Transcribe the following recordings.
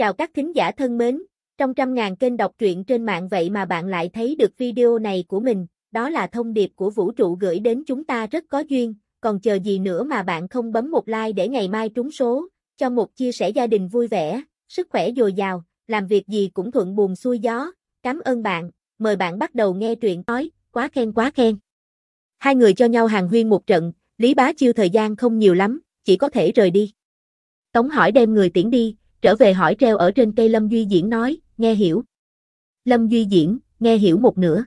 Chào các thính giả thân mến, trong trăm ngàn kênh đọc truyện trên mạng vậy mà bạn lại thấy được video này của mình, đó là thông điệp của vũ trụ gửi đến chúng ta rất có duyên, còn chờ gì nữa mà bạn không bấm một like để ngày mai trúng số, cho một chia sẻ gia đình vui vẻ, sức khỏe dồi dào, làm việc gì cũng thuận buồm xuôi gió, cảm ơn bạn, mời bạn bắt đầu nghe truyện nói, quá khen quá khen. Hai người cho nhau hàng huyên một trận, Lý Bá Chiêu thời gian không nhiều lắm, chỉ có thể rời đi. Tống hỏi đem người tiễn đi, trở về hỏi treo ở trên cây Lâm Duy Diễn nói, nghe hiểu. Lâm Duy Diễn, nghe hiểu một nửa.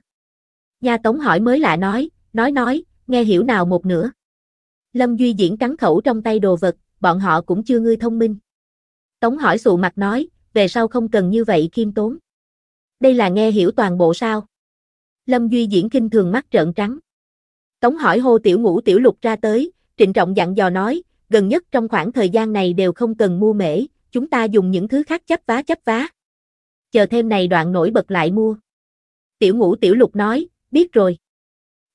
nhà Tống hỏi mới lạ nói, nói nói, nghe hiểu nào một nửa. Lâm Duy Diễn cắn khẩu trong tay đồ vật, bọn họ cũng chưa ngươi thông minh. Tống hỏi sụ mặt nói, về sau không cần như vậy khiêm tốn. Đây là nghe hiểu toàn bộ sao. Lâm Duy Diễn kinh thường mắt trợn trắng. Tống hỏi hô tiểu ngũ tiểu lục ra tới, trịnh trọng dặn dò nói, gần nhất trong khoảng thời gian này đều không cần mua mễ, chúng ta dùng những thứ khác chấp vá chấp vá. Chờ thêm này đoạn nổi bật lại mua. Tiểu ngũ tiểu lục nói, biết rồi.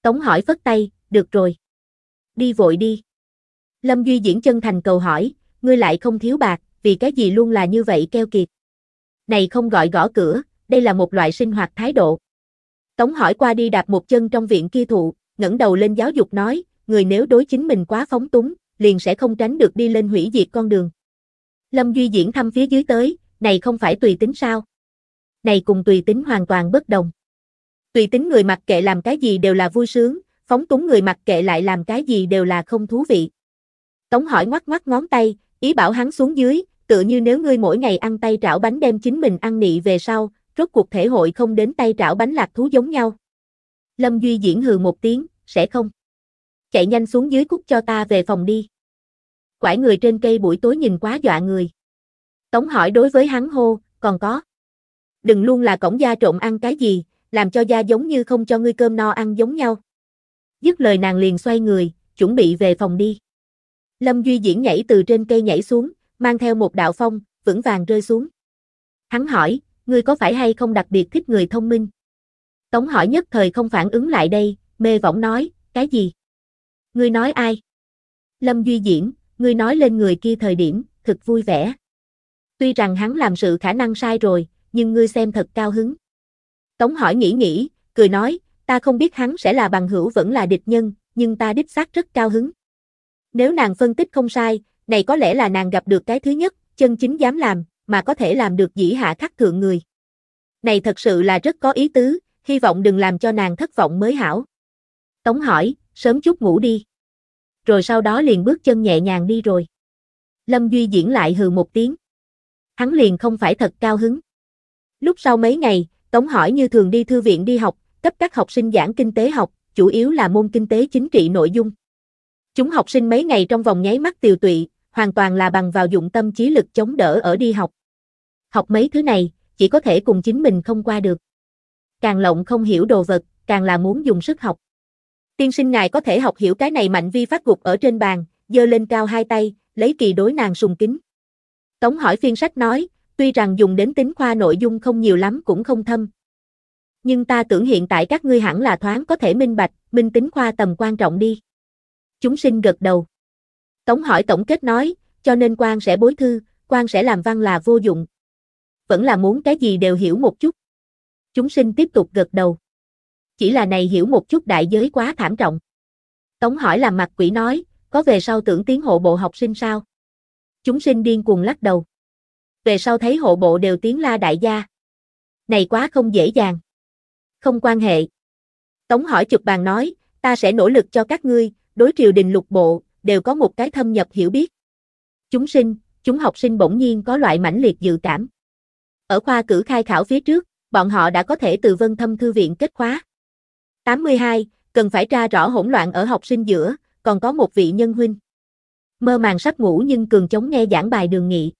Tống hỏi phất tay, được rồi. Đi vội đi. Lâm Duy diễn chân thành cầu hỏi, ngươi lại không thiếu bạc, vì cái gì luôn là như vậy keo kiệt. Này không gọi gõ cửa, đây là một loại sinh hoạt thái độ. Tống hỏi qua đi đạp một chân trong viện kia thụ, ngẩng đầu lên giáo dục nói, người nếu đối chính mình quá phóng túng, liền sẽ không tránh được đi lên hủy diệt con đường. Lâm Duy Diễn thăm phía dưới tới, này không phải tùy tính sao? Này cùng tùy tính hoàn toàn bất đồng. Tùy tính người mặc kệ làm cái gì đều là vui sướng, phóng túng người mặc kệ lại làm cái gì đều là không thú vị. Tống hỏi ngoắc ngoắc ngón tay, ý bảo hắn xuống dưới, tựa như nếu ngươi mỗi ngày ăn tay trảo bánh đem chính mình ăn nị về sau, rốt cuộc thể hội không đến tay trảo bánh lạc thú giống nhau. Lâm Duy diễn hừ một tiếng, sẽ không. Chạy nhanh xuống dưới cút cho ta về phòng đi quải người trên cây buổi tối nhìn quá dọa người. Tống hỏi đối với hắn hô, còn có. Đừng luôn là cổng gia trộn ăn cái gì, làm cho gia giống như không cho ngươi cơm no ăn giống nhau. Dứt lời nàng liền xoay người, chuẩn bị về phòng đi. Lâm Duy Diễn nhảy từ trên cây nhảy xuống, mang theo một đạo phong, vững vàng rơi xuống. Hắn hỏi, ngươi có phải hay không đặc biệt thích người thông minh? Tống hỏi nhất thời không phản ứng lại đây, mê võng nói, cái gì? Ngươi nói ai? Lâm Duy Diễn, ngươi nói lên người kia thời điểm, thật vui vẻ. Tuy rằng hắn làm sự khả năng sai rồi, nhưng ngươi xem thật cao hứng. Tống hỏi nghĩ nghĩ, cười nói, ta không biết hắn sẽ là bằng hữu vẫn là địch nhân, nhưng ta đích xác rất cao hứng. Nếu nàng phân tích không sai, này có lẽ là nàng gặp được cái thứ nhất, chân chính dám làm, mà có thể làm được dĩ hạ khắc thượng người. Này thật sự là rất có ý tứ, hy vọng đừng làm cho nàng thất vọng mới hảo. Tống hỏi, sớm chút ngủ đi rồi sau đó liền bước chân nhẹ nhàng đi rồi. Lâm Duy diễn lại hừ một tiếng. Hắn liền không phải thật cao hứng. Lúc sau mấy ngày, Tống hỏi như thường đi thư viện đi học, cấp các học sinh giảng kinh tế học, chủ yếu là môn kinh tế chính trị nội dung. Chúng học sinh mấy ngày trong vòng nháy mắt tiều tụy, hoàn toàn là bằng vào dụng tâm trí lực chống đỡ ở đi học. Học mấy thứ này, chỉ có thể cùng chính mình không qua được. Càng lộng không hiểu đồ vật, càng là muốn dùng sức học. Tiên sinh ngài có thể học hiểu cái này mạnh vi phát gục ở trên bàn, giơ lên cao hai tay, lấy kỳ đối nàng sùng kính. Tống hỏi phiên sách nói, tuy rằng dùng đến tính khoa nội dung không nhiều lắm cũng không thâm. Nhưng ta tưởng hiện tại các ngươi hẳn là thoáng có thể minh bạch, minh tính khoa tầm quan trọng đi. Chúng sinh gật đầu. Tống hỏi tổng kết nói, cho nên quan sẽ bối thư, quan sẽ làm văn là vô dụng. Vẫn là muốn cái gì đều hiểu một chút. Chúng sinh tiếp tục gật đầu chỉ là này hiểu một chút đại giới quá thảm trọng. Tống hỏi làm mặt quỷ nói, có về sau tưởng tiến hộ bộ học sinh sao? Chúng sinh điên cuồng lắc đầu. Về sau thấy hộ bộ đều tiếng la đại gia. Này quá không dễ dàng. Không quan hệ. Tống hỏi chụp bàn nói, ta sẽ nỗ lực cho các ngươi, đối triều đình lục bộ, đều có một cái thâm nhập hiểu biết. Chúng sinh, chúng học sinh bỗng nhiên có loại mãnh liệt dự cảm. Ở khoa cử khai khảo phía trước, bọn họ đã có thể từ vân thâm thư viện kết khóa. 82, cần phải tra rõ hỗn loạn ở học sinh giữa, còn có một vị nhân huynh. Mơ màng sắp ngủ nhưng cường chống nghe giảng bài đường nghị.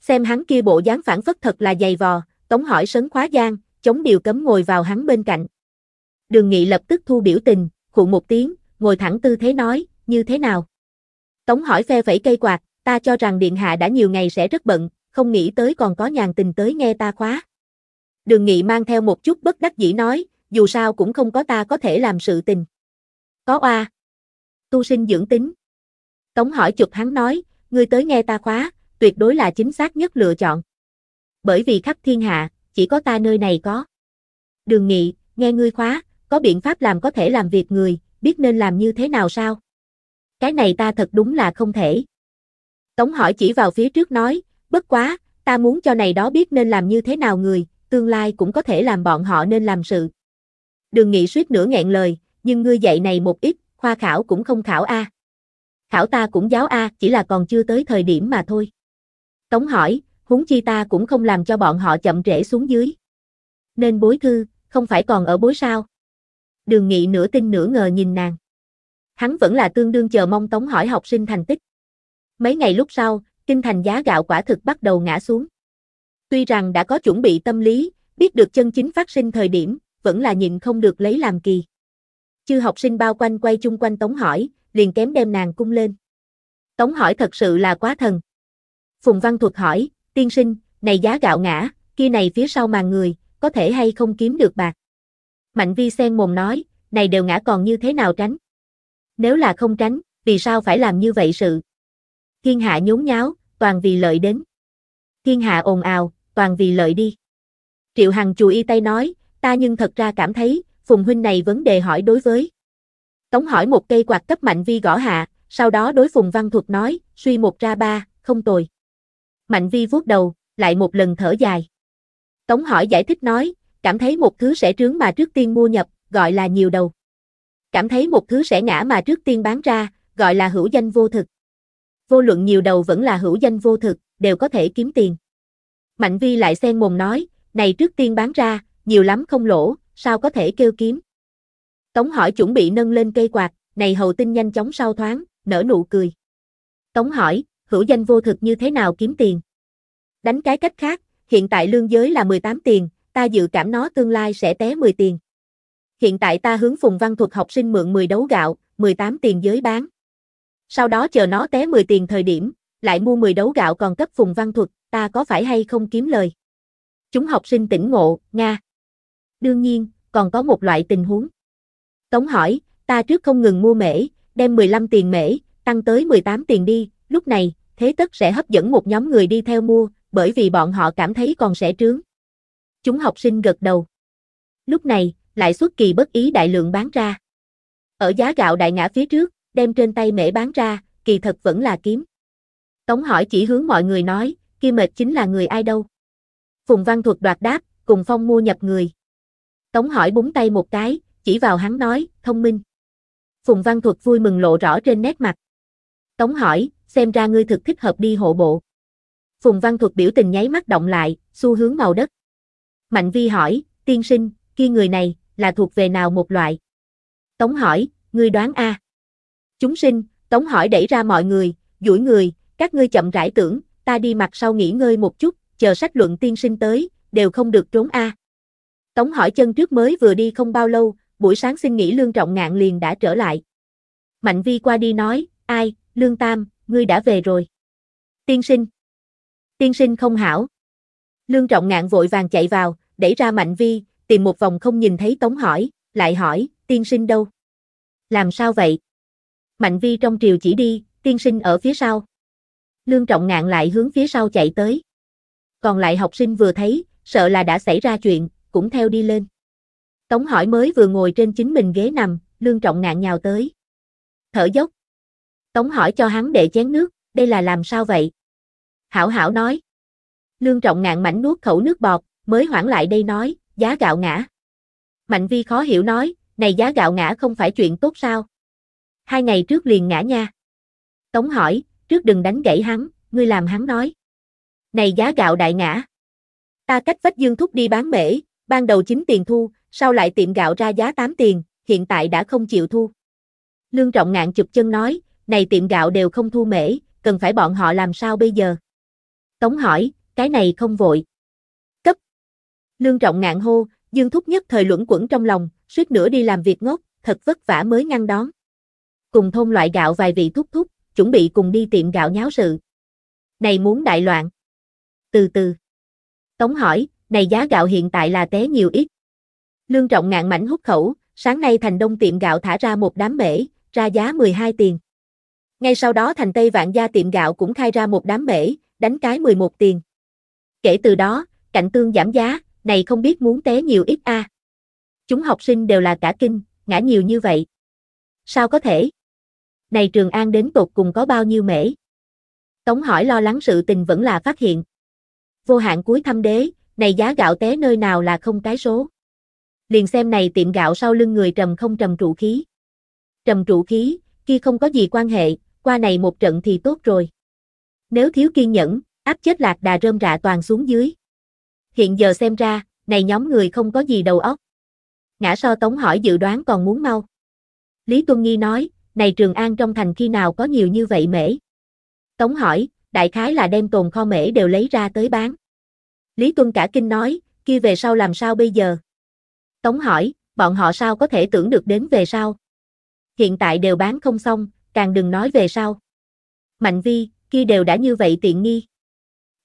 Xem hắn kia bộ dáng phản phất thật là dày vò, tống hỏi sấn khóa gian, chống điều cấm ngồi vào hắn bên cạnh. Đường nghị lập tức thu biểu tình, khụ một tiếng, ngồi thẳng tư thế nói, như thế nào? Tống hỏi phe phẩy cây quạt, ta cho rằng điện hạ đã nhiều ngày sẽ rất bận, không nghĩ tới còn có nhàn tình tới nghe ta khóa. Đường nghị mang theo một chút bất đắc dĩ nói, dù sao cũng không có ta có thể làm sự tình. Có oa. Tu sinh dưỡng tính. Tống hỏi chụp hắn nói, ngươi tới nghe ta khóa, tuyệt đối là chính xác nhất lựa chọn. Bởi vì khắp thiên hạ, chỉ có ta nơi này có. Đường nghị, nghe ngươi khóa, có biện pháp làm có thể làm việc người, biết nên làm như thế nào sao? Cái này ta thật đúng là không thể. Tống hỏi chỉ vào phía trước nói, bất quá, ta muốn cho này đó biết nên làm như thế nào người, tương lai cũng có thể làm bọn họ nên làm sự. Đường Nghị suýt nửa nghẹn lời, nhưng ngươi dạy này một ít, khoa khảo cũng không khảo a. Khảo ta cũng giáo a, chỉ là còn chưa tới thời điểm mà thôi. Tống hỏi, huống chi ta cũng không làm cho bọn họ chậm trễ xuống dưới. Nên bối thư, không phải còn ở bối sao? Đường Nghị nửa tin nửa ngờ nhìn nàng. Hắn vẫn là tương đương chờ mong Tống hỏi học sinh thành tích. Mấy ngày lúc sau, kinh thành giá gạo quả thực bắt đầu ngã xuống. Tuy rằng đã có chuẩn bị tâm lý, biết được chân chính phát sinh thời điểm, vẫn là nhịn không được lấy làm kỳ. Chư học sinh bao quanh quay chung quanh Tống hỏi, liền kém đem nàng cung lên. Tống hỏi thật sự là quá thần. Phùng Văn Thuật hỏi, tiên sinh, này giá gạo ngã, kia này phía sau màn người, có thể hay không kiếm được bạc. Mạnh vi sen mồm nói, này đều ngã còn như thế nào tránh. Nếu là không tránh, vì sao phải làm như vậy sự? Thiên hạ nhốn nháo, toàn vì lợi đến. Thiên hạ ồn ào, toàn vì lợi đi. Triệu Hằng chùi y tay nói, ta nhưng thật ra cảm thấy, Phùng Huynh này vấn đề hỏi đối với. Tống hỏi một cây quạt cấp Mạnh Vi gõ hạ, sau đó đối Phùng Văn Thuật nói, suy một ra ba, không tồi. Mạnh Vi vuốt đầu, lại một lần thở dài. Tống hỏi giải thích nói, cảm thấy một thứ sẽ trướng mà trước tiên mua nhập, gọi là nhiều đầu. Cảm thấy một thứ sẽ ngã mà trước tiên bán ra, gọi là hữu danh vô thực. Vô luận nhiều đầu vẫn là hữu danh vô thực, đều có thể kiếm tiền. Mạnh Vi lại xen mồm nói, này trước tiên bán ra, nhiều lắm không lỗ, sao có thể kêu kiếm. Tống hỏi chuẩn bị nâng lên cây quạt, này hầu tinh nhanh chóng sau thoáng, nở nụ cười. Tống hỏi, hữu danh vô thực như thế nào kiếm tiền? Đánh cái cách khác, hiện tại lương giới là 18 tiền, ta dự cảm nó tương lai sẽ té 10 tiền. Hiện tại ta hướng phùng văn thuật học sinh mượn 10 đấu gạo, 18 tiền giới bán. Sau đó chờ nó té 10 tiền thời điểm, lại mua 10 đấu gạo còn cấp phùng văn thuật, ta có phải hay không kiếm lời? Chúng học sinh tỉnh ngộ, Nga đương nhiên, còn có một loại tình huống. Tống hỏi, ta trước không ngừng mua mễ, đem 15 tiền mễ, tăng tới 18 tiền đi, lúc này, thế tất sẽ hấp dẫn một nhóm người đi theo mua, bởi vì bọn họ cảm thấy còn sẽ trướng. Chúng học sinh gật đầu. Lúc này, lại xuất kỳ bất ý đại lượng bán ra. Ở giá gạo đại ngã phía trước, đem trên tay mễ bán ra, kỳ thật vẫn là kiếm. Tống hỏi chỉ hướng mọi người nói, kia mệt chính là người ai đâu. Phùng Văn Thuật đoạt đáp, cùng phong mua nhập người. Tống hỏi búng tay một cái, chỉ vào hắn nói, thông minh. Phùng Văn Thuật vui mừng lộ rõ trên nét mặt. Tống hỏi, xem ra ngươi thực thích hợp đi hộ bộ. Phùng Văn Thuật biểu tình nháy mắt động lại, xu hướng màu đất. Mạnh Vi hỏi, tiên sinh, kia người này, là thuộc về nào một loại? Tống hỏi, ngươi đoán a? Chúng sinh, Tống hỏi đẩy ra mọi người, duỗi người, các ngươi chậm rãi tưởng, ta đi mặt sau nghỉ ngơi một chút, chờ sách luận tiên sinh tới, đều không được trốn a. Tống hỏi chân trước mới vừa đi không bao lâu, buổi sáng xin nghỉ Lương Trọng Ngạn liền đã trở lại. Mạnh Vi qua đi nói, ai, Lương Tam, ngươi đã về rồi. Tiên sinh. Tiên sinh không hảo. Lương Trọng Ngạn vội vàng chạy vào, đẩy ra Mạnh Vi, tìm một vòng không nhìn thấy Tống hỏi, lại hỏi, tiên sinh đâu? Làm sao vậy? Mạnh Vi trong triều chỉ đi, tiên sinh ở phía sau. Lương Trọng Ngạn lại hướng phía sau chạy tới. Còn lại học sinh vừa thấy, sợ là đã xảy ra chuyện, cũng theo đi lên. Tống hỏi mới vừa ngồi trên chính mình ghế nằm, lương trọng ngạn nhào tới. Thở dốc. Tống hỏi cho hắn để chén nước, đây là làm sao vậy? Hảo hảo nói. Lương trọng ngạn mảnh nuốt khẩu nước bọt, mới hoãn lại đây nói, giá gạo ngã. Mạnh vi khó hiểu nói, này giá gạo ngã không phải chuyện tốt sao? Hai ngày trước liền ngã nha. Tống hỏi, trước đừng đánh gãy hắn, ngươi làm hắn nói. Này giá gạo đại ngã. Ta cách vách dương thúc đi bán bể, ban đầu 9 tiền thu, sau lại tiệm gạo ra giá 8 tiền, hiện tại đã không chịu thu. Lương Trọng Ngạn chụp chân nói, này tiệm gạo đều không thu mễ, cần phải bọn họ làm sao bây giờ? Tống hỏi, cái này không vội. Cấp. Lương Trọng Ngạn hô, Dương Thúc nhất thời luẩn quẩn trong lòng, suýt nữa đi làm việc ngốc, thật vất vả mới ngăn đón. Cùng thôn loại gạo vài vị thúc thúc, chuẩn bị cùng đi tiệm gạo nháo sự. Này muốn đại loạn. Từ từ. Tống hỏi, này giá gạo hiện tại là té nhiều ít. Lương trọng ngạn mảnh hút khẩu, sáng nay thành đông tiệm gạo thả ra một đám mễ, ra giá 12 tiền. Ngay sau đó thành Tây Vạn Gia tiệm gạo cũng khai ra một đám mễ, đánh cái 11 tiền. Kể từ đó, cạnh tương giảm giá, này không biết muốn té nhiều ít a. À. Chúng học sinh đều là cả kinh, ngã nhiều như vậy. Sao có thể? Này Trường An đến tột cùng có bao nhiêu mễ? Tống hỏi lo lắng sự tình vẫn là phát hiện. Vô hạn cuối thăm đế, này giá gạo té nơi nào là không cái số. Liền xem này tiệm gạo sau lưng người trầm không trầm trụ khí. Trầm trụ khí, kia không có gì quan hệ, qua này một trận thì tốt rồi. Nếu thiếu kiên nhẫn, áp chết lạc đà rơm rạ toàn xuống dưới. Hiện giờ xem ra, này nhóm người không có gì đầu óc. Ngã so tống hỏi dự đoán còn muốn mau. Lý Tuân Nghi nói, này Trường An trong thành khi nào có nhiều như vậy mễ. Tống hỏi, đại khái là đem tồn kho mễ đều lấy ra tới bán. Lý Tuân cả kinh nói, kia về sau làm sao bây giờ? Tống hỏi, bọn họ sao có thể tưởng được đến về sau? Hiện tại đều bán không xong, càng đừng nói về sau. Mạnh vi, kia đều đã như vậy tiện nghi.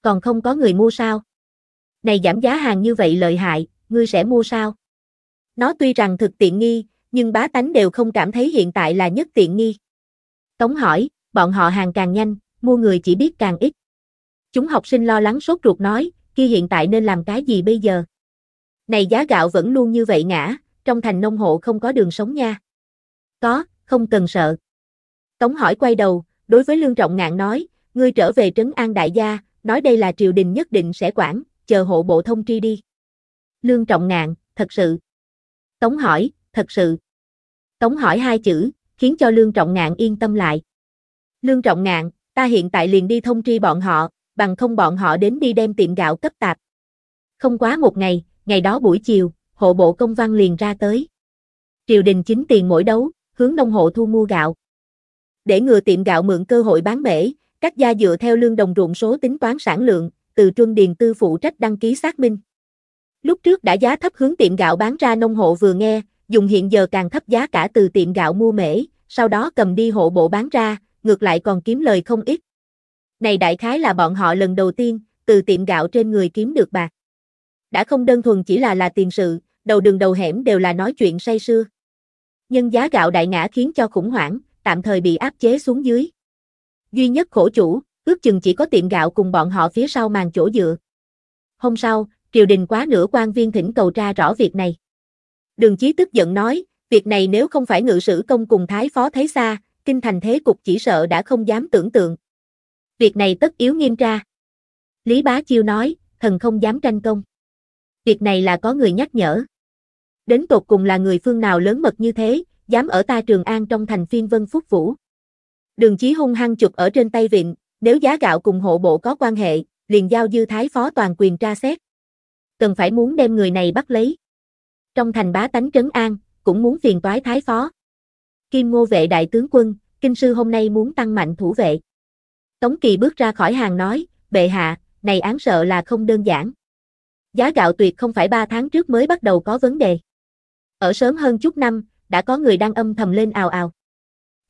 Còn không có người mua sao? Này giảm giá hàng như vậy lợi hại, ngươi sẽ mua sao? Nó tuy rằng thực tiện nghi, nhưng bá tánh đều không cảm thấy hiện tại là nhất tiện nghi. Tống hỏi, bọn họ hàng càng nhanh, mua người chỉ biết càng ít. Chúng học sinh lo lắng sốt ruột nói, kia hiện tại nên làm cái gì bây giờ? Này giá gạo vẫn luôn như vậy ngã, trong thành nông hộ không có đường sống nha. Có, không cần sợ. Tống hỏi quay đầu, đối với Lương Trọng Ngạn nói, ngươi trở về trấn an đại gia, nói đây là triều đình nhất định sẽ quản, chờ hộ bộ thông tri đi. Lương Trọng Ngạn, thật sự. Tống hỏi, thật sự. Tống hỏi hai chữ, khiến cho Lương Trọng Ngạn yên tâm lại. Lương Trọng Ngạn, ta hiện tại liền đi thông tri bọn họ, bằng không bọn họ đến đi đem tiệm gạo cấp tạp. Không quá một ngày, ngày đó buổi chiều, hộ bộ công văn liền ra tới. Triều đình chính tiền mỗi đấu, hướng nông hộ thu mua gạo. Để ngừa tiệm gạo mượn cơ hội bán bể, các gia dựa theo lương đồng ruộng số tính toán sản lượng, từ Truân Điền Tư phụ trách đăng ký xác minh. Lúc trước đã giá thấp hướng tiệm gạo bán ra nông hộ vừa nghe, dùng hiện giờ càng thấp giá cả từ tiệm gạo mua mễ, sau đó cầm đi hộ bộ bán ra, ngược lại còn kiếm lời không ít. Này đại khái là bọn họ lần đầu tiên, từ tiệm gạo trên người kiếm được bạc. Đã không đơn thuần chỉ là là tiền sự, đầu đường đầu hẻm đều là nói chuyện say xưa. Nhân giá gạo đại ngã khiến cho khủng hoảng, tạm thời bị áp chế xuống dưới. Duy nhất khổ chủ, ước chừng chỉ có tiệm gạo cùng bọn họ phía sau màn chỗ dựa. Hôm sau, triều đình quá nửa quan viên thỉnh cầu tra rõ việc này. Đường Chí tức giận nói, việc này nếu không phải ngự sử công cùng thái phó thấy xa, kinh thành thế cục chỉ sợ đã không dám tưởng tượng. Việc này tất yếu nghiêm tra. Lý Bá Chiêu nói, thần không dám tranh công. Việc này là có người nhắc nhở. Đến tột cùng là người phương nào lớn mật như thế, dám ở ta Trường An trong thành phiên vân phúc vũ. Đường chí hung hăng chụp ở trên tay vịn, nếu giá gạo cùng hộ bộ có quan hệ, liền giao dư thái phó toàn quyền tra xét. Cần phải muốn đem người này bắt lấy. Trong thành bá tánh trấn an, cũng muốn phiền toái thái phó. Kim ngô vệ đại tướng quân, kinh sư hôm nay muốn tăng mạnh thủ vệ. Tống Kỳ bước ra khỏi hàng nói, bệ hạ, này án sợ là không đơn giản. Giá gạo tuyệt không phải 3 tháng trước mới bắt đầu có vấn đề. Ở sớm hơn chút năm, đã có người đang âm thầm lên ào ào.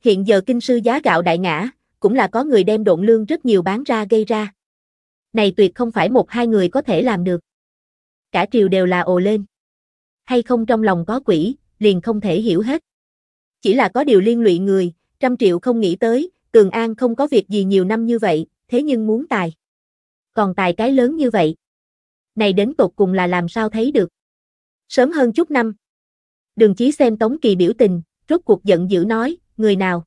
Hiện giờ kinh sư giá gạo đại ngã, cũng là có người đem độn lương rất nhiều bán ra gây ra. Này tuyệt không phải một hai người có thể làm được. Cả triều đều là ồ lên. Hay không trong lòng có quỷ, liền không thể hiểu hết. Chỉ là có điều liên lụy người, trăm triệu không nghĩ tới, Tường An không có việc gì nhiều năm như vậy, thế nhưng muốn tài. Còn tài cái lớn như vậy. Này đến tột cùng là làm sao thấy được. Sớm hơn chút năm. Đường Chí xem Tống Kỳ biểu tình, rốt cuộc giận dữ nói, người nào.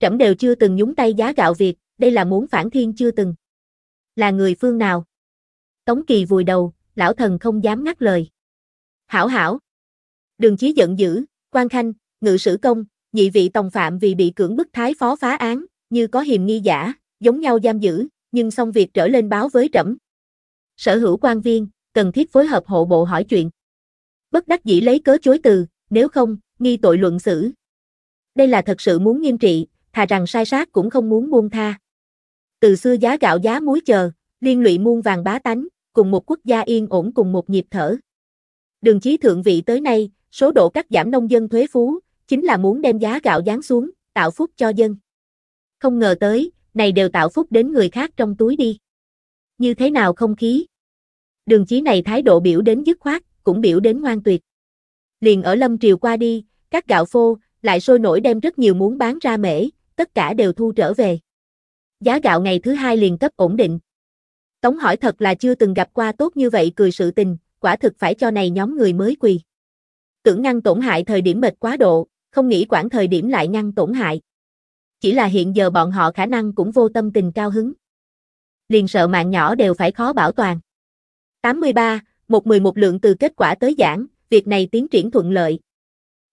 Trẫm đều chưa từng nhúng tay giá gạo Việt, đây là muốn phản thiên chưa từng. Là người phương nào? Tống Kỳ vùi đầu, lão thần không dám ngắt lời. Hảo hảo. Đường Chí giận dữ, quan khanh, ngự sử công, nhị vị tòng phạm vì bị cưỡng bức thái phó phá án, như có hiềm nghi giả, giống nhau giam giữ, nhưng xong việc trở lên báo với trẫm. Sở hữu quan viên, cần thiết phối hợp hộ bộ hỏi chuyện. Bất đắc dĩ lấy cớ chối từ, nếu không, nghi tội luận xử. Đây là thật sự muốn nghiêm trị, thà rằng sai sát cũng không muốn buông tha. Từ xưa giá gạo giá muối chờ, liên lụy muôn vàng bá tánh, cùng một quốc gia yên ổn cùng một nhịp thở. Đường chí thượng vị tới nay, số độ cắt giảm nông dân thuế phú, chính là muốn đem giá gạo giáng xuống, tạo phúc cho dân. Không ngờ tới, này đều tạo phúc đến người khác trong túi đi. Như thế nào không khí? Đường chí này thái độ biểu đến dứt khoát, cũng biểu đến ngoan tuyệt. Liền ở lâm triều qua đi, các gạo phô, lại sôi nổi đem rất nhiều muốn bán ra mễ, tất cả đều thu trở về. Giá gạo ngày thứ hai liền cấp ổn định. Tống hỏi thật là chưa từng gặp qua tốt như vậy cười sự tình, quả thực phải cho này nhóm người mới quỳ. Tưởng ngăn tổn hại thời điểm mệt quá độ, không nghĩ quãng thời điểm lại ngăn tổn hại. Chỉ là hiện giờ bọn họ khả năng cũng vô tâm tình cao hứng. Liền sợ mạng nhỏ đều phải khó bảo toàn. 83, một lượng từ kết quả tới giảng, việc này tiến triển thuận lợi.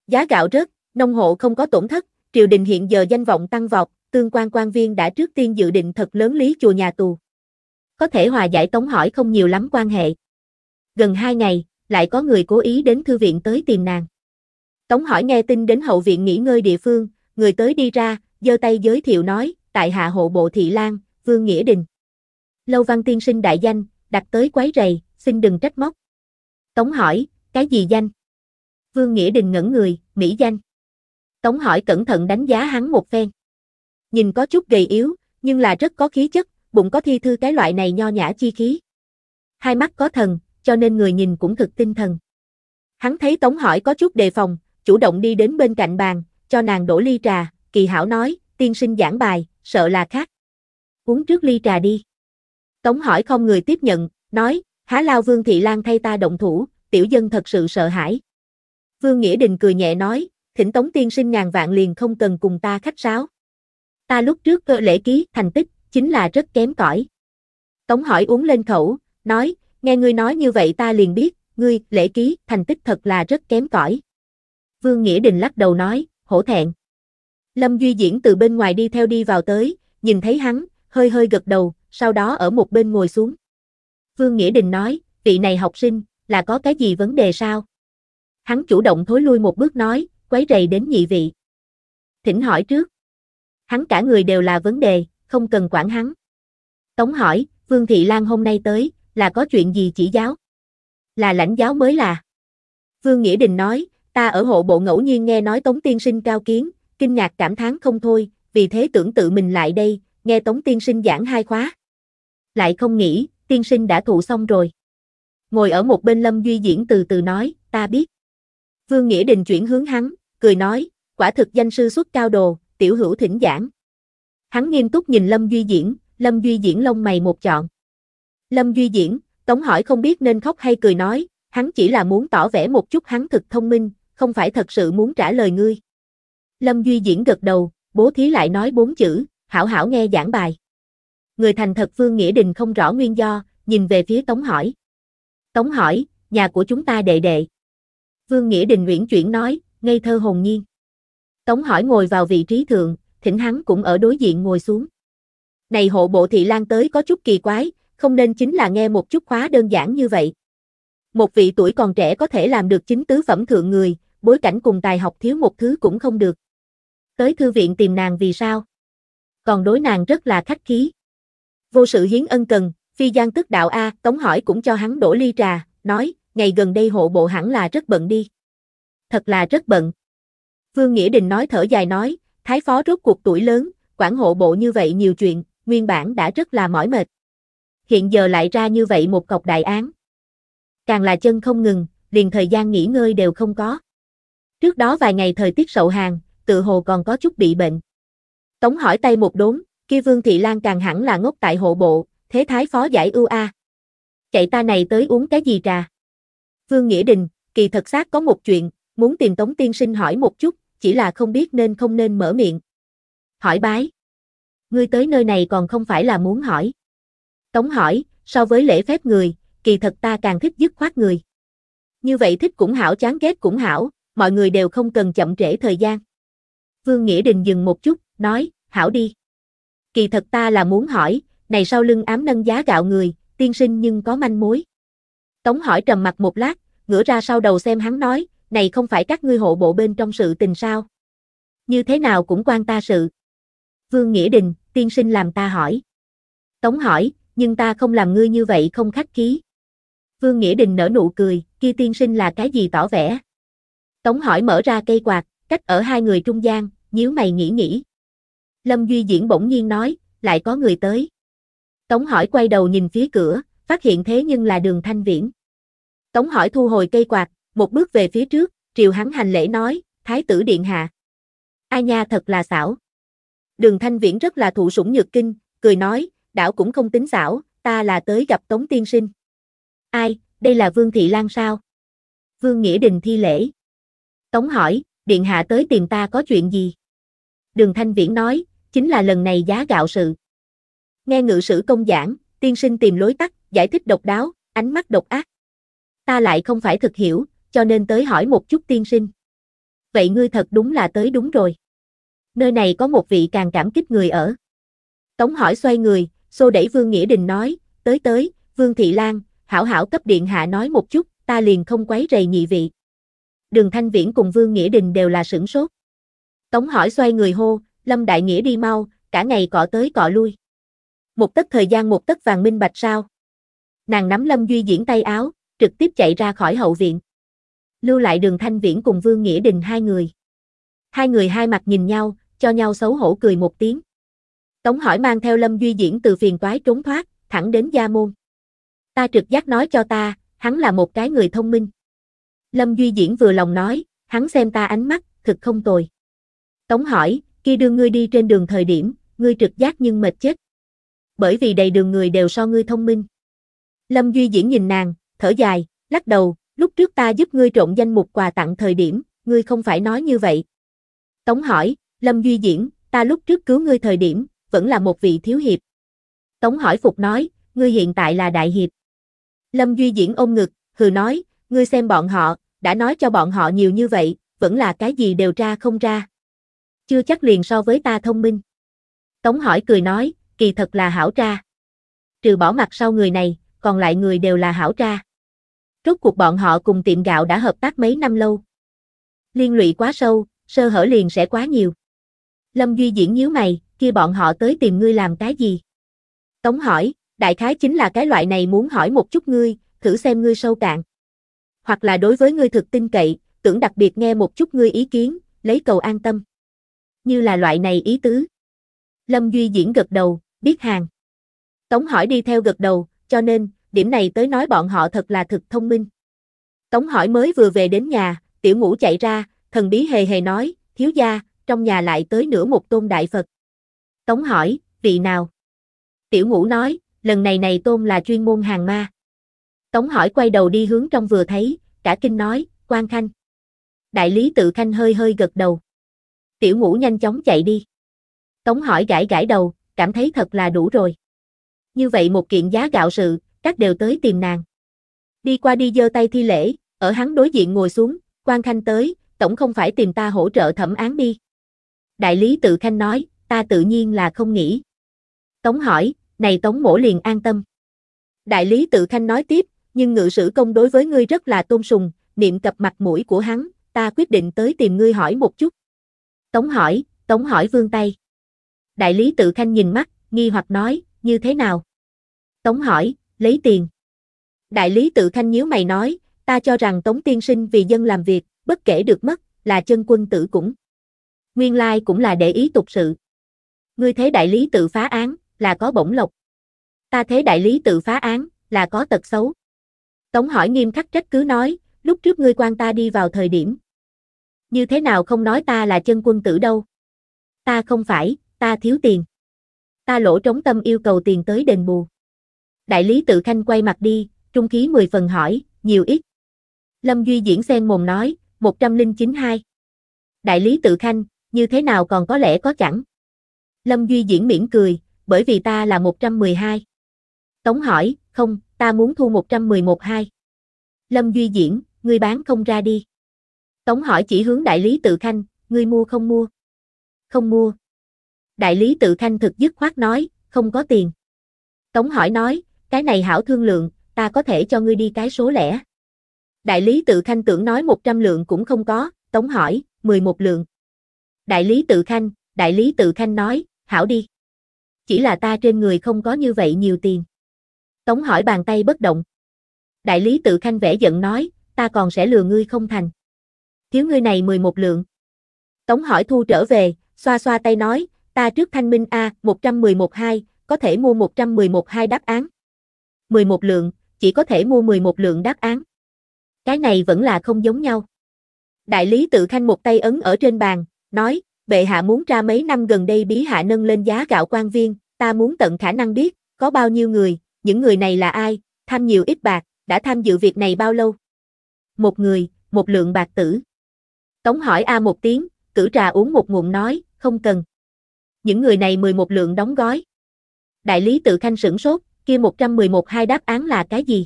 Giá gạo rớt, nông hộ không có tổn thất, triều đình hiện giờ danh vọng tăng vọt, tương quan quan viên đã trước tiên dự định thật lớn lý chùa nhà tù. Có thể hòa giải tống hỏi không nhiều lắm quan hệ. Gần hai ngày, lại có người cố ý đến thư viện tới tìm nàng. Tống hỏi nghe tin đến hậu viện nghỉ ngơi địa phương, người tới đi ra, giơ tay giới thiệu nói, tại hạ hộ bộ thị lang, Vương Nghĩa Đình. Lâu văn tiên sinh đại danh, đặt tới quấy rầy, xin đừng trách móc. Tống hỏi, cái gì danh? Vương Nghĩa Đình ngẩn người, mỹ danh. Tống hỏi cẩn thận đánh giá hắn một phen. Nhìn có chút gầy yếu, nhưng là rất có khí chất, bụng có thi thư cái loại này nho nhã chi khí. Hai mắt có thần, cho nên người nhìn cũng thực tinh thần. Hắn thấy Tống hỏi có chút đề phòng, chủ động đi đến bên cạnh bàn, cho nàng đổ ly trà, kỳ hảo nói, tiên sinh giảng bài, sợ là khác. Uống trước ly trà đi. Tống hỏi không người tiếp nhận, nói, há lao Vương Thị Lan thay ta động thủ, tiểu dân thật sự sợ hãi. Vương Nghĩa Đình cười nhẹ nói, thỉnh Tống tiên sinh ngàn vạn liền không cần cùng ta khách sáo. Ta lúc trước cơ lễ ký thành tích, chính là rất kém cỏi. Tống hỏi uống lên khẩu, nói, nghe ngươi nói như vậy ta liền biết, ngươi, lễ ký, thành tích thật là rất kém cỏi. Vương Nghĩa Đình lắc đầu nói, hổ thẹn. Lâm Duy Diễn từ bên ngoài đi theo đi vào tới, nhìn thấy hắn, hơi hơi gật đầu, sau đó ở một bên ngồi xuống. Vương Nghĩa Đình nói, vị này học sinh, là có cái gì vấn đề sao? Hắn chủ động thối lui một bước nói, quấy rầy đến nhị vị. Thỉnh hỏi trước. Hắn cả người đều là vấn đề, không cần quản hắn. Tống hỏi, Vương Thị Lan hôm nay tới, là có chuyện gì chỉ giáo? Là lãnh giáo mới là. Vương Nghĩa Đình nói, Ta ở hộ bộ ngẫu nhiên nghe nói Tống Tiên Sinh cao kiến, kinh ngạc cảm thán không thôi, vì thế tưởng tự mình lại đây, nghe Tống Tiên Sinh giảng hai khóa. Lại không nghĩ, Tiên Sinh đã thụ xong rồi. Ngồi ở một bên Lâm Duy Diễn từ từ nói, ta biết. Vương Nghĩa Đình chuyển hướng hắn, cười nói, quả thực danh sư xuất cao đồ, tiểu hữu thỉnh giảng. Hắn nghiêm túc nhìn Lâm Duy Diễn, Lâm Duy Diễn lông mày một chọn. Lâm Duy Diễn, Tống hỏi không biết nên khóc hay cười nói, hắn chỉ là muốn tỏ vẻ một chút hắn thực thông minh, không phải thật sự muốn trả lời ngươi. Lâm Duy Diễn gật đầu, bố thí lại nói bốn chữ, hảo hảo nghe giảng bài. Người thành thật Vương Nghĩa Đình không rõ nguyên do, nhìn về phía Tống hỏi. Tống hỏi, nhà của chúng ta đệ đệ. Vương Nghĩa Đình nguyễn chuyển nói, ngây thơ hồn nhiên. Tống hỏi ngồi vào vị trí thượng, thỉnh hắn cũng ở đối diện ngồi xuống. Này hộ bộ thị lan tới có chút kỳ quái, không nên chính là nghe một chút khóa đơn giản như vậy. Một vị tuổi còn trẻ có thể làm được chính tứ phẩm thượng người, bối cảnh cùng tài học thiếu một thứ cũng không được. Tới thư viện tìm nàng vì sao? Còn đối nàng rất là khách khí. Vô sự hiến ân cần, phi gian tức đạo A, Tống hỏi cũng cho hắn đổ ly trà, nói, ngày gần đây hộ bộ hẳn là rất bận đi. Thật là rất bận. Vương Nghĩa Đình nói thở dài nói, thái phó rốt cuộc tuổi lớn, quản hộ bộ như vậy nhiều chuyện, nguyên bản đã rất là mỏi mệt. Hiện giờ lại ra như vậy một cọc đại án. Càng là chân không ngừng, liền thời gian nghỉ ngơi đều không có. Trước đó vài ngày thời tiết sậu hàng, tự hồ còn có chút bị bệnh. Tống hỏi tay một đốn, kia Vương Thị Lan càng hẳn là ngốc tại hộ bộ, thế thái phó giải ưu a. Chạy ta này tới uống cái gì trà? Vương Nghĩa Đình, kỳ thật xác có một chuyện, muốn tìm Tống Tiên Sinh hỏi một chút, chỉ là không biết nên không nên mở miệng. Hỏi bái. Ngươi tới nơi này còn không phải là muốn hỏi. Tống hỏi, so với lễ phép người, kỳ thật ta càng thích dứt khoát người. Như vậy thích cũng hảo chán ghét cũng hảo, mọi người đều không cần chậm trễ thời gian. Vương Nghĩa Đình dừng một chút, nói, hảo đi. Kỳ thật ta là muốn hỏi, này sau lưng ám nâng giá gạo người, tiên sinh nhưng có manh mối. Tống hỏi trầm mặt một lát, ngửa ra sau đầu xem hắn nói, này không phải các ngươi hộ bộ bên trong sự tình sao. Như thế nào cũng quan ta sự. Vương Nghĩa Đình, tiên sinh làm ta hỏi. Tống hỏi, nhưng ta không làm ngươi như vậy không khách khí. Vương Nghĩa Đình nở nụ cười, kia tiên sinh là cái gì tỏ vẻ. Tống hỏi mở ra cây quạt, cách ở hai người trung gian, nhíu mày nghĩ nghĩ. Lâm Duy Diễn bỗng nhiên nói, lại có người tới. Tống hỏi quay đầu nhìn phía cửa, phát hiện thế nhưng là đường thanh viễn. Tống hỏi thu hồi cây quạt, một bước về phía trước, triều hắn hành lễ nói, thái tử điện hạ. Ai nha thật là xảo. Đường thanh viễn rất là thụ sủng nhược kinh, cười nói, đảo cũng không tính xảo, ta là tới gặp Tống tiên sinh. Ai, đây là Vương Thị Lan sao? Vương Nghĩa Đình thi lễ. Tống hỏi, điện hạ tới tìm ta có chuyện gì? Đường Thanh Viễn nói, chính là lần này giá gạo sự. Nghe ngự sử công giảng, tiên sinh tìm lối tắt, giải thích độc đáo, ánh mắt độc ác. Ta lại không phải thực hiểu, cho nên tới hỏi một chút tiên sinh. Vậy ngươi thật đúng là tới đúng rồi. Nơi này có một vị càng cảm kích người ở. Tống hỏi xoay người, xô đẩy Vương Nghĩa Đình nói, tới tới, Vương Thị Lan, hảo hảo cấp điện hạ nói một chút, ta liền không quấy rầy nhị vị đường Thanh Viễn cùng Vương Nghĩa Đình đều là sửng sốt. Tống hỏi xoay người hô, Lâm Đại Nghĩa đi mau, cả ngày cọ tới cọ lui. Một tất thời gian một tất vàng minh bạch sao. Nàng nắm Lâm Duy diễn tay áo, trực tiếp chạy ra khỏi hậu viện. Lưu lại đường Thanh Viễn cùng Vương Nghĩa Đình hai người. Hai người hai mặt nhìn nhau, cho nhau xấu hổ cười một tiếng. Tống hỏi mang theo Lâm Duy diễn từ phiền toái trốn thoát, thẳng đến gia môn. Ta trực giác nói cho ta, hắn là một cái người thông minh. Lâm Duy Diễn vừa lòng nói, hắn xem ta ánh mắt, thực không tồi. Tống hỏi, khi đưa ngươi đi trên đường thời điểm, ngươi trực giác nhưng mệt chết. Bởi vì đầy đường người đều so ngươi thông minh. Lâm Duy Diễn nhìn nàng, thở dài, lắc đầu, lúc trước ta giúp ngươi trộn danh mục quà tặng thời điểm, ngươi không phải nói như vậy. Tống hỏi, Lâm Duy Diễn, ta lúc trước cứu ngươi thời điểm, vẫn là một vị thiếu hiệp. Tống hỏi phục nói, ngươi hiện tại là đại hiệp. Lâm Duy Diễn ôm ngực, hừ nói, ngươi xem bọn họ, đã nói cho bọn họ nhiều như vậy, vẫn là cái gì đều ra không ra. Chưa chắc liền so với ta thông minh. Tống hỏi cười nói, kỳ thật là hảo tra. Trừ bỏ mặt sau người này, còn lại người đều là hảo tra. Rốt cuộc bọn họ cùng tiệm gạo đã hợp tác mấy năm lâu. Liên lụy quá sâu, sơ hở liền sẽ quá nhiều. Lâm Duy diễn nhíu mày, kia bọn họ tới tìm ngươi làm cái gì? Tống hỏi, đại khái chính là cái loại này muốn hỏi một chút ngươi, thử xem ngươi sâu cạn hoặc là đối với ngươi thực tin cậy, tưởng đặc biệt nghe một chút ngươi ý kiến, lấy cầu an tâm. Như là loại này ý tứ. Lâm Duy Diễn gật đầu, biết hàng. Tống hỏi đi theo gật đầu, cho nên, điểm này tới nói bọn họ thật là thực thông minh. Tống hỏi mới vừa về đến nhà, tiểu ngũ chạy ra, thần bí hề hề nói, thiếu gia, trong nhà lại tới nửa một tôn đại Phật. Tống hỏi, vị nào? Tiểu ngũ nói, lần này này tôn là chuyên môn hàng ma. Tống hỏi quay đầu đi hướng trong vừa thấy, cả kinh nói, quan khanh. Đại lý tự khanh hơi hơi gật đầu. Tiểu ngũ nhanh chóng chạy đi. Tống hỏi gãi gãi đầu, cảm thấy thật là đủ rồi. Như vậy một kiện giá gạo sự, các đều tới tìm nàng. Đi qua đi giơ tay thi lễ, ở hắn đối diện ngồi xuống, quan khanh tới, tổng không phải tìm ta hỗ trợ thẩm án đi. Đại lý tự khanh nói, ta tự nhiên là không nghĩ. Tống hỏi, này Tống mổ liền an tâm. Đại lý tự khanh nói tiếp, nhưng ngự sử công đối với ngươi rất là tôn sùng, niệm cập mặt mũi của hắn, ta quyết định tới tìm ngươi hỏi một chút. Tống hỏi, Tống hỏi vương tay. Đại lý tự khanh nhìn mắt, nghi hoặc nói, như thế nào? Tống hỏi, lấy tiền. Đại lý tự khanh nhíu mày nói, ta cho rằng Tống tiên sinh vì dân làm việc, bất kể được mất, là chân quân tử cũng. Nguyên lai cũng là để ý tục sự. Ngươi thế đại lý tự phá án, là có bổng lộc. Ta thế đại lý tự phá án, là có tật xấu. Tống hỏi nghiêm khắc trách cứ nói, lúc trước ngươi quan ta đi vào thời điểm. Như thế nào không nói ta là chân quân tử đâu? Ta không phải, ta thiếu tiền. Ta lỗ trống tâm yêu cầu tiền tới đền bù. Đại lý tự khanh quay mặt đi, trung khí mười phần hỏi, nhiều ít. Lâm Duy diễn xen mồm nói, 1092. Đại lý tự khanh, như thế nào còn có lẽ có chẳng. Lâm Duy diễn miễn cười, bởi vì ta là 112. Tống hỏi, không, ta muốn thu 111 hai. Lâm Duy Diễn, ngươi bán không ra đi. Tống hỏi chỉ hướng đại lý tự khanh, ngươi mua không mua? Không mua. Đại lý tự khanh thực dứt khoát nói, không có tiền. Tống hỏi nói, cái này hảo thương lượng, ta có thể cho ngươi đi cái số lẻ. Đại lý tự khanh tưởng nói 100 lượng cũng không có, tống hỏi, 11 lượng. Đại lý tự khanh, đại lý tự khanh nói, hảo đi. Chỉ là ta trên người không có như vậy nhiều tiền. Tống hỏi bàn tay bất động. Đại lý tự khanh vẽ giận nói, ta còn sẽ lừa ngươi không thành. Thiếu ngươi này 11 lượng. Tống hỏi thu trở về, xoa xoa tay nói, ta trước thanh minh A, 1112, có thể mua 1112 đáp án. 11 lượng, chỉ có thể mua 11 lượng đáp án. Cái này vẫn là không giống nhau. Đại lý tự khanh một tay ấn ở trên bàn, nói, bệ hạ muốn tra mấy năm gần đây bí hạ nâng lên giá gạo quan viên, ta muốn tận khả năng biết, có bao nhiêu người, những người này là ai, tham nhiều ít bạc, đã tham dự việc này bao lâu? Một người, một lượng bạc tử. Tống hỏi A một tiếng, cử trà uống một ngụm nói, không cần. Những người này 11 lượng đóng gói. Đại lý tự khanh sửng sốt, kia 111 hai đáp án là cái gì?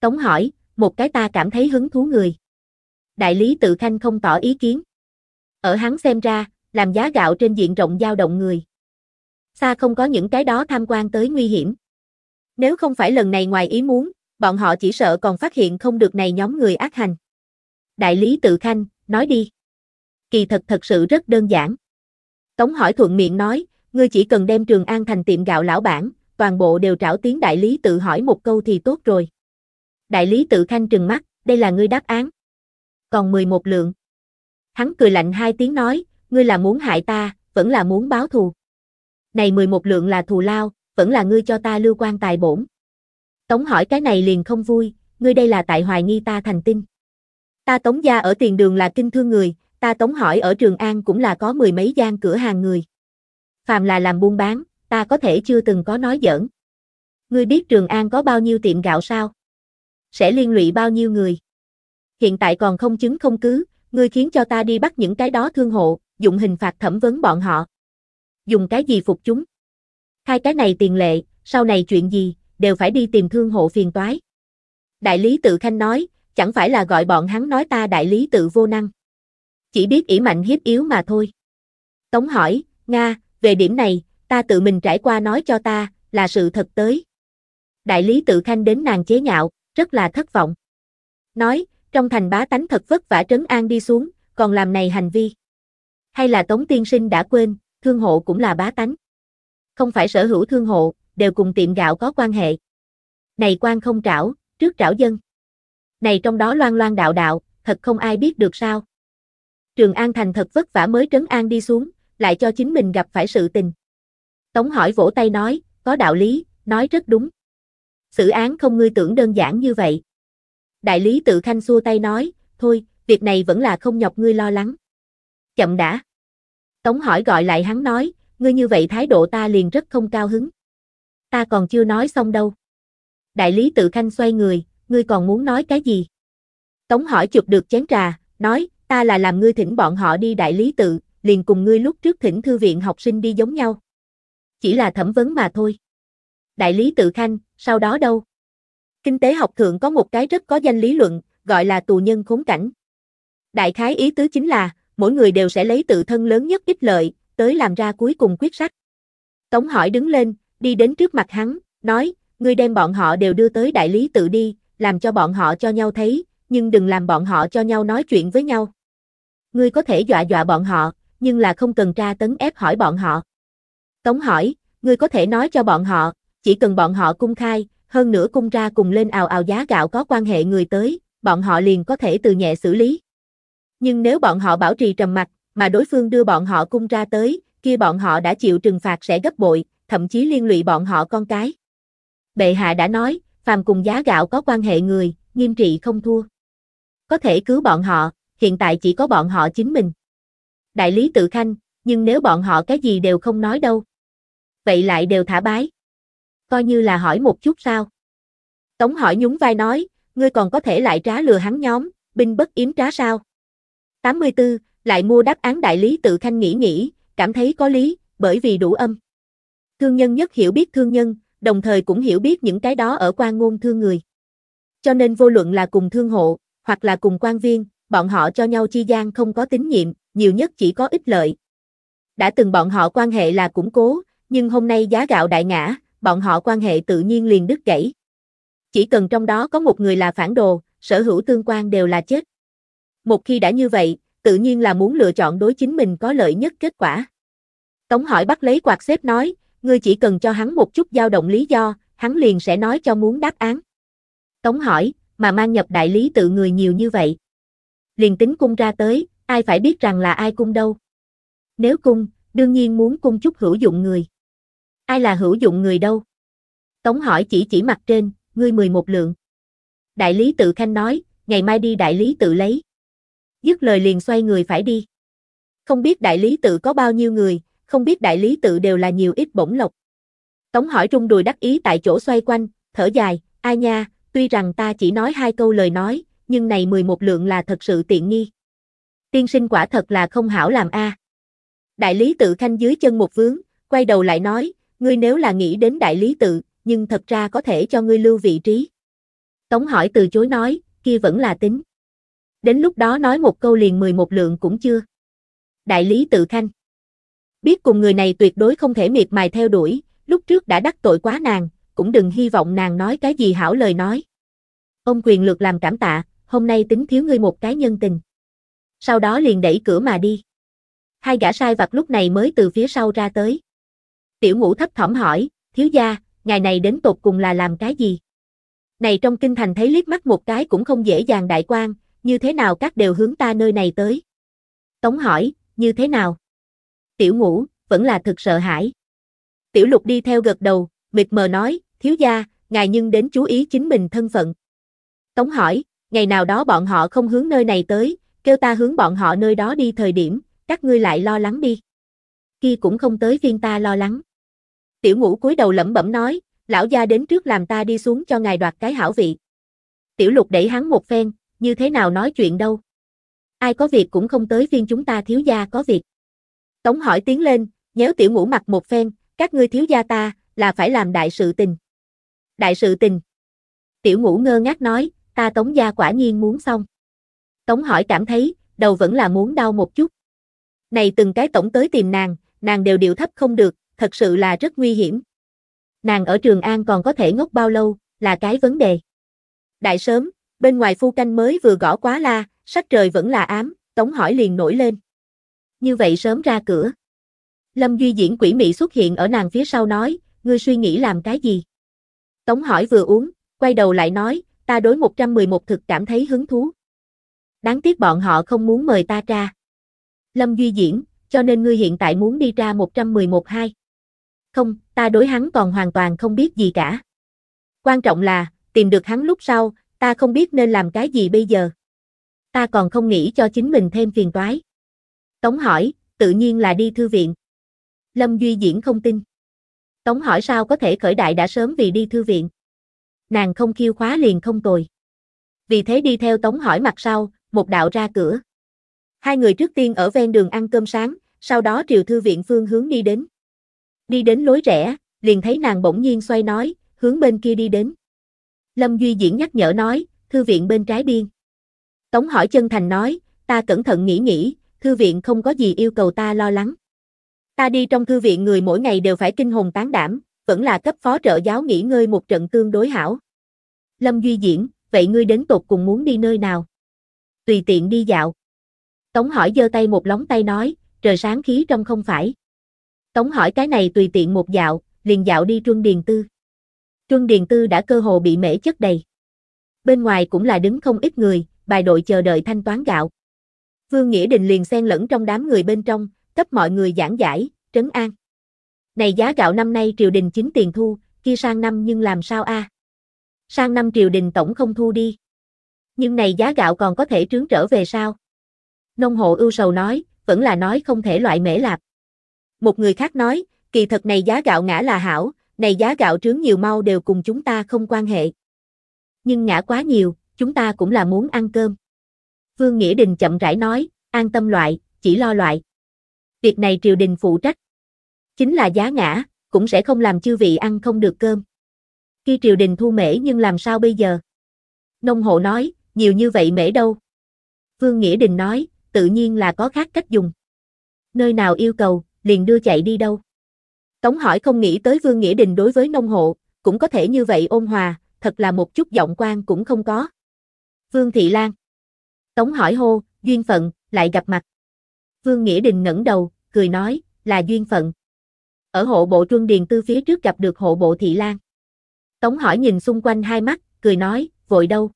Tống hỏi, một cái ta cảm thấy hứng thú người. Đại lý tự khanh không tỏ ý kiến. Ở hắn xem ra, làm giá gạo trên diện rộng dao động người. Xa không có những cái đó tham quan tới nguy hiểm. Nếu không phải lần này ngoài ý muốn, bọn họ chỉ sợ còn phát hiện không được này nhóm người ác hành. Đại lý tự khanh, nói đi. Kỳ thật thật sự rất đơn giản. Tống hỏi thuận miệng nói, ngươi chỉ cần đem Trường An thành tiệm gạo lão bản, toàn bộ đều trảo tiếng đại lý tự hỏi một câu thì tốt rồi. Đại lý tự khanh trừng mắt, đây là ngươi đáp án. Còn 11 lượng. Hắn cười lạnh hai tiếng nói, ngươi là muốn hại ta, vẫn là muốn báo thù. Này 11 lượng là thù lao, vẫn là ngươi cho ta lưu quan tài bổn. Tống hỏi cái này liền không vui, ngươi đây là tại hoài nghi ta thành tinh. Ta tống gia ở tiền đường là kinh thương người, ta tống hỏi ở Trường An cũng là có mười mấy gian cửa hàng người. Phàm là làm buôn bán, ta có thể chưa từng có nói giỡn. Ngươi biết Trường An có bao nhiêu tiệm gạo sao? Sẽ liên lụy bao nhiêu người? Hiện tại còn không chứng không cứ, ngươi khiến cho ta đi bắt những cái đó thương hộ, dụng hình phạt thẩm vấn bọn họ. Dùng cái gì phục chúng? Hai cái này tiền lệ, sau này chuyện gì, đều phải đi tìm thương hộ phiền toái. Đại lý tự khanh nói, chẳng phải là gọi bọn hắn nói ta đại lý tự vô năng. Chỉ biết ỷ mạnh hiếp yếu mà thôi. Tống hỏi, Nga, về điểm này, ta tự mình trải qua nói cho ta, là sự thật tới. Đại lý tự khanh đến nàng chế nhạo, rất là thất vọng. Nói, trong thành bá tánh thật vất vả trấn an đi xuống, còn làm này hành vi. Hay là Tống Tiên Sinh đã quên, thương hộ cũng là bá tánh không phải sở hữu thương hộ, đều cùng tiệm gạo có quan hệ. Này quan không trảo, trước trảo dân. Này trong đó loan loan đạo đạo, thật không ai biết được sao. Trường An Thành thật vất vả mới trấn an đi xuống, lại cho chính mình gặp phải sự tình. Tống hỏi vỗ tay nói, có đạo lý, nói rất đúng. Sự án không ngươi tưởng đơn giản như vậy. Đại lý tự khanh xua tay nói, thôi, việc này vẫn là không nhọc ngươi lo lắng. Chậm đã. Tống hỏi gọi lại hắn nói, ngươi như vậy thái độ ta liền rất không cao hứng. Ta còn chưa nói xong đâu. Đại lý tự khanh xoay người, ngươi còn muốn nói cái gì? Tống hỏi chụp được chén trà, nói, ta là làm ngươi thỉnh bọn họ đi đại lý tự, liền cùng ngươi lúc trước thỉnh thư viện học sinh đi giống nhau. Chỉ là thẩm vấn mà thôi. Đại lý tự khanh, sau đó đâu? Kinh tế học thượng có một cái rất có danh lý luận, gọi là tù nhân khốn cảnh. Đại khái ý tứ chính là, mỗi người đều sẽ lấy tự thân lớn nhất ích lợi, tới làm ra cuối cùng quyết sách. Tống hỏi đứng lên, đi đến trước mặt hắn, nói, ngươi đem bọn họ đều đưa tới đại lý tự đi, làm cho bọn họ cho nhau thấy, nhưng đừng làm bọn họ cho nhau nói chuyện với nhau. Ngươi có thể dọa dọa bọn họ, nhưng là không cần tra tấn ép hỏi bọn họ. Tống hỏi, ngươi có thể nói cho bọn họ, chỉ cần bọn họ cung khai, hơn nữa cung ra cùng lên ào ào giá gạo có quan hệ người tới, bọn họ liền có thể từ nhẹ xử lý. Nhưng nếu bọn họ bảo trì trầm mặc, mà đối phương đưa bọn họ cung ra tới, kia bọn họ đã chịu trừng phạt sẽ gấp bội, thậm chí liên lụy bọn họ con cái. Bệ hạ đã nói, phàm cùng giá gạo có quan hệ người, nghiêm trị không thua. Có thể cứu bọn họ, hiện tại chỉ có bọn họ chính mình. Đại lý tự khanh, nhưng nếu bọn họ cái gì đều không nói đâu. Vậy lại đều thả bái. Coi như là hỏi một chút sao. Tống hỏi nhún vai nói, ngươi còn có thể lại trá lừa hắn nhóm, binh bất yếm trá sao. 84, lại mua đáp án đại lý tự khanh nghĩ nghĩ, cảm thấy có lý, bởi vì đủ âm. Thương nhân nhất hiểu biết thương nhân, đồng thời cũng hiểu biết những cái đó ở quan ngôn thương người. Cho nên vô luận là cùng thương hộ, hoặc là cùng quan viên, bọn họ cho nhau chi gian không có tín nhiệm, nhiều nhất chỉ có ích lợi. Đã từng bọn họ quan hệ là củng cố, nhưng hôm nay giá gạo đại ngã, bọn họ quan hệ tự nhiên liền đứt gãy. Chỉ cần trong đó có một người là phản đồ, sở hữu tương quan đều là chết. Một khi đã như vậy, tự nhiên là muốn lựa chọn đối chính mình có lợi nhất kết quả. Tống hỏi bắt lấy quạt xếp nói, ngươi chỉ cần cho hắn một chút dao động lý do, hắn liền sẽ nói cho muốn đáp án. Tống hỏi, mà mang nhập đại lý tự người nhiều như vậy. Liền tính cung ra tới, ai phải biết rằng là ai cung đâu. Nếu cung, đương nhiên muốn cung chút hữu dụng người. Ai là hữu dụng người đâu? Tống hỏi chỉ chỉ mặt trên, ngươi 11 lượng. Đại lý tự khanh nói, ngày mai đi đại lý tự lấy dứt lời liền xoay người phải đi. Không biết đại lý tự có bao nhiêu người, không biết đại lý tự đều là nhiều ít bổng lộc. Tống hỏi trung đùi đắc ý tại chỗ xoay quanh, thở dài, ai nha, tuy rằng ta chỉ nói hai câu lời nói, nhưng này 11 lượng là thật sự tiện nghi. Tiên sinh quả thật là không hảo làm a. Đại lý tự khanh dưới chân một vướng, quay đầu lại nói, ngươi nếu là nghĩ đến đại lý tự, nhưng thật ra có thể cho ngươi lưu vị trí. Tống hỏi từ chối nói, kia vẫn là tính đến lúc đó nói một câu liền 11 lượng cũng chưa. Đại lý tự khanh. Biết cùng người này tuyệt đối không thể miệt mài theo đuổi, lúc trước đã đắc tội quá nàng, cũng đừng hy vọng nàng nói cái gì hảo lời nói. Ông quyền lược làm cảm tạ, hôm nay tính thiếu ngươi một cái nhân tình. Sau đó liền đẩy cửa mà đi. Hai gã sai vặt lúc này mới từ phía sau ra tới. Tiểu ngũ thấp thỏm hỏi, thiếu gia, ngày này đến tột cùng là làm cái gì? Này trong kinh thành thấy liếc mắt một cái cũng không dễ dàng đại quan, như thế nào các đều hướng ta nơi này tới? Tống hỏi, như thế nào? Tiểu ngũ, vẫn là thực sợ hãi. Tiểu lục đi theo gật đầu, mịt mờ nói, thiếu gia, ngài nhưng đến chú ý chính mình thân phận. Tống hỏi, ngày nào đó bọn họ không hướng nơi này tới, kêu ta hướng bọn họ nơi đó đi thời điểm, các ngươi lại lo lắng đi. Kia cũng không tới phiên ta lo lắng. Tiểu ngũ cúi đầu lẩm bẩm nói, lão gia đến trước làm ta đi xuống cho ngài đoạt cái hảo vị. Tiểu lục đẩy hắn một phen, như thế nào nói chuyện đâu. Ai có việc cũng không tới phiên chúng ta thiếu gia có việc. Tống hỏi tiếng lên, nhéo tiểu ngũ mặt một phen, các ngươi thiếu gia ta, là phải làm đại sự tình. Đại sự tình. Tiểu ngũ ngơ ngác nói, ta tống gia quả nhiên muốn xong. Tống hỏi cảm thấy, đầu vẫn là muốn đau một chút. Này từng cái tổng tới tìm nàng, nàng đều điều thấp không được, thật sự là rất nguy hiểm. Nàng ở Trường An còn có thể ngốc bao lâu, là cái vấn đề. Đại sớm, bên ngoài phu canh mới vừa gõ quá la, sắc trời vẫn là ám, Tống hỏi liền nổi lên. Như vậy sớm ra cửa. Lâm Duy diễn quỷ mị xuất hiện ở nàng phía sau nói, ngươi suy nghĩ làm cái gì? Tống hỏi vừa uống, quay đầu lại nói, ta đối 111 thực cảm thấy hứng thú. Đáng tiếc bọn họ không muốn mời ta ra. Lâm Duy diễn, cho nên ngươi hiện tại muốn đi ra 111 hai. Không, ta đối hắn còn hoàn toàn không biết gì cả. Quan trọng là, tìm được hắn lúc sau, ta không biết nên làm cái gì bây giờ. Ta còn không nghĩ cho chính mình thêm phiền toái. Tống hỏi, tự nhiên là đi thư viện. Lâm Duy Diễn không tin. Tống hỏi sao có thể khởi đại đã sớm vì đi thư viện. Nàng không khiêu khóa liền không tồi. Vì thế đi theo Tống hỏi mặt sau, một đạo ra cửa. Hai người trước tiên ở ven đường ăn cơm sáng, sau đó triều thư viện phương hướng đi đến. Đi đến lối rẽ, liền thấy nàng bỗng nhiên xoay nói, hướng bên kia đi đến. Lâm Duy Diễn nhắc nhở nói, thư viện bên trái biên. Tống hỏi chân thành nói, ta cẩn thận nghĩ nghĩ, thư viện không có gì yêu cầu ta lo lắng. Ta đi trong thư viện người mỗi ngày đều phải kinh hồn tán đảm, vẫn là cấp phó trợ giáo nghỉ ngơi một trận tương đối hảo. Lâm Duy Diễn, vậy ngươi đến tột cùng muốn đi nơi nào? Tùy tiện đi dạo. Tống hỏi giơ tay một lóng tay nói, trời sáng khí trong không phải. Tống hỏi cái này tùy tiện một dạo, liền dạo đi truân Điền Tư. Trương Điền Tư đã cơ hồ bị mễ chất đầy. Bên ngoài cũng là đứng không ít người, bài đội chờ đợi thanh toán gạo. Vương Nghĩa Đình liền xen lẫn trong đám người bên trong, cấp mọi người giảng giải, trấn an. Này giá gạo năm nay triều đình chính tiền thu, kia sang năm nhưng làm sao a? Sang năm triều đình tổng không thu đi. Nhưng này giá gạo còn có thể trướng trở về sao? Nông hộ ưu sầu nói, vẫn là nói không thể loại mễ lạp. Một người khác nói, kỳ thật này giá gạo ngã là hảo, này giá gạo trướng nhiều mau đều cùng chúng ta không quan hệ. Nhưng ngã quá nhiều, chúng ta cũng là muốn ăn cơm. Vương Nghĩa Đình chậm rãi nói, an tâm loại, chỉ lo loại. Việc này triều đình phụ trách. Chính là giá ngã, cũng sẽ không làm chư vị ăn không được cơm. Khi triều đình thu mễ nhưng làm sao bây giờ? Nông hộ nói, nhiều như vậy mễ đâu. Vương Nghĩa Đình nói, tự nhiên là có khác cách dùng. Nơi nào yêu cầu, liền đưa chạy đi đâu. Tống hỏi không nghĩ tới Vương Nghĩa Đình đối với nông hộ, cũng có thể như vậy ôn hòa, thật là một chút giọng quan cũng không có. Vương Thị Lan Tống hỏi hô, duyên phận, lại gặp mặt. Vương Nghĩa Đình ngẩng đầu, cười nói, là duyên phận. Ở hộ bộ Truân Điền Tư phía trước gặp được hộ bộ Thị Lan. Tống hỏi nhìn xung quanh hai mắt, cười nói, vội đâu.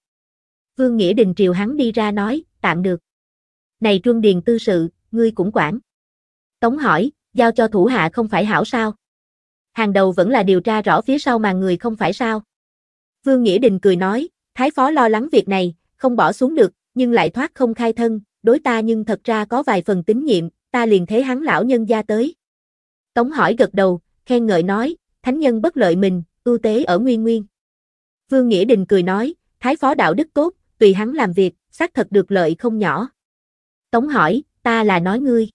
Vương Nghĩa Đình triều hắn đi ra nói, tạm được. Này Truân Điền Tư sự, ngươi cũng quản. Tống hỏi, giao cho thủ hạ không phải hảo sao? Hàng đầu vẫn là điều tra rõ phía sau mà người không phải sao? Vương Nghĩa Đình cười nói, Thái Phó lo lắng việc này, không bỏ xuống được, nhưng lại thoát không khai thân, đối ta nhưng thật ra có vài phần tín nhiệm, ta liền thế hắn lão nhân gia tới. Tống hỏi gật đầu, khen ngợi nói, thánh nhân bất lợi mình, ưu tế ở nguyên nguyên. Vương Nghĩa Đình cười nói, Thái Phó đạo đức tốt, tùy hắn làm việc, xác thật được lợi không nhỏ. Tống hỏi, ta là nói ngươi.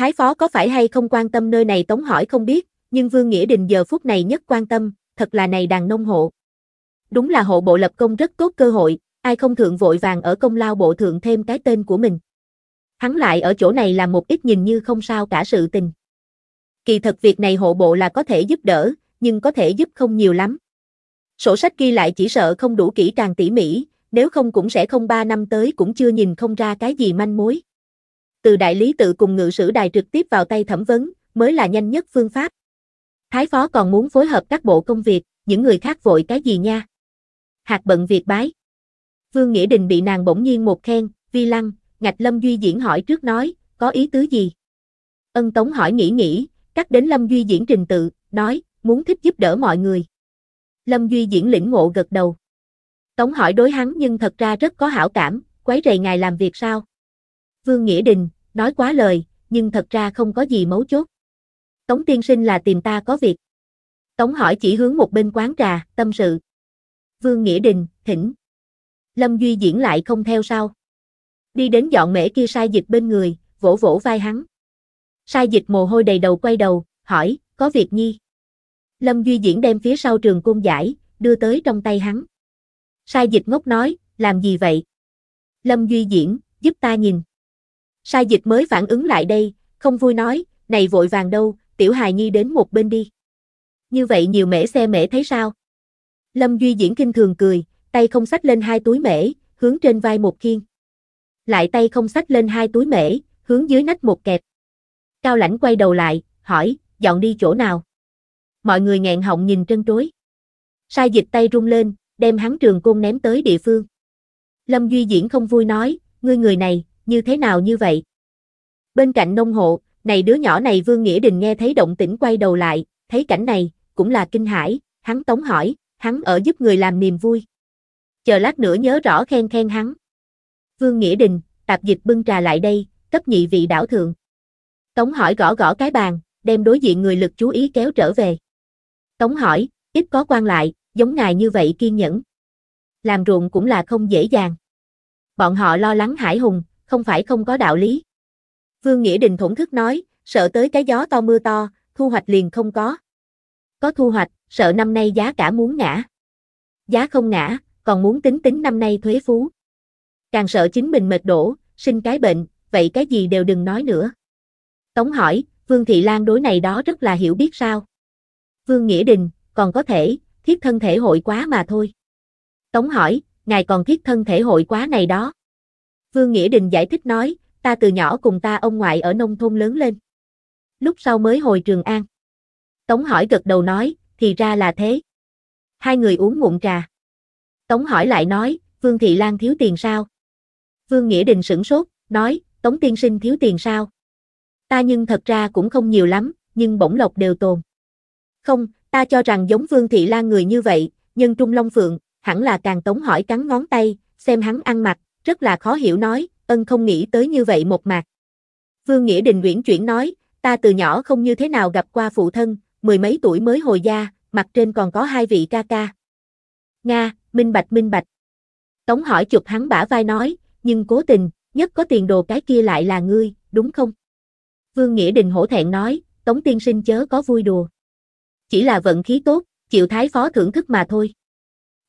Thái phó có phải hay không quan tâm nơi này tống hỏi không biết, nhưng Vương Nghĩa Đình giờ phút này nhất quan tâm, thật là này đàn nông hộ. Đúng là hộ bộ lập công rất tốt cơ hội, ai không thượng vội vàng ở công lao bộ thượng thêm cái tên của mình. Hắn lại ở chỗ này làm một ít nhìn như không sao cả sự tình. Kỳ thật việc này hộ bộ là có thể giúp đỡ, nhưng có thể giúp không nhiều lắm. Sổ sách ghi lại chỉ sợ không đủ kỹ càng tỉ mỉ, nếu không cũng sẽ không ba năm tới cũng chưa nhìn không ra cái gì manh mối từ đại lý tự cùng ngự sử đài trực tiếp vào tay thẩm vấn, mới là nhanh nhất phương pháp. Thái phó còn muốn phối hợp các bộ công việc, những người khác vội cái gì nha. Hạt bận việc bái. Vương Nghĩa Đình bị nàng bỗng nhiên một khen, vi lăng, ngạch Lâm Duy Diễn hỏi trước nói, có ý tứ gì? Ân Tống hỏi nghĩ nghĩ, cắt đến Lâm Duy Diễn trình tự, nói, muốn thích giúp đỡ mọi người. Lâm Duy Diễn lĩnh ngộ gật đầu. Tống hỏi đối hắn nhưng thật ra rất có hảo cảm, quấy rầy ngài làm việc sao? Vương Nghĩa Đình, nói quá lời, nhưng thật ra không có gì mấu chốt. Tống tiên sinh là tìm ta có việc. Tống hỏi chỉ hướng một bên quán trà, tâm sự. Vương Nghĩa Đình, thỉnh. Lâm Duy diễn lại không theo sao. Đi đến dọn mễ kia sai dịch bên người, vỗ vỗ vai hắn. Sai dịch mồ hôi đầy đầu quay đầu, hỏi, có việc nhi. Lâm Duy diễn đem phía sau trường côn giải, đưa tới trong tay hắn. Sai dịch ngốc nói, làm gì vậy? Lâm Duy diễn, giúp ta nhìn. Sai dịch mới phản ứng lại đây, không vui nói, này vội vàng đâu, tiểu hài nhi đến một bên đi. Như vậy nhiều mễ xe mễ thấy sao? Lâm Duy diễn kinh thường cười, tay không sách lên hai túi mễ, hướng trên vai một khiên. Lại tay không sách lên hai túi mễ, hướng dưới nách một kẹp. Cao lãnh quay đầu lại, hỏi, dọn đi chỗ nào? Mọi người nghẹn họng nhìn trân trối. Sai dịch tay rung lên, đem hắn trường côn ném tới địa phương. Lâm Duy Diễn không vui nói, ngươi người này, như thế nào như vậy? Bên cạnh nông hộ, này đứa nhỏ này Vương Nghĩa Đình nghe thấy động tĩnh quay đầu lại, thấy cảnh này, cũng là kinh hãi, hắn tống hỏi, hắn ở giúp người làm niềm vui. Chờ lát nữa nhớ rõ khen khen hắn. Vương Nghĩa Đình, tạp dịch bưng trà lại đây, cấp nhị vị đảo thượng. Tống hỏi gõ gõ cái bàn, đem đối diện người lực chú ý kéo trở về. Tống hỏi, ít có quan lại, giống ngài như vậy kiên nhẫn. Làm ruộng cũng là không dễ dàng. Bọn họ lo lắng Hải Hùng, không phải không có đạo lý. Vương Nghĩa Đình thổn thức nói, sợ tới cái gió to mưa to, thu hoạch liền không có. Có thu hoạch, sợ năm nay giá cả muốn ngã. Giá không ngã, còn muốn tính tính năm nay thuế phú. Càng sợ chính mình mệt đổ, sinh cái bệnh, vậy cái gì đều đừng nói nữa. Tống hỏi, Vương Thị Lan đối này đó rất là hiểu biết sao. Vương Nghĩa Đình, còn có thể, thiết thân thể hội quá mà thôi. Tống hỏi, ngài còn thiết thân thể hội quá này đó. Vương Nghĩa Đình giải thích nói, ta từ nhỏ cùng ta ông ngoại ở nông thôn lớn lên. Lúc sau mới hồi Trường An. Tống hỏi gật đầu nói, thì ra là thế. Hai người uống ngụm trà. Tống hỏi lại nói, Vương Thị Lan thiếu tiền sao? Vương Nghĩa Đình sửng sốt, nói, Tống tiên sinh thiếu tiền sao? Ta nhưng thật ra cũng không nhiều lắm, nhưng bổng lộc đều tồn. Không, ta cho rằng giống Vương Thị Lan người như vậy, nhân Trung Long Phượng, hẳn là càng Tống hỏi cắn ngón tay, xem hắn ăn mặc, rất là khó hiểu nói, ân không nghĩ tới như vậy một mạc. Vương Nghĩa Đình Nguyễn chuyển nói, ta từ nhỏ không như thế nào gặp qua phụ thân, mười mấy tuổi mới hồi gia, mặt trên còn có hai vị ca ca. Nga, minh bạch minh bạch. Tống hỏi chụp hắn bả vai nói, nhưng cố tình, nhất có tiền đồ cái kia lại là ngươi, đúng không? Vương Nghĩa Đình hổ thẹn nói, Tống tiên sinh chớ có vui đùa. Chỉ là vận khí tốt, chịu thái phó thưởng thức mà thôi.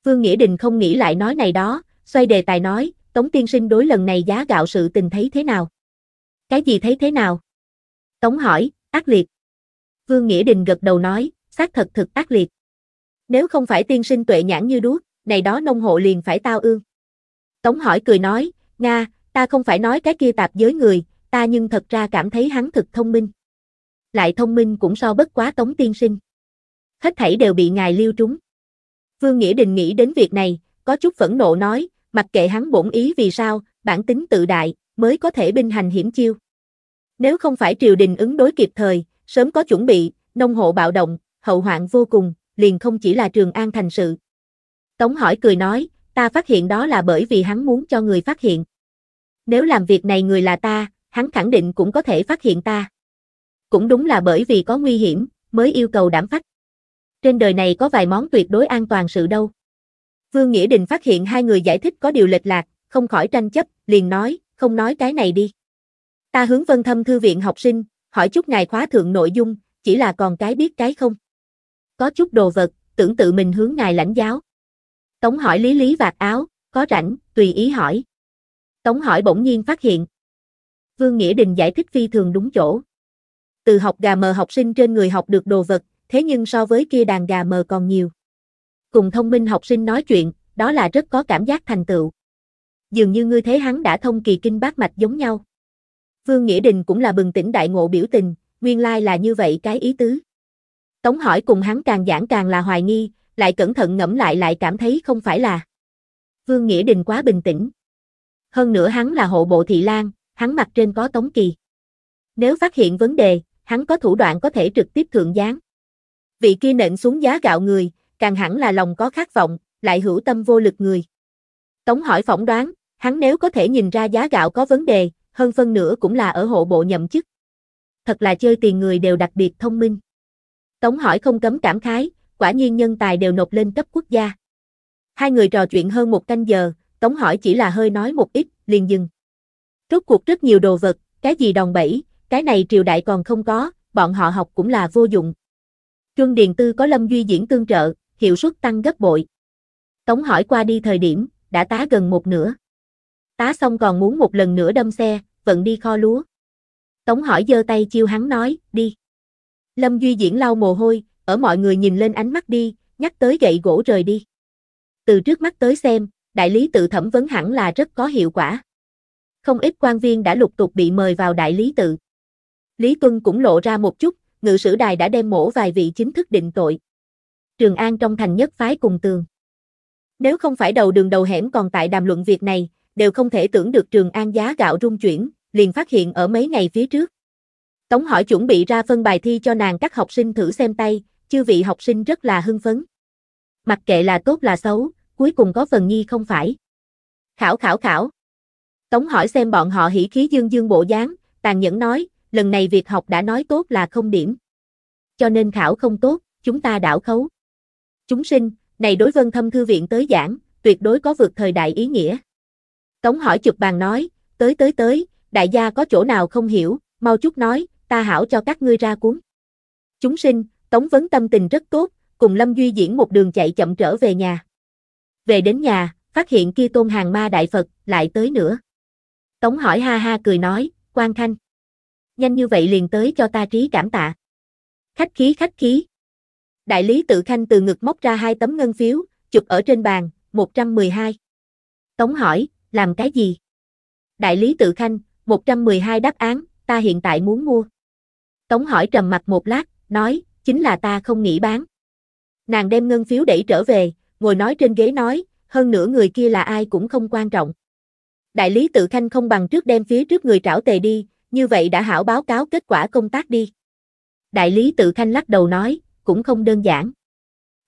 Vương Nghĩa Đình không nghĩ lại nói này đó, xoay đề tài nói, Tống tiên sinh đối lần này giá gạo sự tình thấy thế nào? Cái gì thấy thế nào? Tống hỏi, ác liệt. Vương Nghĩa Đình gật đầu nói, xác thật thực ác liệt. Nếu không phải tiên sinh tuệ nhãn như đuốc, này đó nông hộ liền phải tao ương. Tống hỏi cười nói, Nga, ta không phải nói cái kia tạp giới người, ta nhưng thật ra cảm thấy hắn thực thông minh. Lại thông minh cũng so bất quá tống tiên sinh. Hết thảy đều bị ngài lưu trúng. Vương Nghĩa Đình nghĩ đến việc này, có chút phẫn nộ nói, mặc kệ hắn bổn ý vì sao, bản tính tự đại, mới có thể binh hành hiểm chiêu. Nếu không phải triều đình ứng đối kịp thời, sớm có chuẩn bị, nông hộ bạo động, hậu hoạn vô cùng, liền không chỉ là Trường An thành sự. Tống hỏi cười nói, ta phát hiện đó là bởi vì hắn muốn cho người phát hiện. Nếu làm việc này người là ta, hắn khẳng định cũng có thể phát hiện ta. Cũng đúng là bởi vì có nguy hiểm, mới yêu cầu đảm phách. Trên đời này có vài món tuyệt đối an toàn sự đâu. Vương Nghĩa Đình phát hiện hai người giải thích có điều lệch lạc, không khỏi tranh chấp, liền nói, không nói cái này đi. Ta hướng vân thâm thư viện học sinh, hỏi chút ngài khóa thượng nội dung, chỉ là còn cái biết cái không. Có chút đồ vật, tưởng tự mình hướng ngài lãnh giáo. Tống hỏi lý lý vạt áo, có rảnh, tùy ý hỏi. Tống hỏi bỗng nhiên phát hiện. Vương Nghĩa Đình giải thích phi thường đúng chỗ. Từ học gà mờ học sinh trên người học được đồ vật, thế nhưng so với kia đàn gà mờ còn nhiều cùng thông minh học sinh nói chuyện, đó là rất có cảm giác thành tựu. Dường như ngươi thế hắn đã thông kỳ kinh bát mạch giống nhau. Vương Nghĩa Đình cũng là bừng tỉnh đại ngộ biểu tình, nguyên lai là như vậy cái ý tứ. Tống hỏi cùng hắn càng giảng càng là hoài nghi, lại cẩn thận ngẫm lại lại cảm thấy không phải là. Vương Nghĩa Đình quá bình tĩnh. Hơn nữa hắn là hộ bộ thị lang, hắn mặt trên có tống kỳ. Nếu phát hiện vấn đề, hắn có thủ đoạn có thể trực tiếp thượng gián. Vị kia nện xuống giá gạo người, càng hẳn là lòng có khát vọng, lại hữu tâm vô lực người. Tống hỏi phỏng đoán, hắn nếu có thể nhìn ra giá gạo có vấn đề, hơn phân nửa cũng là ở hộ bộ nhậm chức. Thật là chơi tiền người đều đặc biệt thông minh. Tống hỏi không cấm cảm khái, quả nhiên nhân tài đều nộp lên cấp quốc gia. Hai người trò chuyện hơn một canh giờ, Tống hỏi chỉ là hơi nói một ít, liền dừng. Rốt cuộc rất nhiều đồ vật, cái gì đòn bẩy, cái này triều đại còn không có, bọn họ học cũng là vô dụng. Trương Điền Tư có Lâm Duy Diễn tương trợ, hiệu suất tăng gấp bội. Tống hỏi qua đi thời điểm, đã tá gần một nửa. Tá xong còn muốn một lần nữa đâm xe, vận đi kho lúa. Tống hỏi giơ tay chiêu hắn nói, đi. Lâm Duy Diễn lau mồ hôi, ở mọi người nhìn lên ánh mắt đi, nhắc tới gậy gỗ rời đi. Từ trước mắt tới xem, đại lý tự thẩm vấn hẳn là rất có hiệu quả. Không ít quan viên đã lục tục bị mời vào đại lý tự. Lý Tuân cũng lộ ra một chút, ngự sử đài đã đem mổ vài vị chính thức định tội. Trường An trong thành nhất phái cùng tường. Nếu không phải đầu đường đầu hẻm còn tại đàm luận việc này, đều không thể tưởng được Trường An giá gạo rung chuyển, liền phát hiện ở mấy ngày phía trước. Tống hỏi chuẩn bị ra phân bài thi cho nàng các học sinh thử xem tay, chư vị học sinh rất là hưng phấn. Mặc kệ là tốt là xấu, cuối cùng có phần nhi không phải. Khảo khảo khảo. Tống hỏi xem bọn họ hỉ khí dương dương bộ dáng, tàn nhẫn nói, lần này việc học đã nói tốt là không điểm. Cho nên khảo không tốt, chúng ta đảo khấu. Chúng sinh, này đối vân thâm thư viện tới giảng, tuyệt đối có vượt thời đại ý nghĩa. Tống hỏi chụp bàn nói, tới tới tới, đại gia có chỗ nào không hiểu, mau chút nói, ta hảo cho các ngươi ra cuốn. Chúng sinh, Tống Vấn tâm tình rất tốt, cùng Lâm Duy diễn một đường chạy chậm trở về nhà. Về đến nhà, phát hiện kia tôn hàng ma đại Phật, lại tới nữa. Tống hỏi ha ha cười nói, quan Khanh. Nhanh như vậy liền tới cho ta trí cảm tạ. Khách khí khách khí, Đại lý tự khanh từ ngực móc ra hai tấm ngân phiếu, chụp ở trên bàn, 112. Tống hỏi, làm cái gì? Đại lý tự khanh, 112 đáp án, ta hiện tại muốn mua. Tống hỏi trầm mặt một lát, nói, chính là ta không nghĩ bán. Nàng đem ngân phiếu đẩy trở về, ngồi nói trên ghế nói, hơn nữa người kia là ai cũng không quan trọng. Đại lý tự khanh không bằng trước đem phía trước người trảo tề đi, như vậy đã hảo báo cáo kết quả công tác đi. Đại lý tự khanh lắc đầu nói, cũng không đơn giản.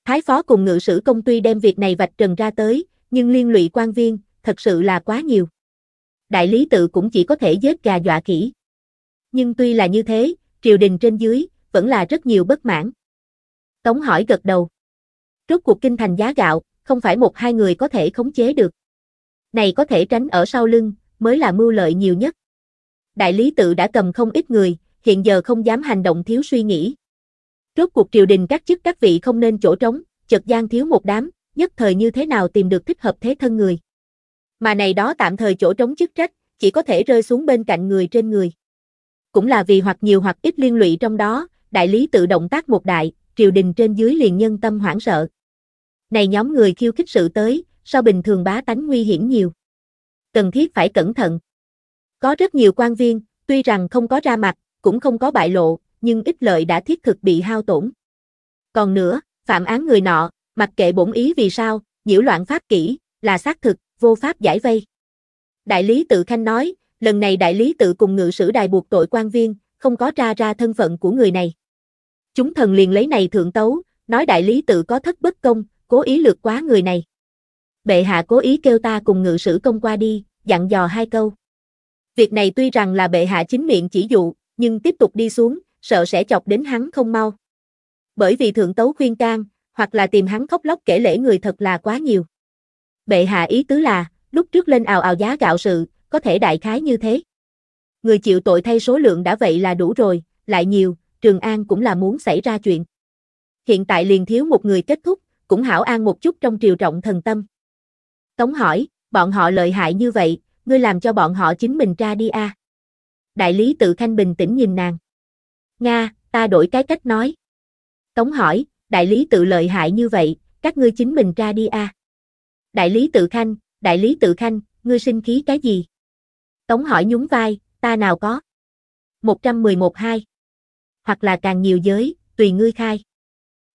Thái phó cùng ngự sử công tuy đem việc này vạch trần ra tới, nhưng liên lụy quan viên, thật sự là quá nhiều. Đại lý tự cũng chỉ có thể giết gà dọa kỹ. Nhưng tuy là như thế, triều đình trên dưới, vẫn là rất nhiều bất mãn. Tống hỏi gật đầu. Rốt cuộc kinh thành giá gạo, không phải một hai người có thể khống chế được. Này có thể tránh ở sau lưng, mới là mưu lợi nhiều nhất. Đại lý tự đã cầm không ít người, hiện giờ không dám hành động thiếu suy nghĩ. Rốt cuộc triều đình các chức các vị không nên chỗ trống, chợt gian thiếu một đám, nhất thời như thế nào tìm được thích hợp thế thân người. Mà này đó tạm thời chỗ trống chức trách, chỉ có thể rơi xuống bên cạnh người trên người. Cũng là vì hoặc nhiều hoặc ít liên lụy trong đó, đại lý tự động tác một đại, triều đình trên dưới liền nhân tâm hoảng sợ. Này nhóm người khiêu khích sự tới, so bình thường bá tánh nguy hiểm nhiều. Cần thiết phải cẩn thận. Có rất nhiều quan viên, tuy rằng không có ra mặt, cũng không có bại lộ, nhưng ít lợi đã thiết thực bị hao tổn. Còn nữa, phạm án người nọ, mặc kệ bổn ý vì sao, nhiễu loạn pháp kỷ, là xác thực, vô pháp giải vây. Đại lý tự khanh nói, lần này đại lý tự cùng ngự sử đài buộc tội quan viên, không có tra ra thân phận của người này. Chúng thần liền lấy này thượng tấu, nói đại lý tự có thất bất công, cố ý lược quá người này. Bệ hạ cố ý kêu ta cùng ngự sử công qua đi, dặn dò hai câu. Việc này tuy rằng là bệ hạ chính miệng chỉ dụ, nhưng tiếp tục đi xuống, sợ sẽ chọc đến hắn không mau. Bởi vì thượng tấu khuyên can, hoặc là tìm hắn khóc lóc kể lễ người thật là quá nhiều. Bệ hạ ý tứ là, lúc trước lên ào ào giá gạo sự, có thể đại khái như thế. Người chịu tội thay số lượng đã vậy là đủ rồi, lại nhiều, Trường An cũng là muốn xảy ra chuyện. Hiện tại liền thiếu một người kết thúc, cũng hảo an một chút trong triều trọng thần tâm. Tống hỏi, bọn họ lợi hại như vậy, ngươi làm cho bọn họ chính mình ra đi a. À? Đại lý tự khanh bình tĩnh nhìn nàng. Nga, ta đổi cái cách nói. Tống hỏi, đại lý tự lợi hại như vậy, các ngươi chính mình ra đi a. À. Đại lý tự khanh, đại lý tự khanh, ngươi sinh khí cái gì? Tống hỏi nhún vai, ta nào có. 111-2 Hoặc là càng nhiều giới, tùy ngươi khai.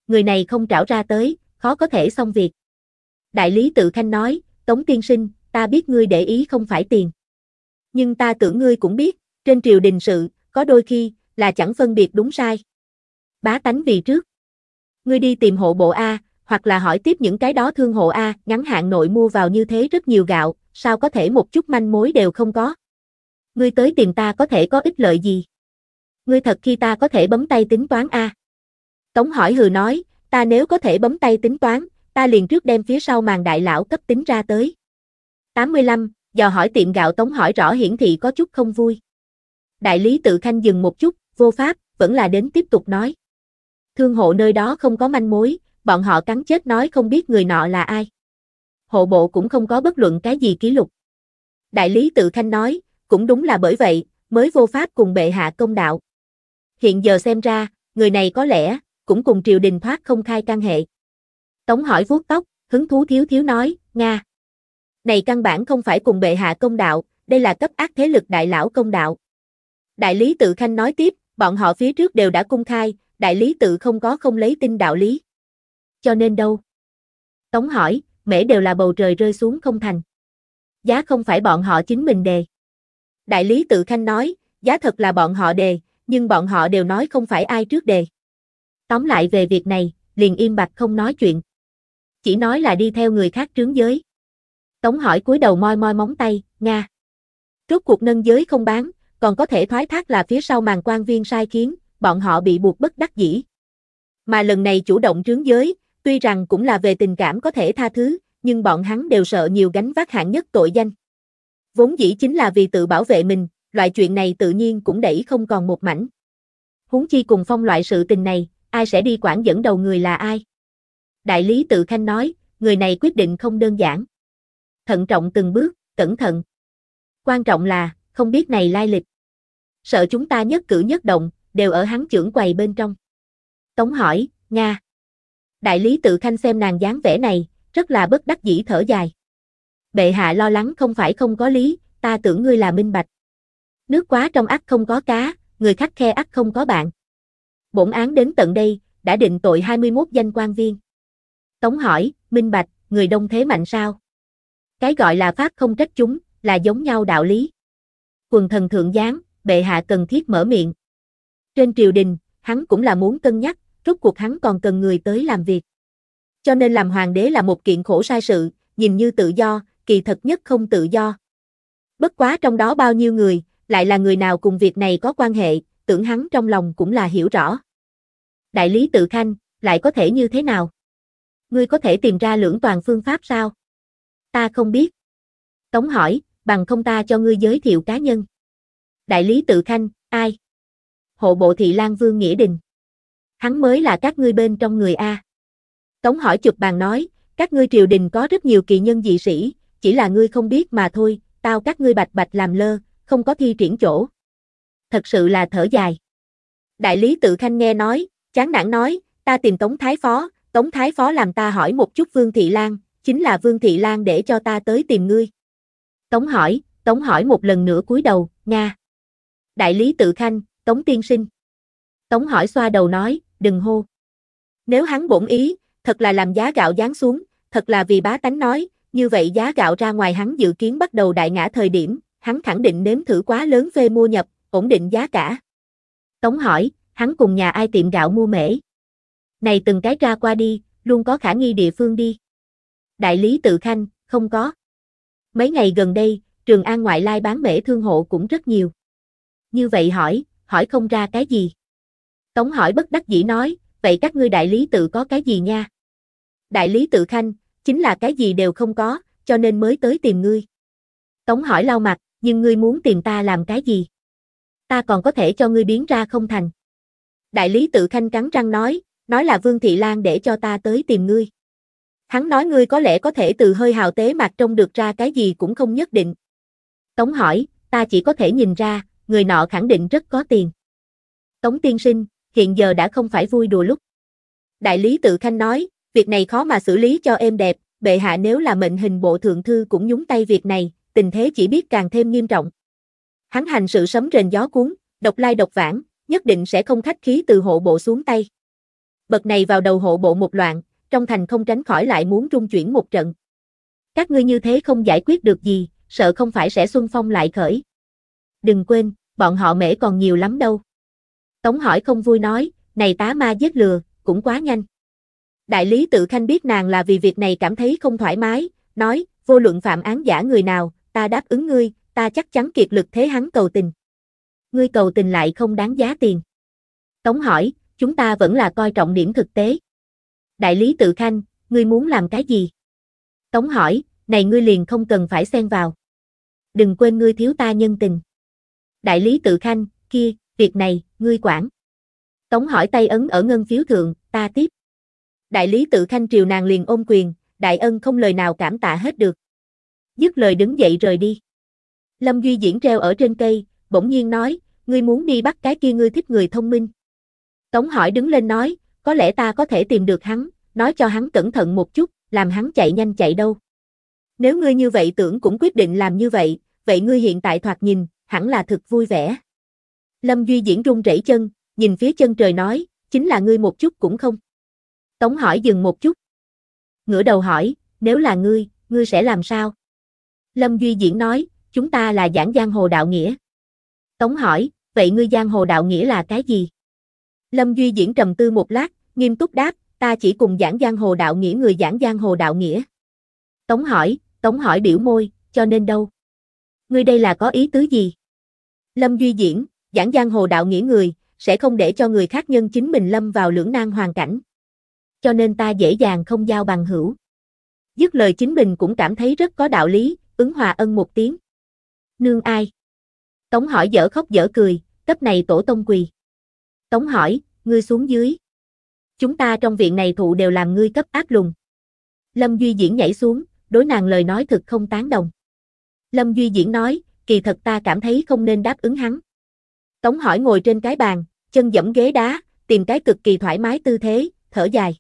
Người này không trảo ra tới, khó có thể xong việc. Đại lý tự khanh nói, Tống tiên sinh, ta biết ngươi để ý không phải tiền. Nhưng ta tưởng ngươi cũng biết, trên triều đình sự, có đôi khi, là chẳng phân biệt đúng sai. Bá tánh vì trước. Ngươi đi tìm hộ bộ A, hoặc là hỏi tiếp những cái đó thương hộ A, ngắn hạn nội mua vào như thế rất nhiều gạo, sao có thể một chút manh mối đều không có. Ngươi tới tìm ta có thể có ích lợi gì? Ngươi thật khi ta có thể bấm tay tính toán A. Tống hỏi hừ nói, ta nếu có thể bấm tay tính toán, ta liền trước đem phía sau màn đại lão cấp tính ra tới. 85, dò hỏi tiệm gạo Tống hỏi rõ hiển thị có chút không vui. Đại lý tự khanh dừng một chút, vô pháp, vẫn là đến tiếp tục nói. Thương hộ nơi đó không có manh mối, bọn họ cắn chết nói không biết người nọ là ai. Hộ bộ cũng không có bất luận cái gì ký lục. Đại lý tự khanh nói, cũng đúng là bởi vậy, mới vô pháp cùng bệ hạ công đạo. Hiện giờ xem ra, người này có lẽ, cũng cùng triều đình thoát không khai căn hệ. Tống hỏi vuốt tóc, hứng thú thiếu thiếu nói, Nga. Này căn bản không phải cùng bệ hạ công đạo, đây là cấp ác thế lực đại lão công đạo. Đại lý tự khanh nói tiếp, bọn họ phía trước đều đã cung khai, đại lý tự không có không lấy tin đạo lý. Cho nên đâu? Tống hỏi, mễ đều là bầu trời rơi xuống không thành. Giá không phải bọn họ chính mình đề. Đại lý tự khanh nói, giá thật là bọn họ đề, nhưng bọn họ đều nói không phải ai trước đề. Tóm lại về việc này, liền im bặt không nói chuyện. Chỉ nói là đi theo người khác trướng giới. Tống hỏi cúi đầu moi moi móng tay, Nga. Rốt cuộc nâng giới không bán, còn có thể thoái thác là phía sau màn quan viên sai khiến, bọn họ bị buộc bất đắc dĩ. Mà lần này chủ động trướng giới, tuy rằng cũng là về tình cảm có thể tha thứ, nhưng bọn hắn đều sợ nhiều gánh vác hạng nhất tội danh. Vốn dĩ chính là vì tự bảo vệ mình, loại chuyện này tự nhiên cũng đẩy không còn một mảnh. Huống chi cùng phong loại sự tình này, ai sẽ đi quản dẫn đầu người là ai? Đại lý tự khanh nói, người này quyết định không đơn giản. Thận trọng từng bước, cẩn thận. Quan trọng là, không biết này lai lịch. Sợ chúng ta nhất cử nhất động, đều ở hắn trưởng quầy bên trong. Tống hỏi, Nga. Đại lý tự khanh xem nàng dáng vẻ này, rất là bất đắc dĩ thở dài. Bệ hạ lo lắng không phải không có lý, ta tưởng ngươi là minh bạch. Nước quá trong ắt không có cá, người khắc khe ắt không có bạn. Bổn án đến tận đây, đã định tội 21 danh quan viên. Tống hỏi, minh bạch, người đông thế mạnh sao? Cái gọi là pháp không trách chúng, là giống nhau đạo lý quần thần thượng giám, bệ hạ cần thiết mở miệng. Trên triều đình, hắn cũng là muốn cân nhắc, rốt cuộc hắn còn cần người tới làm việc. Cho nên làm hoàng đế là một kiện khổ sai sự, nhìn như tự do, kỳ thật nhất không tự do. Bất quá trong đó bao nhiêu người, lại là người nào cùng việc này có quan hệ, tưởng hắn trong lòng cũng là hiểu rõ. Đại lý tự khanh, lại có thể như thế nào? Ngươi có thể tìm ra lưỡng toàn phương pháp sao? Ta không biết. Tống hỏi, bằng không ta cho ngươi giới thiệu cá nhân. Đại lý tự khanh, ai? Hộ bộ thị lang vương nghĩa đình. Hắn mới là các ngươi bên trong người A. Tống hỏi chụp bàn nói, các ngươi triều đình có rất nhiều kỳ nhân dị sĩ, chỉ là ngươi không biết mà thôi, tao các ngươi bạch bạch làm lơ, không có thi triển chỗ. Thật sự là thở dài. Đại lý tự khanh nghe nói, chán nản nói, ta tìm Tống Thái Phó, Tống Thái Phó làm ta hỏi một chút Vương Thị Lan, chính là Vương Thị Lan để cho ta tới tìm ngươi. Tống hỏi, Tống hỏi một lần nữa cúi đầu, Nga. Đại lý tự khanh, Tống tiên sinh. Tống hỏi xoa đầu nói, đừng hô. Nếu hắn bổn ý, thật là làm giá gạo giáng xuống, thật là vì bá tánh nói, như vậy giá gạo ra ngoài hắn dự kiến bắt đầu đại ngã thời điểm, hắn khẳng định nếm thử quá lớn phê mua nhập, ổn định giá cả. Tống hỏi, hắn cùng nhà ai tiệm gạo mua mễ? Này từng cái ra qua đi, luôn có khả nghi địa phương đi. Đại lý tự khanh, không có. Mấy ngày gần đây, Trường An ngoại lai bán mễ thương hộ cũng rất nhiều. Như vậy hỏi, hỏi không ra cái gì. Tống hỏi bất đắc dĩ nói, vậy các ngươi đại lý tự có cái gì nha? Đại lý tự khanh, chính là cái gì đều không có, cho nên mới tới tìm ngươi. Tống hỏi lau mặt, nhưng ngươi muốn tìm ta làm cái gì? Ta còn có thể cho ngươi biến ra không thành. Đại lý tự khanh cắn răng nói, nói là Vương Thị Lan để cho ta tới tìm ngươi. Hắn nói ngươi có lẽ có thể từ hơi hào tế mặt trông được ra cái gì cũng không nhất định. Tống hỏi, ta chỉ có thể nhìn ra, người nọ khẳng định rất có tiền. Tống tiên sinh, hiện giờ đã không phải vui đùa lúc. Đại lý tự khanh nói, việc này khó mà xử lý cho em đẹp, bệ hạ nếu là mệnh hình bộ thượng thư cũng nhúng tay việc này, tình thế chỉ biết càng thêm nghiêm trọng. Hắn hành sự sấm rền gió cuốn, độc lai độc vãng, nhất định sẽ không khách khí từ hộ bộ xuống tay. Bậc này vào đầu hộ bộ một loạn, trong thành không tránh khỏi lại muốn trung chuyển một trận. Các ngươi như thế không giải quyết được gì, sợ không phải sẽ xuân phong lại khởi. Đừng quên, bọn họ mễ còn nhiều lắm đâu. Tống hỏi không vui nói, này tá ma giết lừa, cũng quá nhanh. Đại lý tự khanh biết nàng là vì việc này cảm thấy không thoải mái, nói, vô luận phạm án giả người nào, ta đáp ứng ngươi, ta chắc chắn kiệt lực thế hắn cầu tình. Ngươi cầu tình lại không đáng giá tiền. Tống hỏi, chúng ta vẫn là coi trọng điểm thực tế đại lý tự khanh, ngươi muốn làm cái gì? Tống hỏi, này ngươi liền không cần phải xen vào. Đừng quên ngươi thiếu ta nhân tình. Đại lý tự khanh, kia, việc này, ngươi quản. Tống hỏi tay ấn ở ngân phiếu thượng, ta tiếp. Đại lý tự khanh triều nàng liền ôm quyền, đại ân không lời nào cảm tạ hết được. Dứt lời đứng dậy rời đi. Lâm Duy Diễn treo ở trên cây, bỗng nhiên nói, ngươi muốn đi bắt cái kia ngươi thích người thông minh. Tống hỏi đứng lên nói, có lẽ ta có thể tìm được hắn, nói cho hắn cẩn thận một chút, làm hắn chạy nhanh chạy đâu. Nếu ngươi như vậy tưởng cũng quyết định làm như vậy, vậy ngươi hiện tại thoạt nhìn, hẳn là thật vui vẻ. Lâm Duy Diễn run rẩy chân, nhìn phía chân trời nói, chính là ngươi một chút cũng không. Tống hỏi dừng một chút. Ngửa đầu hỏi, nếu là ngươi, ngươi sẽ làm sao? Lâm Duy Diễn nói, chúng ta là giảng giang hồ đạo nghĩa. Tống hỏi, vậy ngươi giang hồ đạo nghĩa là cái gì? Lâm Duy Diễn trầm tư một lát, nghiêm túc đáp, ta chỉ cùng giảng giang hồ đạo nghĩa người giảng giang hồ đạo nghĩa. Tống hỏi, Tống hỏi biểu môi, cho nên đâu? Ngươi đây là có ý tứ gì? Lâm Duy Diễn, giảng giang hồ đạo nghĩa người, sẽ không để cho người khác nhân chính mình lâm vào lưỡng nan hoàn cảnh. Cho nên ta dễ dàng không giao bằng hữu. Dứt lời chính mình cũng cảm thấy rất có đạo lý, ứng hòa ân một tiếng. Nương ai? Tống hỏi dở khóc dở cười, cấp này tổ tông quỳ. Tống hỏi, ngươi xuống dưới chúng ta trong viện này thụ đều làm ngươi cấp áp lùng. Lâm Duy Diễn nhảy xuống, đối nàng lời nói thực không tán đồng. Lâm Duy Diễn nói, kỳ thật ta cảm thấy không nên đáp ứng hắn. Tống hỏi ngồi trên cái bàn, chân dẫm ghế đá, tìm cái cực kỳ thoải mái tư thế, thở dài.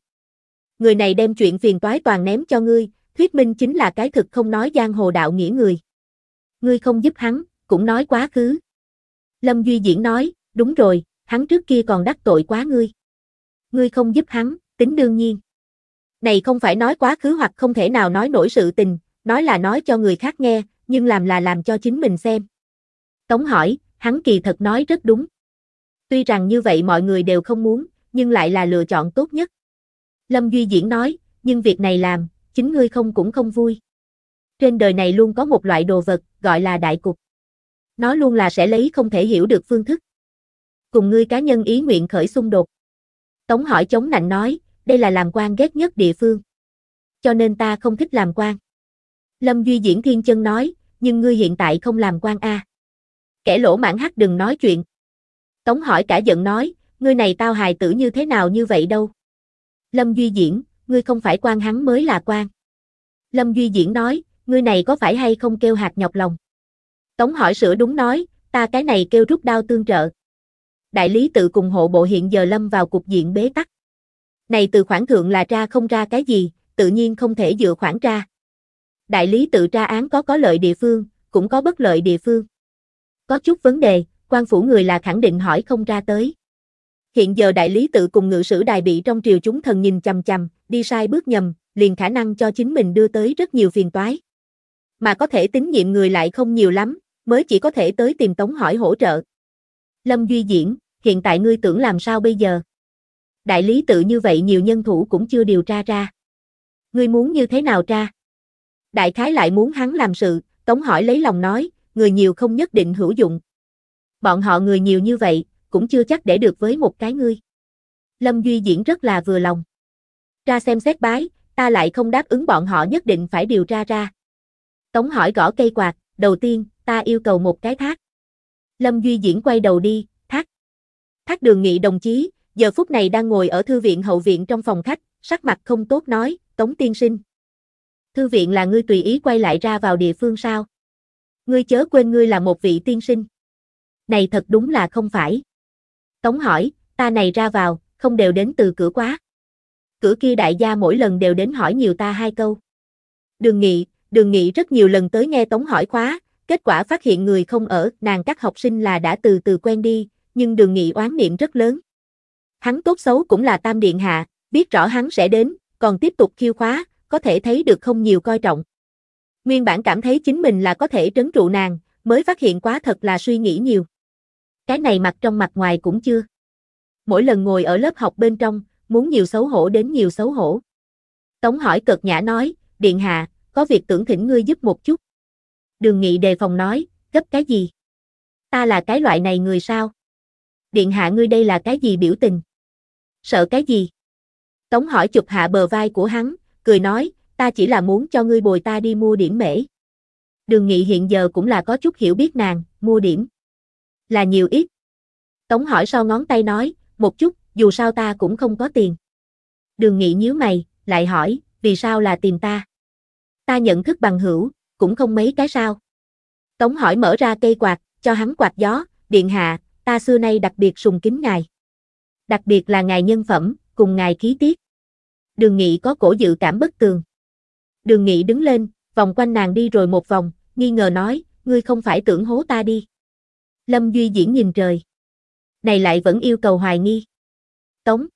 Người này đem chuyện phiền toái toàn ném cho ngươi, thuyết minh chính là cái thực không nói giang hồ đạo nghĩa người. Ngươi không giúp hắn, cũng nói quá khứ. Lâm Duy Diễn nói, đúng rồi, hắn trước kia còn đắc tội quá ngươi ngươi không giúp hắn, tính đương nhiên. Này không phải nói quá khứ hoặc không thể nào nói nổi sự tình, nói là nói cho người khác nghe, nhưng làm là làm cho chính mình xem. Tống hỏi, hắn kỳ thật nói rất đúng. Tuy rằng như vậy mọi người đều không muốn, nhưng lại là lựa chọn tốt nhất. Lâm Duy Diễn nói, nhưng việc này làm, chính ngươi không cũng không vui. Trên đời này luôn có một loại đồ vật, gọi là đại cục. Nó luôn là sẽ lấy không thể hiểu được phương thức. Cùng ngươi cá nhân ý nguyện khởi xung đột. Tống hỏi chống nạnh nói, đây là làm quan ghét nhất địa phương. Cho nên ta không thích làm quan. Lâm Duy Diễn Thiên Chân nói, nhưng ngươi hiện tại không làm quan a. À. Kẻ lỗ mãn hắc đừng nói chuyện. Tống hỏi cả giận nói, ngươi này tao hài tử như thế nào như vậy đâu. Lâm Duy Diễn, ngươi không phải quan hắn mới là quan. Lâm Duy Diễn nói, ngươi này có phải hay không kêu hạt nhọc lòng. Tống hỏi sửa đúng nói, ta cái này kêu rút đau tương trợ đại lý tự cùng hộ bộ hiện giờ lâm vào cục diện bế tắc. Này từ khoản thượng là ra không ra cái gì, tự nhiên không thể dựa khoản ra. Đại lý tự ra án có có lợi địa phương, cũng có bất lợi địa phương. Có chút vấn đề, quan phủ người là khẳng định hỏi không ra tới. Hiện giờ đại lý tự cùng ngự sử đài bị trong triều chúng thần nhìn chằm chằm, đi sai bước nhầm, liền khả năng cho chính mình đưa tới rất nhiều phiền toái. Mà có thể tín nhiệm người lại không nhiều lắm, mới chỉ có thể tới tìm tống hỏi hỗ trợ. Lâm Duy Diễn, hiện tại ngươi tưởng làm sao bây giờ? Đại lý tự như vậy nhiều nhân thủ cũng chưa điều tra ra. Ngươi muốn như thế nào ra? Đại khái lại muốn hắn làm sự, Tống hỏi lấy lòng nói, người nhiều không nhất định hữu dụng. Bọn họ người nhiều như vậy, cũng chưa chắc để được với một cái ngươi. Lâm Duy Diễn rất là vừa lòng. Ra xem xét bái, ta lại không đáp ứng bọn họ nhất định phải điều tra ra. Tống hỏi gõ cây quạt, đầu tiên, ta yêu cầu một cái thác. Lâm Duy Diễn quay đầu đi, thác. Thác đường nghị đồng chí, giờ phút này đang ngồi ở thư viện hậu viện trong phòng khách, sắc mặt không tốt nói, Tống Tiên Sinh. Thư viện là ngươi tùy ý quay lại ra vào địa phương sao? Ngươi chớ quên ngươi là một vị tiên sinh. Này thật đúng là không phải. Tống hỏi, ta này ra vào, không đều đến từ cửa quá. Cửa kia đại gia mỗi lần đều đến hỏi nhiều ta hai câu. Đường nghị, đường nghị rất nhiều lần tới nghe Tống hỏi khóa, Kết quả phát hiện người không ở, nàng các học sinh là đã từ từ quen đi, nhưng đường nghị oán niệm rất lớn. Hắn tốt xấu cũng là tam điện hạ, biết rõ hắn sẽ đến, còn tiếp tục khiêu khóa, có thể thấy được không nhiều coi trọng. Nguyên bản cảm thấy chính mình là có thể trấn trụ nàng, mới phát hiện quá thật là suy nghĩ nhiều. Cái này mặt trong mặt ngoài cũng chưa. Mỗi lần ngồi ở lớp học bên trong, muốn nhiều xấu hổ đến nhiều xấu hổ. Tống hỏi cực nhã nói, Điện Hạ, có việc tưởng thỉnh ngươi giúp một chút đường nghị đề phòng nói, gấp cái gì? Ta là cái loại này người sao? Điện hạ ngươi đây là cái gì biểu tình? Sợ cái gì? Tống hỏi chụp hạ bờ vai của hắn, cười nói, ta chỉ là muốn cho ngươi bồi ta đi mua điểm mễ. Đường nghị hiện giờ cũng là có chút hiểu biết nàng, mua điểm. Là nhiều ít. Tống hỏi sau ngón tay nói, một chút, dù sao ta cũng không có tiền. Đường nghị nhíu mày, lại hỏi, vì sao là tìm ta? Ta nhận thức bằng hữu, cũng không mấy cái sao. Tống hỏi mở ra cây quạt, cho hắn quạt gió, điện hạ, ta xưa nay đặc biệt sùng kính ngài. Đặc biệt là ngài nhân phẩm, cùng ngài khí tiết. Đường nghị có cổ dự cảm bất tường. Đường nghị đứng lên, vòng quanh nàng đi rồi một vòng, nghi ngờ nói, ngươi không phải tưởng hố ta đi. Lâm Duy diễn nhìn trời. Này lại vẫn yêu cầu hoài nghi. Tống.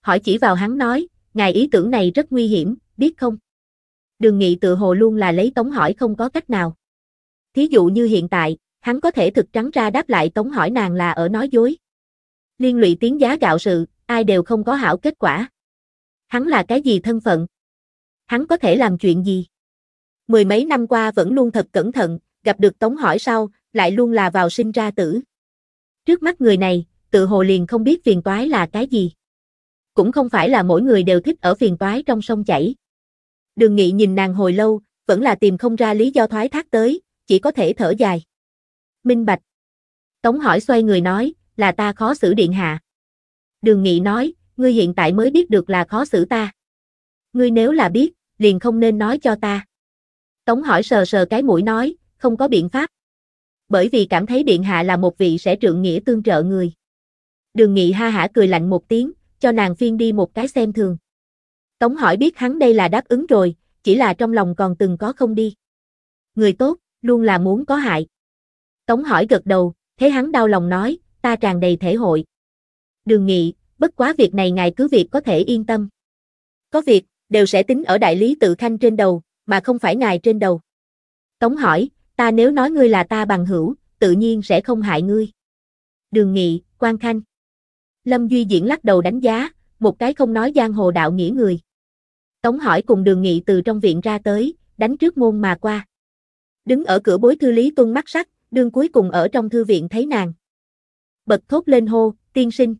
Hỏi chỉ vào hắn nói, ngài ý tưởng này rất nguy hiểm, biết không? đường nghị tự hồ luôn là lấy tống hỏi không có cách nào. Thí dụ như hiện tại, hắn có thể thực trắng ra đáp lại tống hỏi nàng là ở nói dối. Liên lụy tiếng giá gạo sự, ai đều không có hảo kết quả. Hắn là cái gì thân phận? Hắn có thể làm chuyện gì? Mười mấy năm qua vẫn luôn thật cẩn thận, gặp được tống hỏi sau, lại luôn là vào sinh ra tử. Trước mắt người này, tự hồ liền không biết phiền toái là cái gì. Cũng không phải là mỗi người đều thích ở phiền toái trong sông chảy. Đường Nghị nhìn nàng hồi lâu, vẫn là tìm không ra lý do thoái thác tới, chỉ có thể thở dài. Minh Bạch. Tống hỏi xoay người nói, là ta khó xử điện hạ. Đường Nghị nói, ngươi hiện tại mới biết được là khó xử ta. Ngươi nếu là biết, liền không nên nói cho ta. Tống hỏi sờ sờ cái mũi nói, không có biện pháp. Bởi vì cảm thấy điện hạ là một vị sẽ trượng nghĩa tương trợ người. Đường Nghị ha hả cười lạnh một tiếng, cho nàng phiên đi một cái xem thường. Tống hỏi biết hắn đây là đáp ứng rồi, chỉ là trong lòng còn từng có không đi. Người tốt, luôn là muốn có hại. Tống hỏi gật đầu, thế hắn đau lòng nói, ta tràn đầy thể hội. Đường nghị, bất quá việc này ngài cứ việc có thể yên tâm. Có việc, đều sẽ tính ở đại lý tự khanh trên đầu, mà không phải ngài trên đầu. Tống hỏi, ta nếu nói ngươi là ta bằng hữu, tự nhiên sẽ không hại ngươi. Đường nghị, quan khanh. Lâm Duy Diễn lắc đầu đánh giá, một cái không nói giang hồ đạo nghĩa người. Tống hỏi cùng đường nghị từ trong viện ra tới, đánh trước môn mà qua. Đứng ở cửa bối thư Lý Tuân mắt sắc, đương cuối cùng ở trong thư viện thấy nàng. Bật thốt lên hô, tiên sinh.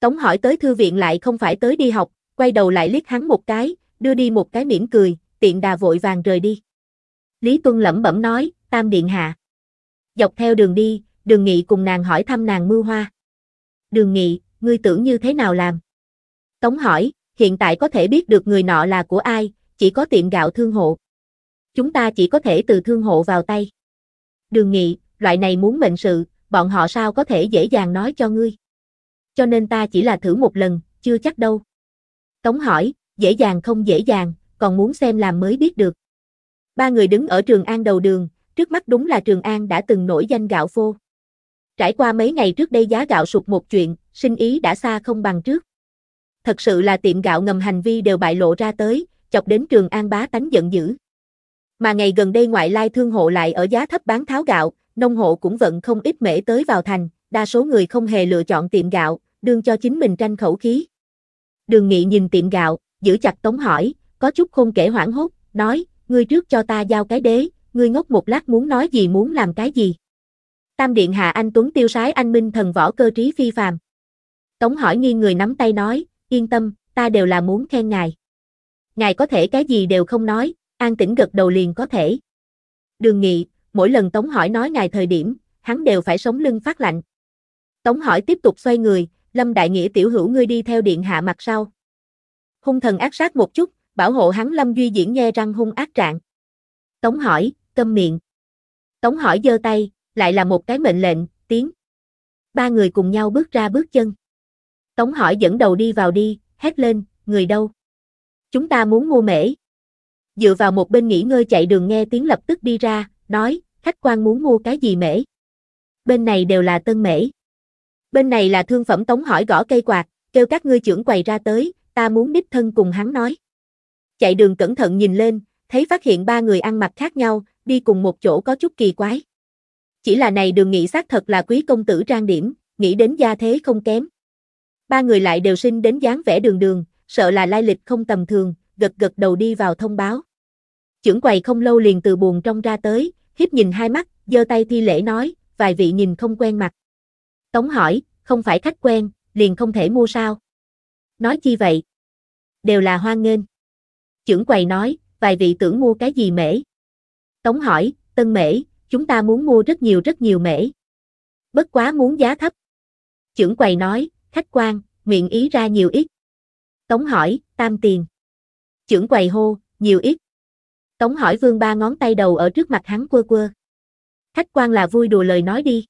Tống hỏi tới thư viện lại không phải tới đi học, quay đầu lại liếc hắn một cái, đưa đi một cái mỉm cười, tiện đà vội vàng rời đi. Lý Tuân lẩm bẩm nói, tam điện hạ. Dọc theo đường đi, đường nghị cùng nàng hỏi thăm nàng mưu hoa. Đường nghị, ngươi tưởng như thế nào làm? Tống hỏi hiện tại có thể biết được người nọ là của ai, chỉ có tiệm gạo thương hộ. Chúng ta chỉ có thể từ thương hộ vào tay. Đường nghị, loại này muốn mệnh sự, bọn họ sao có thể dễ dàng nói cho ngươi. Cho nên ta chỉ là thử một lần, chưa chắc đâu. Tống hỏi, dễ dàng không dễ dàng, còn muốn xem làm mới biết được. Ba người đứng ở Trường An đầu đường, trước mắt đúng là Trường An đã từng nổi danh gạo phô. Trải qua mấy ngày trước đây giá gạo sụt một chuyện, sinh ý đã xa không bằng trước thật sự là tiệm gạo ngầm hành vi đều bại lộ ra tới, chọc đến trường An bá tánh giận dữ. Mà ngày gần đây ngoại lai thương hộ lại ở giá thấp bán tháo gạo, nông hộ cũng vẫn không ít mễ tới vào thành, đa số người không hề lựa chọn tiệm gạo, đương cho chính mình tranh khẩu khí. Đường Nghị nhìn tiệm gạo, giữ chặt Tống hỏi, có chút không kể hoảng hốt, nói, ngươi trước cho ta giao cái đế, ngươi ngốc một lát muốn nói gì muốn làm cái gì. Tam Điện Hạ Anh Tuấn tiêu sái anh minh thần võ cơ trí phi phàm. Tống hỏi nghi người nắm tay nói, yên tâm, ta đều là muốn khen ngài. Ngài có thể cái gì đều không nói, an tĩnh gật đầu liền có thể. Đường nghị, mỗi lần Tống hỏi nói ngài thời điểm, hắn đều phải sống lưng phát lạnh. Tống hỏi tiếp tục xoay người, Lâm Đại Nghĩa tiểu hữu ngươi đi theo điện hạ mặt sau. Hung thần ác sát một chút, bảo hộ hắn Lâm Duy diễn nghe răng hung ác trạng. Tống hỏi, câm miệng. Tống hỏi giơ tay, lại là một cái mệnh lệnh, tiếng. Ba người cùng nhau bước ra bước chân. Tống hỏi dẫn đầu đi vào đi, hét lên, người đâu? Chúng ta muốn mua mễ. Dựa vào một bên nghỉ ngơi chạy đường nghe tiếng lập tức đi ra, nói, khách quan muốn mua cái gì mễ? Bên này đều là tân mễ. Bên này là thương phẩm tống hỏi gõ cây quạt, kêu các ngươi trưởng quầy ra tới, ta muốn đích thân cùng hắn nói. Chạy đường cẩn thận nhìn lên, thấy phát hiện ba người ăn mặc khác nhau, đi cùng một chỗ có chút kỳ quái. Chỉ là này đường nghị xác thật là quý công tử trang điểm, nghĩ đến gia thế không kém ba người lại đều sinh đến dáng vẻ đường đường, sợ là lai lịch không tầm thường, gật gật đầu đi vào thông báo. Chưởng quầy không lâu liền từ buồn trong ra tới, hiếp nhìn hai mắt, giơ tay thi lễ nói, vài vị nhìn không quen mặt. Tống hỏi, không phải khách quen, liền không thể mua sao? Nói chi vậy? Đều là hoan nghênh. Chưởng quầy nói, vài vị tưởng mua cái gì mễ? Tống hỏi, tân mễ, chúng ta muốn mua rất nhiều rất nhiều mễ. Bất quá muốn giá thấp. Chưởng quầy nói, khách quan, miệng ý ra nhiều ít. Tống hỏi, tam tiền. Chưởng quầy hô, nhiều ít. Tống hỏi vương ba ngón tay đầu ở trước mặt hắn quơ quơ. Khách quan là vui đùa lời nói đi.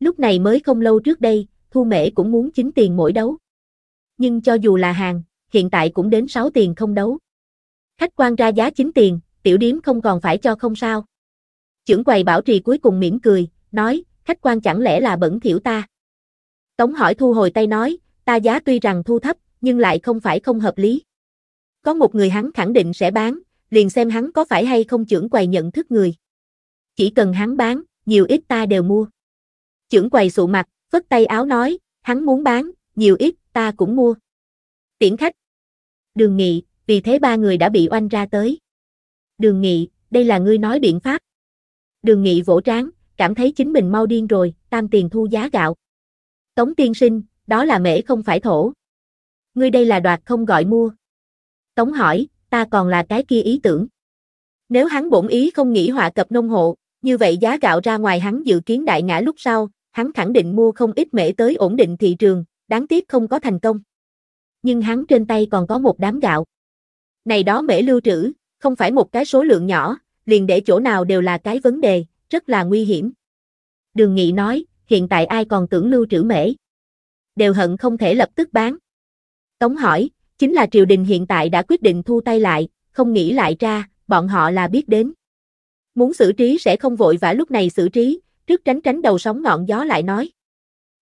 Lúc này mới không lâu trước đây, thu mễ cũng muốn chính tiền mỗi đấu. Nhưng cho dù là hàng, hiện tại cũng đến 6 tiền không đấu. Khách quan ra giá chính tiền, tiểu điếm không còn phải cho không sao. Chưởng quầy bảo trì cuối cùng mỉm cười, nói, khách quan chẳng lẽ là bẩn thiểu ta. Tống hỏi thu hồi tay nói, ta giá tuy rằng thu thấp, nhưng lại không phải không hợp lý. Có một người hắn khẳng định sẽ bán, liền xem hắn có phải hay không trưởng quầy nhận thức người. Chỉ cần hắn bán, nhiều ít ta đều mua. Trưởng quầy sụ mặt, vất tay áo nói, hắn muốn bán, nhiều ít ta cũng mua. Tiễn khách. Đường nghị, vì thế ba người đã bị oanh ra tới. Đường nghị, đây là ngươi nói biện pháp. Đường nghị vỗ trán, cảm thấy chính mình mau điên rồi, tam tiền thu giá gạo. Tống tiên sinh, đó là mễ không phải thổ. Ngươi đây là đoạt không gọi mua. Tống hỏi, ta còn là cái kia ý tưởng. Nếu hắn bổn ý không nghĩ họa cập nông hộ, như vậy giá gạo ra ngoài hắn dự kiến đại ngã lúc sau, hắn khẳng định mua không ít mễ tới ổn định thị trường, đáng tiếc không có thành công. Nhưng hắn trên tay còn có một đám gạo. Này đó mễ lưu trữ, không phải một cái số lượng nhỏ, liền để chỗ nào đều là cái vấn đề, rất là nguy hiểm. Đường Nghị nói, hiện tại ai còn tưởng lưu trữ mễ. Đều hận không thể lập tức bán. Tống hỏi, chính là triều đình hiện tại đã quyết định thu tay lại, không nghĩ lại ra, bọn họ là biết đến. Muốn xử trí sẽ không vội vã lúc này xử trí, trước tránh tránh đầu sóng ngọn gió lại nói.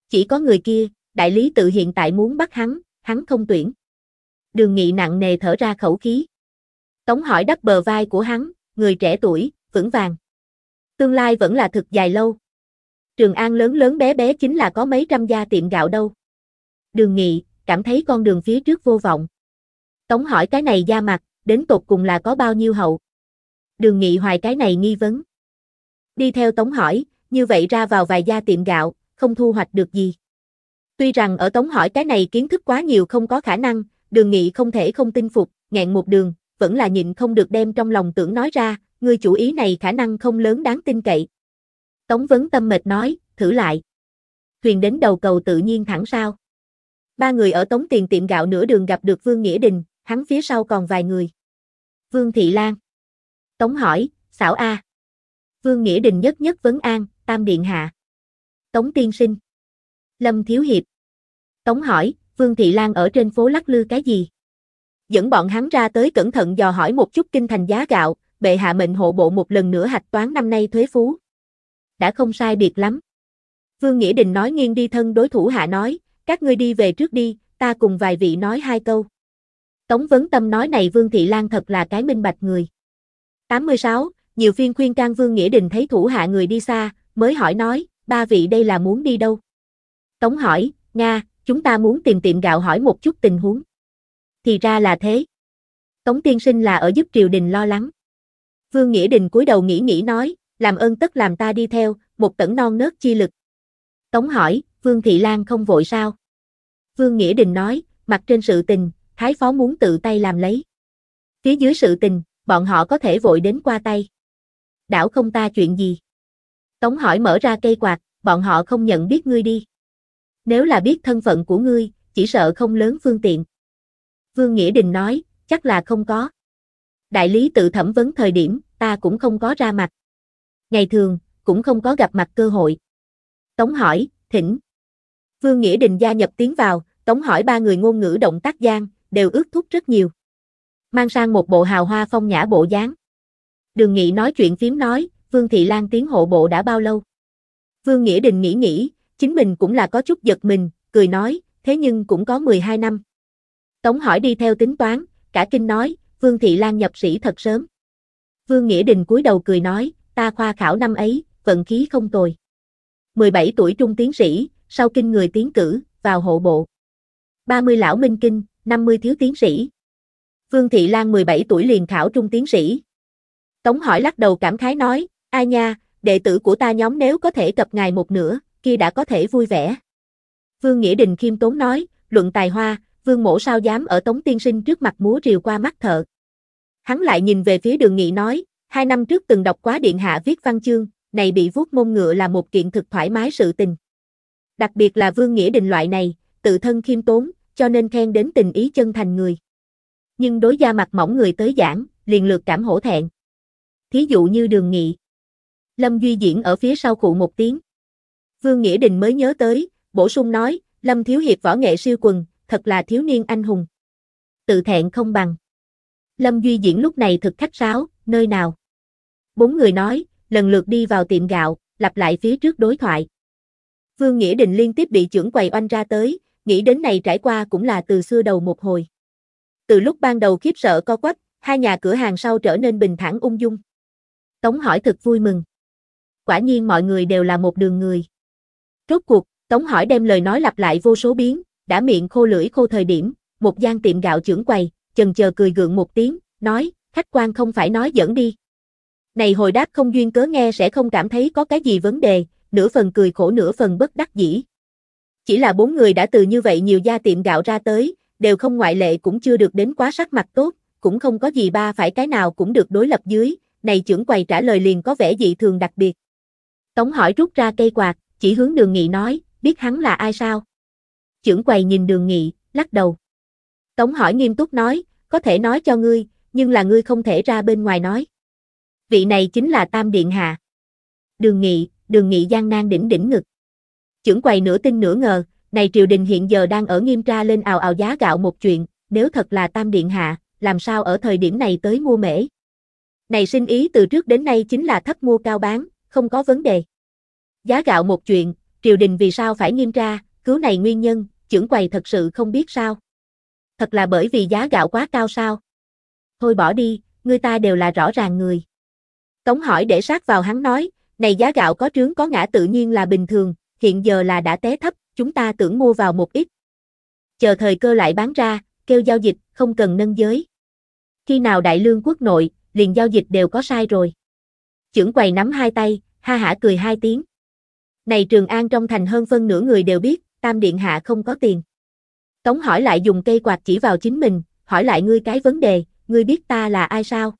Chỉ có người kia, đại lý tự hiện tại muốn bắt hắn, hắn không tuyển. Đường nghị nặng nề thở ra khẩu khí. Tống hỏi đắp bờ vai của hắn, người trẻ tuổi, vững vàng. Tương lai vẫn là thực dài lâu. Trường An lớn lớn bé bé chính là có mấy trăm gia tiệm gạo đâu. Đường Nghị, cảm thấy con đường phía trước vô vọng. Tống hỏi cái này da mặt, đến tột cùng là có bao nhiêu hậu. Đường Nghị hoài cái này nghi vấn. Đi theo Tống hỏi, như vậy ra vào vài gia tiệm gạo, không thu hoạch được gì. Tuy rằng ở Tống hỏi cái này kiến thức quá nhiều không có khả năng, đường nghị không thể không tin phục, ngẹn một đường, vẫn là nhịn không được đem trong lòng tưởng nói ra, người chủ ý này khả năng không lớn đáng tin cậy. Tống Vấn Tâm mệt nói, thử lại. Thuyền đến đầu cầu tự nhiên thẳng sao. Ba người ở Tống Tiền tiệm gạo nửa đường gặp được Vương Nghĩa Đình, hắn phía sau còn vài người. Vương Thị Lan. Tống hỏi, xảo A. Vương Nghĩa Đình nhất nhất vấn an, tam điện hạ. Tống Tiên Sinh. Lâm Thiếu Hiệp. Tống hỏi, Vương Thị Lan ở trên phố lắc lư cái gì? Dẫn bọn hắn ra tới cẩn thận dò hỏi một chút kinh thành giá gạo, bệ hạ mệnh hộ bộ một lần nữa hạch toán năm nay thuế phú đã không sai biệt lắm. Vương Nghĩa Đình nói nghiêng đi thân đối thủ hạ nói, các ngươi đi về trước đi, ta cùng vài vị nói hai câu. Tống Vấn Tâm nói này Vương Thị Lan thật là cái minh bạch người. 86, nhiều phiên khuyên can Vương Nghĩa Đình thấy thủ hạ người đi xa, mới hỏi nói, ba vị đây là muốn đi đâu? Tống hỏi, Nga, chúng ta muốn tìm tiệm gạo hỏi một chút tình huống. Thì ra là thế. Tống tiên sinh là ở giúp triều đình lo lắng. Vương Nghĩa Đình cúi đầu nghĩ nghĩ nói, làm ơn tất làm ta đi theo, một tẩn non nớt chi lực. Tống hỏi, Vương Thị Lan không vội sao? Vương Nghĩa Đình nói, mặt trên sự tình, Thái Phó muốn tự tay làm lấy. Phía dưới sự tình, bọn họ có thể vội đến qua tay. Đảo không ta chuyện gì? Tống hỏi mở ra cây quạt, bọn họ không nhận biết ngươi đi. Nếu là biết thân phận của ngươi, chỉ sợ không lớn phương tiện. Vương Nghĩa Đình nói, chắc là không có. Đại lý tự thẩm vấn thời điểm, ta cũng không có ra mặt ngày thường, cũng không có gặp mặt cơ hội. Tống hỏi, thỉnh. Vương Nghĩa Đình gia nhập tiếng vào, Tống hỏi ba người ngôn ngữ động tác gian, đều ước thúc rất nhiều. Mang sang một bộ hào hoa phong nhã bộ dáng. Đường Nghị nói chuyện phím nói, Vương Thị Lan tiến hộ bộ đã bao lâu? Vương Nghĩa Đình nghĩ nghĩ, chính mình cũng là có chút giật mình, cười nói, thế nhưng cũng có 12 năm. Tống hỏi đi theo tính toán, cả kinh nói, Vương Thị Lan nhập sĩ thật sớm. Vương Nghĩa Đình cúi đầu cười nói, ta khoa khảo năm ấy, vận khí không tồi. 17 tuổi trung tiến sĩ, sau kinh người tiến cử, vào hộ bộ. 30 lão minh kinh, 50 thiếu tiến sĩ. Vương Thị Lan 17 tuổi liền khảo trung tiến sĩ. Tống hỏi lắc đầu cảm khái nói, a nha, đệ tử của ta nhóm nếu có thể cập ngài một nửa, kia đã có thể vui vẻ. Vương Nghĩa Đình khiêm tốn nói, luận tài hoa, vương mổ sao dám ở tống tiên sinh trước mặt múa rìu qua mắt thợ. Hắn lại nhìn về phía đường nghị nói, Hai năm trước từng đọc quá Điện Hạ viết văn chương, này bị vuốt mông ngựa là một kiện thực thoải mái sự tình. Đặc biệt là Vương Nghĩa Đình loại này, tự thân khiêm tốn, cho nên khen đến tình ý chân thành người. Nhưng đối gia mặt mỏng người tới giảng, liền lượt cảm hổ thẹn. Thí dụ như đường nghị. Lâm Duy Diễn ở phía sau cụ một tiếng. Vương Nghĩa Đình mới nhớ tới, bổ sung nói, Lâm Thiếu Hiệp võ nghệ siêu quần, thật là thiếu niên anh hùng. Tự thẹn không bằng. Lâm Duy Diễn lúc này thực khách sáo, nơi nào? Bốn người nói, lần lượt đi vào tiệm gạo, lặp lại phía trước đối thoại. Vương Nghĩa đình liên tiếp bị trưởng quầy oanh ra tới, nghĩ đến này trải qua cũng là từ xưa đầu một hồi. Từ lúc ban đầu khiếp sợ co quắp, hai nhà cửa hàng sau trở nên bình thản ung dung. Tống hỏi thật vui mừng. Quả nhiên mọi người đều là một đường người. Rốt cuộc, Tống hỏi đem lời nói lặp lại vô số biến, đã miệng khô lưỡi khô thời điểm, một gian tiệm gạo trưởng quầy, chần chờ cười gượng một tiếng, nói, khách quan không phải nói dẫn đi. Này hồi đáp không duyên cớ nghe sẽ không cảm thấy có cái gì vấn đề, nửa phần cười khổ nửa phần bất đắc dĩ. Chỉ là bốn người đã từ như vậy nhiều gia tiệm gạo ra tới, đều không ngoại lệ cũng chưa được đến quá sắc mặt tốt, cũng không có gì ba phải cái nào cũng được đối lập dưới, này trưởng quầy trả lời liền có vẻ dị thường đặc biệt. Tống hỏi rút ra cây quạt, chỉ hướng đường nghị nói, biết hắn là ai sao? Trưởng quầy nhìn đường nghị, lắc đầu. Tống hỏi nghiêm túc nói, có thể nói cho ngươi, nhưng là ngươi không thể ra bên ngoài nói. Vị này chính là Tam Điện Hạ. Đường Nghị, Đường Nghị gian nan đỉnh đỉnh ngực. Chưởng quầy nửa tin nửa ngờ, này triều đình hiện giờ đang ở nghiêm tra lên ào ào giá gạo một chuyện, nếu thật là Tam Điện Hạ, làm sao ở thời điểm này tới mua mễ. Này xin ý từ trước đến nay chính là thấp mua cao bán, không có vấn đề. Giá gạo một chuyện, triều đình vì sao phải nghiêm tra, cứu này nguyên nhân, trưởng quầy thật sự không biết sao. Thật là bởi vì giá gạo quá cao sao? thôi bỏ đi, người ta đều là rõ ràng người. Tống hỏi để sát vào hắn nói, này giá gạo có trướng có ngã tự nhiên là bình thường, hiện giờ là đã té thấp, chúng ta tưởng mua vào một ít. Chờ thời cơ lại bán ra, kêu giao dịch, không cần nâng giới. Khi nào đại lương quốc nội, liền giao dịch đều có sai rồi. Chưởng quầy nắm hai tay, ha hả cười hai tiếng. Này Trường An trong thành hơn phân nửa người đều biết, Tam Điện Hạ không có tiền. Tống hỏi lại dùng cây quạt chỉ vào chính mình, hỏi lại ngươi cái vấn đề, ngươi biết ta là ai sao?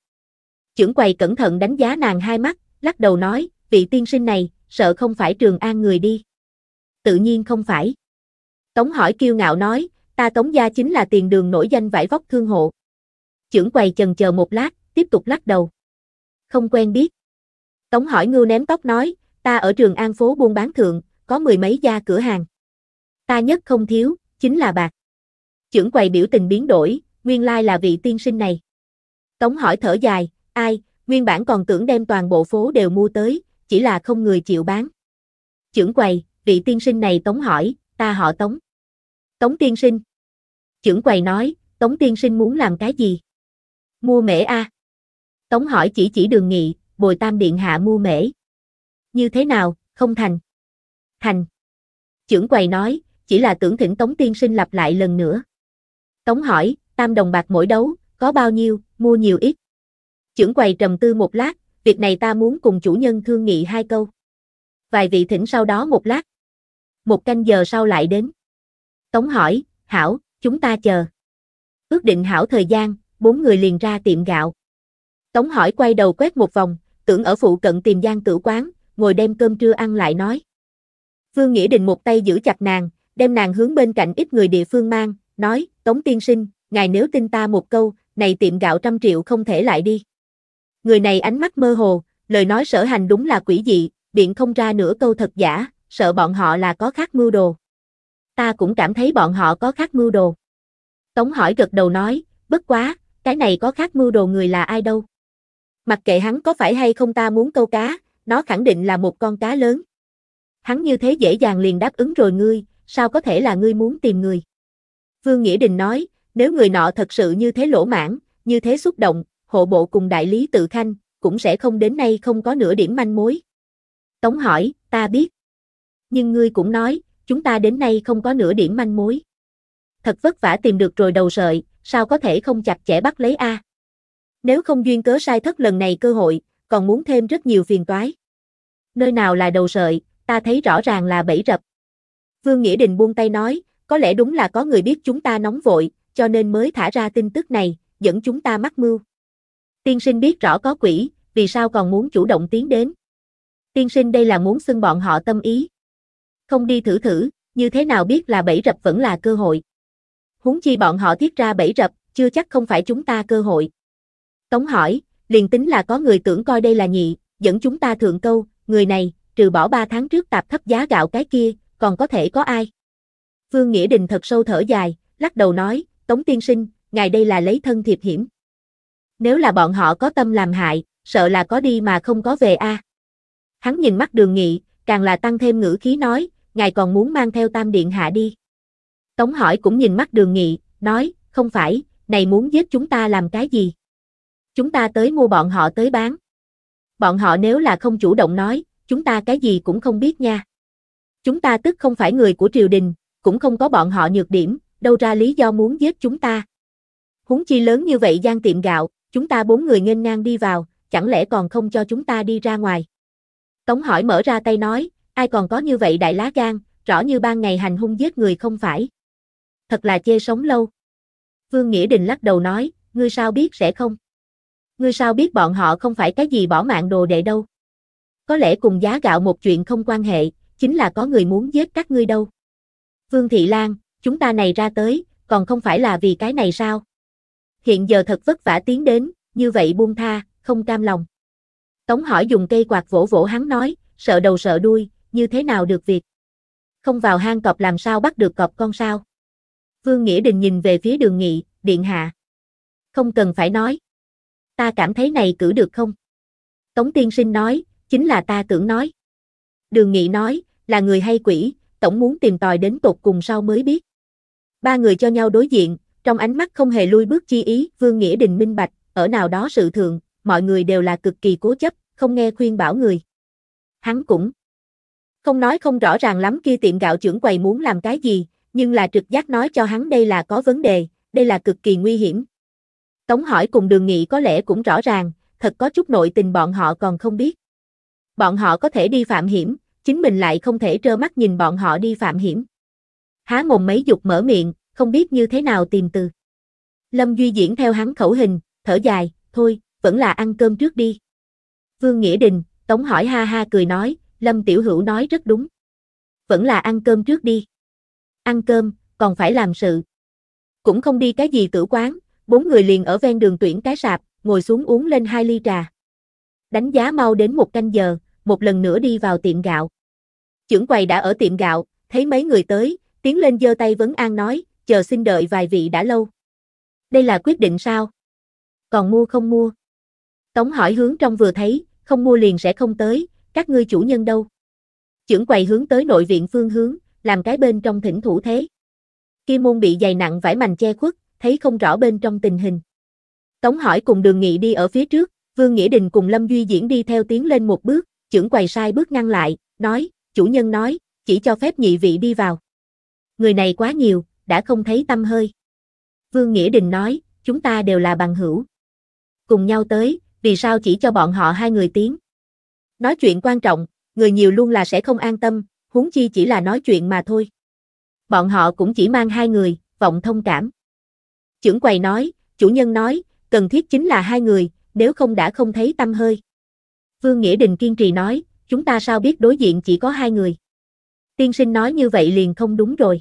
Chưởng quầy cẩn thận đánh giá nàng hai mắt, lắc đầu nói, vị tiên sinh này, sợ không phải trường an người đi. Tự nhiên không phải. Tống hỏi kiêu ngạo nói, ta tống gia chính là tiền đường nổi danh vải vóc thương hộ. Chưởng quầy chần chờ một lát, tiếp tục lắc đầu. Không quen biết. Tống hỏi ngưu ném tóc nói, ta ở trường an phố buôn bán thượng, có mười mấy gia cửa hàng. Ta nhất không thiếu, chính là bạc. Chưởng quầy biểu tình biến đổi, nguyên lai là vị tiên sinh này. Tống hỏi thở dài, ai, nguyên bản còn tưởng đem toàn bộ phố đều mua tới, chỉ là không người chịu bán. Chưởng quầy, vị tiên sinh này Tống hỏi, ta họ Tống. Tống tiên sinh. Chưởng quầy nói, Tống tiên sinh muốn làm cái gì? Mua mễ a. À? Tống hỏi chỉ chỉ đường nghị, bồi tam điện hạ mua mễ. Như thế nào, không thành. Thành. Chưởng quầy nói, chỉ là tưởng thỉnh Tống tiên sinh lặp lại lần nữa. Tống hỏi, tam đồng bạc mỗi đấu, có bao nhiêu, mua nhiều ít. trưởng quầy trầm tư một lát, việc này ta muốn cùng chủ nhân thương nghị hai câu. Vài vị thỉnh sau đó một lát. Một canh giờ sau lại đến. Tống hỏi, Hảo, chúng ta chờ. Ước định Hảo thời gian, bốn người liền ra tiệm gạo. Tống hỏi quay đầu quét một vòng, tưởng ở phụ cận tìm gian tử quán, ngồi đem cơm trưa ăn lại nói. Vương Nghĩa Định một tay giữ chặt nàng, đem nàng hướng bên cạnh ít người địa phương mang, nói, Tống tiên sinh, ngài nếu tin ta một câu, này tiệm gạo trăm triệu không thể lại đi. Người này ánh mắt mơ hồ, lời nói sở hành đúng là quỷ dị, biện không ra nửa câu thật giả, sợ bọn họ là có khác mưu đồ. Ta cũng cảm thấy bọn họ có khác mưu đồ. Tống hỏi gật đầu nói, bất quá, cái này có khác mưu đồ người là ai đâu. Mặc kệ hắn có phải hay không ta muốn câu cá, nó khẳng định là một con cá lớn. Hắn như thế dễ dàng liền đáp ứng rồi ngươi, sao có thể là ngươi muốn tìm người. Vương Nghĩa Đình nói, nếu người nọ thật sự như thế lỗ mãn, như thế xúc động, hộ bộ cùng đại lý tự khanh, cũng sẽ không đến nay không có nửa điểm manh mối. Tống hỏi, ta biết. Nhưng ngươi cũng nói, chúng ta đến nay không có nửa điểm manh mối. Thật vất vả tìm được rồi đầu sợi, sao có thể không chặt chẽ bắt lấy A. Nếu không duyên cớ sai thất lần này cơ hội, còn muốn thêm rất nhiều phiền toái. Nơi nào là đầu sợi, ta thấy rõ ràng là bẫy rập. Vương Nghĩa Đình buông tay nói, có lẽ đúng là có người biết chúng ta nóng vội, cho nên mới thả ra tin tức này, dẫn chúng ta mắc mưu. Tiên sinh biết rõ có quỷ, vì sao còn muốn chủ động tiến đến. Tiên sinh đây là muốn xưng bọn họ tâm ý. Không đi thử thử, như thế nào biết là bẫy rập vẫn là cơ hội. Huống chi bọn họ thiết ra bẫy rập, chưa chắc không phải chúng ta cơ hội. Tống hỏi, liền tính là có người tưởng coi đây là nhị, dẫn chúng ta thượng câu, người này, trừ bỏ 3 tháng trước tạp thấp giá gạo cái kia, còn có thể có ai? Vương Nghĩa Đình thật sâu thở dài, lắc đầu nói, Tống tiên sinh, ngài đây là lấy thân thiệp hiểm. Nếu là bọn họ có tâm làm hại, sợ là có đi mà không có về a. À. Hắn nhìn mắt đường nghị, càng là tăng thêm ngữ khí nói, ngài còn muốn mang theo tam điện hạ đi. Tống hỏi cũng nhìn mắt đường nghị, nói, không phải, này muốn giết chúng ta làm cái gì? Chúng ta tới mua bọn họ tới bán. Bọn họ nếu là không chủ động nói, chúng ta cái gì cũng không biết nha. Chúng ta tức không phải người của triều đình, cũng không có bọn họ nhược điểm, đâu ra lý do muốn giết chúng ta. Húng chi lớn như vậy gian tiệm gạo, chúng ta bốn người nghênh ngang đi vào, chẳng lẽ còn không cho chúng ta đi ra ngoài. Tống hỏi mở ra tay nói, ai còn có như vậy đại lá gan, rõ như ban ngày hành hung giết người không phải. Thật là chê sống lâu. Vương Nghĩa Đình lắc đầu nói, ngươi sao biết sẽ không? Ngươi sao biết bọn họ không phải cái gì bỏ mạng đồ đệ đâu? Có lẽ cùng giá gạo một chuyện không quan hệ, chính là có người muốn giết các ngươi đâu. Vương Thị Lan, chúng ta này ra tới, còn không phải là vì cái này sao? Hiện giờ thật vất vả tiến đến, như vậy buông tha, không cam lòng. Tống hỏi dùng cây quạt vỗ vỗ hắn nói, sợ đầu sợ đuôi, như thế nào được việc? Không vào hang cọp làm sao bắt được cọp con sao? Vương Nghĩa Đình nhìn về phía đường nghị, điện hạ. Không cần phải nói. Ta cảm thấy này cử được không? Tống tiên sinh nói, chính là ta tưởng nói. Đường nghị nói, là người hay quỷ, tổng muốn tìm tòi đến tột cùng sau mới biết. Ba người cho nhau đối diện, trong ánh mắt không hề lui bước chi ý, Vương Nghĩa Đình minh bạch, ở nào đó sự thượng, mọi người đều là cực kỳ cố chấp, không nghe khuyên bảo người. Hắn cũng không nói không rõ ràng lắm kia tiệm gạo trưởng quầy muốn làm cái gì, nhưng là trực giác nói cho hắn đây là có vấn đề, đây là cực kỳ nguy hiểm. Tống hỏi cùng đường nghị có lẽ cũng rõ ràng, thật có chút nội tình bọn họ còn không biết. Bọn họ có thể đi phạm hiểm, chính mình lại không thể trơ mắt nhìn bọn họ đi phạm hiểm. Há mồm mấy dục mở miệng, không biết như thế nào tìm từ. Lâm Duy diễn theo hắn khẩu hình, thở dài, thôi, vẫn là ăn cơm trước đi. Vương Nghĩa Đình, Tống hỏi ha ha cười nói, Lâm Tiểu Hữu nói rất đúng. Vẫn là ăn cơm trước đi. Ăn cơm, còn phải làm sự. Cũng không đi cái gì tử quán, bốn người liền ở ven đường tuyển cái sạp, ngồi xuống uống lên hai ly trà. Đánh giá mau đến một canh giờ, một lần nữa đi vào tiệm gạo. Chưởng quầy đã ở tiệm gạo, thấy mấy người tới, tiến lên giơ tay vấn an nói, chờ xin đợi vài vị đã lâu. Đây là quyết định sao? Còn mua không mua? Tống hỏi hướng trong vừa thấy, không mua liền sẽ không tới, các ngươi chủ nhân đâu? Chưởng quầy hướng tới nội viện phương hướng, làm cái bên trong thỉnh thủ thế. Kim môn bị dày nặng vải mành che khuất, thấy không rõ bên trong tình hình. Tống hỏi cùng đường nghị đi ở phía trước, Vương Nghĩa Đình cùng Lâm Duy Diễn đi theo tiến lên một bước, chưởng quầy sai bước ngăn lại, nói, chủ nhân nói, chỉ cho phép nhị vị đi vào. Người này quá nhiều, đã không thấy tâm hơi. Vương Nghĩa Đình nói, chúng ta đều là bằng hữu. Cùng nhau tới, vì sao chỉ cho bọn họ hai người tiến Nói chuyện quan trọng, người nhiều luôn là sẽ không an tâm, huống chi chỉ là nói chuyện mà thôi. Bọn họ cũng chỉ mang hai người, vọng thông cảm. Chưởng quầy nói, chủ nhân nói, cần thiết chính là hai người, nếu không đã không thấy tâm hơi. Vương Nghĩa Đình kiên trì nói, chúng ta sao biết đối diện chỉ có hai người. Tiên sinh nói như vậy liền không đúng rồi.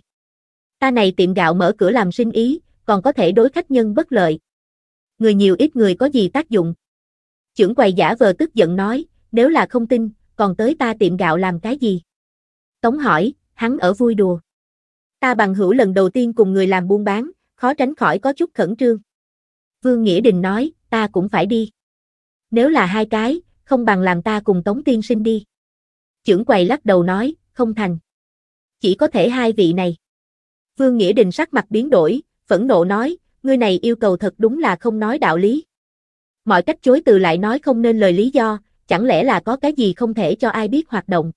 Ta này tiệm gạo mở cửa làm sinh ý, còn có thể đối khách nhân bất lợi. Người nhiều ít người có gì tác dụng? Chưởng quầy giả vờ tức giận nói, nếu là không tin, còn tới ta tiệm gạo làm cái gì? Tống hỏi, hắn ở vui đùa. Ta bằng hữu lần đầu tiên cùng người làm buôn bán, khó tránh khỏi có chút khẩn trương. Vương Nghĩa Đình nói, ta cũng phải đi. Nếu là hai cái, không bằng làm ta cùng Tống Tiên Sinh đi. Chưởng quầy lắc đầu nói, không thành. Chỉ có thể hai vị này. Vương Nghĩa Đình sắc mặt biến đổi, phẫn nộ nói, ngươi này yêu cầu thật đúng là không nói đạo lý. Mọi cách chối từ lại nói không nên lời lý do, chẳng lẽ là có cái gì không thể cho ai biết hoạt động.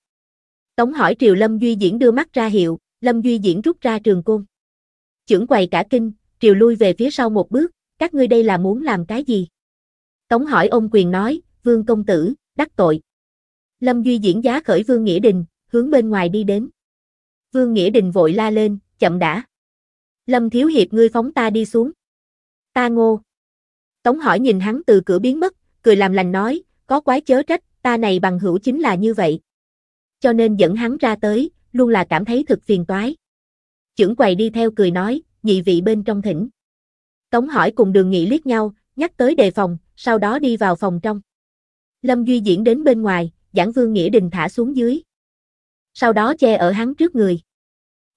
Tống hỏi Triều Lâm Duy Diễn đưa mắt ra hiệu, Lâm Duy Diễn rút ra trường côn. Chưởng quầy cả kinh, Triều lui về phía sau một bước, các ngươi đây là muốn làm cái gì? Tống hỏi ông quyền nói, vương công tử, đắc tội. Lâm Duy diễn giá khởi vương Nghĩa Đình, hướng bên ngoài đi đến. Vương Nghĩa Đình vội la lên, chậm đã. Lâm Thiếu Hiệp ngươi phóng ta đi xuống. Ta ngô. Tống hỏi nhìn hắn từ cửa biến mất, cười làm lành nói, có quái chớ trách, ta này bằng hữu chính là như vậy. Cho nên dẫn hắn ra tới, luôn là cảm thấy thực phiền toái. Chưởng quầy đi theo cười nói, nhị vị bên trong thỉnh. Tống hỏi cùng đường nghị liếc nhau, nhắc tới đề phòng, sau đó đi vào phòng trong. Lâm Duy Diễn đến bên ngoài, giảng Vương Nghĩa Đình thả xuống dưới. Sau đó che ở hắn trước người.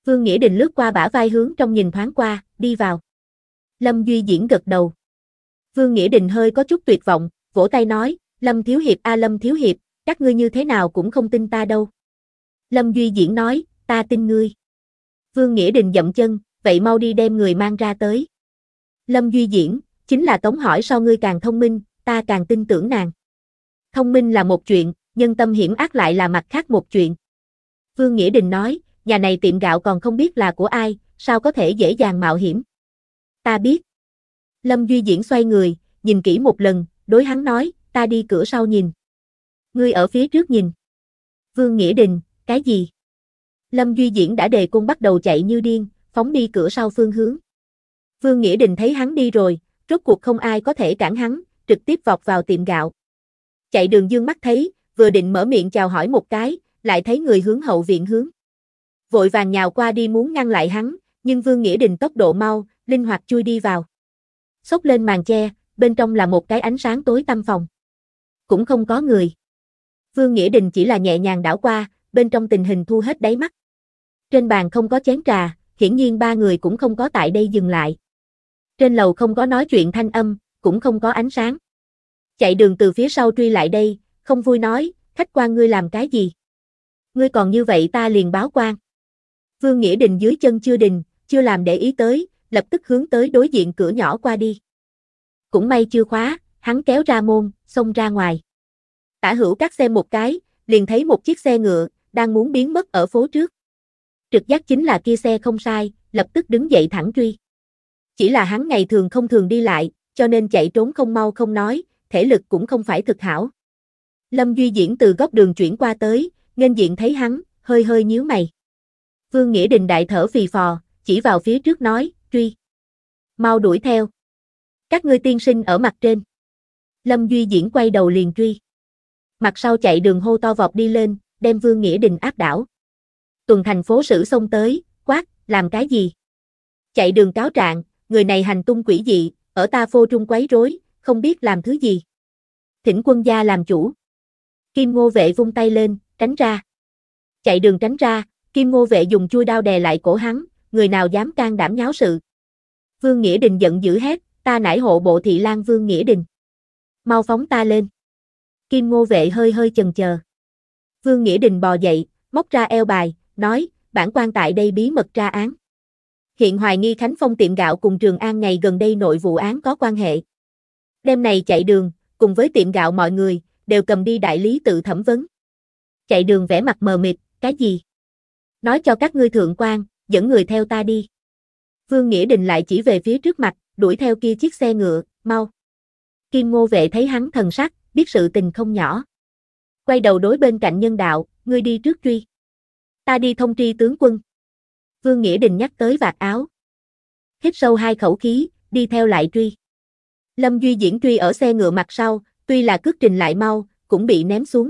Vương Nghĩa Đình lướt qua bả vai hướng trong nhìn thoáng qua, đi vào. Lâm Duy Diễn gật đầu. Vương Nghĩa Đình hơi có chút tuyệt vọng, vỗ tay nói, Lâm Thiếu Hiệp a Lâm Thiếu Hiệp, các ngươi như thế nào cũng không tin ta đâu. Lâm Duy Diễn nói, ta tin ngươi. Vương Nghĩa Đình dậm chân, vậy mau đi đem người mang ra tới. Lâm Duy Diễn, chính là Tống hỏi so ngươi càng thông minh, ta càng tin tưởng nàng. Thông minh là một chuyện, nhân tâm hiểm ác lại là mặt khác một chuyện. Vương Nghĩa Đình nói, nhà này tiệm gạo còn không biết là của ai, sao có thể dễ dàng mạo hiểm. Ta biết. Lâm Duy Diễn xoay người, nhìn kỹ một lần, đối hắn nói, ta đi cửa sau nhìn. Ngươi ở phía trước nhìn. Vương Nghĩa Đình, cái gì? Lâm Duy Diễn đã đề cung bắt đầu chạy như điên, phóng đi cửa sau phương hướng. Vương Nghĩa Đình thấy hắn đi rồi, rốt cuộc không ai có thể cản hắn, trực tiếp vọt vào tiệm gạo chạy đường dương mắt thấy, vừa định mở miệng chào hỏi một cái, lại thấy người hướng hậu viện hướng. Vội vàng nhào qua đi muốn ngăn lại hắn, nhưng Vương Nghĩa Đình tốc độ mau, linh hoạt chui đi vào. Xốc lên màn che, bên trong là một cái ánh sáng tối tăm phòng. Cũng không có người. Vương Nghĩa Đình chỉ là nhẹ nhàng đảo qua, bên trong tình hình thu hết đáy mắt. Trên bàn không có chén trà, hiển nhiên ba người cũng không có tại đây dừng lại. Trên lầu không có nói chuyện thanh âm, cũng không có ánh sáng chạy đường từ phía sau truy lại đây, không vui nói, khách quan ngươi làm cái gì? Ngươi còn như vậy ta liền báo quan. Vương Nghĩa Đình dưới chân chưa đình, chưa làm để ý tới, lập tức hướng tới đối diện cửa nhỏ qua đi. Cũng may chưa khóa, hắn kéo ra môn, xông ra ngoài. Tả hữu các xe một cái, liền thấy một chiếc xe ngựa, đang muốn biến mất ở phố trước. Trực giác chính là kia xe không sai, lập tức đứng dậy thẳng truy. Chỉ là hắn ngày thường không thường đi lại, cho nên chạy trốn không mau không nói, thể lực cũng không phải thực hảo. Lâm Duy Diễn từ góc đường chuyển qua tới, nên diện thấy hắn, hơi hơi nhíu mày. Vương Nghĩa Đình đại thở phì phò, chỉ vào phía trước nói, truy. Mau đuổi theo. Các ngươi tiên sinh ở mặt trên. Lâm Duy Diễn quay đầu liền truy. Mặt sau chạy đường hô to vọt đi lên, đem Vương Nghĩa Đình áp đảo. Tuần thành phố sử xông tới, quát, làm cái gì? Chạy đường cáo trạng, người này hành tung quỷ dị, ở ta phô trung quấy rối, không biết làm thứ gì. Thỉnh quân gia làm chủ. Kim Ngô Vệ vung tay lên, tránh ra. Chạy đường tránh ra, Kim Ngô Vệ dùng chui đao đè lại cổ hắn, người nào dám can đảm nháo sự. Vương Nghĩa Đình giận dữ hét, ta nải hộ bộ thị lang Vương Nghĩa Đình. Mau phóng ta lên. Kim Ngô Vệ hơi hơi chần chờ. Vương Nghĩa Đình bò dậy, móc ra eo bài, nói, bản quan tại đây bí mật tra án. Hiện hoài nghi Khánh Phong tiệm gạo cùng Trường An ngày gần đây nội vụ án có quan hệ. Đêm này chạy đường, cùng với tiệm gạo mọi người, đều cầm đi đại lý tự thẩm vấn. Chạy đường vẻ mặt mờ mịt, cái gì? Nói cho các ngươi thượng quan, dẫn người theo ta đi. Vương Nghĩa Đình lại chỉ về phía trước mặt, đuổi theo kia chiếc xe ngựa, mau. Kim Ngô Vệ thấy hắn thần sắc, biết sự tình không nhỏ. Quay đầu đối bên cạnh nhân đạo, ngươi đi trước truy. Ta đi thông tri tướng quân. Vương Nghĩa Đình nhắc tới vạt áo. Hít sâu hai khẩu khí, đi theo lại truy. Lâm Duy Diễn truy ở xe ngựa mặt sau, tuy là cước trình lại mau, cũng bị ném xuống.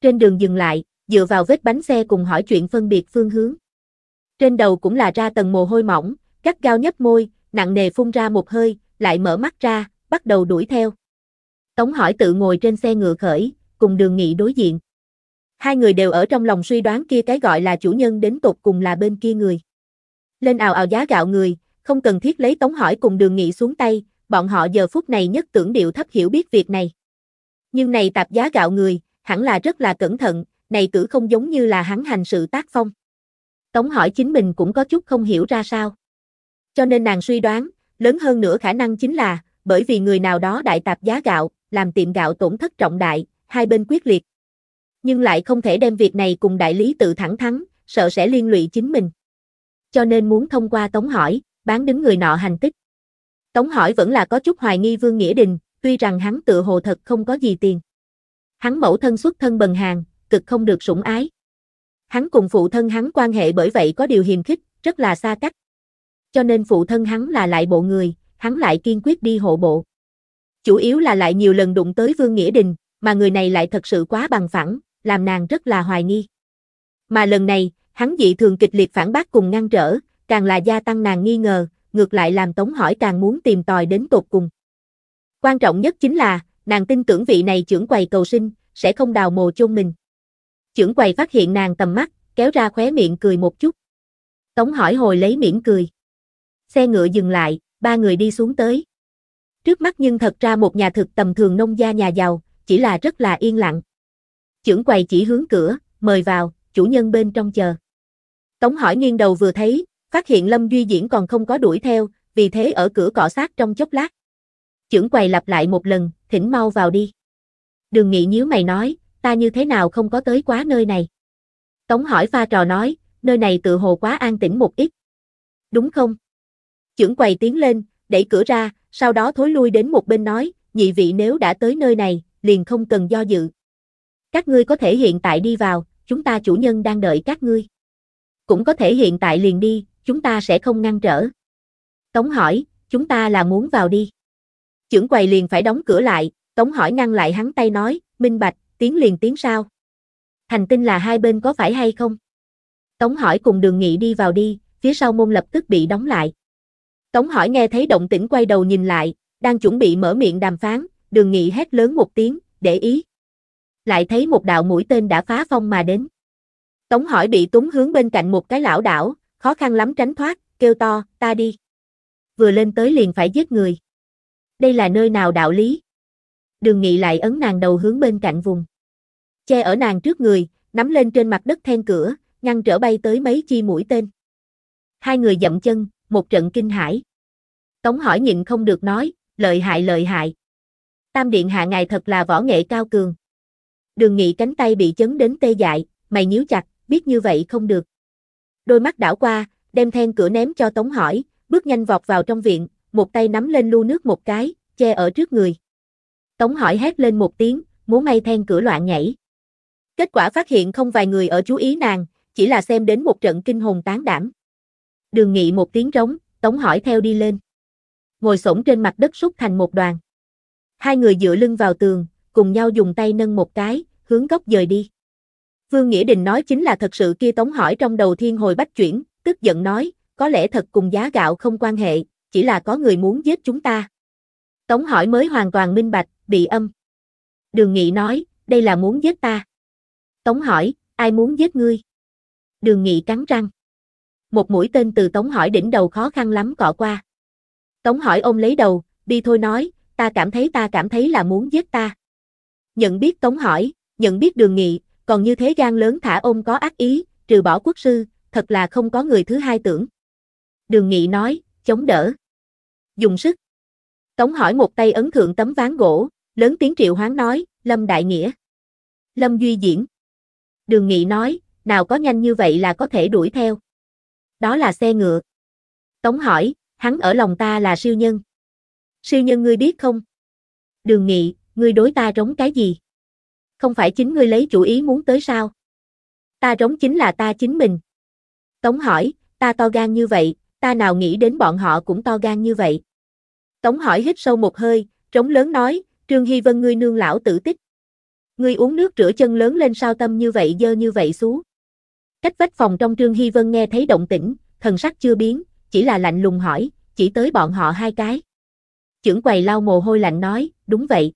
Trên đường dừng lại, dựa vào vết bánh xe cùng hỏi chuyện phân biệt phương hướng. Trên đầu cũng là ra tầng mồ hôi mỏng, cắt gao nhấp môi, nặng nề phun ra một hơi, lại mở mắt ra, bắt đầu đuổi theo. Tống hỏi tự ngồi trên xe ngựa khởi, cùng đường nghị đối diện. Hai người đều ở trong lòng suy đoán kia cái gọi là chủ nhân đến tục cùng là bên kia người. Lên ào ào giá gạo người, không cần thiết lấy tống hỏi cùng đường nghị xuống tay, bọn họ giờ phút này nhất tưởng điệu thấp hiểu biết việc này. Nhưng này tạp giá gạo người, hẳn là rất là cẩn thận, này cử không giống như là hắn hành sự tác phong. Tống hỏi chính mình cũng có chút không hiểu ra sao. Cho nên nàng suy đoán, lớn hơn nữa khả năng chính là, bởi vì người nào đó đại tạp giá gạo, làm tiệm gạo tổn thất trọng đại, hai bên quyết liệt. Nhưng lại không thể đem việc này cùng đại lý tự thẳng thắn, sợ sẽ liên lụy chính mình. Cho nên muốn thông qua tống hỏi, bán đứng người nọ hành tích. Tống hỏi vẫn là có chút hoài nghi Vương Nghĩa Đình, tuy rằng hắn tự hồ thật không có gì tiền. Hắn mẫu thân xuất thân bần hàng, cực không được sủng ái. Hắn cùng phụ thân hắn quan hệ bởi vậy có điều hiềm khích, rất là xa cách. Cho nên phụ thân hắn là lại bộ người, hắn lại kiên quyết đi hộ bộ. Chủ yếu là lại nhiều lần đụng tới Vương Nghĩa Đình, mà người này lại thật sự quá bằng phẳng, làm nàng rất là hoài nghi. Mà lần này, hắn dị thường kịch liệt phản bác cùng ngăn trở, càng là gia tăng nàng nghi ngờ, ngược lại làm Tống hỏi càng muốn tìm tòi đến tột cùng. Quan trọng nhất chính là, nàng tin tưởng vị này trưởng quầy cầu sinh, sẽ không đào mồ chôn mình. Trưởng quầy phát hiện nàng tầm mắt, kéo ra khóe miệng cười một chút. Tống hỏi hồi lấy mỉm cười. Xe ngựa dừng lại, ba người đi xuống tới. Trước mắt nhưng thật ra một nhà thực tầm thường nông gia nhà giàu, chỉ là rất là yên lặng. Trưởng quầy chỉ hướng cửa, mời vào, chủ nhân bên trong chờ. Tống hỏi nghiêng đầu vừa thấy, phát hiện Lâm Duy Diễn còn không có đuổi theo, vì thế ở cửa cọ sát trong chốc lát. Chưởng quầy lặp lại một lần, thỉnh mau vào đi. Đường Nghị nhíu mày nói, ta như thế nào không có tới quá nơi này. Tống hỏi pha trò nói, nơi này tự hồ quá an tĩnh một ít. Đúng không? Chưởng quầy tiến lên, đẩy cửa ra, sau đó thối lui đến một bên nói, nhị vị nếu đã tới nơi này, liền không cần do dự. Các ngươi có thể hiện tại đi vào, chúng ta chủ nhân đang đợi các ngươi. Cũng có thể hiện tại liền đi, chúng ta sẽ không ngăn trở. Tống hỏi, chúng ta là muốn vào đi. Chưởng quầy liền phải đóng cửa lại, Tống hỏi ngăn lại hắn tay nói, minh bạch, tiếng liền tiếng sao. Thành tinh là hai bên có phải hay không? Tống hỏi cùng đường nghị đi vào đi, phía sau môn lập tức bị đóng lại. Tống hỏi nghe thấy động tĩnh quay đầu nhìn lại, đang chuẩn bị mở miệng đàm phán, đường nghị hét lớn một tiếng, để ý. Lại thấy một đạo mũi tên đã phá phong mà đến. Tống hỏi bị túng hướng bên cạnh một cái lão đảo, khó khăn lắm tránh thoát, kêu to, ta đi. Vừa lên tới liền phải giết người. Đây là nơi nào đạo lý? Đường Nghị lại ấn nàng đầu hướng bên cạnh vùng. Che ở nàng trước người, nắm lên trên mặt đất then cửa, ngăn trở bay tới mấy chi mũi tên. Hai người dậm chân, một trận kinh hãi. Tống hỏi nhịn không được nói, lợi hại lợi hại. Tam điện hạ ngài thật là võ nghệ cao cường. Đường Nghị cánh tay bị chấn đến tê dại, mày nhíu chặt, biết như vậy không được đôi mắt đảo qua, đem then cửa ném cho Tống hỏi, bước nhanh vọt vào trong viện, một tay nắm lên lu nước một cái, che ở trước người. Tống hỏi hét lên một tiếng, muốn may then cửa loạn nhảy. Kết quả phát hiện không vài người ở chú ý nàng, chỉ là xem đến một trận kinh hồn tán đảm. Đường nghị một tiếng rống, Tống hỏi theo đi lên. Ngồi xổm trên mặt đất xúc thành một đoàn. Hai người dựa lưng vào tường, cùng nhau dùng tay nâng một cái, hướng góc dời đi. Vương Nghĩa Đình nói chính là thật sự kia tống hỏi trong đầu thiên hồi bách chuyển, tức giận nói, có lẽ thật cùng giá gạo không quan hệ, chỉ là có người muốn giết chúng ta. Tống hỏi mới hoàn toàn minh bạch, bị âm. Đường Nghị nói, đây là muốn giết ta. Tống hỏi, ai muốn giết ngươi? Đường Nghị cắn răng. Một mũi tên từ Tống hỏi đỉnh đầu khó khăn lắm cọ qua. Tống hỏi ôm lấy đầu, bi thôi nói, ta cảm thấy ta cảm thấy là muốn giết ta. Nhận biết Tống hỏi, nhận biết Đường Nghị, còn như thế gian lớn thả ôm có ác ý, trừ bỏ quốc sư, thật là không có người thứ hai tưởng. Đường Nghị nói, chống đỡ. Dùng sức. Tống hỏi một tay ấn thượng tấm ván gỗ, lớn tiếng triệu hoán nói, Lâm Đại Nghĩa. Lâm Duy Diễn. Đường Nghị nói, nào có nhanh như vậy là có thể đuổi theo. Đó là xe ngựa. Tống hỏi, hắn ở lòng ta là siêu nhân. Siêu nhân ngươi biết không? Đường Nghị, ngươi đối ta trống cái gì? không phải chính ngươi lấy chủ ý muốn tới sao? Ta rống chính là ta chính mình. Tống hỏi, ta to gan như vậy, ta nào nghĩ đến bọn họ cũng to gan như vậy. Tống hỏi hít sâu một hơi, trống lớn nói, Trương Hy Vân ngươi nương lão tử tích. Ngươi uống nước rửa chân lớn lên sao tâm như vậy dơ như vậy xuống. Cách vách phòng trong Trương Hy Vân nghe thấy động tĩnh, thần sắc chưa biến, chỉ là lạnh lùng hỏi, chỉ tới bọn họ hai cái. Chưởng quầy lau mồ hôi lạnh nói, đúng vậy.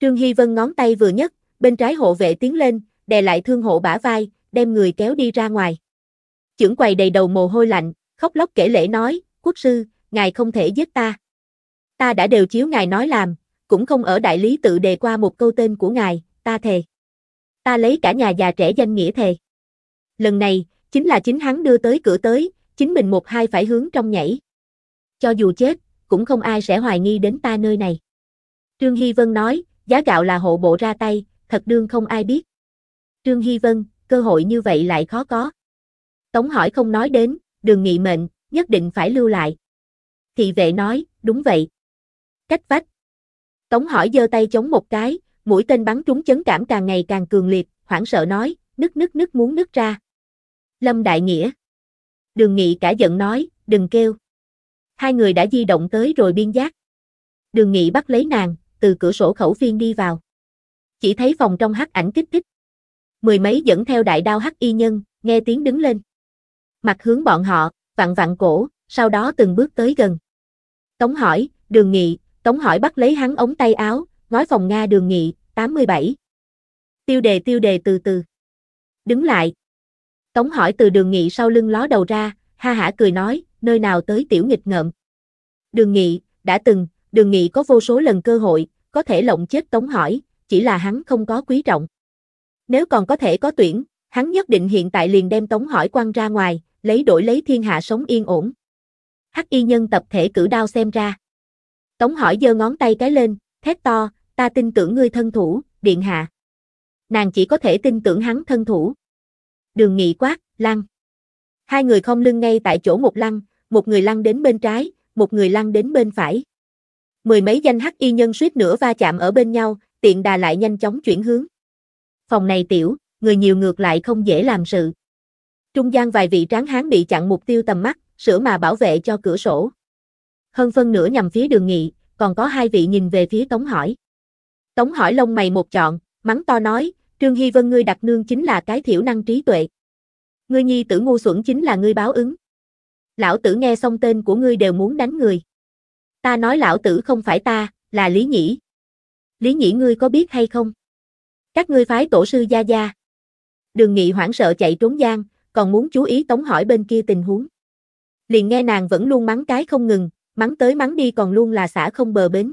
Trương Hy Vân ngón tay vừa nhất bên trái hộ vệ tiến lên, đè lại thương hộ bả vai, đem người kéo đi ra ngoài. Chưởng quầy đầy đầu mồ hôi lạnh, khóc lóc kể lễ nói, quốc sư, ngài không thể giết ta. Ta đã đều chiếu ngài nói làm, cũng không ở đại lý tự đề qua một câu tên của ngài, ta thề. Ta lấy cả nhà già trẻ danh nghĩa thề. Lần này, chính là chính hắn đưa tới cửa tới, chính mình một hai phải hướng trong nhảy. Cho dù chết, cũng không ai sẽ hoài nghi đến ta nơi này. Trương Hy Vân nói, giá gạo là hộ bộ ra tay, thật đương không ai biết. Trương Hy Vân, cơ hội như vậy lại khó có. Tống hỏi không nói đến, đường nghị mệnh, nhất định phải lưu lại. Thị vệ nói, đúng vậy. Cách vách. Tống hỏi giơ tay chống một cái, mũi tên bắn trúng chấn cảm càng ngày càng cường liệt, hoảng sợ nói, nứt nứt nứt muốn nứt ra. Lâm Đại Nghĩa. Đường Nghị cả giận nói, đừng kêu. Hai người đã di động tới rồi biên giác. Đường Nghị bắt lấy nàng, từ cửa sổ khẩu phiên đi vào. Chỉ thấy phòng trong hắc ảnh kích thích. Mười mấy dẫn theo đại đao hắc y nhân, nghe tiếng đứng lên. Mặt hướng bọn họ, vặn vặn cổ, sau đó từng bước tới gần. Tống hỏi, đường nghị, tống hỏi bắt lấy hắn ống tay áo, nói phòng Nga đường nghị, 87. Tiêu đề tiêu đề từ từ. Đứng lại. Tống hỏi từ đường nghị sau lưng ló đầu ra, ha hả cười nói, nơi nào tới tiểu nghịch ngợm. Đường nghị, đã từng, đường nghị có vô số lần cơ hội, có thể lộng chết tống hỏi, chỉ là hắn không có quý trọng. Nếu còn có thể có tuyển, hắn nhất định hiện tại liền đem Tống Hỏi quan ra ngoài, lấy đổi lấy thiên hạ sống yên ổn. Hắc y nhân tập thể cử đao xem ra. Tống Hỏi giơ ngón tay cái lên, thét to, ta tin tưởng ngươi thân thủ, điện hạ. Nàng chỉ có thể tin tưởng hắn thân thủ. Đường nghị quát, lăng. Hai người không lưng ngay tại chỗ một lăng, một người lăn đến bên trái, một người lăn đến bên phải. Mười mấy danh hắc y nhân suýt nữa va chạm ở bên nhau, tiện đà lại nhanh chóng chuyển hướng. Phòng này tiểu, người nhiều ngược lại không dễ làm sự. Trung gian vài vị tráng hán bị chặn mục tiêu tầm mắt, sửa mà bảo vệ cho cửa sổ. Hơn phân nửa nhằm phía đường nghị, còn có hai vị nhìn về phía Tống Hỏi. Tống Hỏi lông mày một chọn, mắng to nói, Trương Hy Vân ngươi đặt nương chính là cái thiểu năng trí tuệ. Ngươi nhi tử ngu xuẩn chính là ngươi báo ứng. Lão tử nghe xong tên của ngươi đều muốn đánh người. Ta nói lão tử không phải ta, là Lý Nhĩ. Lý Nhĩ ngươi có biết hay không? Các ngươi phái tổ sư Gia Gia. Đường Nghị hoảng sợ chạy trốn giang, còn muốn chú ý tống hỏi bên kia tình huống. Liền nghe nàng vẫn luôn mắng cái không ngừng, mắng tới mắng đi còn luôn là xã không bờ bến.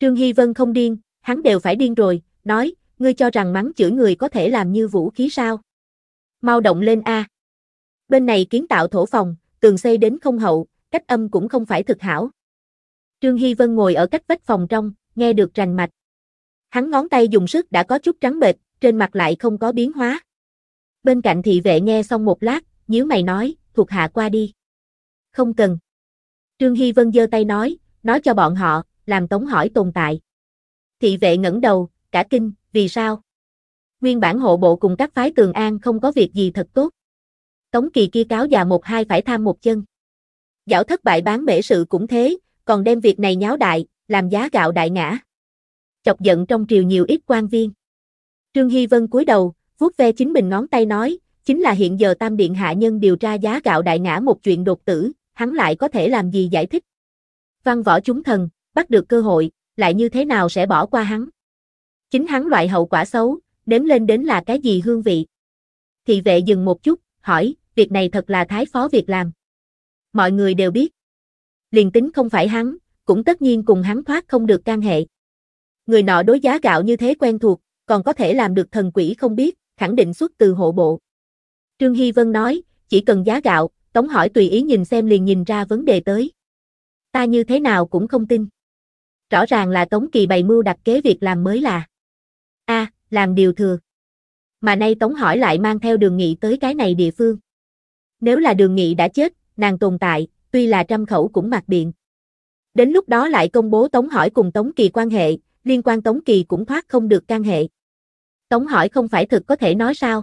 Trương Hy Vân không điên, hắn đều phải điên rồi, nói, ngươi cho rằng mắng chửi người có thể làm như vũ khí sao. Mau động lên A. Bên này kiến tạo thổ phòng, tường xây đến không hậu, cách âm cũng không phải thực hảo. Trương Hy Vân ngồi ở cách vách phòng trong, nghe được rành mạch. Hắn ngón tay dùng sức đã có chút trắng bệch, trên mặt lại không có biến hóa. Bên cạnh thị vệ nghe xong một lát, nhíu mày nói, thuộc hạ qua đi. Không cần. Trương Hy Vân giơ tay nói, nói cho bọn họ, làm tống hỏi tồn tại. Thị vệ ngẩng đầu, cả kinh, vì sao? Nguyên bản hộ bộ cùng các phái tường an không có việc gì thật tốt. Tống kỳ kia cáo già một hai phải tham một chân. Giảo thất bại bán bể sự cũng thế, còn đem việc này nháo đại, làm giá gạo đại ngã. Chọc giận trong triều nhiều ít quan viên. Trương Hy Vân cúi đầu, vuốt ve chính mình ngón tay nói, chính là hiện giờ Tam Điện Hạ Nhân điều tra giá gạo đại ngã một chuyện đột tử, hắn lại có thể làm gì giải thích. Văn võ chúng thần, bắt được cơ hội, lại như thế nào sẽ bỏ qua hắn. Chính hắn loại hậu quả xấu, đếm lên đến là cái gì hương vị. Thị vệ dừng một chút, hỏi, việc này thật là thái phó việc làm. Mọi người đều biết. Liền tính không phải hắn, cũng tất nhiên cùng hắn thoát không được can hệ. Người nọ đối giá gạo như thế quen thuộc, còn có thể làm được thần quỷ không biết, khẳng định xuất từ hộ bộ. Trương Hy Vân nói, chỉ cần giá gạo, Tống hỏi tùy ý nhìn xem liền nhìn ra vấn đề tới. Ta như thế nào cũng không tin. Rõ ràng là Tống Kỳ bày mưu đặt kế việc làm mới là. a làm điều thừa. Mà nay Tống hỏi lại mang theo đường nghị tới cái này địa phương. Nếu là đường nghị đã chết, nàng tồn tại, tuy là trăm khẩu cũng mặc biện. Đến lúc đó lại công bố Tống Hỏi cùng Tống Kỳ quan hệ, liên quan Tống Kỳ cũng thoát không được can hệ. Tống Hỏi không phải thực có thể nói sao?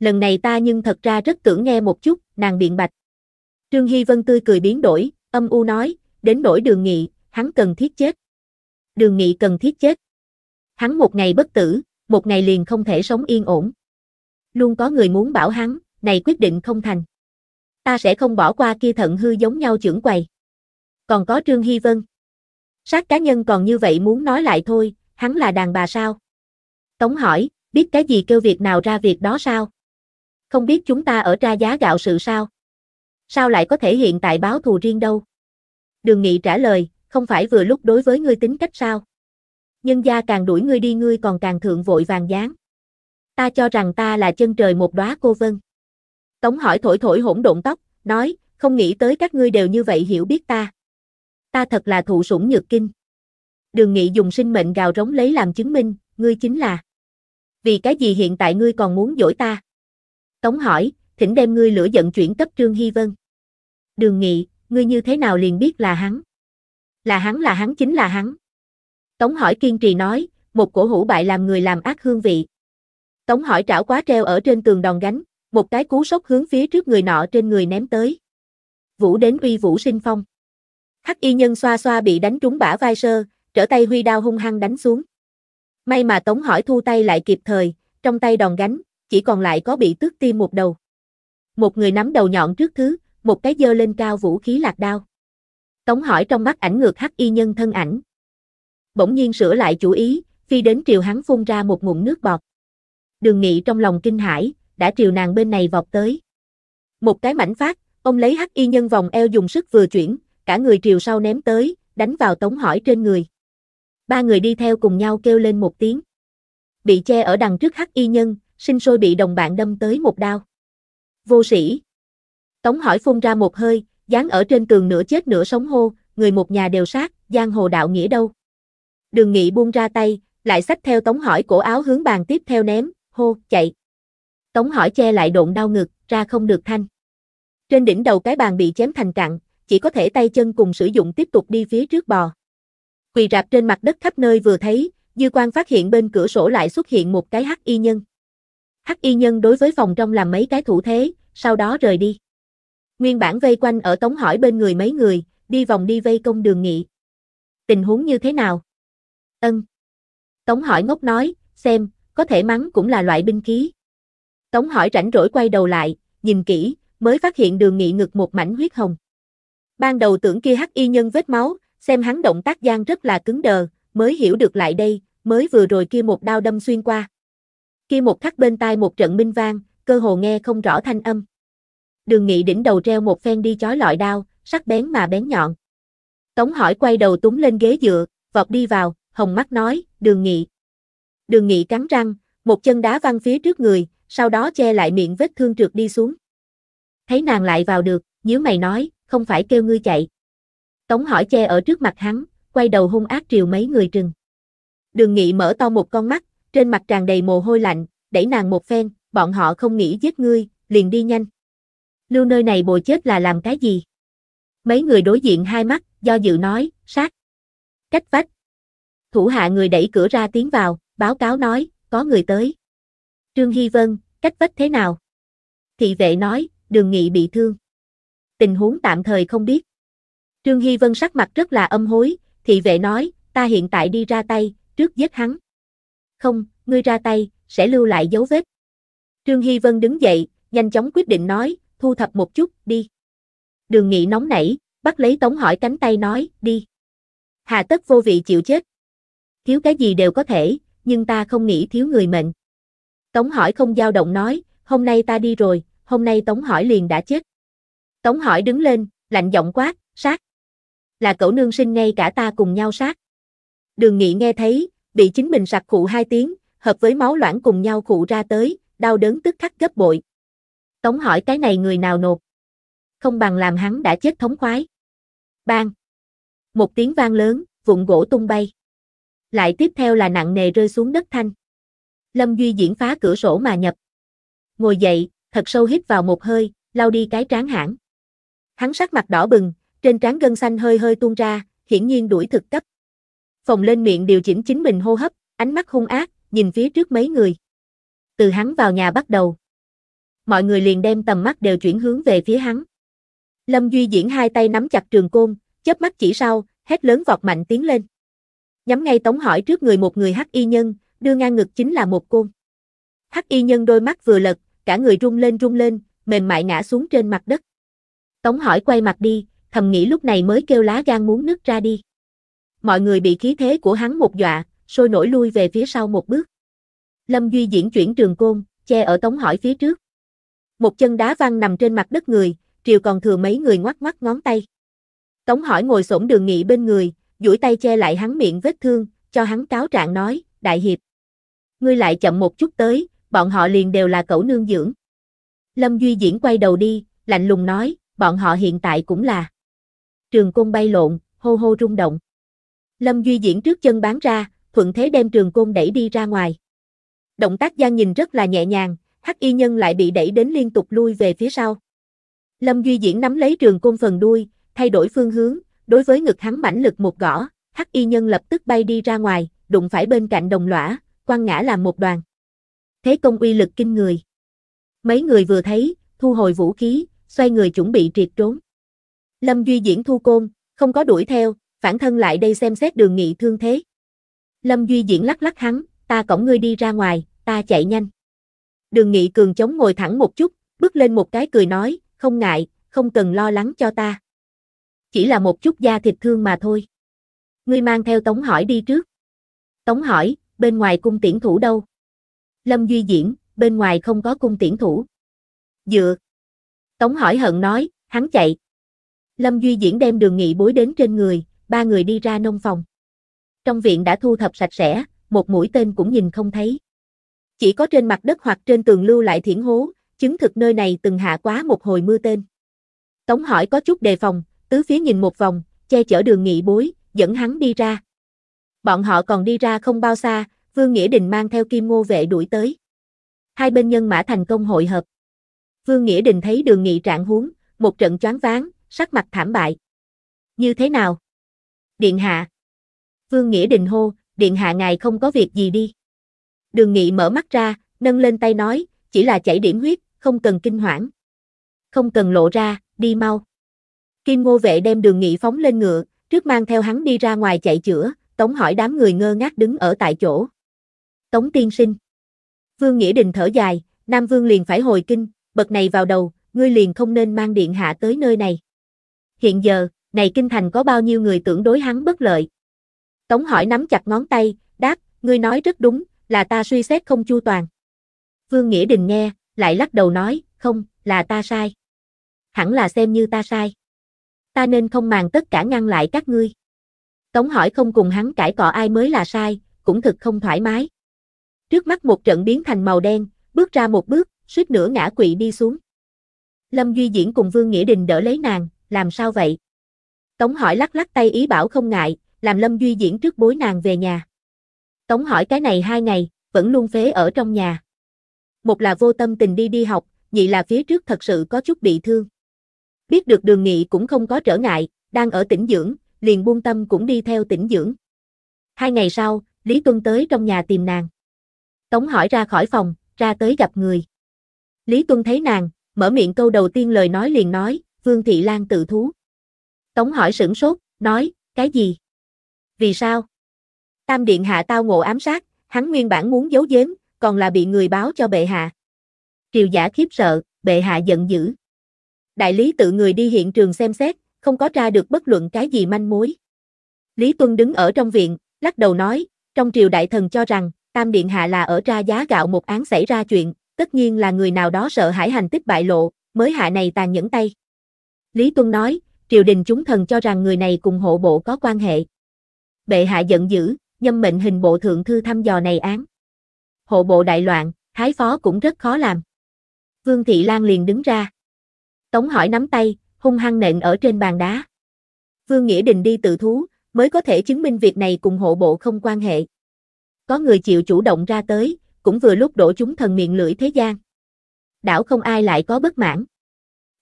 Lần này ta nhưng thật ra rất tưởng nghe một chút, nàng biện bạch. Trương Hy Vân tươi cười biến đổi, âm u nói, đến nỗi đường nghị, hắn cần thiết chết. Đường nghị cần thiết chết. Hắn một ngày bất tử, một ngày liền không thể sống yên ổn. Luôn có người muốn bảo hắn, này quyết định không thành. Ta sẽ không bỏ qua kia thận hư giống nhau trưởng quầy. Còn có Trương Hy Vân. Sát cá nhân còn như vậy muốn nói lại thôi, hắn là đàn bà sao? Tống hỏi, biết cái gì kêu việc nào ra việc đó sao? Không biết chúng ta ở ra giá gạo sự sao? Sao lại có thể hiện tại báo thù riêng đâu? Đường Nghị trả lời, không phải vừa lúc đối với ngươi tính cách sao? Nhân gia càng đuổi ngươi đi ngươi còn càng thượng vội vàng dáng. Ta cho rằng ta là chân trời một đóa cô vân. Tống hỏi thổi thổi hỗn độn tóc, nói, không nghĩ tới các ngươi đều như vậy hiểu biết ta ta thật là thụ sủng nhược kinh. Đường Nghị dùng sinh mệnh gào rống lấy làm chứng minh, ngươi chính là. Vì cái gì hiện tại ngươi còn muốn dỗi ta? Tống hỏi, thỉnh đem ngươi lửa giận chuyển cấp Trương Hy Vân. Đường Nghị, ngươi như thế nào liền biết là hắn? Là hắn là hắn chính là hắn. Tống hỏi kiên trì nói, một cổ hủ bại làm người làm ác hương vị. Tống hỏi trảo quá treo ở trên tường đòn gánh, một cái cú sốc hướng phía trước người nọ trên người ném tới. Vũ đến uy vũ sinh phong. Hắc y nhân xoa xoa bị đánh trúng bả vai sơ, trở tay huy đao hung hăng đánh xuống. May mà Tống hỏi thu tay lại kịp thời, trong tay đòn gánh, chỉ còn lại có bị tước tim một đầu. Một người nắm đầu nhọn trước thứ, một cái dơ lên cao vũ khí lạc đao. Tống hỏi trong mắt ảnh ngược hắc y nhân thân ảnh. Bỗng nhiên sửa lại chủ ý, phi đến triều hắn phun ra một ngụm nước bọt. Đường nghị trong lòng kinh hãi, đã triều nàng bên này vọt tới. Một cái mảnh phát, ông lấy hắc y nhân vòng eo dùng sức vừa chuyển, cả người triều sau ném tới, đánh vào tống hỏi trên người. Ba người đi theo cùng nhau kêu lên một tiếng. Bị che ở đằng trước hắc y nhân, sinh sôi bị đồng bạn đâm tới một đao. Vô sĩ. Tống hỏi phun ra một hơi, dán ở trên tường nửa chết nửa sống hô, người một nhà đều sát, giang hồ đạo nghĩa đâu. Đường nghị buông ra tay, lại xách theo tống hỏi cổ áo hướng bàn tiếp theo ném, hô, chạy. Tống hỏi che lại độn đau ngực, ra không được thanh. Trên đỉnh đầu cái bàn bị chém thành cặn, chỉ có thể tay chân cùng sử dụng tiếp tục đi phía trước bò. Quỳ rạp trên mặt đất khắp nơi vừa thấy, Dư Quan phát hiện bên cửa sổ lại xuất hiện một cái hắc y nhân. Hắc y nhân đối với phòng trong làm mấy cái thủ thế, sau đó rời đi. Nguyên bản vây quanh ở tống hỏi bên người mấy người, đi vòng đi vây công đường nghị. Tình huống như thế nào? Ân. Tống hỏi ngốc nói, xem, có thể mắng cũng là loại binh khí. Tống hỏi rảnh rỗi quay đầu lại, nhìn kỹ, mới phát hiện đường nghị ngực một mảnh huyết hồng. Ban đầu tưởng kia hắc y nhân vết máu, xem hắn động tác gian rất là cứng đờ, mới hiểu được lại đây, mới vừa rồi kia một đao đâm xuyên qua. Kia một khắc bên tai một trận minh vang, cơ hồ nghe không rõ thanh âm. Đường nghị đỉnh đầu treo một phen đi chói lọi đao, sắc bén mà bén nhọn. Tống hỏi quay đầu túng lên ghế dựa, vọt đi vào, hồng mắt nói, đường nghị. Đường nghị cắn răng, một chân đá văng phía trước người, sau đó che lại miệng vết thương trượt đi xuống. Thấy nàng lại vào được, nhớ mày nói, không phải kêu ngươi chạy. Tống hỏi che ở trước mặt hắn, quay đầu hung ác triều mấy người trừng. Đường nghị mở to một con mắt, trên mặt tràn đầy mồ hôi lạnh, đẩy nàng một phen, bọn họ không nghĩ giết ngươi, liền đi nhanh. Lưu nơi này bồi chết là làm cái gì? Mấy người đối diện hai mắt, do dự nói, sát. Cách vách. Thủ hạ người đẩy cửa ra tiến vào, báo cáo nói, có người tới. Trương Hy Vân, cách vách thế nào? Thị vệ nói, đường nghị bị thương tình huống tạm thời không biết. Trương Hy Vân sắc mặt rất là âm hối, thị vệ nói, ta hiện tại đi ra tay, trước giết hắn. Không, ngươi ra tay, sẽ lưu lại dấu vết. Trương Hy Vân đứng dậy, nhanh chóng quyết định nói, thu thập một chút, đi. Đường nghị nóng nảy, bắt lấy tống hỏi cánh tay nói, đi. Hà tất vô vị chịu chết. Thiếu cái gì đều có thể, nhưng ta không nghĩ thiếu người mệnh. Tống hỏi không dao động nói, hôm nay ta đi rồi, hôm nay tống hỏi liền đã chết. Tống hỏi đứng lên, lạnh giọng quát, sát. Là cậu nương sinh ngay cả ta cùng nhau sát. Đường nghị nghe thấy, bị chính mình sặc khụ hai tiếng, hợp với máu loãng cùng nhau khụ ra tới, đau đớn tức khắc gấp bội. Tống hỏi cái này người nào nộp. Không bằng làm hắn đã chết thống khoái. Bang. Một tiếng vang lớn, vụn gỗ tung bay. Lại tiếp theo là nặng nề rơi xuống đất thanh. Lâm Duy diễn phá cửa sổ mà nhập. Ngồi dậy, thật sâu hít vào một hơi, lau đi cái trán hãng. Hắn sắc mặt đỏ bừng, trên trán gân xanh hơi hơi tuôn ra, hiển nhiên đuổi thực cấp. Phòng lên miệng điều chỉnh chính mình hô hấp, ánh mắt hung ác, nhìn phía trước mấy người. Từ hắn vào nhà bắt đầu. Mọi người liền đem tầm mắt đều chuyển hướng về phía hắn. Lâm Duy diễn hai tay nắm chặt trường côn, chớp mắt chỉ sau, hét lớn vọt mạnh tiến lên. Nhắm ngay tống hỏi trước người một người hắc y nhân, đưa ngang ngực chính là một côn. Hắc y nhân đôi mắt vừa lật, cả người rung lên rung lên, mềm mại ngã xuống trên mặt đất. Tống hỏi quay mặt đi, thầm nghĩ lúc này mới kêu lá gan muốn nứt ra đi. Mọi người bị khí thế của hắn một dọa, sôi nổi lui về phía sau một bước. Lâm Duy diễn chuyển trường côn, che ở Tống hỏi phía trước. Một chân đá văng nằm trên mặt đất người, triều còn thừa mấy người ngoắc ngoắc ngón tay. Tống hỏi ngồi xổm đường nghị bên người, duỗi tay che lại hắn miệng vết thương, cho hắn cáo trạng nói, đại hiệp. Ngươi lại chậm một chút tới, bọn họ liền đều là cậu nương dưỡng. Lâm Duy Diễn quay đầu đi, lạnh lùng nói, bọn họ hiện tại cũng là trường côn bay lộn, hô hô rung động. Lâm Duy Diễn trước chân bán ra, thuận thế đem trường côn đẩy đi ra ngoài. Động tác gian nhìn rất là nhẹ nhàng, hắc y nhân lại bị đẩy đến liên tục lui về phía sau. Lâm Duy Diễn nắm lấy trường côn phần đuôi, thay đổi phương hướng, đối với ngực hắn mãnh lực một gõ, hắc y nhân lập tức bay đi ra ngoài, đụng phải bên cạnh đồng lõa, quăng ngã làm một đoàn. Thế công uy lực kinh người. Mấy người vừa thấy, thu hồi vũ khí, xoay người chuẩn bị triệt trốn. Lâm Duy Diễn thu côn, không có đuổi theo, phản thân lại đây xem xét đường nghị thương thế. Lâm Duy Diễn lắc lắc hắn, ta cổng ngươi đi ra ngoài, ta chạy nhanh. Đường nghị cường chống ngồi thẳng một chút, bước lên một cái cười nói, không ngại, không cần lo lắng cho ta. Chỉ là một chút da thịt thương mà thôi. Ngươi mang theo Tống hỏi đi trước. Tống hỏi, bên ngoài cung tiễn thủ đâu? Lâm Duy Diễn, bên ngoài không có cung tiễn thủ. Dựa, Tống hỏi hận nói, hắn chạy. Lâm Duy Diễn đem đường nghị bối đến trên người, ba người đi ra nông phòng. Trong viện đã thu thập sạch sẽ, một mũi tên cũng nhìn không thấy. Chỉ có trên mặt đất hoặc trên tường lưu lại thiển hố, chứng thực nơi này từng hạ quá một hồi mưa tên. Tống hỏi có chút đề phòng, tứ phía nhìn một vòng, che chở đường nghị bối, dẫn hắn đi ra. Bọn họ còn đi ra không bao xa, Vương Nghĩa Đình mang theo kim ngô vệ đuổi tới. Hai bên nhân mã thành công hội hợp. Vương Nghĩa Đình thấy đường nghị trạng huống, một trận choáng váng, sắc mặt thảm bại. Như thế nào? Điện hạ. Vương Nghĩa Đình hô, điện hạ ngài không có việc gì đi. Đường nghị mở mắt ra, nâng lên tay nói, chỉ là chảy điểm huyết, không cần kinh hoảng. Không cần lộ ra, đi mau. Kim ngô vệ đem đường nghị phóng lên ngựa, trước mang theo hắn đi ra ngoài chạy chữa, tống hỏi đám người ngơ ngác đứng ở tại chỗ. Tống tiên sinh. Vương Nghĩa Đình thở dài, Nam Vương liền phải hồi kinh, bậc này vào đầu, ngươi liền không nên mang điện hạ tới nơi này. Hiện giờ, này kinh thành có bao nhiêu người tưởng đối hắn bất lợi. Tống hỏi nắm chặt ngón tay, đáp, ngươi nói rất đúng, là ta suy xét không chu toàn. Vương Nghĩa Đình nghe, lại lắc đầu nói, không, là ta sai. Hẳn là xem như ta sai. Ta nên không màng tất cả ngăn lại các ngươi. Tống hỏi không cùng hắn cãi cọ ai mới là sai, cũng thực không thoải mái. Trước mắt một trận biến thành màu đen, bước ra một bước, suýt nữa ngã quỵ đi xuống. Lâm Duy Diễn cùng Vương Nghĩa Đình đỡ lấy nàng, làm sao vậy? Tống hỏi lắc lắc tay ý bảo không ngại, làm Lâm Duy Diễn trước bối nàng về nhà. Tống hỏi cái này hai ngày, vẫn luôn phế ở trong nhà. Một là vô tâm tình đi đi học, nhị là phía trước thật sự có chút bị thương. Biết được đường nghị cũng không có trở ngại, đang ở tỉnh dưỡng, liền buông tâm cũng đi theo tỉnh dưỡng. Hai ngày sau, Lý Tuân tới trong nhà tìm nàng. Tống hỏi ra khỏi phòng, ra tới gặp người. Lý Tuân thấy nàng, mở miệng câu đầu tiên lời nói liền nói, Vương Thị Lan tự thú. Tống hỏi sửng sốt, nói, cái gì? Vì sao? Tam Điện Hạ tao ngộ ám sát, hắn nguyên bản muốn giấu giếm, còn là bị người báo cho bệ hạ. Triều giả khiếp sợ, bệ hạ giận dữ. Đại lý tự người đi hiện trường xem xét, không có tra được bất luận cái gì manh mối. Lý Tuân đứng ở trong viện, lắc đầu nói, trong triều đại thần cho rằng, Tam Điện Hạ là ở tra giá gạo một án xảy ra chuyện, tất nhiên là người nào đó sợ hãi hành tích bại lộ, mới hạ này tàn nhẫn tay. Lý Tuân nói, triều đình chúng thần cho rằng người này cùng hộ bộ có quan hệ. Bệ hạ giận dữ, nhâm mệnh hình bộ thượng thư thăm dò này án. Hộ bộ đại loạn, thái phó cũng rất khó làm. Vương Thị Lan liền đứng ra. Tống hỏi nắm tay, hung hăng nện ở trên bàn đá. Vương Nghĩa Đình đi tự thú, mới có thể chứng minh việc này cùng hộ bộ không quan hệ. Có người chịu chủ động ra tới, cũng vừa lúc đổ chúng thần miệng lưỡi thế gian. Đảo không ai lại có bất mãn.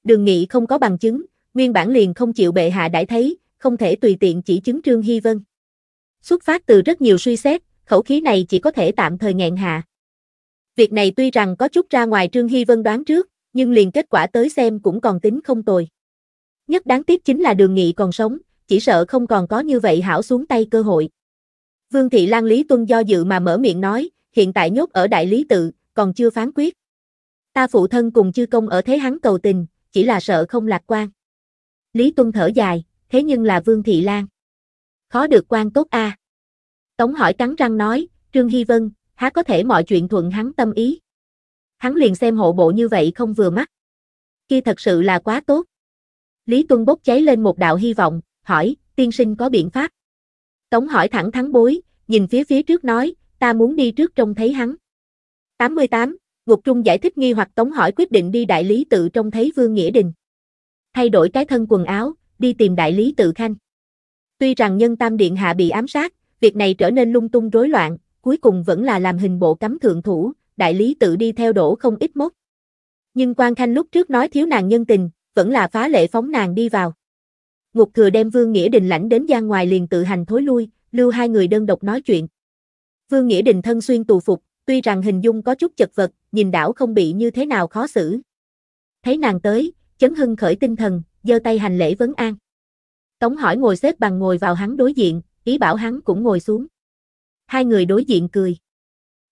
Đường nghị không có bằng chứng, nguyên bản liền không chịu bệ hạ đãi thấy, không thể tùy tiện chỉ chứng Trương Hy Vân. Xuất phát từ rất nhiều suy xét, khẩu khí này chỉ có thể tạm thời nghẹn hạ. Việc này tuy rằng có chút ra ngoài Trương Hy Vân đoán trước, nhưng liền kết quả tới xem cũng còn tính không tồi. Nhất đáng tiếc chính là đường nghị còn sống, chỉ sợ không còn có như vậy hảo xuống tay cơ hội. Vương Thị Lan Lý Tuân do dự mà mở miệng nói, hiện tại nhốt ở đại lý tự, còn chưa phán quyết. Ta phụ thân cùng chư công ở thế hắn cầu tình, chỉ là sợ không lạc quan. Lý Tuân thở dài, thế nhưng là Vương Thị Lan. Khó được quan tốt a. À. Tống hỏi cắn răng nói, Trương Hy Vân, há có thể mọi chuyện thuận hắn tâm ý. Hắn liền xem hộ bộ như vậy không vừa mắt. Kia thật sự là quá tốt. Lý Tuân bốc cháy lên một đạo hy vọng, hỏi, tiên sinh có biện pháp. Tống hỏi thẳng thắng bối, nhìn phía phía trước nói, ta muốn đi trước trông thấy hắn. 88. Ngục Trung giải thích nghi hoặc tống hỏi quyết định đi đại lý tự trông thấy Vương Nghĩa Đình. Thay đổi cái thân quần áo, đi tìm đại lý tự khanh. Tuy rằng nhân tam điện hạ bị ám sát, việc này trở nên lung tung rối loạn, cuối cùng vẫn là làm hình bộ cấm thượng thủ, đại lý tự đi theo đổ không ít mốt. Nhưng quan khanh lúc trước nói thiếu nàng nhân tình, vẫn là phá lệ phóng nàng đi vào. Ngục thừa đem Vương Nghĩa Đình lãnh đến gian ngoài liền tự hành thối lui, lưu hai người đơn độc nói chuyện. Vương Nghĩa Đình thân xuyên tù phục, tuy rằng hình dung có chút chật vật, nhìn đảo không bị như thế nào khó xử. Thấy nàng tới, chấn hưng khởi tinh thần, giơ tay hành lễ vấn an. Tống hỏi ngồi xếp bằng ngồi vào hắn đối diện, ý bảo hắn cũng ngồi xuống. Hai người đối diện cười.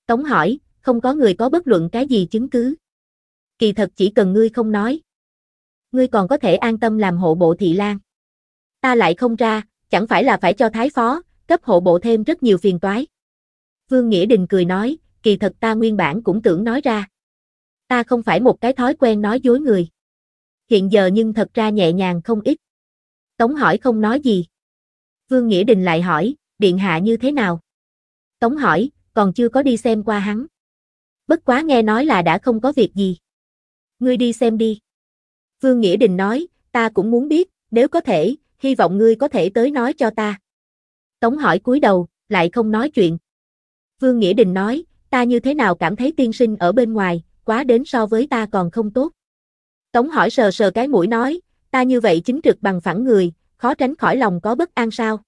Tống hỏi, không có người có bất luận cái gì chứng cứ. Kỳ thật chỉ cần ngươi không nói. Ngươi còn có thể an tâm làm hộ bộ thị lan. Ta lại không ra, chẳng phải là phải cho thái phó, cấp hộ bộ thêm rất nhiều phiền toái. Vương Nghĩa Đình cười nói, kỳ thật ta nguyên bản cũng tưởng nói ra. Ta không phải một cái thói quen nói dối người. Hiện giờ nhưng thật ra nhẹ nhàng không ít. Tống hỏi không nói gì. Vương Nghĩa Đình lại hỏi, điện hạ như thế nào? Tống hỏi, còn chưa có đi xem qua hắn. Bất quá nghe nói là đã không có việc gì. Ngươi đi xem đi. Vương Nghĩa Đình nói, ta cũng muốn biết, nếu có thể, hy vọng ngươi có thể tới nói cho ta. Tống hỏi cúi đầu, lại không nói chuyện. Vương Nghĩa Đình nói, ta như thế nào cảm thấy tiên sinh ở bên ngoài, quá đến so với ta còn không tốt. Tống hỏi sờ sờ cái mũi nói, ta như vậy chính trực bằng phẳng người, khó tránh khỏi lòng có bất an sao.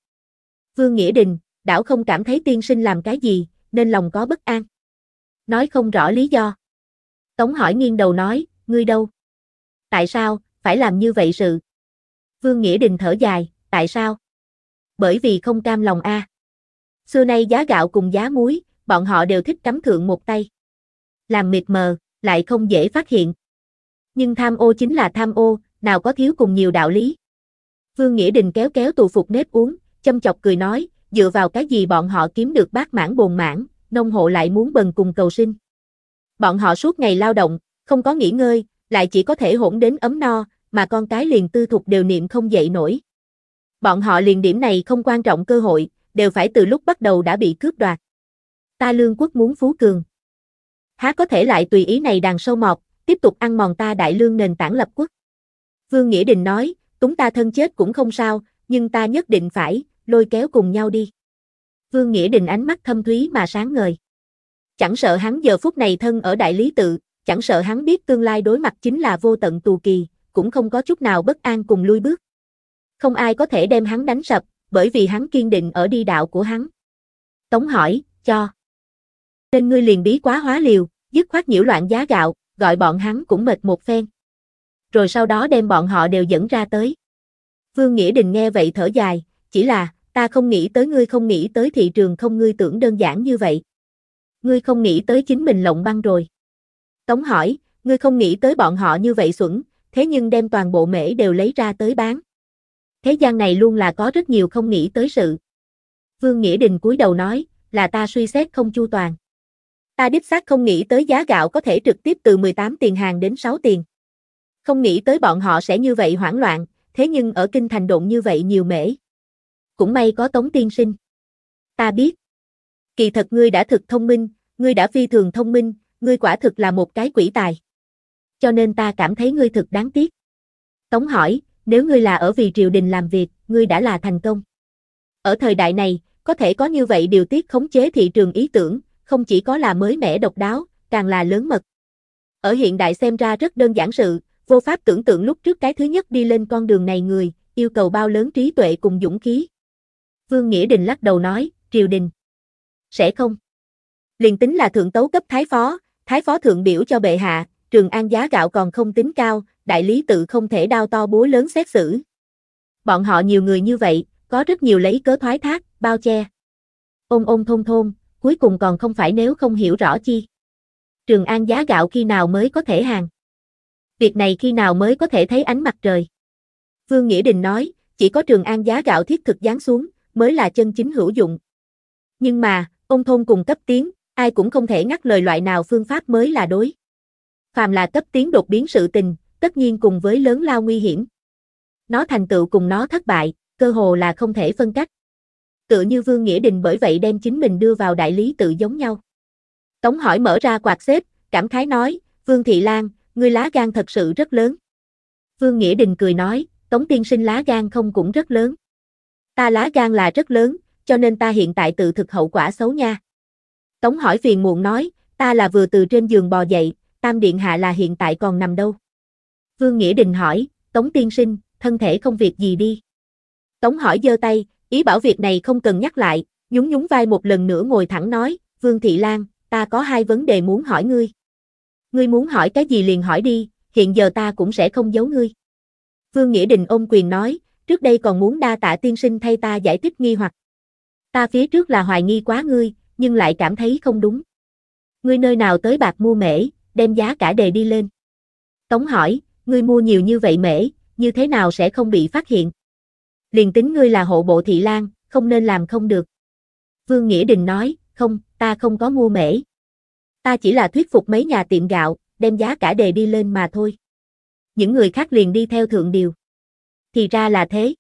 Vương Nghĩa Đình, đảo không cảm thấy tiên sinh làm cái gì, nên lòng có bất an. Nói không rõ lý do. Tống hỏi nghiêng đầu nói, ngươi đâu? Tại sao, phải làm như vậy sự? Vương Nghĩa Đình thở dài, tại sao? Bởi vì không cam lòng a. À. Xưa nay giá gạo cùng giá muối, bọn họ đều thích cắm thượng một tay. Làm mịt mờ, lại không dễ phát hiện. Nhưng tham ô chính là tham ô, nào có thiếu cùng nhiều đạo lý. Vương Nghĩa Đình kéo kéo tù phục nếp uống, châm chọc cười nói, dựa vào cái gì bọn họ kiếm được bát mãn bồn mãn, nông hộ lại muốn bần cùng cầu sinh. Bọn họ suốt ngày lao động, không có nghỉ ngơi, lại chỉ có thể hỗn đến ấm no, mà con cái liền tư thục đều niệm không dậy nổi. Bọn họ liền điểm này không quan trọng cơ hội, đều phải từ lúc bắt đầu đã bị cướp đoạt. Ta lương quốc muốn phú cường. Há có thể lại tùy ý này đàn sâu mọt, tiếp tục ăn mòn ta đại lương nền tảng lập quốc. Vương Nghĩa Đình nói, túng ta thân chết cũng không sao, nhưng ta nhất định phải, lôi kéo cùng nhau đi. Vương Nghĩa Đình ánh mắt thâm thúy mà sáng ngời. Chẳng sợ hắn giờ phút này thân ở đại lý tự, chẳng sợ hắn biết tương lai đối mặt chính là vô tận tù kỳ, cũng không có chút nào bất an cùng lui bước. Không ai có thể đem hắn đánh sập, bởi vì hắn kiên định ở đi đạo của hắn. Tống hỏi, cho. Nên ngươi liền bí quá hóa liều, dứt khoát nhiễu loạn giá gạo, gọi bọn hắn cũng mệt một phen. Rồi sau đó đem bọn họ đều dẫn ra tới. Vương Nghĩa Đình nghe vậy thở dài, chỉ là, ta không nghĩ tới ngươi không nghĩ tới thị trường không ngươi tưởng đơn giản như vậy. Ngươi không nghĩ tới chính mình lộng băng rồi. Tống hỏi, ngươi không nghĩ tới bọn họ như vậy xuẩn, thế nhưng đem toàn bộ mễ đều lấy ra tới bán. Thế gian này luôn là có rất nhiều không nghĩ tới sự. Vương Nghĩa Đình cúi đầu nói, là ta suy xét không chu toàn. Ta đích xác không nghĩ tới giá gạo có thể trực tiếp từ 18 tiền hàng đến 6 tiền. Không nghĩ tới bọn họ sẽ như vậy hoảng loạn, thế nhưng ở kinh thành độn như vậy nhiều mễ. Cũng may có Tống Tiên Sinh. Ta biết. Kỳ thật ngươi đã thực thông minh, ngươi đã phi thường thông minh, ngươi quả thực là một cái quỷ tài. Cho nên ta cảm thấy ngươi thực đáng tiếc. Tống hỏi, nếu ngươi là ở vì triều đình làm việc, ngươi đã là thành công. Ở thời đại này, có thể có như vậy điều tiết khống chế thị trường ý tưởng, không chỉ có là mới mẻ độc đáo, càng là lớn mật. Ở hiện đại xem ra rất đơn giản sự, vô pháp tưởng tượng lúc trước cái thứ nhất đi lên con đường này người, yêu cầu bao lớn trí tuệ cùng dũng khí. Vương Nghĩa Đình lắc đầu nói, triều đình. Sẽ không. Liền tính là thượng tấu cấp thái phó, thái phó thượng biểu cho bệ hạ, trường an giá gạo còn không tính cao, đại lý tự không thể đao to búa lớn xét xử. Bọn họ nhiều người như vậy, có rất nhiều lấy cớ thoái thác, bao che. Ôn ôn thôn thôn, cuối cùng còn không phải nếu không hiểu rõ chi. Trường An giá gạo khi nào mới có thể hàng? Việc này khi nào mới có thể thấy ánh mặt trời? Vương Nghĩa Đình nói, chỉ có Trường An giá gạo thiết thực dán xuống, mới là chân chính hữu dụng. Nhưng mà, ông thôn cùng cấp tiến, ai cũng không thể ngắt lời loại nào phương pháp mới là đối. Phàm là cấp tiến đột biến sự tình, tất nhiên cùng với lớn lao nguy hiểm. Nó thành tựu cùng nó thất bại, cơ hồ là không thể phân cách. Tựa như Vương Nghĩa Đình bởi vậy đem chính mình đưa vào đại lý tự giống nhau. Tống hỏi mở ra quạt xếp, cảm khái nói, Vương Thị Lan, ngươi lá gan thật sự rất lớn. Vương Nghĩa Đình cười nói, Tống tiên sinh lá gan không cũng rất lớn. Ta lá gan là rất lớn, cho nên ta hiện tại tự thực hậu quả xấu nha. Tống hỏi phiền muộn nói, ta là vừa từ trên giường bò dậy, tam điện hạ là hiện tại còn nằm đâu. Vương Nghĩa Đình hỏi, Tống tiên sinh, thân thể không việc gì đi. Tống hỏi giơ tay, ý bảo việc này không cần nhắc lại, nhún nhún vai một lần nữa ngồi thẳng nói, Vương Thị Lan, ta có hai vấn đề muốn hỏi ngươi. Ngươi muốn hỏi cái gì liền hỏi đi, hiện giờ ta cũng sẽ không giấu ngươi. Vương Nghĩa Đình ôm quyền nói, trước đây còn muốn đa tạ tiên sinh thay ta giải thích nghi hoặc. Ta phía trước là hoài nghi quá ngươi, nhưng lại cảm thấy không đúng. Ngươi nơi nào tới bạc mua mễ, đem giá cả đề đi lên. Tống hỏi, ngươi mua nhiều như vậy mễ, như thế nào sẽ không bị phát hiện. Liền tính ngươi là hộ bộ thị lang, không nên làm không được. Vương Nghĩa Đình nói, không, ta không có mua mễ. Ta chỉ là thuyết phục mấy nhà tiệm gạo, đem giá cả đề đi lên mà thôi. Những người khác liền đi theo thượng điều. Thì ra là thế.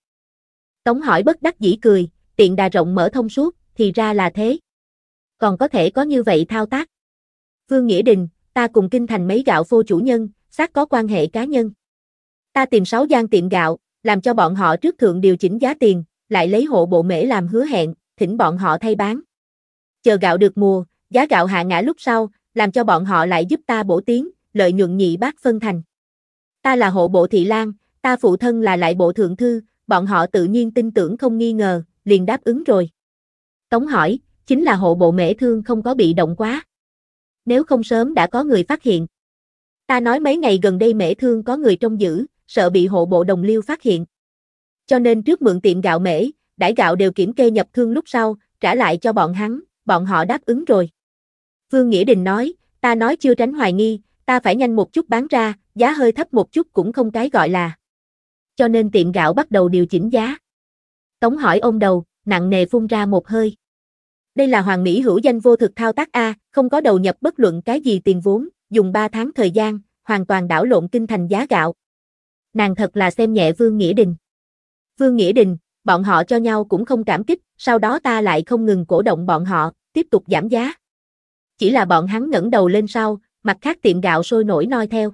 Tống hỏi bất đắc dĩ cười, tiện đà rộng mở thông suốt, thì ra là thế. Còn có thể có như vậy thao tác. Vương Nghĩa Đình, ta cùng kinh thành mấy gạo phô chủ nhân, xác có quan hệ cá nhân. Ta tìm 6 gian tiệm gạo, làm cho bọn họ trước thượng điều chỉnh giá tiền, lại lấy hộ bộ mễ làm hứa hẹn, thỉnh bọn họ thay bán. Chờ gạo được mùa, giá gạo hạ ngã lúc sau, làm cho bọn họ lại giúp ta bổ tiến, lợi nhuận nhị bác phân thành. Ta là hộ bộ thị lang, ta phụ thân là lại bộ thượng thư, bọn họ tự nhiên tin tưởng không nghi ngờ, liền đáp ứng rồi. Tống hỏi, chính là hộ bộ mễ thương không có bị động quá. Nếu không sớm đã có người phát hiện. Ta nói mấy ngày gần đây mễ thương có người trông giữ, sợ bị hộ bộ đồng liêu phát hiện. Cho nên trước mượn tiệm gạo mễ, đãi gạo đều kiểm kê nhập thương lúc sau, trả lại cho bọn hắn, bọn họ đáp ứng rồi. Vương Nghĩa Đình nói, ta nói chưa tránh hoài nghi, ta phải nhanh một chút bán ra, giá hơi thấp một chút cũng không cái gọi là. Cho nên tiệm gạo bắt đầu điều chỉnh giá. Tống hỏi ôm đầu, nặng nề phun ra một hơi. Đây là hoàng mỹ hữu danh vô thực thao tác A, không có đầu nhập bất luận cái gì tiền vốn, dùng 3 tháng thời gian, hoàn toàn đảo lộn kinh thành giá gạo. Nàng thật là xem nhẹ Vương Nghĩa Đình. Vương Nghĩa Đình, bọn họ cho nhau cũng không cảm kích, sau đó ta lại không ngừng cổ động bọn họ, tiếp tục giảm giá. Chỉ là bọn hắn ngẩng đầu lên sau, mặt khác tiệm gạo sôi nổi noi theo.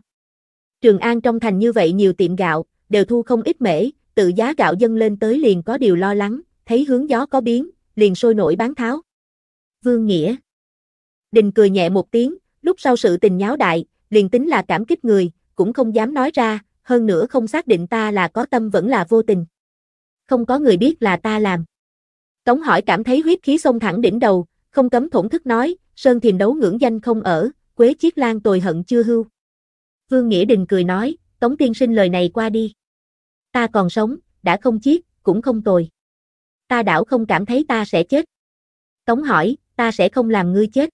Trường An trong thành như vậy nhiều tiệm gạo, đều thu không ít mễ, tự giá gạo dâng lên tới liền có điều lo lắng, thấy hướng gió có biến, liền sôi nổi bán tháo. Vương Nghĩa Đình cười nhẹ một tiếng, Lúc sau sự tình nháo đại, liền tính là cảm kích người, cũng không dám nói ra, hơn nữa không xác định ta là có tâm vẫn là vô tình. Không có người biết là ta làm. Tống hỏi cảm thấy huyết khí sông thẳng đỉnh đầu, không cấm thổn thức nói, Sơn Thiềm đấu ngưỡng danh không ở, Quế Chiết Lan tồi hận chưa hưu. Vương Nghĩa Đình cười nói, Tống tiên sinh lời này qua đi. Ta còn sống, đã không chiết, cũng không tồi. Ta đảo không cảm thấy ta sẽ chết. Tống hỏi, ta sẽ không làm ngươi chết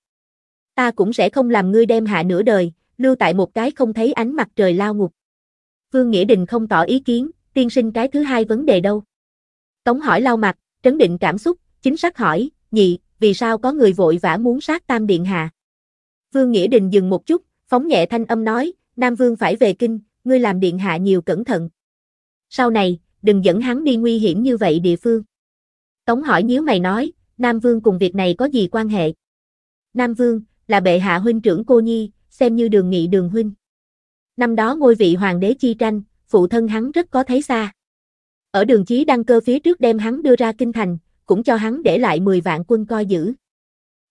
ta cũng sẽ không làm ngươi đem hạ nửa đời, lưu tại một cái không thấy ánh mặt trời lao ngục. Vương Nghĩa Đình không tỏ ý kiến, tiên sinh cái thứ hai vấn đề đâu. Tống hỏi lao mặt, trấn định cảm xúc, chính xác hỏi, nhị, vì sao có người vội vã muốn sát tam điện hạ? Vương Nghĩa Đình dừng một chút, phóng nhẹ thanh âm nói, Nam Vương phải về kinh, ngươi làm điện hạ nhiều cẩn thận. Sau này, đừng dẫn hắn đi nguy hiểm như vậy địa phương. Tống hỏi nhíu mày nói, Nam Vương cùng việc này có gì quan hệ? Nam Vương, là bệ hạ huynh trưởng cô nhi, xem như đường nghị đường huynh. Năm đó ngôi vị hoàng đế chi tranh, phụ thân hắn rất có thấy xa. Ở đường chí đăng cơ phía trước đem hắn đưa ra kinh thành, cũng cho hắn để lại 10 vạn quân coi giữ.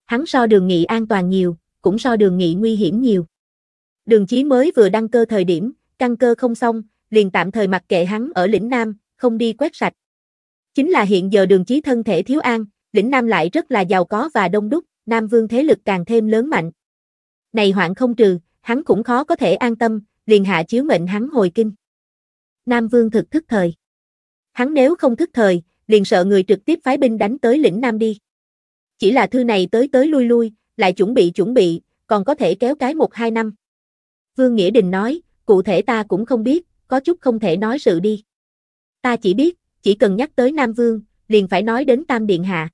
Hắn so đường nghị an toàn nhiều, cũng so đường nghị nguy hiểm nhiều. Đường chí mới vừa đăng cơ thời điểm, căn cơ không xong, liền tạm thời mặc kệ hắn ở lĩnh Nam, không đi quét sạch. Chính là hiện giờ đường chí thân thể thiếu an, lĩnh Nam lại rất là giàu có và đông đúc, Nam Vương thế lực càng thêm lớn mạnh. Này hoạn không trừ, hắn cũng khó có thể an tâm, liền hạ chiếu mệnh hắn hồi kinh. Nam Vương thực thức thời. Hắn nếu không thức thời, liền sợ người trực tiếp phái binh đánh tới lĩnh Nam đi. Chỉ là thư này tới tới lui lui, lại chuẩn bị chuẩn bị, còn có thể kéo cái một hai năm. Vương Nghĩa Đình nói, cụ thể ta cũng không biết, có chút không thể nói sự đi. Ta chỉ biết, chỉ cần nhắc tới Nam Vương, liền phải nói đến Tam Điện Hạ.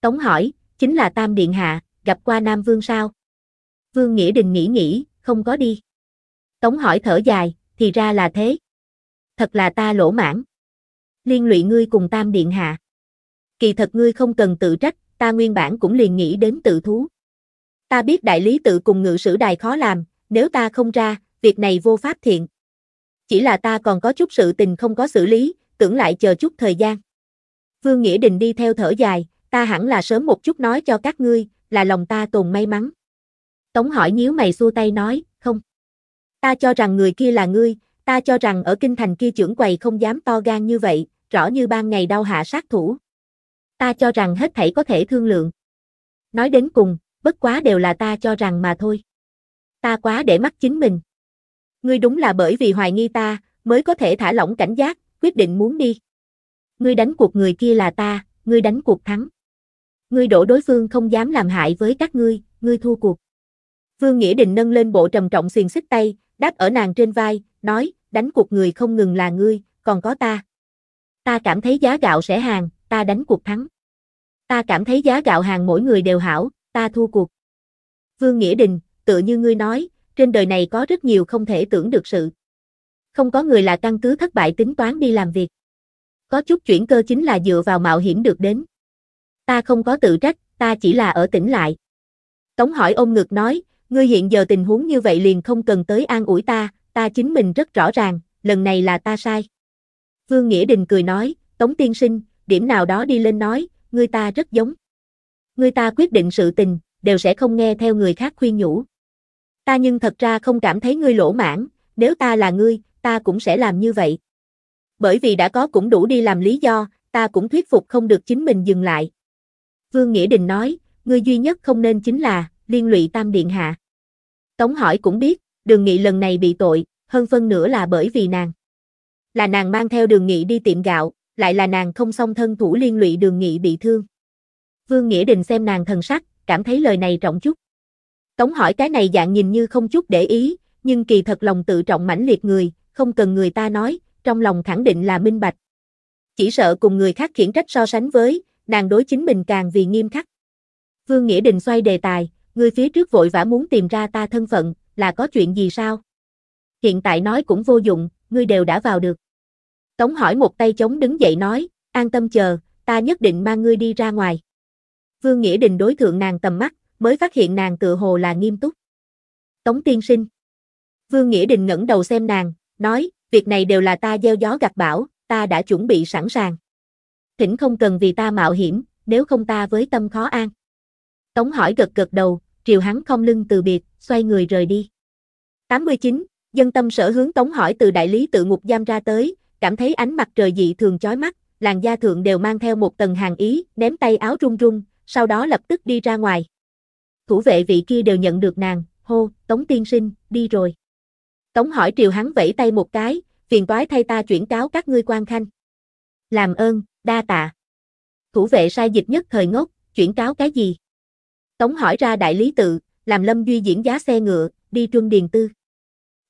Tống hỏi, chính là Tam Điện Hạ, gặp qua Nam Vương sao? Vương Nghĩa Đình nghĩ nghĩ, không có đi. Tống hỏi thở dài, thì ra là thế. Thật là ta lỗ mãn. Liên lụy ngươi cùng Tam Điện Hạ. Kỳ thật ngươi không cần tự trách, ta nguyên bản cũng liền nghĩ đến tự thú. Ta biết đại lý tự cùng ngự sử đài khó làm, nếu ta không ra, việc này vô pháp thiện. Chỉ là ta còn có chút sự tình không có xử lý, tưởng lại chờ chút thời gian. Vương Nghĩa Đình đi theo thở dài, ta hẳn là sớm một chút nói cho các ngươi, là lòng ta tồn may mắn. Tống hỏi nhíu mày xua tay nói, không. Ta cho rằng người kia là ngươi, ta cho rằng ở kinh thành kia trưởng quầy không dám to gan như vậy, rõ như ban ngày đau hạ sát thủ. Ta cho rằng hết thảy có thể thương lượng. Nói đến cùng, bất quá đều là ta cho rằng mà thôi. Ta quá để mắt chính mình. Ngươi đúng là bởi vì hoài nghi ta, mới có thể thả lỏng cảnh giác, quyết định muốn đi. Ngươi đánh cuộc người kia là ta, ngươi đánh cuộc thắng ngươi đổ đối phương không dám làm hại với các ngươi, ngươi thua cuộc. Vương Nghĩa Đình nâng lên bộ trầm trọng xiềng xích tay, đáp ở nàng trên vai, nói, đánh cuộc người không ngừng là ngươi, còn có ta. Ta cảm thấy giá gạo sẽ hàng, ta đánh cuộc thắng. Ta cảm thấy giá gạo hàng mỗi người đều hảo, ta thua cuộc. Vương Nghĩa Đình, tự như ngươi nói, trên đời này có rất nhiều không thể tưởng được sự. Không có người là căn cứ thất bại tính toán đi làm việc. Có chút chuyển cơ chính là dựa vào mạo hiểm được đến ta không có tự trách, ta chỉ là ở tỉnh lại. Tống hỏi ôm ngực nói, ngươi hiện giờ tình huống như vậy liền không cần tới an ủi ta, ta chính mình rất rõ ràng, lần này là ta sai. Vương Nghĩa Đình cười nói, Tống tiên sinh, điểm nào đó đi lên nói, ngươi ta rất giống. Ngươi ta quyết định sự tình, đều sẽ không nghe theo người khác khuyên nhủ. Ta nhưng thật ra không cảm thấy ngươi lỗ mãn, nếu ta là ngươi, ta cũng sẽ làm như vậy. Bởi vì đã có cũng đủ đi làm lý do, ta cũng thuyết phục không được chính mình dừng lại, Vương Nghĩa Đình nói, ngươi duy nhất không nên chính là, liên lụy tam điện hạ. Tống hỏi cũng biết, đường nghị lần này bị tội, hơn phân nữa là bởi vì nàng. Là nàng mang theo đường nghị đi tiệm gạo, lại là nàng không song thân thủ liên lụy đường nghị bị thương. Vương Nghĩa Đình xem nàng thần sắc, cảm thấy lời này trọng chút. Tống hỏi cái này dạng nhìn như không chút để ý, nhưng kỳ thật lòng tự trọng mãnh liệt người, không cần người ta nói, trong lòng khẳng định là minh bạch. Chỉ sợ cùng người khác khiển trách so sánh với, nàng đối chính mình càng vì nghiêm khắc. Vương Nghĩa Đình xoay đề tài, người phía trước vội vã muốn tìm ra ta thân phận, là có chuyện gì sao? Hiện tại nói cũng vô dụng, ngươi đều đã vào được. Tống hỏi một tay chống đứng dậy nói, an tâm chờ, ta nhất định mang ngươi đi ra ngoài. Vương Nghĩa Đình đối thượng nàng tầm mắt, mới phát hiện nàng tự hồ là nghiêm túc. Tống tiên sinh. Vương Nghĩa Đình ngẩng đầu xem nàng, nói, việc này đều là ta gieo gió gặt bão, ta đã chuẩn bị sẵn sàng thỉnh không cần vì ta mạo hiểm, nếu không ta với tâm khó an. Tống hỏi gật gật đầu, triều hắn không lưng từ biệt, xoay người rời đi. 89. Dân tâm sở hướng Tống hỏi từ đại lý tự ngục giam ra tới, cảm thấy ánh mặt trời dị thường chói mắt, làn da thượng đều mang theo một tầng hàng ý, ném tay áo rung rung sau đó lập tức đi ra ngoài. Thủ vệ vị kia đều nhận được nàng, hô, Tống tiên sinh, đi rồi. Tống hỏi triều hắn vẫy tay một cái, phiền toái thay ta chuyển cáo các ngươi quan khanh. Làm ơn, đa tạ. Thủ vệ sai dịch nhất thời ngốc, chuyển cáo cái gì? Tống hỏi ra đại lý tự, làm Lâm Duy diễn giá xe ngựa, đi trương điền tư.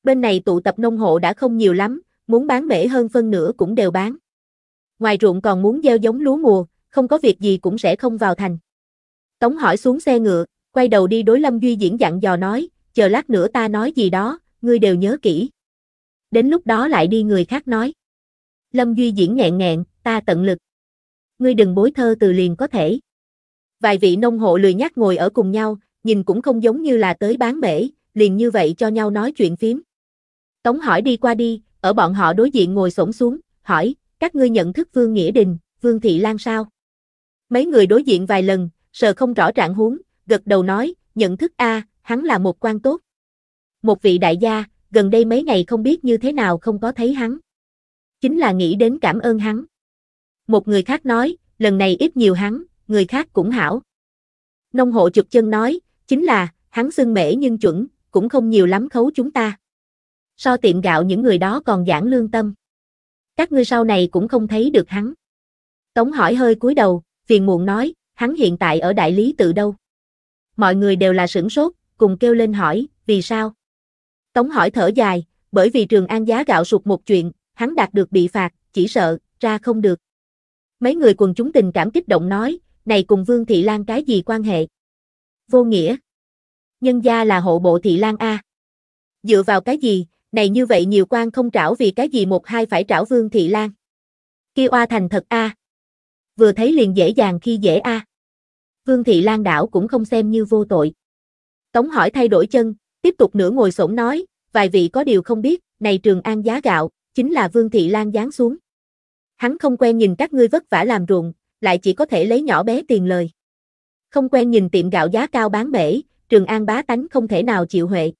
Bên này tụ tập nông hộ đã không nhiều lắm, muốn bán bể hơn phân nửa cũng đều bán. Ngoài ruộng còn muốn gieo giống lúa mùa, không có việc gì cũng sẽ không vào thành. Tống hỏi xuống xe ngựa, quay đầu đi đối Lâm Duy diễn dặn dò nói, chờ lát nữa ta nói gì đó, ngươi đều nhớ kỹ. Đến lúc đó lại đi người khác nói. Lâm Duy diễn nghẹn nghẹn, ta tận lực. Ngươi đừng bối thơ từ liền có thể. Vài vị nông hộ lười nhắc ngồi ở cùng nhau, nhìn cũng không giống như là tới bán bể, liền như vậy cho nhau nói chuyện phím. Tống hỏi đi qua đi, ở bọn họ đối diện ngồi xổm xuống, hỏi, các ngươi nhận thức Vương Nghĩa Đình, Vương Thị Lan sao? Mấy người đối diện vài lần, sợ không rõ trạng huống, gật đầu nói, nhận thức A, hắn là một quan tốt. Một vị đại gia, gần đây mấy ngày không biết như thế nào không có thấy hắn. Chính là nghĩ đến cảm ơn hắn. Một người khác nói, lần này ít nhiều hắn, người khác cũng hảo. Nông hộ chụp chân nói, chính là, hắn xưng mễ nhưng chuẩn, cũng không nhiều lắm khấu chúng ta. So tiệm gạo những người đó còn giảng lương tâm. Các ngươi sau này cũng không thấy được hắn. Tống hỏi hơi cúi đầu, phiền muộn nói, hắn hiện tại ở đại lý tự đâu. Mọi người đều là sửng sốt, cùng kêu lên hỏi, vì sao? Tống hỏi thở dài, bởi vì trường an giá gạo sụt một chuyện, hắn đạt được bị phạt, chỉ sợ, ra không được. Mấy người quần chúng tình cảm kích động nói, này cùng Vương Thị Lan cái gì quan hệ? Vô nghĩa. Nhân gia là hộ bộ Thị Lan A. Dựa vào cái gì, này như vậy nhiều quan không trảo vì cái gì một hai phải trảo Vương Thị Lan. Kia oa thành thật A. Vừa thấy liền dễ dàng khi dễ A. Vương Thị Lan đảo cũng không xem như vô tội. Tống hỏi thay đổi chân, tiếp tục nửa ngồi xổm nói, vài vị có điều không biết, này Trường An giá gạo, chính là Vương Thị Lan giáng xuống. Hắn không quen nhìn các ngươi vất vả làm ruộng, lại chỉ có thể lấy nhỏ bé tiền lời. Không quen nhìn tiệm gạo giá cao bán bể, Trường An bá tánh không thể nào chịu huệ.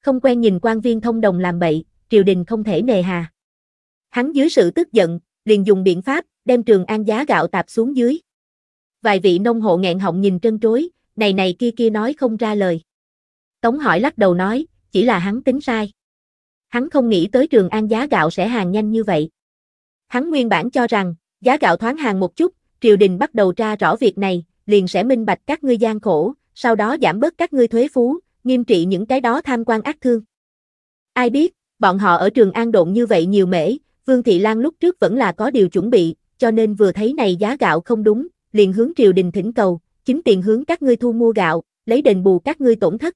Không quen nhìn quan viên thông đồng làm bậy, triều đình không thể nề hà. Hắn dưới sự tức giận, liền dùng biện pháp, đem Trường An giá gạo tạp xuống dưới. Vài vị nông hộ nghẹn họng nhìn trân trối, này này kia kia nói không ra lời. Tống hỏi lắc đầu nói, chỉ là hắn tính sai. Hắn không nghĩ tới Trường An giá gạo sẽ hàng nhanh như vậy. Hắn nguyên bản cho rằng, giá gạo thoáng hàng một chút, triều đình bắt đầu tra rõ việc này, liền sẽ minh bạch các ngươi gian khổ, sau đó giảm bớt các ngươi thuế phú, nghiêm trị những cái đó tham quan ác thương. Ai biết, bọn họ ở trường an độn như vậy nhiều mễ, Vương Thị Lan lúc trước vẫn là có điều chuẩn bị, cho nên vừa thấy này giá gạo không đúng, liền hướng triều đình thỉnh cầu, chính tiền hướng các ngươi thu mua gạo, lấy đền bù các ngươi tổn thất.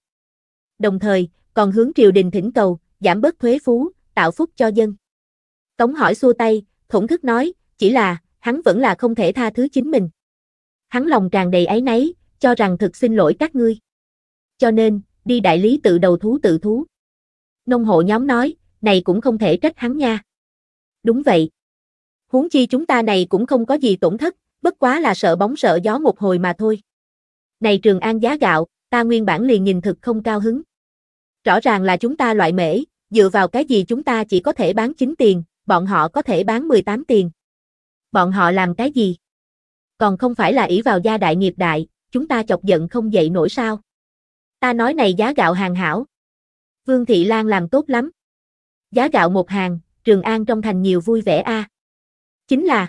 Đồng thời, còn hướng triều đình thỉnh cầu, giảm bớt thuế phú, tạo phúc cho dân. Tống hỏi xua tay, thổn thức nói, chỉ là, hắn vẫn là không thể tha thứ chính mình. Hắn lòng tràn đầy ấy nấy cho rằng thực xin lỗi các ngươi. Cho nên, đi đại lý tự đầu thú tự thú. Nông hộ nhóm nói, này cũng không thể trách hắn nha. Đúng vậy. Huống chi chúng ta này cũng không có gì tổn thất, bất quá là sợ bóng sợ gió một hồi mà thôi. Này Trường An giá gạo, ta nguyên bản liền nhìn thực không cao hứng. Rõ ràng là chúng ta loại mễ, dựa vào cái gì chúng ta chỉ có thể bán chính tiền, bọn họ có thể bán 18 tiền. Bọn họ làm cái gì? Còn không phải là ý vào gia đại nghiệp đại, chúng ta chọc giận không dậy nổi sao? Ta nói này giá gạo hàng hảo. Vương Thị Lan làm tốt lắm. Giá gạo một hàng, Trường An trong thành nhiều vui vẻ a. À. Chính là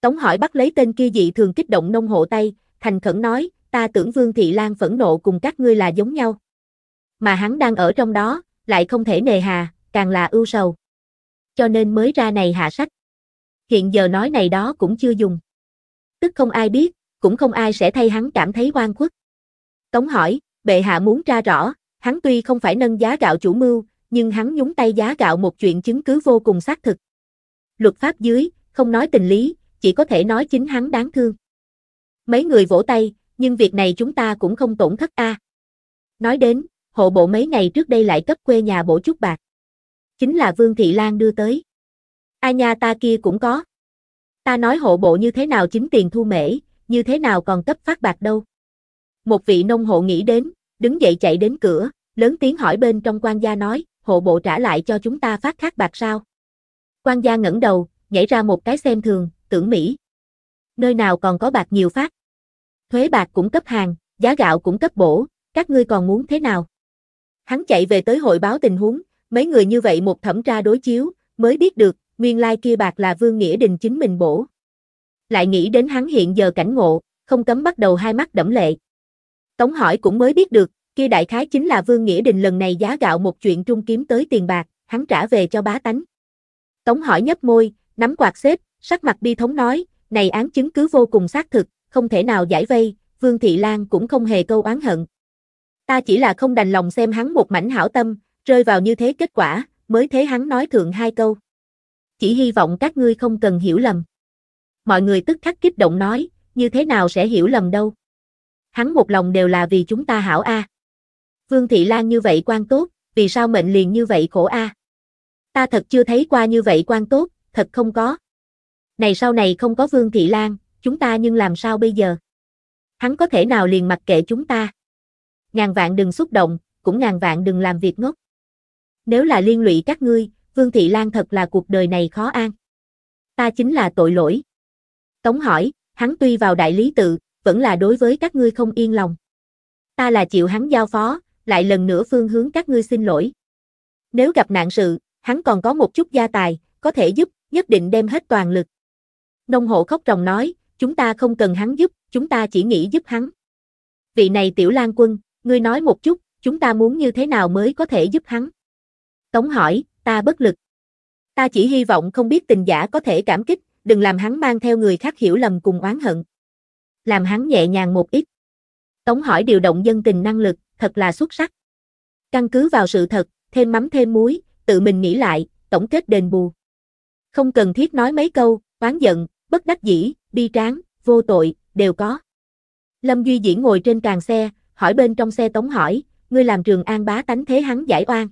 Tống hỏi bắt lấy tên kia dị thường kích động nông hộ tay, thành khẩn nói, ta tưởng Vương Thị Lan phẫn nộ cùng các ngươi là giống nhau. Mà hắn đang ở trong đó, lại không thể nề hà, càng là ưu sầu cho nên mới ra này hạ sách. Hiện giờ nói này đó cũng chưa dùng. Tức không ai biết, cũng không ai sẽ thay hắn cảm thấy oan khuất. Tống hỏi, bệ hạ muốn tra rõ, hắn tuy không phải nâng giá gạo chủ mưu, nhưng hắn nhúng tay giá gạo một chuyện chứng cứ vô cùng xác thực. Luật pháp dưới, không nói tình lý, chỉ có thể nói chính hắn đáng thương. Mấy người vỗ tay, nhưng việc này chúng ta cũng không tổn thất a. À. Nói đến, hộ bộ mấy ngày trước đây lại cấp quê nhà bổ chút bạc chính là Vương Thị Lan đưa tới. A nha ta kia cũng có. Ta nói hộ bộ như thế nào chính tiền thu mễ, như thế nào còn cấp phát bạc đâu. Một vị nông hộ nghĩ đến, đứng dậy chạy đến cửa, lớn tiếng hỏi bên trong quan gia nói, hộ bộ trả lại cho chúng ta phát khác bạc sao. Quan gia ngẩng đầu, nhảy ra một cái xem thường, tưởng Mỹ. Nơi nào còn có bạc nhiều phát. Thuế bạc cũng cấp hàng, giá gạo cũng cấp bổ, các ngươi còn muốn thế nào? Hắn chạy về tới hội báo tình huống, Mấy người như vậy một thẩm tra đối chiếu, mới biết được, nguyên lai kia bạc là Vương Nghĩa Đình chính mình bổ. Lại nghĩ đến hắn hiện giờ cảnh ngộ, không cấm bắt đầu hai mắt đẫm lệ. Tống hỏi cũng mới biết được, kia đại khái chính là Vương Nghĩa Đình lần này giá gạo một chuyện trung kiếm tới tiền bạc, hắn trả về cho bá tánh. Tống hỏi nhấp môi, nắm quạt xếp, sắc mặt bi thống nói, này án chứng cứ vô cùng xác thực, không thể nào giải vây, Vương Thị Lan cũng không hề câu oán hận. Ta chỉ là không đành lòng xem hắn một mảnh hảo tâm, rơi vào như thế kết quả, mới thế hắn nói thượng hai câu. Chỉ hy vọng các ngươi không cần hiểu lầm. Mọi người tức khắc kích động nói, như thế nào sẽ hiểu lầm đâu. Hắn một lòng đều là vì chúng ta hảo a. Vương Thị Lan như vậy quan tốt, vì sao mệnh liền như vậy khổ a? Ta thật chưa thấy qua như vậy quan tốt, thật không có. Này sau này không có Vương Thị Lan, chúng ta nhưng làm sao bây giờ? Hắn có thể nào liền mặc kệ chúng ta? Ngàn vạn đừng xúc động, cũng ngàn vạn đừng làm việc ngốc nếu là liên lụy các ngươi, Vương Thị Lan thật là cuộc đời này khó an. Ta chính là tội lỗi. Tống hỏi, hắn tuy vào đại lý tự, vẫn là đối với các ngươi không yên lòng. Ta là chịu hắn giao phó, lại lần nữa phương hướng các ngươi xin lỗi. Nếu gặp nạn sự, hắn còn có một chút gia tài, có thể giúp, nhất định đem hết toàn lực. Nông hộ khóc ròng nói, chúng ta không cần hắn giúp, chúng ta chỉ nghĩ giúp hắn. Vị này tiểu Lan quân, ngươi nói một chút, chúng ta muốn như thế nào mới có thể giúp hắn. Tống hỏi, ta bất lực. Ta chỉ hy vọng không biết tình giả có thể cảm kích, đừng làm hắn mang theo người khác hiểu lầm cùng oán hận. Làm hắn nhẹ nhàng một ít. Tống hỏi điều động dân tình năng lực, thật là xuất sắc. Căn cứ vào sự thật, thêm mắm thêm muối, tự mình nghĩ lại, tổng kết đền bù. Không cần thiết nói mấy câu, oán giận, bất đắc dĩ, bi tráng, vô tội, đều có. Lâm Duy Diễn ngồi trên càng xe, hỏi bên trong xe Tống hỏi, ngươi làm trường an bá tánh thế hắn giải oan.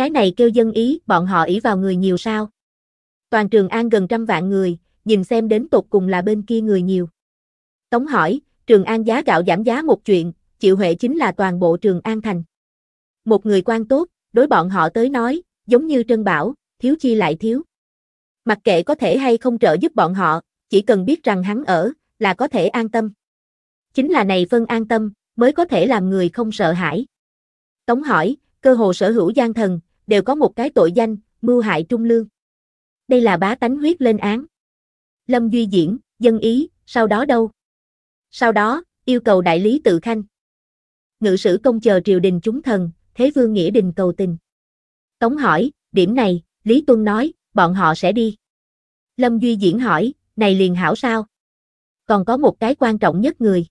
Cái này kêu dân ý, bọn họ ý vào người nhiều sao? Toàn Trường An gần trăm vạn người, nhìn xem đến tột cùng là bên kia người nhiều. Tống hỏi, Trường An giá gạo giảm giá một chuyện, chịu huệ chính là toàn bộ Trường An thành. Một người quan tốt, đối bọn họ tới nói, giống như Trân Bảo, thiếu chi lại thiếu. Mặc kệ có thể hay không trợ giúp bọn họ, chỉ cần biết rằng hắn ở, là có thể an tâm. Chính là này phân an tâm, mới có thể làm người không sợ hãi. Tống hỏi, cơ hồ sở hữu gian thần, đều có một cái tội danh, mưu hại trung lương. Đây là bá tánh huyết lên án. Lâm Duy Diễn, dân ý, sau đó đâu? Sau đó, yêu cầu đại lý tự khanh. Ngự sử công chờ triều đình chúng thần, thế vương nghĩa đình cầu tình. Tống hỏi, điểm này, Lý Tuân nói, bọn họ sẽ đi. Lâm Duy Diễn hỏi, này liền hảo sao? Còn có một cái quan trọng nhất người.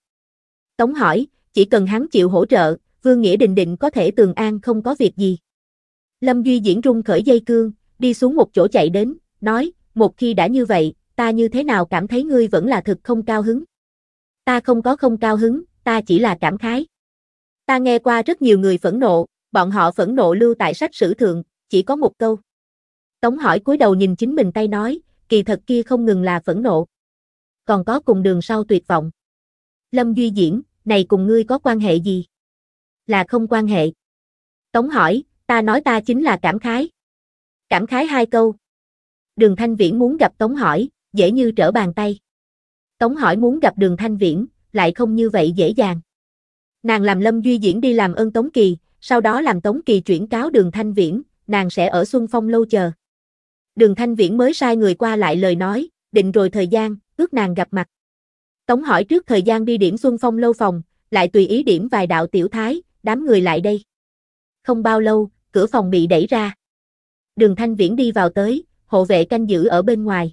Tống hỏi, chỉ cần hắn chịu hỗ trợ, Vương Nghĩa Đình định có thể tường an không có việc gì. Lâm Duy Diễn rung khởi dây cương, đi xuống một chỗ chạy đến, nói, một khi đã như vậy, ta như thế nào cảm thấy ngươi vẫn là thực không cao hứng. Ta không có không cao hứng, ta chỉ là cảm khái. Ta nghe qua rất nhiều người phẫn nộ, bọn họ phẫn nộ lưu tại sách sử thượng, chỉ có một câu. Tống hỏi cúi đầu nhìn chính mình tay nói, kỳ thật kia không ngừng là phẫn nộ. Còn có cùng đường sau tuyệt vọng. Lâm Duy Diễn, này cùng ngươi có quan hệ gì? Là không quan hệ. Tống hỏi, ta nói ta chính là cảm khái. Cảm khái hai câu. Đường Thanh Viễn muốn gặp Tống Hỏi, dễ như trở bàn tay. Tống Hỏi muốn gặp Đường Thanh Viễn, lại không như vậy dễ dàng. Nàng làm Lâm Duy Diễn đi làm ơn Tống Kỳ, sau đó làm Tống Kỳ chuyển cáo Đường Thanh Viễn, nàng sẽ ở Xuân Phong lâu chờ. Đường Thanh Viễn mới sai người qua lại lời nói, định rồi thời gian, ước nàng gặp mặt. Tống Hỏi trước thời gian đi điểm Xuân Phong lâu phòng, lại tùy ý điểm vài đạo tiểu thái, đám người lại đây. Không bao lâu, cửa phòng bị đẩy ra. Đường Thanh Viễn đi vào tới, hộ vệ canh giữ ở bên ngoài.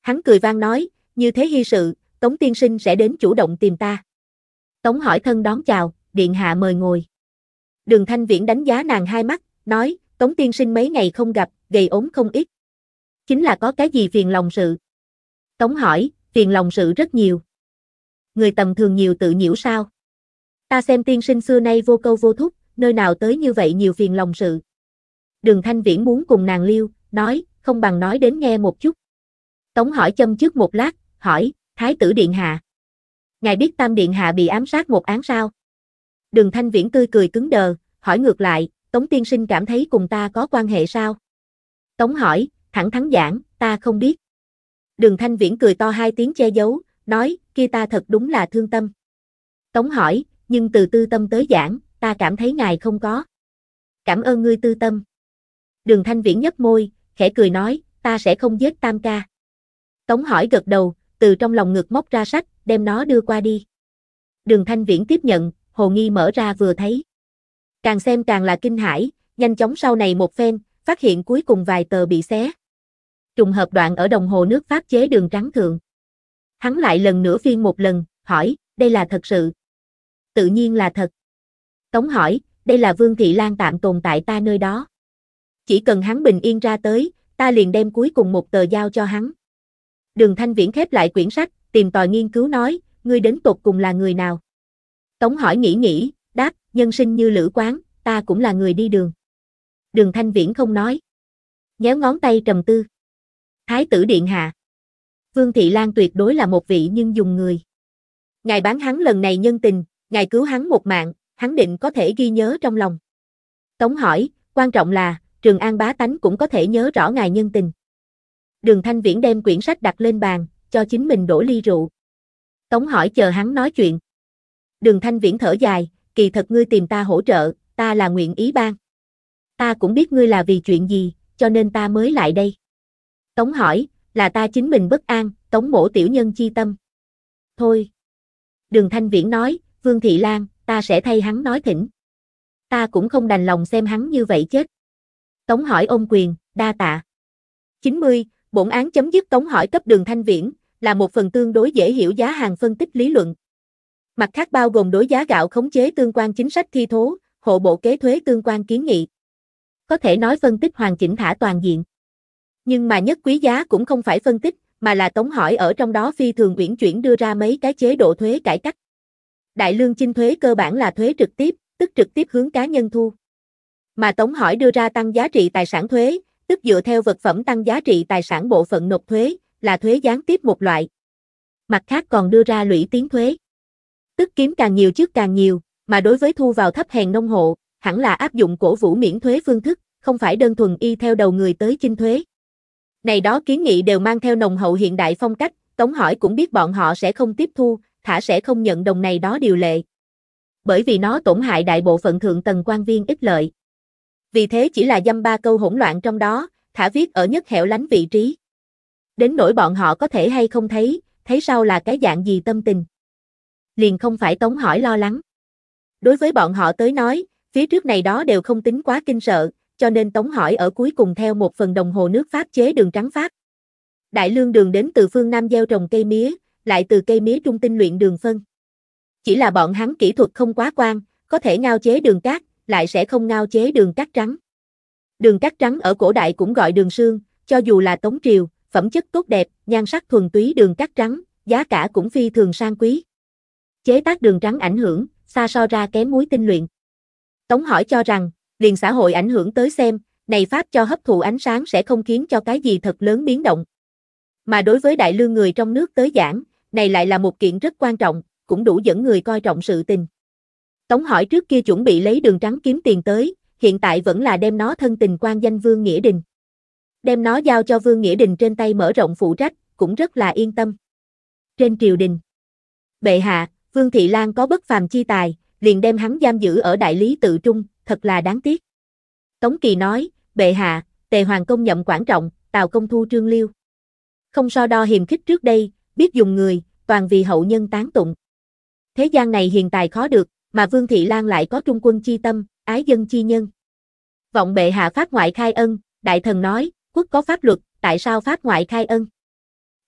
Hắn cười vang nói, như thế hy sự, Tống tiên sinh sẽ đến chủ động tìm ta. Tống hỏi thân đón chào, điện hạ mời ngồi. Đường Thanh Viễn đánh giá nàng hai mắt, nói, Tống tiên sinh mấy ngày không gặp, gầy ốm không ít. Chính là có cái gì phiền lòng sự. Tống hỏi, phiền lòng sự rất nhiều. Người tầm thường nhiều tự nhiễu sao? Ta xem tiên sinh xưa nay vô câu vô thúc, nơi nào tới như vậy nhiều phiền lòng sự. Đường Thanh Viễn muốn cùng nàng liêu, nói, không bằng nói đến nghe một chút. Tống hỏi châm trước một lát, hỏi, Thái tử Điện Hạ. Ngài biết Tam Điện Hạ bị ám sát một án sao? Đường Thanh Viễn tươi cười cứng đờ, hỏi ngược lại, Tống Tiên Sinh cảm thấy cùng ta có quan hệ sao? Tống hỏi, thẳng thắn giảng, ta không biết. Đường Thanh Viễn cười to hai tiếng che giấu, nói, kia ta thật đúng là thương tâm. Tống hỏi, nhưng từ tư tâm tới giảng, ta cảm thấy ngài không có. Cảm ơn ngươi tư tâm. Đường thanh viễn nhấp môi, khẽ cười nói, ta sẽ không giết tam ca. Tống hỏi gật đầu, từ trong lòng ngực móc ra sách, đem nó đưa qua đi. Đường thanh viễn tiếp nhận, hồ nghi mở ra vừa thấy. Càng xem càng là kinh hãi, nhanh chóng sau này một phen, phát hiện cuối cùng vài tờ bị xé. Trùng hợp đoạn ở đồng hồ nước pháp chế đường trắng thượng. Hắn lại lần nữa phiên một lần, hỏi, đây là thật sự. Tự nhiên là thật. Tống hỏi, đây là Vương Thị Lan tạm tồn tại ta nơi đó. Chỉ cần hắn bình yên ra tới, ta liền đem cuối cùng một tờ giao cho hắn. Đường Thanh Viễn khép lại quyển sách, tìm tòi nghiên cứu nói, ngươi đến tột cùng là người nào? Tống hỏi nghĩ nghĩ, đáp, nhân sinh như lữ quán, ta cũng là người đi đường. Đường Thanh Viễn không nói. Nhéo ngón tay trầm tư. Thái tử Điện Hạ. Vương Thị Lan tuyệt đối là một vị nhưng dùng người. Ngài bán hắn lần này nhân tình, ngài cứu hắn một mạng, hắn định có thể ghi nhớ trong lòng. Tống hỏi, quan trọng là, Trường An bá tánh cũng có thể nhớ rõ ngài nhân tình. Đường Thanh Viễn đem quyển sách đặt lên bàn, cho chính mình đổ ly rượu. Tống hỏi chờ hắn nói chuyện. Đường Thanh Viễn thở dài, kỳ thật ngươi tìm ta hỗ trợ, ta là nguyện ý ban. Ta cũng biết ngươi là vì chuyện gì, cho nên ta mới lại đây. Tống hỏi, là ta chính mình bất an, Tống mổ tiểu nhân chi tâm. Thôi. Đường Thanh Viễn nói, Vương Thị Lan, ta sẽ thay hắn nói thỉnh. Ta cũng không đành lòng xem hắn như vậy chết. Tống hỏi ôm quyền, đa tạ. 90. Bổn án chấm dứt tống hỏi cấp đường thanh viễn, là một phần tương đối dễ hiểu giá hàng phân tích lý luận. Mặt khác bao gồm đối giá gạo khống chế tương quan chính sách thi thố, hộ bộ kế thuế tương quan kiến nghị. Có thể nói phân tích hoàn chỉnh thả toàn diện. Nhưng mà nhất quý giá cũng không phải phân tích, mà là tống hỏi ở trong đó phi thường uyển chuyển đưa ra mấy cái chế độ thuế cải cách đại lương chinh thuế cơ bản là thuế trực tiếp, tức trực tiếp hướng cá nhân thu. Mà Tống Hỏi đưa ra tăng giá trị tài sản thuế, tức dựa theo vật phẩm tăng giá trị tài sản bộ phận nộp thuế, là thuế gián tiếp một loại. Mặt khác còn đưa ra lũy tiến thuế. Tức kiếm càng nhiều trước càng nhiều, mà đối với thu vào thấp hèn nông hộ, hẳn là áp dụng cổ vũ miễn thuế phương thức, không phải đơn thuần y theo đầu người tới chinh thuế. Này đó kiến nghị đều mang theo nồng hậu hiện đại phong cách, Tống Hỏi cũng biết bọn họ sẽ không tiếp thu, thả sẽ không nhận đồng này đó điều lệ. Bởi vì nó tổn hại đại bộ phận thượng tầng quan viên ích lợi. Vì thế chỉ là dăm ba câu hỗn loạn trong đó, thả viết ở nhất hẻo lánh vị trí. Đến nỗi bọn họ có thể hay không thấy, thấy sau là cái dạng gì tâm tình. Liền không phải tống hỏi lo lắng. Đối với bọn họ tới nói, phía trước này đó đều không tính quá kinh sợ, cho nên tống hỏi ở cuối cùng theo một phần đồng hồ nước Pháp chế đường trắng Pháp. Đại lương đường đến từ phương Nam gieo trồng cây mía, lại từ cây mía trung tinh luyện đường phân. Chỉ là bọn hắn kỹ thuật không quá quan, có thể ngao chế đường cát, lại sẽ không ngao chế đường cát trắng. Đường cát trắng ở cổ đại cũng gọi đường sương, cho dù là tống triều, phẩm chất tốt đẹp, nhan sắc thuần túy đường cát trắng, giá cả cũng phi thường sang quý. Chế tác đường trắng ảnh hưởng, xa so ra kém muối tinh luyện. Tống hỏi cho rằng, liền xã hội ảnh hưởng tới xem, này pháp cho hấp thụ ánh sáng sẽ không khiến cho cái gì thật lớn biến động. Mà đối với đại lương người trong nước tới giảng, này lại là một kiện rất quan trọng, cũng đủ dẫn người coi trọng sự tình. Tống hỏi trước kia chuẩn bị lấy đường trắng kiếm tiền tới, hiện tại vẫn là đem nó thân tình quan danh Vương Nghĩa Đình. Đem nó giao cho Vương Nghĩa Đình trên tay mở rộng phụ trách, cũng rất là yên tâm. Trên triều đình, bệ hạ, Vương Thị Lan có bất phàm chi tài, liền đem hắn giam giữ ở đại lý tự trung, thật là đáng tiếc. Tống Kỳ nói, bệ hạ, tề hoàng công nhậm quản trọng, tào công thu trương liêu. Không so đo hiềm khích trước đây, biết dùng người, toàn vì hậu nhân tán tụng. Thế gian này hiền tài khó được, mà Vương Thị Lan lại có trung quân chi tâm, ái dân chi nhân. Vọng bệ hạ pháp ngoại khai ân, đại thần nói, quốc có pháp luật, tại sao pháp ngoại khai ân?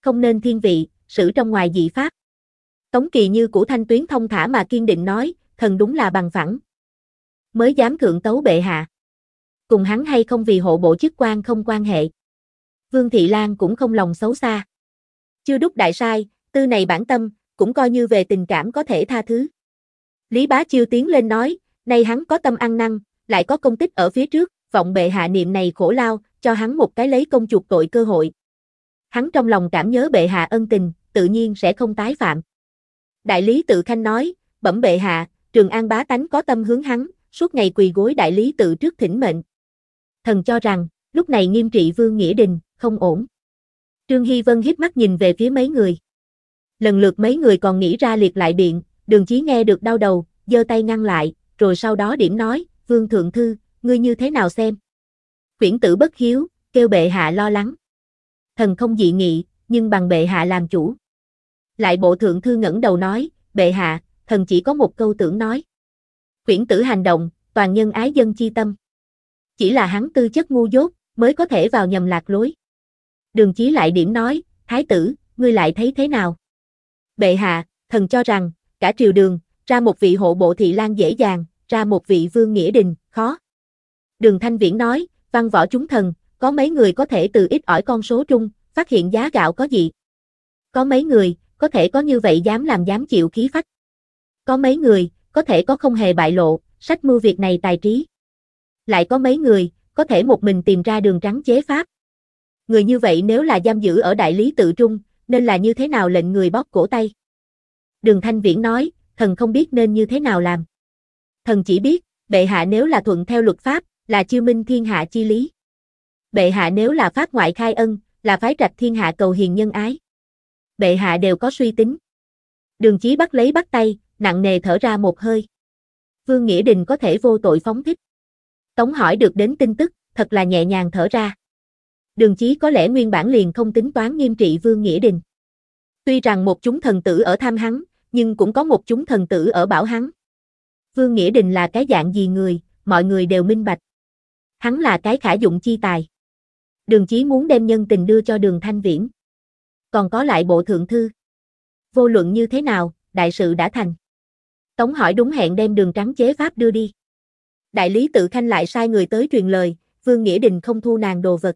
Không nên thiên vị, xử trong ngoài dị pháp. Tống kỳ như của thanh tuyến thông thả mà kiên định nói, thần đúng là bằng phẳng. Mới dám thượng tấu bệ hạ. Cùng hắn hay không vì hộ bộ chức quan không quan hệ. Vương Thị Lan cũng không lòng xấu xa chưa đúc đại sai, tư này bản tâm, cũng coi như về tình cảm có thể tha thứ. Lý Bá Chiêu tiến lên nói, nay hắn có tâm ăn năn, lại có công tích ở phía trước, vọng bệ hạ niệm này khổ lao, cho hắn một cái lấy công chuộc tội cơ hội. Hắn trong lòng cảm nhớ bệ hạ ân tình, tự nhiên sẽ không tái phạm. Đại lý tự khanh nói, bẩm bệ hạ, trường an bá tánh có tâm hướng hắn, suốt ngày quỳ gối đại lý tự trước thỉnh mệnh. Thần cho rằng, lúc này nghiêm trị vương nghĩa đình, không ổn. Trương Hy Vân hít mắt nhìn về phía mấy người. Lần lượt mấy người còn nghĩ ra liệt lại biện, đường chí nghe được đau đầu, giơ tay ngăn lại, rồi sau đó điểm nói, Vương Thượng Thư, ngươi như thế nào xem? Quyển tử bất hiếu, kêu bệ hạ lo lắng. Thần không dị nghị, nhưng bằng bệ hạ làm chủ. Lại bộ Thượng Thư ngẩng đầu nói, bệ hạ, thần chỉ có một câu tưởng nói. Quyển tử hành động, toàn nhân ái dân chi tâm. Chỉ là hắn tư chất ngu dốt, mới có thể vào nhầm lạc lối đường chí lại điểm nói, thái tử, ngươi lại thấy thế nào? Bệ hạ, thần cho rằng, cả triều đường, ra một vị hộ bộ thị lan dễ dàng, ra một vị vương nghĩa đình, khó. Đường Thanh Viễn nói, văn võ chúng thần, có mấy người có thể từ ít ỏi con số trung, phát hiện giá gạo có gì. Có mấy người, có thể có như vậy dám làm dám chịu khí phách. Có mấy người, có thể có không hề bại lộ, sách mưu việc này tài trí. Lại có mấy người, có thể một mình tìm ra đường trắng chế pháp, Người như vậy nếu là giam giữ ở đại lý tự trung, nên là như thế nào lệnh người bóp cổ tay? Đường Thanh Viễn nói, thần không biết nên như thế nào làm. Thần chỉ biết, bệ hạ nếu là thuận theo luật pháp, là chiêu minh thiên hạ chi lý. Bệ hạ nếu là phát ngoại khai ân, là phái trạch thiên hạ cầu hiền nhân ái. Bệ hạ đều có suy tính. Đường Chí bắt lấy bắt tay, nặng nề thở ra một hơi. Vương Nghĩa Đình có thể vô tội phóng thích. Tống hỏi được đến tin tức, thật là nhẹ nhàng thở ra đường chí có lẽ nguyên bản liền không tính toán nghiêm trị Vương Nghĩa Đình. Tuy rằng một chúng thần tử ở tham hắn, nhưng cũng có một chúng thần tử ở bảo hắn. Vương Nghĩa Đình là cái dạng gì người, mọi người đều minh bạch. Hắn là cái khả dụng chi tài. Đường Chí muốn đem nhân tình đưa cho đường Thanh Viễn. Còn có lại bộ thượng thư. Vô luận như thế nào, đại sự đã thành. Tống hỏi đúng hẹn đem đường trắng chế pháp đưa đi. Đại lý tự khanh lại sai người tới truyền lời, Vương Nghĩa Đình không thu nàng đồ vật.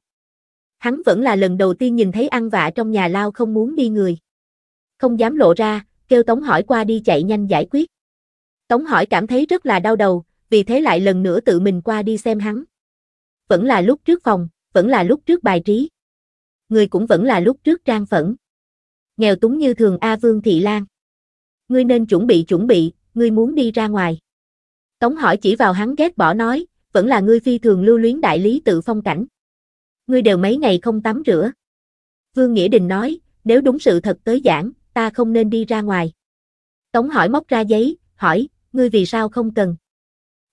Hắn vẫn là lần đầu tiên nhìn thấy ăn vạ trong nhà lao không muốn đi người. Không dám lộ ra, kêu Tống hỏi qua đi chạy nhanh giải quyết. Tống hỏi cảm thấy rất là đau đầu, vì thế lại lần nữa tự mình qua đi xem hắn. Vẫn là lúc trước phòng, vẫn là lúc trước bài trí. Người cũng vẫn là lúc trước trang phẫn. Nghèo túng như thường A Vương Thị Lan. Ngươi nên chuẩn bị chuẩn bị, ngươi muốn đi ra ngoài. Tống hỏi chỉ vào hắn ghét bỏ nói, vẫn là ngươi phi thường lưu luyến đại lý tự phong cảnh ngươi đều mấy ngày không tắm rửa. Vương Nghĩa Đình nói, nếu đúng sự thật tới giảng, ta không nên đi ra ngoài. Tống hỏi móc ra giấy, hỏi, ngươi vì sao không cần?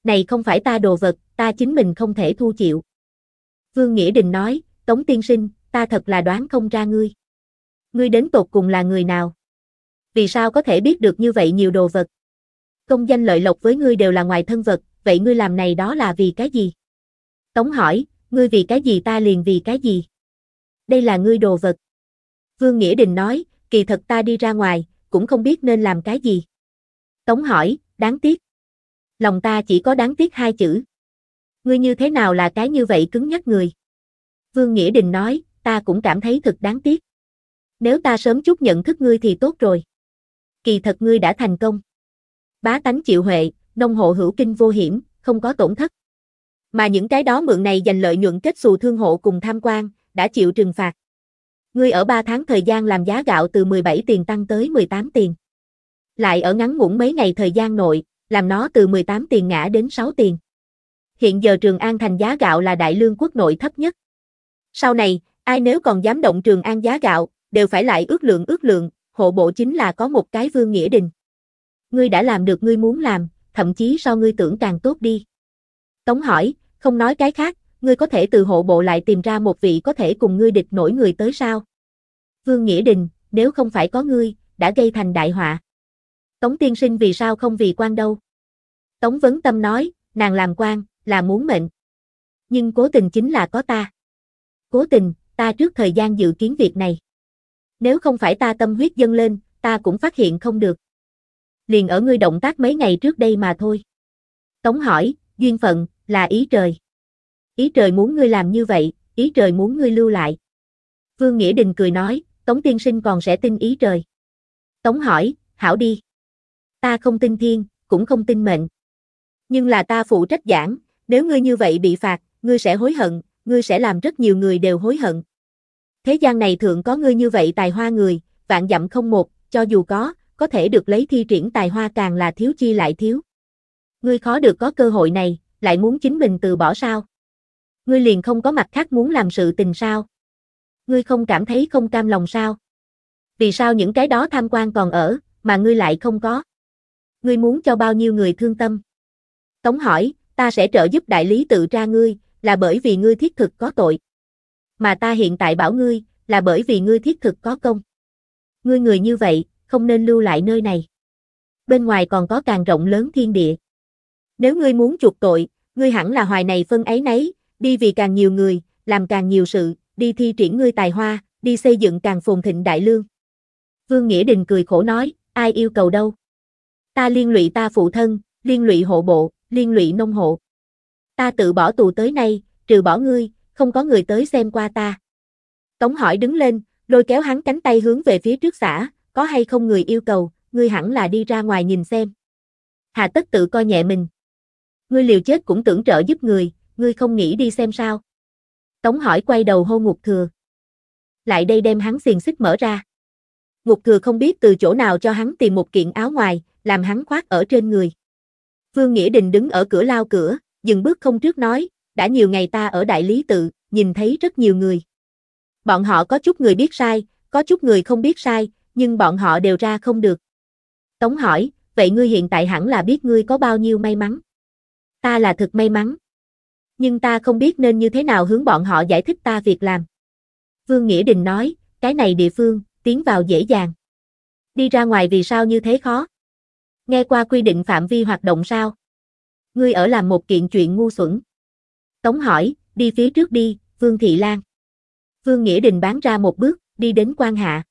Này không phải ta đồ vật, ta chính mình không thể thu chịu. Vương Nghĩa Đình nói, Tống tiên sinh, ta thật là đoán không ra ngươi. Ngươi đến tột cùng là người nào? Vì sao có thể biết được như vậy nhiều đồ vật? Công danh lợi lộc với ngươi đều là ngoài thân vật, vậy ngươi làm này đó là vì cái gì? Tống hỏi, ngươi vì cái gì ta liền vì cái gì. Đây là ngươi đồ vật. Vương Nghĩa Đình nói, kỳ thật ta đi ra ngoài, cũng không biết nên làm cái gì. Tống hỏi, đáng tiếc. Lòng ta chỉ có đáng tiếc hai chữ. Ngươi như thế nào là cái như vậy cứng nhắc người. Vương Nghĩa Đình nói, ta cũng cảm thấy thật đáng tiếc. Nếu ta sớm chút nhận thức ngươi thì tốt rồi. Kỳ thật ngươi đã thành công. Bá tánh chịu huệ, nông hộ hữu kinh vô hiểm, không có tổn thất mà những cái đó mượn này dành lợi nhuận kết xù thương hộ cùng tham quan, đã chịu trừng phạt. Ngươi ở 3 tháng thời gian làm giá gạo từ 17 tiền tăng tới 18 tiền. Lại ở ngắn ngủn mấy ngày thời gian nội, làm nó từ 18 tiền ngã đến 6 tiền. Hiện giờ Trường An thành giá gạo là đại lương quốc nội thấp nhất. Sau này, ai nếu còn dám động Trường An giá gạo, đều phải lại ước lượng ước lượng, hộ bộ chính là có một cái vương nghĩa đình. Ngươi đã làm được ngươi muốn làm, thậm chí so ngươi tưởng càng tốt đi. Tống hỏi, không nói cái khác, ngươi có thể từ hộ bộ lại tìm ra một vị có thể cùng ngươi địch nổi người tới sao? Vương Nghĩa Đình, nếu không phải có ngươi, đã gây thành đại họa. Tống tiên sinh vì sao không vì quan đâu? Tống Vấn Tâm nói, nàng làm quan, là muốn mệnh. Nhưng cố tình chính là có ta. Cố tình, ta trước thời gian dự kiến việc này. Nếu không phải ta tâm huyết dâng lên, ta cũng phát hiện không được. Liền ở ngươi động tác mấy ngày trước đây mà thôi. Tống hỏi, duyên phận, là ý trời. Ý trời muốn ngươi làm như vậy, ý trời muốn ngươi lưu lại. Vương Nghĩa Đình cười nói, Tống tiên sinh còn sẽ tin ý trời. Tống hỏi, hảo đi. Ta không tin thiên, cũng không tin mệnh. Nhưng là ta phụ trách giảng, nếu ngươi như vậy bị phạt, ngươi sẽ hối hận, ngươi sẽ làm rất nhiều người đều hối hận. Thế gian này thường có ngươi như vậy tài hoa người, vạn dặm không một, cho dù có, có thể được lấy thi triển tài hoa càng là thiếu chi lại thiếu. Ngươi khó được có cơ hội này, lại muốn chính mình từ bỏ sao? Ngươi liền không có mặt khác muốn làm sự tình sao? Ngươi không cảm thấy không cam lòng sao? Vì sao những cái đó tham quan còn ở, mà ngươi lại không có? Ngươi muốn cho bao nhiêu người thương tâm? Tống hỏi, ta sẽ trợ giúp đại lý tự tra ngươi, là bởi vì ngươi thiết thực có tội. Mà ta hiện tại bảo ngươi, là bởi vì ngươi thiết thực có công. Ngươi người như vậy, không nên lưu lại nơi này. Bên ngoài còn có càng rộng lớn thiên địa. Nếu ngươi muốn chuộc tội, ngươi hẳn là hoài này phân ấy nấy, đi vì càng nhiều người, làm càng nhiều sự, đi thi triển ngươi tài hoa, đi xây dựng càng phồn thịnh đại lương. Vương Nghĩa Đình cười khổ nói, ai yêu cầu đâu. Ta liên lụy ta phụ thân, liên lụy hộ bộ, liên lụy nông hộ. Ta tự bỏ tù tới nay, trừ bỏ ngươi, không có người tới xem qua ta. Tống hỏi đứng lên, lôi kéo hắn cánh tay hướng về phía trước xã, có hay không người yêu cầu, ngươi hẳn là đi ra ngoài nhìn xem. Hà tất tự coi nhẹ mình, ngươi liều chết cũng tưởng trợ giúp người, ngươi không nghĩ đi xem sao. Tống hỏi quay đầu hô ngục thừa. Lại đây đem hắn xiềng xích mở ra. Ngục thừa không biết từ chỗ nào cho hắn tìm một kiện áo ngoài, làm hắn khoác ở trên người. Vương Nghĩa Đình đứng ở cửa lao cửa, dừng bước không trước nói, đã nhiều ngày ta ở đại lý tự, nhìn thấy rất nhiều người. Bọn họ có chút người biết sai, có chút người không biết sai, nhưng bọn họ đều ra không được. Tống hỏi, vậy ngươi hiện tại hẳn là biết ngươi có bao nhiêu may mắn ta là thật may mắn. Nhưng ta không biết nên như thế nào hướng bọn họ giải thích ta việc làm. Vương Nghĩa Đình nói, cái này địa phương, tiến vào dễ dàng. Đi ra ngoài vì sao như thế khó? Nghe qua quy định phạm vi hoạt động sao? Ngươi ở làm một kiện chuyện ngu xuẩn. Tống hỏi, đi phía trước đi, Vương Thị Lan. Vương Nghĩa Đình bán ra một bước, đi đến quan hạ.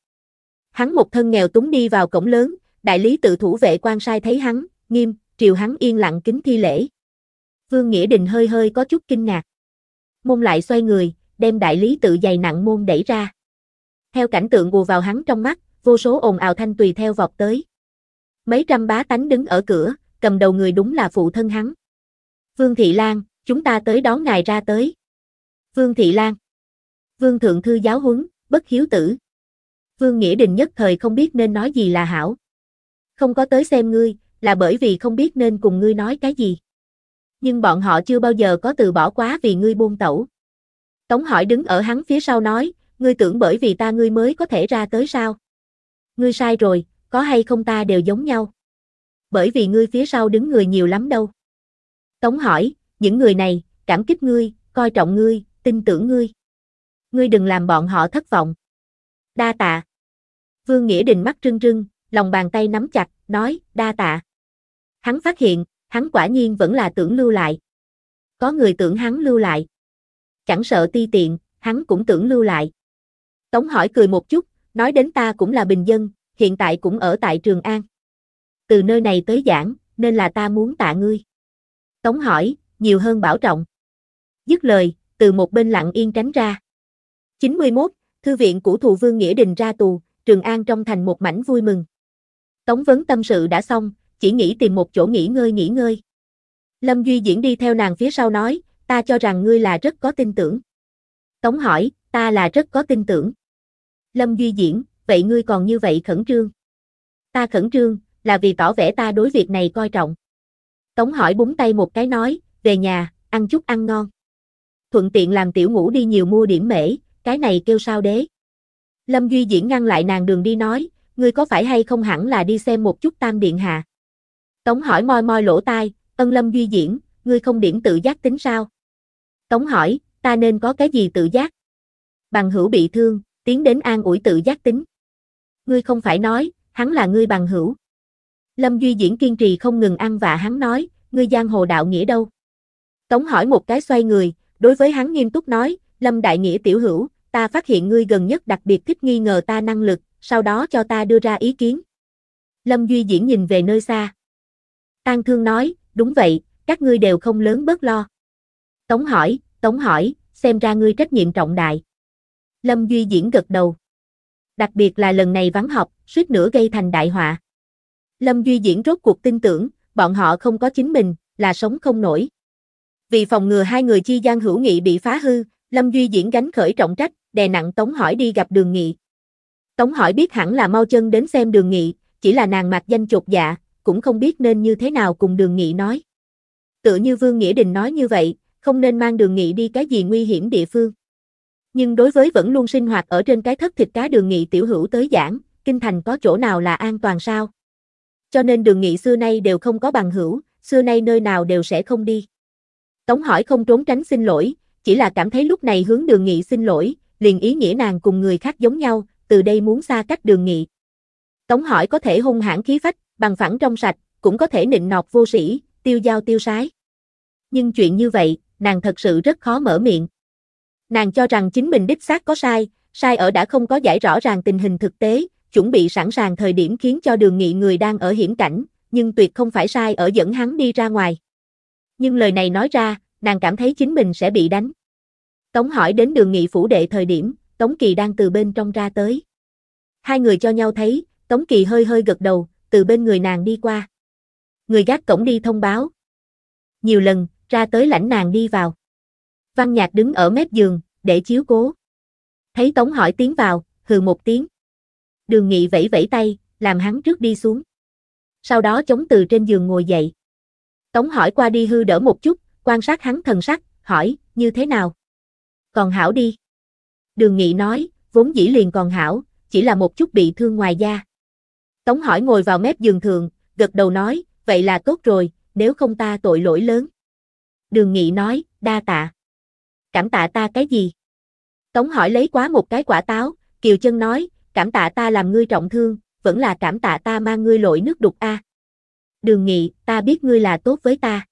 Hắn một thân nghèo túng đi vào cổng lớn, đại lý tự thủ vệ quan sai thấy hắn, nghiêm, triều hắn yên lặng kính thi lễ. Vương Nghĩa Đình hơi hơi có chút kinh ngạc. Môn lại xoay người, đem đại lý tự dày nặng môn đẩy ra. Theo cảnh tượng gùa vào hắn trong mắt, vô số ồn ào thanh tùy theo vọt tới. Mấy trăm bá tánh đứng ở cửa, cầm đầu người đúng là phụ thân hắn. Vương Thị Lan, chúng ta tới đón ngài ra tới. Vương Thị Lan. Vương Thượng Thư giáo huấn, bất hiếu tử. Vương Nghĩa Đình nhất thời không biết nên nói gì là hảo. Không có tới xem ngươi, là bởi vì không biết nên cùng ngươi nói cái gì nhưng bọn họ chưa bao giờ có từ bỏ quá vì ngươi buông tẩu. Tống hỏi đứng ở hắn phía sau nói, ngươi tưởng bởi vì ta ngươi mới có thể ra tới sao? Ngươi sai rồi, có hay không ta đều giống nhau. Bởi vì ngươi phía sau đứng người nhiều lắm đâu. Tống hỏi, những người này, cảm kích ngươi, coi trọng ngươi, tin tưởng ngươi. Ngươi đừng làm bọn họ thất vọng. Đa tạ. Vương Nghĩa Đình mắt trưng trưng, lòng bàn tay nắm chặt, nói, đa tạ. Hắn phát hiện, hắn quả nhiên vẫn là tưởng lưu lại. Có người tưởng hắn lưu lại. Chẳng sợ ti tiện, hắn cũng tưởng lưu lại. Tống hỏi cười một chút, nói đến ta cũng là bình dân, hiện tại cũng ở tại Trường An. Từ nơi này tới giảng, nên là ta muốn tạ ngươi. Tống hỏi, nhiều hơn bảo trọng. Dứt lời, từ một bên lặng yên tránh ra. 91, Thư viện của Thù Vương Nghĩa Đình ra tù, Trường An trong thành một mảnh vui mừng. Tống vấn tâm sự đã xong, chỉ nghĩ tìm một chỗ nghỉ ngơi nghỉ ngơi. Lâm Duy Diễn đi theo nàng phía sau nói, ta cho rằng ngươi là rất có tin tưởng. Tống hỏi, ta là rất có tin tưởng. Lâm Duy Diễn, vậy ngươi còn như vậy khẩn trương. Ta khẩn trương, là vì tỏ vẻ ta đối việc này coi trọng. Tống hỏi búng tay một cái nói, về nhà, ăn chút ăn ngon. Thuận tiện làm tiểu ngủ đi nhiều mua điểm mễ, cái này kêu sao đế. Lâm Duy Diễn ngăn lại nàng đường đi nói, ngươi có phải hay không hẳn là đi xem một chút tam điện hạ. Tống hỏi moi moi lỗ tai, ân lâm duy diễn, ngươi không điểm tự giác tính sao? Tống hỏi, ta nên có cái gì tự giác? Bằng hữu bị thương, tiến đến an ủi tự giác tính. Ngươi không phải nói, hắn là ngươi bằng hữu. Lâm Duy Diễn kiên trì không ngừng ăn và hắn nói, ngươi giang hồ đạo nghĩa đâu? Tống hỏi một cái xoay người, đối với hắn nghiêm túc nói, Lâm Đại Nghĩa tiểu hữu, ta phát hiện ngươi gần nhất đặc biệt thích nghi ngờ ta năng lực, sau đó cho ta đưa ra ý kiến. Lâm Duy Diễn nhìn về nơi xa. Tang Thương nói, đúng vậy, các ngươi đều không lớn bớt lo. Tống hỏi, Tống hỏi, xem ra ngươi trách nhiệm trọng đại. Lâm Duy Diễn gật đầu. Đặc biệt là lần này vắng học, suýt nữa gây thành đại họa. Lâm Duy Diễn rốt cuộc tin tưởng, bọn họ không có chính mình, là sống không nổi. Vì phòng ngừa hai người chi gian hữu nghị bị phá hư, Lâm Duy Diễn gánh khởi trọng trách, đè nặng Tống Hỏi đi gặp Đường Nghị. Tống Hỏi biết hẳn là mau chân đến xem Đường Nghị, chỉ là nàng mặt danh chột dạ, cũng không biết nên như thế nào cùng đường nghị nói. Tựa như Vương Nghĩa Đình nói như vậy, không nên mang đường nghị đi cái gì nguy hiểm địa phương. Nhưng đối với vẫn luôn sinh hoạt ở trên cái thất thịt cá đường nghị tiểu hữu tới giảng, kinh thành có chỗ nào là an toàn sao? Cho nên đường nghị xưa nay đều không có bằng hữu, xưa nay nơi nào đều sẽ không đi. Tống hỏi không trốn tránh xin lỗi, chỉ là cảm thấy lúc này hướng đường nghị xin lỗi, liền ý nghĩa nàng cùng người khác giống nhau, từ đây muốn xa cách đường nghị. Tống hỏi có thể hung hãn khí phách, bằng phẳng trong sạch, cũng có thể nịnh nọt vô sĩ, tiêu giao tiêu sái. Nhưng chuyện như vậy, nàng thật sự rất khó mở miệng. Nàng cho rằng chính mình đích xác có sai, sai ở đã không có giải rõ ràng tình hình thực tế, chuẩn bị sẵn sàng thời điểm khiến cho đường nghị người đang ở hiểm cảnh, nhưng tuyệt không phải sai ở dẫn hắn đi ra ngoài. Nhưng lời này nói ra, nàng cảm thấy chính mình sẽ bị đánh. Tống hỏi đến đường nghị phủ đệ thời điểm, Tống Kỳ đang từ bên trong ra tới. Hai người cho nhau thấy, Tống Kỳ hơi hơi gật đầu, từ bên người nàng đi qua. Người gác cổng đi thông báo. Nhiều lần, ra tới lãnh nàng đi vào. Văn nhạc đứng ở mép giường, để chiếu cố. Thấy Tống hỏi tiến vào, hừ một tiếng. Đường nghị vẫy vẫy tay, làm hắn trước đi xuống. Sau đó chống từ trên giường ngồi dậy. Tống hỏi qua đi hư đỡ một chút, quan sát hắn thần sắc, hỏi, như thế nào? Còn hảo đi. Đường nghị nói, vốn dĩ liền còn hảo, chỉ là một chút bị thương ngoài da. Tống hỏi ngồi vào mép giường thường, gật đầu nói, vậy là tốt rồi, nếu không ta tội lỗi lớn. Đường Nghị nói, đa tạ. Cảm tạ ta cái gì? Tống hỏi lấy quá một cái quả táo, Kiều Chân nói, cảm tạ ta làm ngươi trọng thương, vẫn là cảm tạ ta mang ngươi lội nước đục a. Đường Nghị, ta biết ngươi là tốt với ta.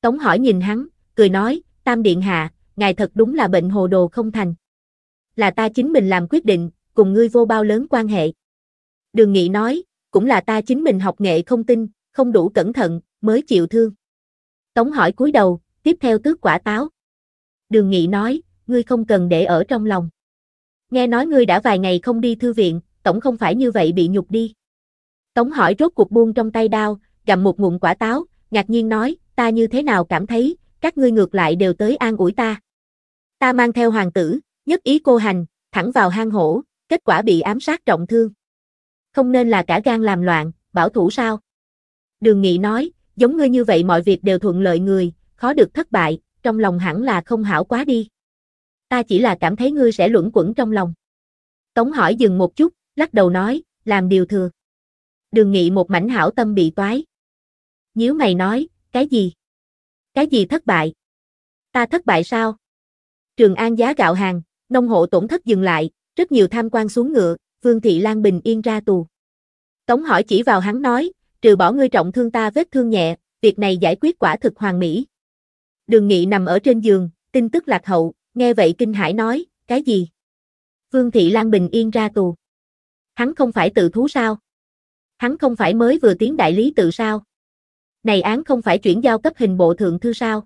Tống hỏi nhìn hắn, cười nói, Tam Điện Hạ, ngài thật đúng là bệnh hồ đồ không thành. Là ta chính mình làm quyết định, cùng ngươi vô bao lớn quan hệ. Đường Nghị nói, cũng là ta chính mình học nghệ không tin, không đủ cẩn thận, mới chịu thương. Tống hỏi cúi đầu, tiếp theo tước quả táo. Đường Nghị nói, ngươi không cần để ở trong lòng. Nghe nói ngươi đã vài ngày không đi thư viện, tổng không phải như vậy bị nhục đi. Tống hỏi rốt cuộc buông trong tay đao, gặm một ngụm quả táo, ngạc nhiên nói, ta như thế nào cảm thấy, các ngươi ngược lại đều tới an ủi ta. Ta mang theo hoàng tử, nhất ý cô hành, thẳng vào hang hổ, kết quả bị ám sát trọng thương không nên là cả gan làm loạn, bảo thủ sao? Đường Nghị nói, giống ngươi như vậy mọi việc đều thuận lợi người, khó được thất bại, trong lòng hẳn là không hảo quá đi. Ta chỉ là cảm thấy ngươi sẽ luẩn quẩn trong lòng. Tống hỏi dừng một chút, lắc đầu nói, làm điều thừa. Đường Nghị một mảnh hảo tâm bị toái. Nhíu mày nói, cái gì? Cái gì thất bại? Ta thất bại sao? Trường An giá gạo hàng, nông hộ tổn thất dừng lại, rất nhiều tham quan xuống ngựa, Vương Thị Lan bình yên ra tù. Tống hỏi chỉ vào hắn nói, trừ bỏ ngươi trọng thương ta vết thương nhẹ, việc này giải quyết quả thực hoàn mỹ. Đường Nghị nằm ở trên giường, tin tức lạc hậu, nghe vậy kinh hãi nói, cái gì? Vương Thị Lan bình yên ra tù. Hắn không phải tự thú sao? Hắn không phải mới vừa tiến đại lý tự sao? Này án không phải chuyển giao cấp hình bộ thượng thư sao?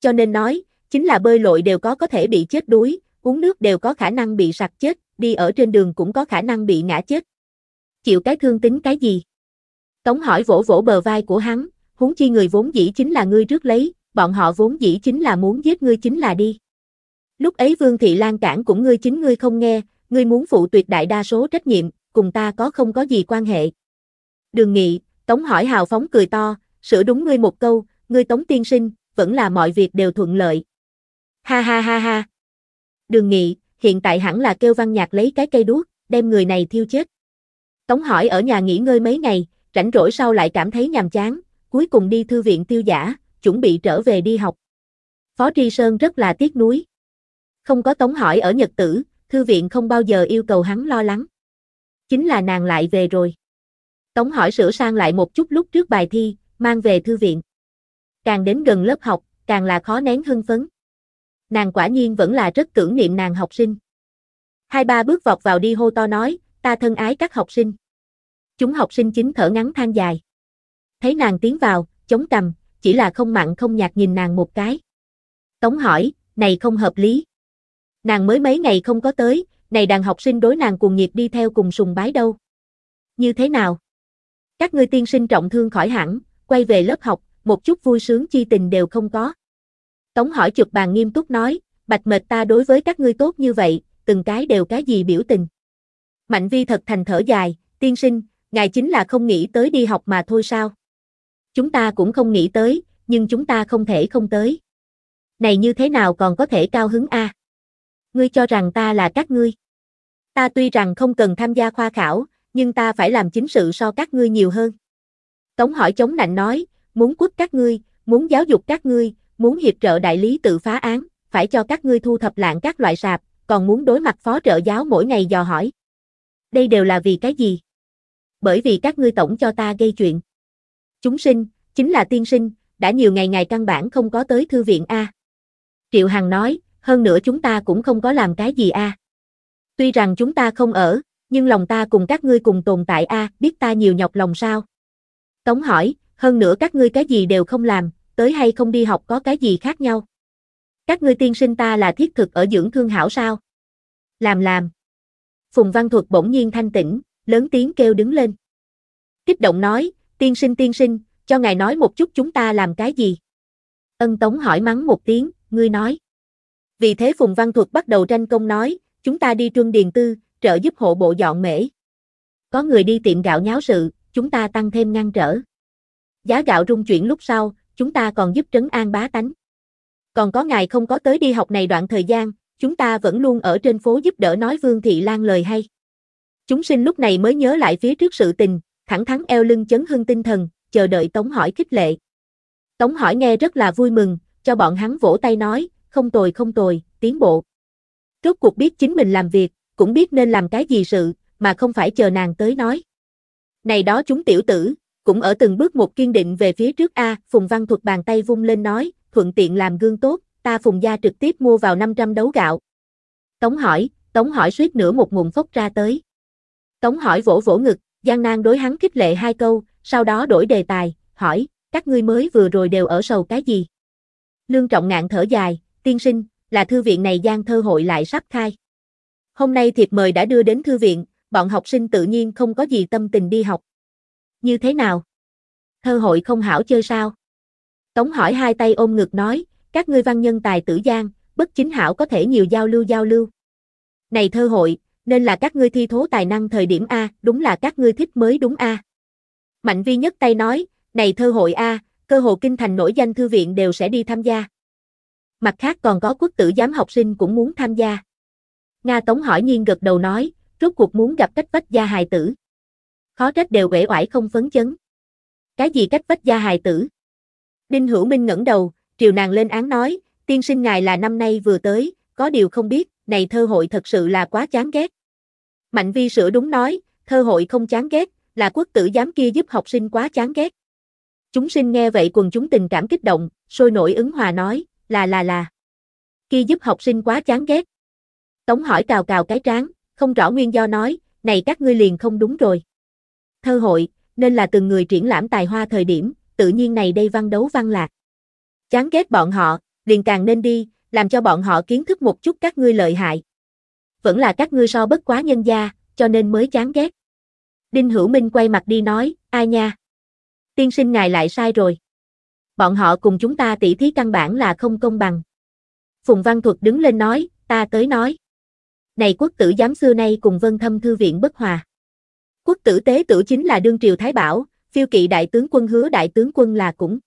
Cho nên nói, chính là bơi lội đều có có thể bị chết đuối, uống nước đều có khả năng bị sặc chết, đi ở trên đường cũng có khả năng bị ngã chết. Chịu cái thương tính cái gì? Tống hỏi vỗ vỗ bờ vai của hắn, huống chi người vốn dĩ chính là ngươi trước lấy, bọn họ vốn dĩ chính là muốn giết ngươi chính là đi. Lúc ấy Vương Thị Lan cản cũng ngươi chính ngươi không nghe, ngươi muốn phụ tuyệt đại đa số trách nhiệm, cùng ta có không có gì quan hệ. Đường nghị, Tống hỏi hào phóng cười to, sửa đúng ngươi một câu, ngươi Tống tiên sinh, vẫn là mọi việc đều thuận lợi. Ha ha ha ha, đường nghị, hiện tại hẳn là kêu văn nhạc lấy cái cây đuốc, đem người này thiêu chết. Tống hỏi ở nhà nghỉ ngơi mấy ngày, rảnh rỗi sau lại cảm thấy nhàm chán, cuối cùng đi thư viện tiêu giả, chuẩn bị trở về đi học. Phó Tri Sơn rất là tiếc nuối. Không có tống hỏi ở Nhật tử, thư viện không bao giờ yêu cầu hắn lo lắng. Chính là nàng lại về rồi. Tống hỏi sửa sang lại một chút lúc trước bài thi, mang về thư viện. Càng đến gần lớp học, càng là khó nén hưng phấn nàng quả nhiên vẫn là rất tưởng niệm nàng học sinh. Hai ba bước vọt vào đi hô to nói, ta thân ái các học sinh. Chúng học sinh chính thở ngắn than dài. Thấy nàng tiến vào, chống cầm, chỉ là không mặn không nhạt nhìn nàng một cái. Tống hỏi, này không hợp lý. Nàng mới mấy ngày không có tới, này đàn học sinh đối nàng cuồng nhiệt đi theo cùng sùng bái đâu. Như thế nào? Các ngươi tiên sinh trọng thương khỏi hẳn, quay về lớp học, một chút vui sướng chi tình đều không có. Tống hỏi chụp bàn nghiêm túc nói, bạch mệt ta đối với các ngươi tốt như vậy, từng cái đều cái gì biểu tình. Mạnh vi thật thành thở dài, tiên sinh, ngài chính là không nghĩ tới đi học mà thôi sao. Chúng ta cũng không nghĩ tới, nhưng chúng ta không thể không tới. Này như thế nào còn có thể cao hứng a? Ngươi cho rằng ta là các ngươi. Ta tuy rằng không cần tham gia khoa khảo, nhưng ta phải làm chính sự so các ngươi nhiều hơn. Tống hỏi chống nạnh nói, muốn quất các ngươi, muốn giáo dục các ngươi, muốn hiệp trợ đại lý tự phá án, phải cho các ngươi thu thập lạng các loại sạp, còn muốn đối mặt phó trợ giáo mỗi ngày dò hỏi. Đây đều là vì cái gì? Bởi vì các ngươi tổng cho ta gây chuyện. Chúng sinh, chính là tiên sinh, đã nhiều ngày ngày căn bản không có tới thư viện A. Triệu Hằng nói, hơn nữa chúng ta cũng không có làm cái gì A. Tuy rằng chúng ta không ở, nhưng lòng ta cùng các ngươi cùng tồn tại A, biết ta nhiều nhọc lòng sao? Tống hỏi, hơn nữa các ngươi cái gì đều không làm, tới hay không đi học có cái gì khác nhau. Các ngươi tiên sinh ta là thiết thực ở dưỡng thương hảo sao? Làm làm. Phùng Văn Thuật bỗng nhiên thanh tĩnh, lớn tiếng kêu đứng lên. Kích động nói, tiên sinh tiên sinh, cho ngài nói một chút chúng ta làm cái gì. Ân Tống hỏi mắng một tiếng, ngươi nói. Vì thế Phùng Văn Thuật bắt đầu tranh công nói, chúng ta đi Trương Điền Tư, trợ giúp hộ bộ dọn mễ. Có người đi tiệm gạo nháo sự, chúng ta tăng thêm ngăn trở. Giá gạo rung chuyển lúc sau, chúng ta còn giúp trấn an bá tánh. Còn có ngài không có tới đi học này đoạn thời gian, chúng ta vẫn luôn ở trên phố giúp đỡ nói Vương Thị Lan lời hay. Chúng sinh lúc này mới nhớ lại phía trước sự tình, thẳng thắn eo lưng chấn hưng tinh thần, chờ đợi Tống hỏi khích lệ. Tống hỏi nghe rất là vui mừng, cho bọn hắn vỗ tay nói, không tồi không tồi, tiến bộ. Rốt cuộc biết chính mình làm việc, cũng biết nên làm cái gì sự, mà không phải chờ nàng tới nói. Này đó chúng tiểu tử, cũng ở từng bước một kiên định về phía trước A, Phùng Văn Thuật bàn tay vung lên nói, thuận tiện làm gương tốt, ta Phùng Gia trực tiếp mua vào 500 đấu gạo. Tống hỏi, Tống hỏi suýt nửa một nguồn phốc ra tới. Tống hỏi vỗ vỗ ngực, Giang Nan đối hắn khích lệ hai câu, sau đó đổi đề tài, hỏi, các ngươi mới vừa rồi đều ở sầu cái gì? Lương Trọng Ngạn thở dài, tiên sinh, là thư viện này Giang Thơ Hội lại sắp khai. Hôm nay thiệp mời đã đưa đến thư viện, bọn học sinh tự nhiên không có gì tâm tình đi học như thế nào? Thơ hội không hảo chơi sao? Tống hỏi hai tay ôm ngực nói, các ngươi văn nhân tài tử giang, bất chính hảo có thể nhiều giao lưu giao lưu. Này thơ hội, nên là các ngươi thi thố tài năng thời điểm A, đúng là các ngươi thích mới đúng A. Mạnh vi nhất tay nói, này thơ hội A, cơ hồ kinh thành nổi danh thư viện đều sẽ đi tham gia. Mặt khác còn có quốc tử giám học sinh cũng muốn tham gia. Nga Tống hỏi nhiên gật đầu nói, rốt cuộc muốn gặp cách vách gia hài tử khó trách đều uể oải không phấn chấn. Cái gì cách vách gia hài tử? Đinh Hữu Minh ngẩng đầu, triều nàng lên án nói, tiên sinh ngài là năm nay vừa tới, có điều không biết, này thơ hội thật sự là quá chán ghét. Mạnh vi sửa đúng nói, thơ hội không chán ghét, là quốc tử giám kia giúp học sinh quá chán ghét. Chúng sinh nghe vậy quần chúng tình cảm kích động, sôi nổi ứng hòa nói, là là là. Kia giúp học sinh quá chán ghét. Tống hỏi cào cào cái trán, không rõ nguyên do nói, này các ngươi liền không đúng rồi thơ hội, nên là từng người triển lãm tài hoa thời điểm, tự nhiên này đây văn đấu văn lạc. Chán ghét bọn họ, liền càng nên đi, làm cho bọn họ kiến thức một chút các ngươi lợi hại. Vẫn là các ngươi so bất quá nhân gia, cho nên mới chán ghét. Đinh Hữu Minh quay mặt đi nói, ai nha. Tiên sinh ngài lại sai rồi. Bọn họ cùng chúng ta tỉ thí căn bản là không công bằng. Phùng Văn Thuật đứng lên nói, ta tới nói. Này quốc tử giám xưa nay cùng vân thâm thư viện bất hòa. Quốc tử tế tử chính là đương triều Thái Bảo, phiêu kỵ đại tướng quân hứa đại tướng quân là cũng.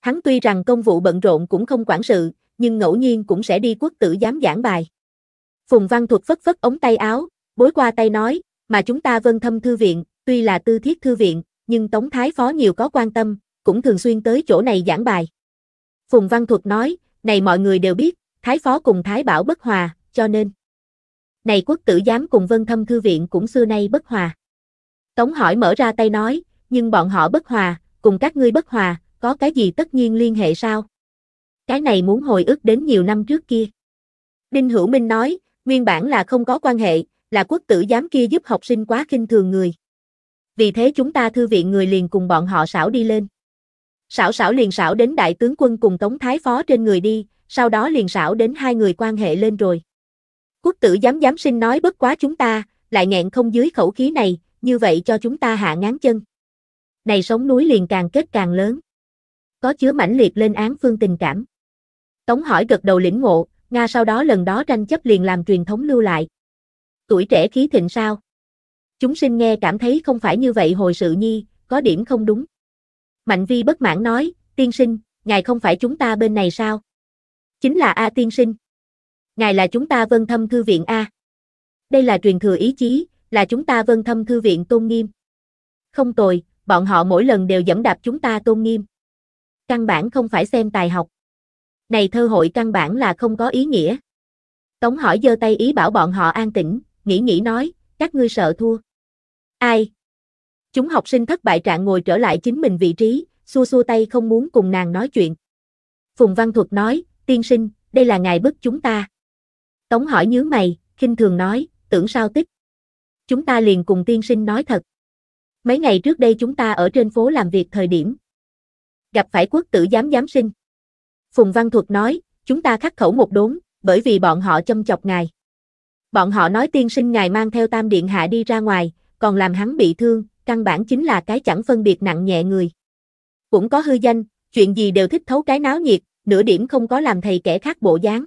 Hắn tuy rằng công vụ bận rộn cũng không quản sự, nhưng ngẫu nhiên cũng sẽ đi quốc tử giám giảng bài. Phùng Văn Thuật phất phất ống tay áo, bối qua tay nói, mà chúng ta vân thâm thư viện, tuy là tư thiết thư viện, nhưng Tống Thái Phó nhiều có quan tâm, cũng thường xuyên tới chỗ này giảng bài. Phùng Văn Thuật nói, này mọi người đều biết, Thái Phó cùng Thái Bảo bất hòa, cho nên. Này quốc tử giám cùng vân thâm thư viện cũng xưa nay bất hòa. Tống hỏi mở ra tay nói, nhưng bọn họ bất hòa, cùng các ngươi bất hòa, có cái gì tất nhiên liên hệ sao? Cái này muốn hồi ức đến nhiều năm trước kia. Đinh Hữu Minh nói, nguyên bản là không có quan hệ, là quốc tử giám kia giúp học sinh quá khinh thường người. Vì thế chúng ta thư viện người liền cùng bọn họ xảo đi lên. Xảo xảo liền xảo đến đại tướng quân cùng Tống Thái Phó trên người đi, sau đó liền xảo đến hai người quan hệ lên rồi. Quốc tử giám giám sinh nói bất quá chúng ta, lại nghẹn không dưới khẩu khí này, như vậy cho chúng ta hạ ngán chân. Này sống núi liền càng kết càng lớn. Có chứa mãnh liệt lên án phương tình cảm. Tống hỏi gật đầu lĩnh ngộ, Nga sau đó lần đó tranh chấp liền làm truyền thống lưu lại. Tuổi trẻ khí thịnh sao? Chúng sinh nghe cảm thấy không phải như vậy hồi sự nhi, có điểm không đúng. Mạnh vi bất mãn nói, tiên sinh, ngài không phải chúng ta bên này sao? Chính là A tiên sinh. Ngài là chúng ta vân thâm thư viện A. Đây là truyền thừa ý chí, là chúng ta vân thâm thư viện tôn nghiêm. Không tồi, bọn họ mỗi lần đều dẫm đạp chúng ta tôn nghiêm. Căn bản không phải xem tài học. Này thơ hội căn bản là không có ý nghĩa. Tống hỏi giơ tay ý bảo bọn họ an tĩnh, nghĩ nghĩ nói, các ngươi sợ thua. Ai? Chúng học sinh thất bại trạng ngồi trở lại chính mình vị trí, xua xua tay không muốn cùng nàng nói chuyện. Phùng Văn Thuật nói, tiên sinh, đây là ngài bức chúng ta. Tống hỏi nhớ mày, khinh thường nói, tưởng sao tích chúng ta liền cùng tiên sinh nói thật. Mấy ngày trước đây chúng ta ở trên phố làm việc thời điểm. Gặp phải quốc tử giám giám sinh. Phùng Văn Thuật nói, chúng ta khắc khẩu một đốn, bởi vì bọn họ châm chọc ngài. Bọn họ nói tiên sinh ngài mang theo tam điện hạ đi ra ngoài, còn làm hắn bị thương, căn bản chính là cái chẳng phân biệt nặng nhẹ người. Cũng có hư danh, chuyện gì đều thích thấu cái náo nhiệt, nửa điểm không có làm thầy kẻ khác bộ dáng.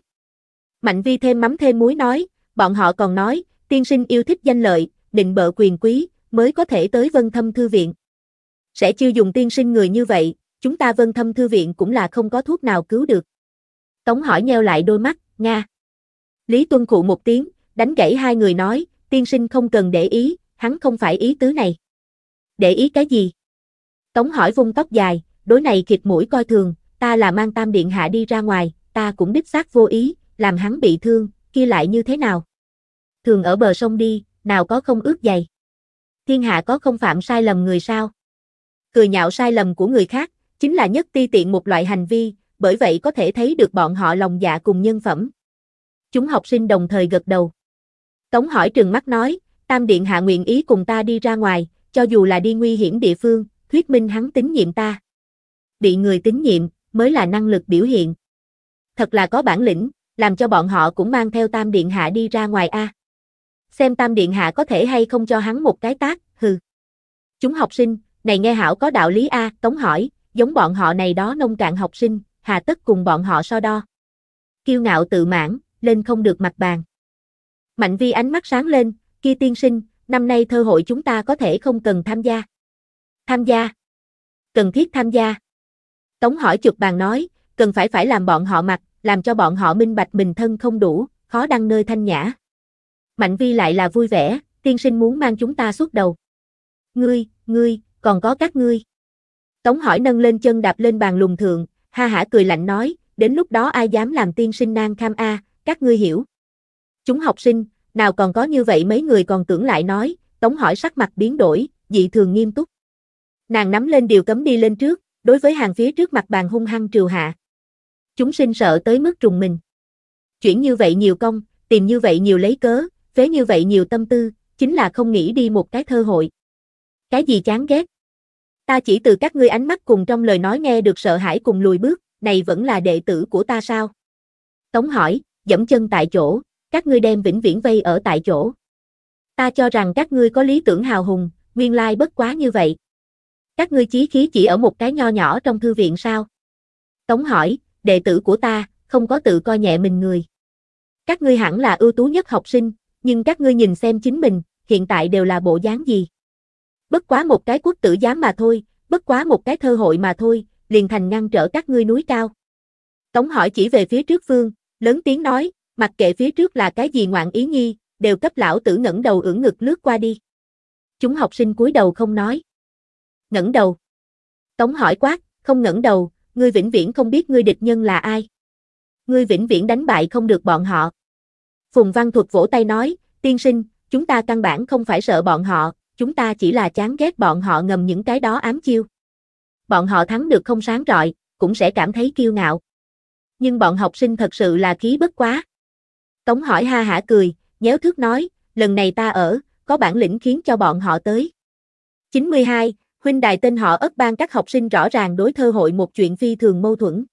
Mạnh vi thêm mắm thêm muối nói, bọn họ còn nói, tiên sinh yêu thích danh lợi, định bợ quyền quý, mới có thể tới vân thâm thư viện. Sẽ chưa dùng tiên sinh người như vậy, chúng ta vân thâm thư viện cũng là không có thuốc nào cứu được. Tống hỏi nheo lại đôi mắt, Nga. Lý tuân khụ một tiếng, đánh gãy hai người nói, tiên sinh không cần để ý, hắn không phải ý tứ này. Để ý cái gì? Tống hỏi vung tóc dài, đối này khịt mũi coi thường, ta là mang tam điện hạ đi ra ngoài, ta cũng đích xác vô ý, làm hắn bị thương, kia lại như thế nào? thường ở bờ sông đi, nào có không ướt giày. Thiên hạ có không phạm sai lầm người sao? Cười nhạo sai lầm của người khác, chính là nhất ti tiện một loại hành vi, bởi vậy có thể thấy được bọn họ lòng dạ cùng nhân phẩm. Chúng học sinh đồng thời gật đầu. Tống hỏi trừng mắt nói, Tam Điện hạ nguyện ý cùng ta đi ra ngoài, cho dù là đi nguy hiểm địa phương, thuyết minh hắn tín nhiệm ta. Bị người tín nhiệm, mới là năng lực biểu hiện. Thật là có bản lĩnh, làm cho bọn họ cũng mang theo Tam Điện hạ đi ra ngoài a xem tam điện hạ có thể hay không cho hắn một cái tác, hừ. Chúng học sinh, này nghe hảo có đạo lý A, Tống hỏi, giống bọn họ này đó nông cạn học sinh, hà tất cùng bọn họ so đo. Kiêu ngạo tự mãn, lên không được mặt bàn. Mạnh vi ánh mắt sáng lên, kia tiên sinh, năm nay thơ hội chúng ta có thể không cần tham gia. Tham gia. Cần thiết tham gia. Tống hỏi chụp bàn nói, cần phải phải làm bọn họ mặt, làm cho bọn họ minh bạch mình thân không đủ, khó đăng nơi thanh nhã. Mạnh Vi lại là vui vẻ, tiên sinh muốn mang chúng ta suốt đầu. Ngươi, ngươi, còn có các ngươi. Tống hỏi nâng lên chân đạp lên bàn lùng thượng, ha hả cười lạnh nói, đến lúc đó ai dám làm tiên sinh nang kham a, các ngươi hiểu. Chúng học sinh, nào còn có như vậy mấy người còn tưởng lại nói, tống hỏi sắc mặt biến đổi, dị thường nghiêm túc. Nàng nắm lên điều cấm đi lên trước, đối với hàng phía trước mặt bàn hung hăng triều hạ. Chúng sinh sợ tới mức trùng mình. Chuyển như vậy nhiều công, tìm như vậy nhiều lấy cớ, phế như vậy nhiều tâm tư, chính là không nghĩ đi một cái thơ hội. Cái gì chán ghét? Ta chỉ từ các ngươi ánh mắt cùng trong lời nói nghe được sợ hãi cùng lùi bước, này vẫn là đệ tử của ta sao? Tống hỏi, dẫm chân tại chỗ, các ngươi đem vĩnh viễn vây ở tại chỗ. Ta cho rằng các ngươi có lý tưởng hào hùng, nguyên lai bất quá như vậy. Các ngươi chí khí chỉ ở một cái nho nhỏ trong thư viện sao? Tống hỏi, đệ tử của ta, không có tự coi nhẹ mình người. Các ngươi hẳn là ưu tú nhất học sinh, nhưng các ngươi nhìn xem chính mình, hiện tại đều là bộ dáng gì. Bất quá một cái quốc tử giám mà thôi, bất quá một cái thơ hội mà thôi, liền thành ngăn trở các ngươi núi cao. Tống hỏi chỉ về phía trước phương, lớn tiếng nói, mặc kệ phía trước là cái gì ngoạn ý nhi, đều cấp lão tử ngẩng đầu ưỡn ngực lướt qua đi. Chúng học sinh cúi đầu không nói. Ngẩng đầu. Tống hỏi quát, không ngẩng đầu, ngươi vĩnh viễn không biết ngươi địch nhân là ai. Ngươi vĩnh viễn đánh bại không được bọn họ. Phùng Văn Thuật vỗ tay nói, tiên sinh, chúng ta căn bản không phải sợ bọn họ, chúng ta chỉ là chán ghét bọn họ ngầm những cái đó ám chiêu. Bọn họ thắng được không sáng rọi, cũng sẽ cảm thấy kiêu ngạo. Nhưng bọn học sinh thật sự là khí bất quá. Tống hỏi ha hả cười, nhéo thước nói, lần này ta ở, có bản lĩnh khiến cho bọn họ tới. 92, huynh đài tên họ ất bang các học sinh rõ ràng đối thơ hội một chuyện phi thường mâu thuẫn.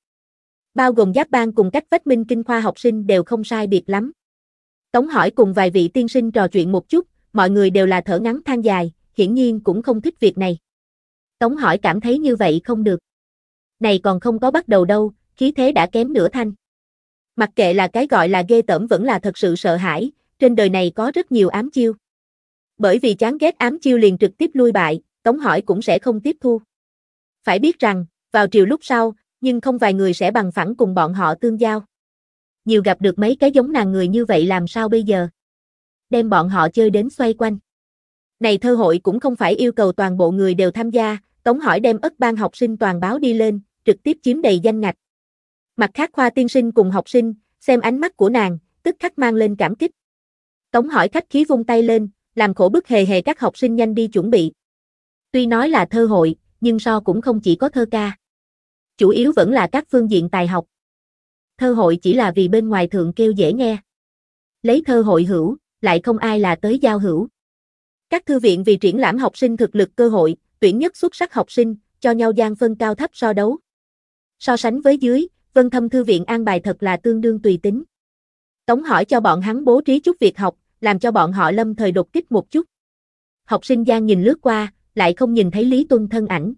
Bao gồm giáp bang cùng cách vách minh kinh khoa học sinh đều không sai biệt lắm. Tống hỏi cùng vài vị tiên sinh trò chuyện một chút, mọi người đều là thở ngắn than dài, hiển nhiên cũng không thích việc này. Tống hỏi cảm thấy như vậy không được. Này còn không có bắt đầu đâu, khí thế đã kém nửa thanh. Mặc kệ là cái gọi là ghê tởm vẫn là thật sự sợ hãi, trên đời này có rất nhiều ám chiêu. Bởi vì chán ghét ám chiêu liền trực tiếp lui bại, Tống hỏi cũng sẽ không tiếp thu. Phải biết rằng, vào triều lúc sau, nhưng không vài người sẽ bằng phẳng cùng bọn họ tương giao nhiều gặp được mấy cái giống nàng người như vậy làm sao bây giờ? Đem bọn họ chơi đến xoay quanh. Này thơ hội cũng không phải yêu cầu toàn bộ người đều tham gia, Tống hỏi đem ất ban học sinh toàn báo đi lên, trực tiếp chiếm đầy danh ngạch. Mặt khác khoa tiên sinh cùng học sinh, xem ánh mắt của nàng, tức khắc mang lên cảm kích. Tống hỏi khách khí vung tay lên, làm khổ bức hề hề các học sinh nhanh đi chuẩn bị. Tuy nói là thơ hội, nhưng so cũng không chỉ có thơ ca. Chủ yếu vẫn là các phương diện tài học thơ hội chỉ là vì bên ngoài thượng kêu dễ nghe. Lấy thơ hội hữu, lại không ai là tới giao hữu. Các thư viện vì triển lãm học sinh thực lực cơ hội, tuyển nhất xuất sắc học sinh, cho nhau gian phân cao thấp so đấu. So sánh với dưới, Vân Thâm Thư viện an bài thật là tương đương tùy tính. Tống hỏi cho bọn hắn bố trí chút việc học, làm cho bọn họ lâm thời đột kích một chút. Học sinh gian nhìn lướt qua, lại không nhìn thấy Lý Tuân thân ảnh.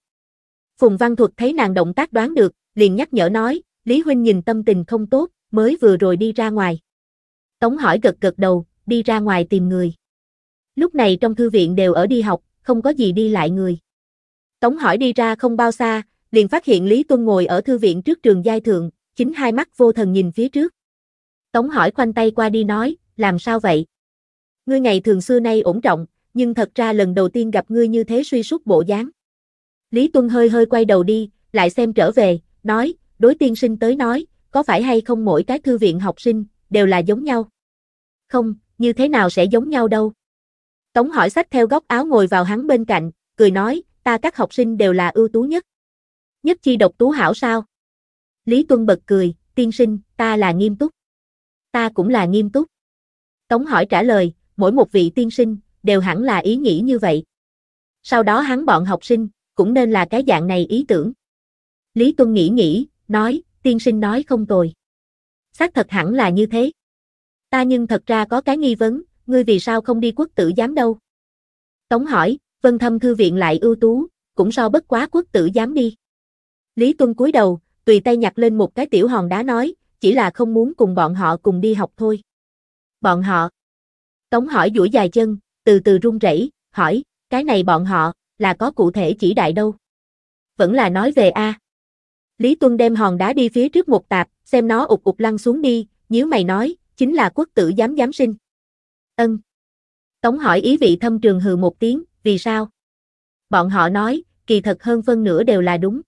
Phùng Văn Thuật thấy nàng động tác đoán được, liền nhắc nhở nói, Lý Huynh nhìn tâm tình không tốt, mới vừa rồi đi ra ngoài. Tống hỏi gật gật đầu, đi ra ngoài tìm người. Lúc này trong thư viện đều ở đi học, không có gì đi lại người. Tống hỏi đi ra không bao xa, liền phát hiện Lý Tuân ngồi ở thư viện trước trường giai thượng, chính hai mắt vô thần nhìn phía trước. Tống hỏi khoanh tay qua đi nói, làm sao vậy? Ngươi ngày thường xưa nay ổn trọng, nhưng thật ra lần đầu tiên gặp ngươi như thế suy sút bộ dáng. Lý Tuân hơi hơi quay đầu đi, lại xem trở về, nói, đối tiên sinh tới nói, có phải hay không mỗi cái thư viện học sinh, đều là giống nhau? Không, như thế nào sẽ giống nhau đâu? Tống hỏi sách theo góc áo ngồi vào hắn bên cạnh, cười nói, ta các học sinh đều là ưu tú nhất. Nhất chi độc tú hảo sao? Lý Tuân bật cười, tiên sinh, ta là nghiêm túc. Ta cũng là nghiêm túc. Tống hỏi trả lời, mỗi một vị tiên sinh, đều hẳn là ý nghĩ như vậy. Sau đó hắn bọn học sinh, cũng nên là cái dạng này ý tưởng. Lý Tuân nghĩ nghĩ, nói, tiên sinh nói không tồi. Xác thật hẳn là như thế. Ta nhưng thật ra có cái nghi vấn, ngươi vì sao không đi quốc tử giám đâu? Tống hỏi, vân thâm thư viện lại ưu tú, cũng so bất quá quốc tử giám đi. Lý Tuân cúi đầu, tùy tay nhặt lên một cái tiểu hòn đá nói, chỉ là không muốn cùng bọn họ cùng đi học thôi. Bọn họ. Tống hỏi duỗi dài chân, từ từ run rẩy, hỏi, cái này bọn họ, là có cụ thể chỉ đại đâu? Vẫn là nói về A. Lý Tuân đem hòn đá đi phía trước một tạp, xem nó ụt ụt lăn xuống đi, nhíu mày nói, chính là quốc tử giám giám sinh. Ân. Tống hỏi ý vị thâm trường hừ một tiếng, vì sao? Bọn họ nói, kỳ thật hơn phân nửa đều là đúng.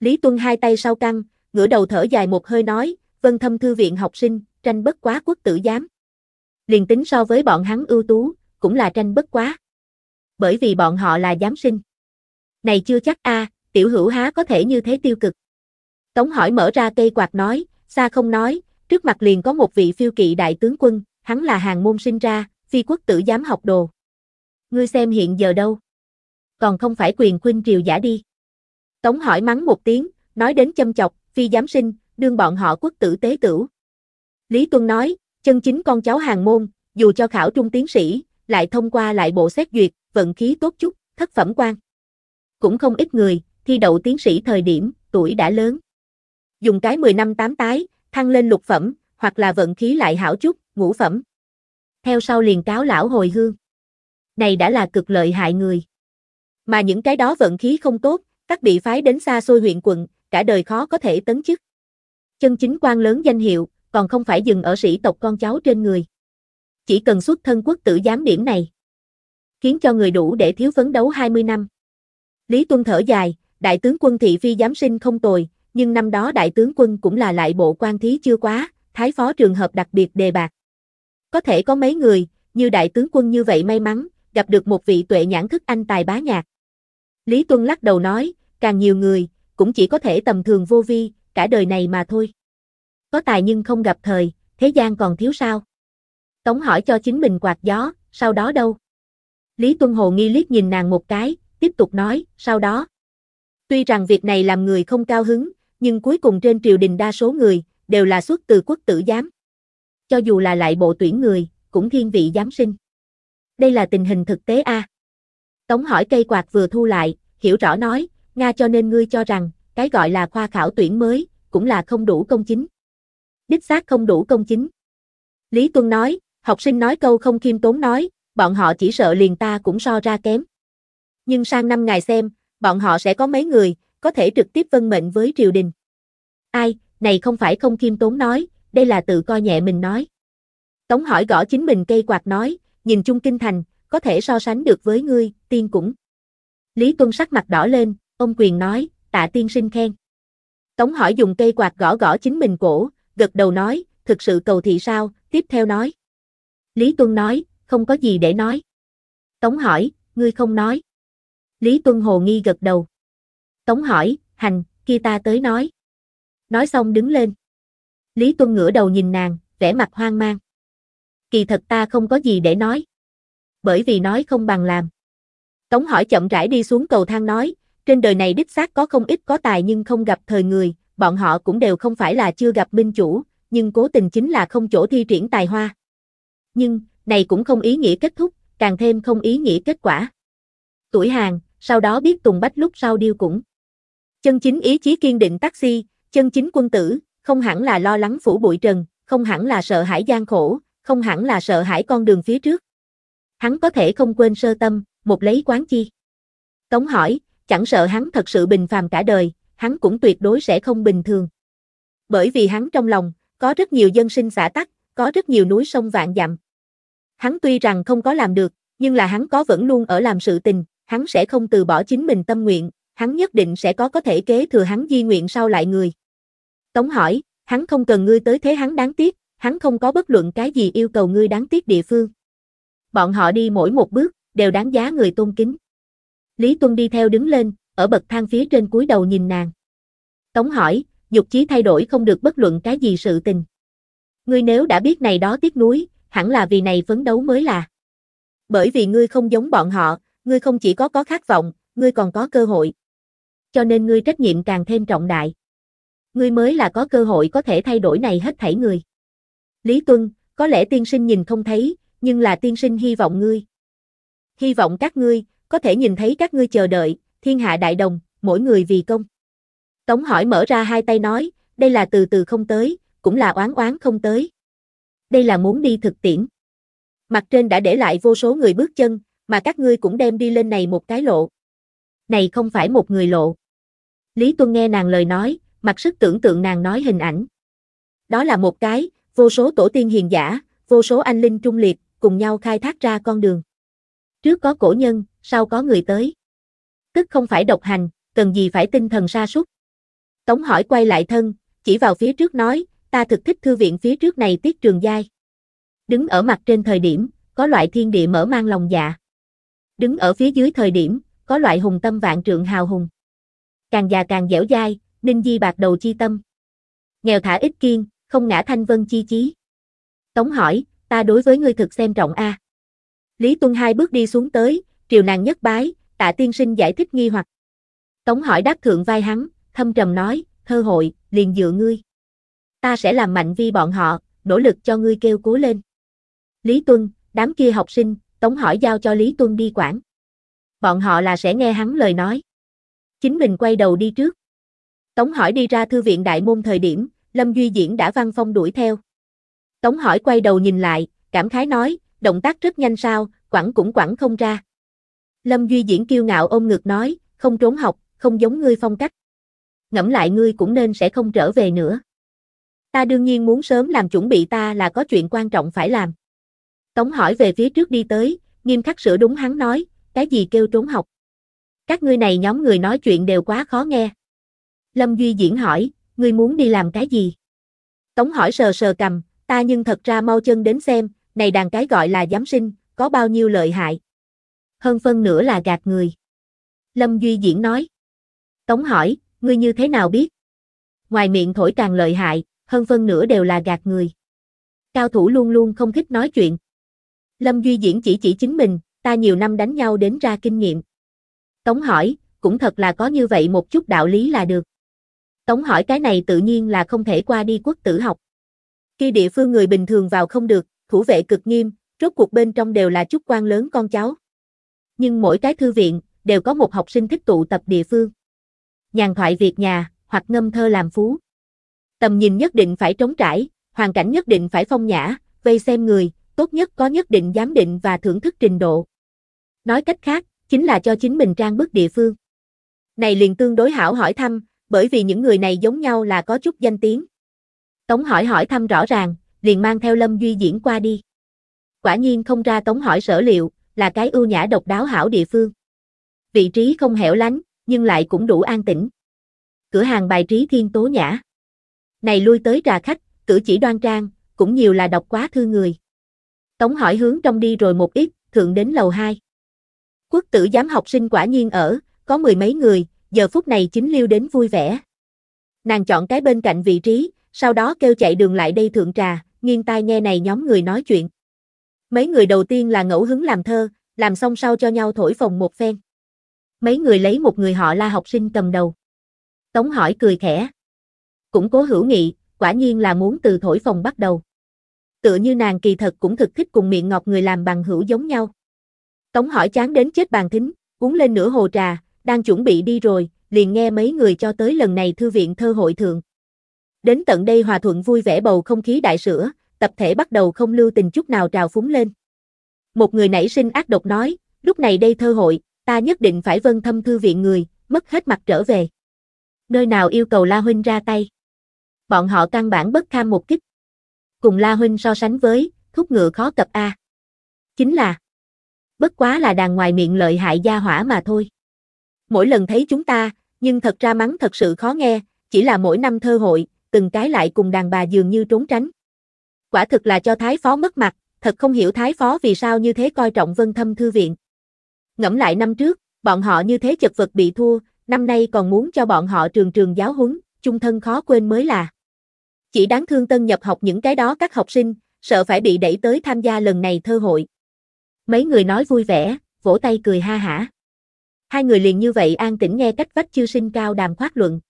Lý Tuân hai tay sau căng, ngửa đầu thở dài một hơi nói, vân thâm thư viện học sinh, tranh bất quá quốc tử giám. Liền tính so với bọn hắn ưu tú, cũng là tranh bất quá. Bởi vì bọn họ là giám sinh. Này chưa chắc a, à, tiểu hữu há có thể như thế tiêu cực. Tống hỏi mở ra cây quạt nói, xa không nói, trước mặt liền có một vị phiêu kỵ đại tướng quân, hắn là hàng môn sinh ra, phi quốc tử dám học đồ. Ngươi xem hiện giờ đâu? Còn không phải quyền khuynh triều giả đi. Tống hỏi mắng một tiếng, nói đến châm chọc, phi giám sinh, đương bọn họ quốc tử tế tửu. Lý Tuân nói, chân chính con cháu hàng môn, dù cho khảo trung tiến sĩ, lại thông qua lại bộ xét duyệt, vận khí tốt chút, thất phẩm quan. Cũng không ít người, thi đậu tiến sĩ thời điểm, tuổi đã lớn dùng cái 10 năm 8 tái, thăng lên lục phẩm, hoặc là vận khí lại hảo chút, ngũ phẩm. Theo sau liền cáo lão hồi hương. Này đã là cực lợi hại người. Mà những cái đó vận khí không tốt, các bị phái đến xa xôi huyện quận, cả đời khó có thể tấn chức. Chân chính quan lớn danh hiệu, còn không phải dừng ở sĩ tộc con cháu trên người. Chỉ cần xuất thân quốc tử giám điểm này, khiến cho người đủ để thiếu phấn đấu 20 năm. Lý Tuân thở dài, đại tướng quân thị phi giám sinh không tồi, nhưng năm đó đại tướng quân cũng là lại bộ quan thí chưa quá, thái phó trường hợp đặc biệt đề bạc. Có thể có mấy người, như đại tướng quân như vậy may mắn, gặp được một vị tuệ nhãn thức anh tài bá nhạc. Lý Tuân lắc đầu nói, càng nhiều người, cũng chỉ có thể tầm thường vô vi, cả đời này mà thôi. Có tài nhưng không gặp thời, thế gian còn thiếu sao. Tống hỏi cho chính mình quạt gió, sau đó đâu? Lý Tuân Hồ nghi liếc nhìn nàng một cái, tiếp tục nói, sau đó. Tuy rằng việc này làm người không cao hứng, nhưng cuối cùng trên triều đình đa số người, đều là xuất từ quốc tử giám. Cho dù là lại bộ tuyển người, cũng thiên vị giám sinh. Đây là tình hình thực tế a. Tống hỏi cây quạt vừa thu lại, hiểu rõ nói, Nga cho nên ngươi cho rằng, cái gọi là khoa khảo tuyển mới, cũng là không đủ công chính. Đích xác không đủ công chính. Lý Tuân nói, học sinh nói câu không khiêm tốn nói, bọn họ chỉ sợ liền ta cũng so ra kém. Nhưng sang năm ngày xem, bọn họ sẽ có mấy người, có thể trực tiếp vân mệnh với triều đình. Ai, này không phải không khiêm tốn nói, đây là tự coi nhẹ mình nói. Tống hỏi gõ chính mình cây quạt nói, nhìn chung kinh thành, có thể so sánh được với ngươi, tiên cũng. Lý Tuân sắc mặt đỏ lên, ông quyền nói, tạ tiên sinh khen. Tống hỏi dùng cây quạt gõ gõ chính mình cổ, gật đầu nói, thực sự cầu thị sao, tiếp theo nói. Lý Tuân nói, không có gì để nói. Tống hỏi, ngươi không nói. Lý Tuân hồ nghi gật đầu. Tống hỏi, hành, kia ta tới nói. Nói xong đứng lên. Lý Tuân ngửa đầu nhìn nàng, vẻ mặt hoang mang. Kỳ thật ta không có gì để nói. Bởi vì nói không bằng làm. Tống hỏi chậm rãi đi xuống cầu thang nói, trên đời này đích xác có không ít có tài nhưng không gặp thời người, bọn họ cũng đều không phải là chưa gặp minh chủ, nhưng cố tình chính là không chỗ thi triển tài hoa. Nhưng, này cũng không ý nghĩa kết thúc, càng thêm không ý nghĩa kết quả. Tuổi hàng, sau đó biết Tùng Bách lúc sau điêu cũng. Chân chính ý chí kiên định taxi, chân chính quân tử, không hẳn là lo lắng phủ bụi trần, không hẳn là sợ hãi gian khổ, không hẳn là sợ hãi con đường phía trước. Hắn có thể không quên sơ tâm, một lấy quán chi. Tống hỏi, chẳng sợ hắn thật sự bình phàm cả đời, hắn cũng tuyệt đối sẽ không bình thường. Bởi vì hắn trong lòng, có rất nhiều dân sinh xã tắc, có rất nhiều núi sông vạn dặm. Hắn tuy rằng không có làm được, nhưng là hắn có vẫn luôn ở làm sự tình, hắn sẽ không từ bỏ chính mình tâm nguyện, hắn nhất định sẽ có có thể kế thừa hắn di nguyện sau lại người. Tống hỏi, hắn không cần ngươi tới thế hắn đáng tiếc, hắn không có bất luận cái gì yêu cầu ngươi đáng tiếc địa phương. Bọn họ đi mỗi một bước, đều đáng giá người tôn kính. Lý Tuân đi theo đứng lên, ở bậc thang phía trên cúi đầu nhìn nàng. Tống hỏi, dục chí thay đổi không được bất luận cái gì sự tình. Ngươi nếu đã biết này đó tiếc núi hẳn là vì này phấn đấu mới là. Bởi vì ngươi không giống bọn họ, ngươi không chỉ có có khát vọng, ngươi còn có cơ hội cho nên ngươi trách nhiệm càng thêm trọng đại. Ngươi mới là có cơ hội có thể thay đổi này hết thảy người. Lý Tuân, có lẽ tiên sinh nhìn không thấy, nhưng là tiên sinh hy vọng ngươi. Hy vọng các ngươi, có thể nhìn thấy các ngươi chờ đợi, thiên hạ đại đồng, mỗi người vì công. Tống hỏi mở ra hai tay nói, đây là từ từ không tới, cũng là oán oán không tới. Đây là muốn đi thực tiễn. Mặt trên đã để lại vô số người bước chân, mà các ngươi cũng đem đi lên này một cái lộ. Này không phải một người lộ. Lý Tuân nghe nàng lời nói, mặc sức tưởng tượng nàng nói hình ảnh. Đó là một cái, vô số tổ tiên hiền giả, vô số anh linh trung liệt, cùng nhau khai thác ra con đường. Trước có cổ nhân, sau có người tới. Tức không phải độc hành, cần gì phải tinh thần sa sút. Tống hỏi quay lại thân, chỉ vào phía trước nói, ta thực thích thư viện phía trước này tiết trường giai. Đứng ở mặt trên thời điểm, có loại thiên địa mở mang lòng dạ. Đứng ở phía dưới thời điểm, có loại hùng tâm vạn trượng hào hùng càng già càng dẻo dai, ninh di bạc đầu chi tâm. Nghèo thả ít kiên, không ngã thanh vân chi chí. Tống hỏi, ta đối với ngươi thực xem trọng a. Lý Tuân hai bước đi xuống tới, triều nàng nhất bái, tạ tiên sinh giải thích nghi hoặc. Tống hỏi đáp thượng vai hắn, thâm trầm nói, thơ hội, liền dựa ngươi. Ta sẽ làm mạnh vi bọn họ, nỗ lực cho ngươi kêu cố lên. Lý Tuân, đám kia học sinh, Tống hỏi giao cho Lý Tuân đi quản. Bọn họ là sẽ nghe hắn lời nói chính mình quay đầu đi trước. Tống hỏi đi ra thư viện đại môn thời điểm, Lâm Duy Diễn đã văn phong đuổi theo. Tống hỏi quay đầu nhìn lại, cảm khái nói, động tác rất nhanh sao, quẳng cũng quẳng không ra. Lâm Duy Diễn kiêu ngạo ôm ngực nói, không trốn học, không giống ngươi phong cách. Ngẫm lại ngươi cũng nên sẽ không trở về nữa. Ta đương nhiên muốn sớm làm chuẩn bị ta là có chuyện quan trọng phải làm. Tống hỏi về phía trước đi tới, nghiêm khắc sửa đúng hắn nói, cái gì kêu trốn học. Các ngươi này nhóm người nói chuyện đều quá khó nghe. Lâm Duy Diễn hỏi, ngươi muốn đi làm cái gì? Tống hỏi sờ sờ cầm, ta nhưng thật ra mau chân đến xem, này đàn cái gọi là giám sinh, có bao nhiêu lợi hại. Hơn phân nửa là gạt người. Lâm Duy Diễn nói. Tống hỏi, ngươi như thế nào biết? Ngoài miệng thổi càng lợi hại, hơn phân nửa đều là gạt người. Cao thủ luôn luôn không thích nói chuyện. Lâm Duy Diễn chỉ chỉ chính mình, ta nhiều năm đánh nhau đến ra kinh nghiệm. Tống hỏi, cũng thật là có như vậy một chút đạo lý là được. Tống hỏi cái này tự nhiên là không thể qua đi quốc tử học. Khi địa phương người bình thường vào không được, thủ vệ cực nghiêm, rốt cuộc bên trong đều là chút quan lớn con cháu. Nhưng mỗi cái thư viện, đều có một học sinh thích tụ tập địa phương. Nhàn thoại việc nhà, hoặc ngâm thơ làm phú. Tầm nhìn nhất định phải trống trải, hoàn cảnh nhất định phải phong nhã, vây xem người, tốt nhất có nhất định giám định và thưởng thức trình độ. Nói cách khác, chính là cho chính mình trang bức địa phương. Này liền tương đối hảo hỏi thăm, bởi vì những người này giống nhau là có chút danh tiếng. Tống hỏi hỏi thăm rõ ràng, liền mang theo Lâm Duy diễn qua đi. Quả nhiên không ra Tống hỏi sở liệu, là cái ưu nhã độc đáo hảo địa phương. Vị trí không hẻo lánh, nhưng lại cũng đủ an tĩnh. Cửa hàng bài trí thiên tố nhã. Này lui tới trà khách, cử chỉ đoan trang, cũng nhiều là đọc quá thư người. Tống hỏi hướng trong đi rồi một ít, thượng đến lầu 2. Quốc tử giám học sinh quả nhiên ở, có mười mấy người, giờ phút này chính lưu đến vui vẻ. Nàng chọn cái bên cạnh vị trí, sau đó kêu chạy đường lại đây thượng trà, nghiêng tai nghe này nhóm người nói chuyện. Mấy người đầu tiên là ngẫu hứng làm thơ, làm xong sau cho nhau thổi phồng một phen. Mấy người lấy một người họ la học sinh cầm đầu. Tống hỏi cười khẽ. Cũng cố hữu nghị, quả nhiên là muốn từ thổi phồng bắt đầu. Tựa như nàng kỳ thật cũng thực thích cùng miệng ngọt người làm bằng hữu giống nhau. Tống hỏi chán đến chết bàn thính, uống lên nửa hồ trà, đang chuẩn bị đi rồi, liền nghe mấy người cho tới lần này thư viện thơ hội thượng. Đến tận đây hòa thuận vui vẻ bầu không khí đại sữa, tập thể bắt đầu không lưu tình chút nào trào phúng lên. Một người nảy sinh ác độc nói, lúc này đây thơ hội, ta nhất định phải vân thâm thư viện người, mất hết mặt trở về. Nơi nào yêu cầu La Huynh ra tay. Bọn họ căn bản bất kham một kích. Cùng La Huynh so sánh với, thúc ngựa khó tập A. Chính là bất quá là đàn ngoài miệng lợi hại gia hỏa mà thôi. Mỗi lần thấy chúng ta, nhưng thật ra mắng thật sự khó nghe, chỉ là mỗi năm thơ hội, từng cái lại cùng đàn bà dường như trốn tránh. Quả thực là cho Thái Phó mất mặt, thật không hiểu Thái Phó vì sao như thế coi trọng vân thâm thư viện. Ngẫm lại năm trước, bọn họ như thế chật vật bị thua, năm nay còn muốn cho bọn họ trường trường giáo huấn, chung thân khó quên mới là. Chỉ đáng thương tân nhập học những cái đó các học sinh, sợ phải bị đẩy tới tham gia lần này thơ hội. Mấy người nói vui vẻ, vỗ tay cười ha hả. Hai người liền như vậy an tĩnh nghe cách vách chiêu sinh cao đàm khoát luận.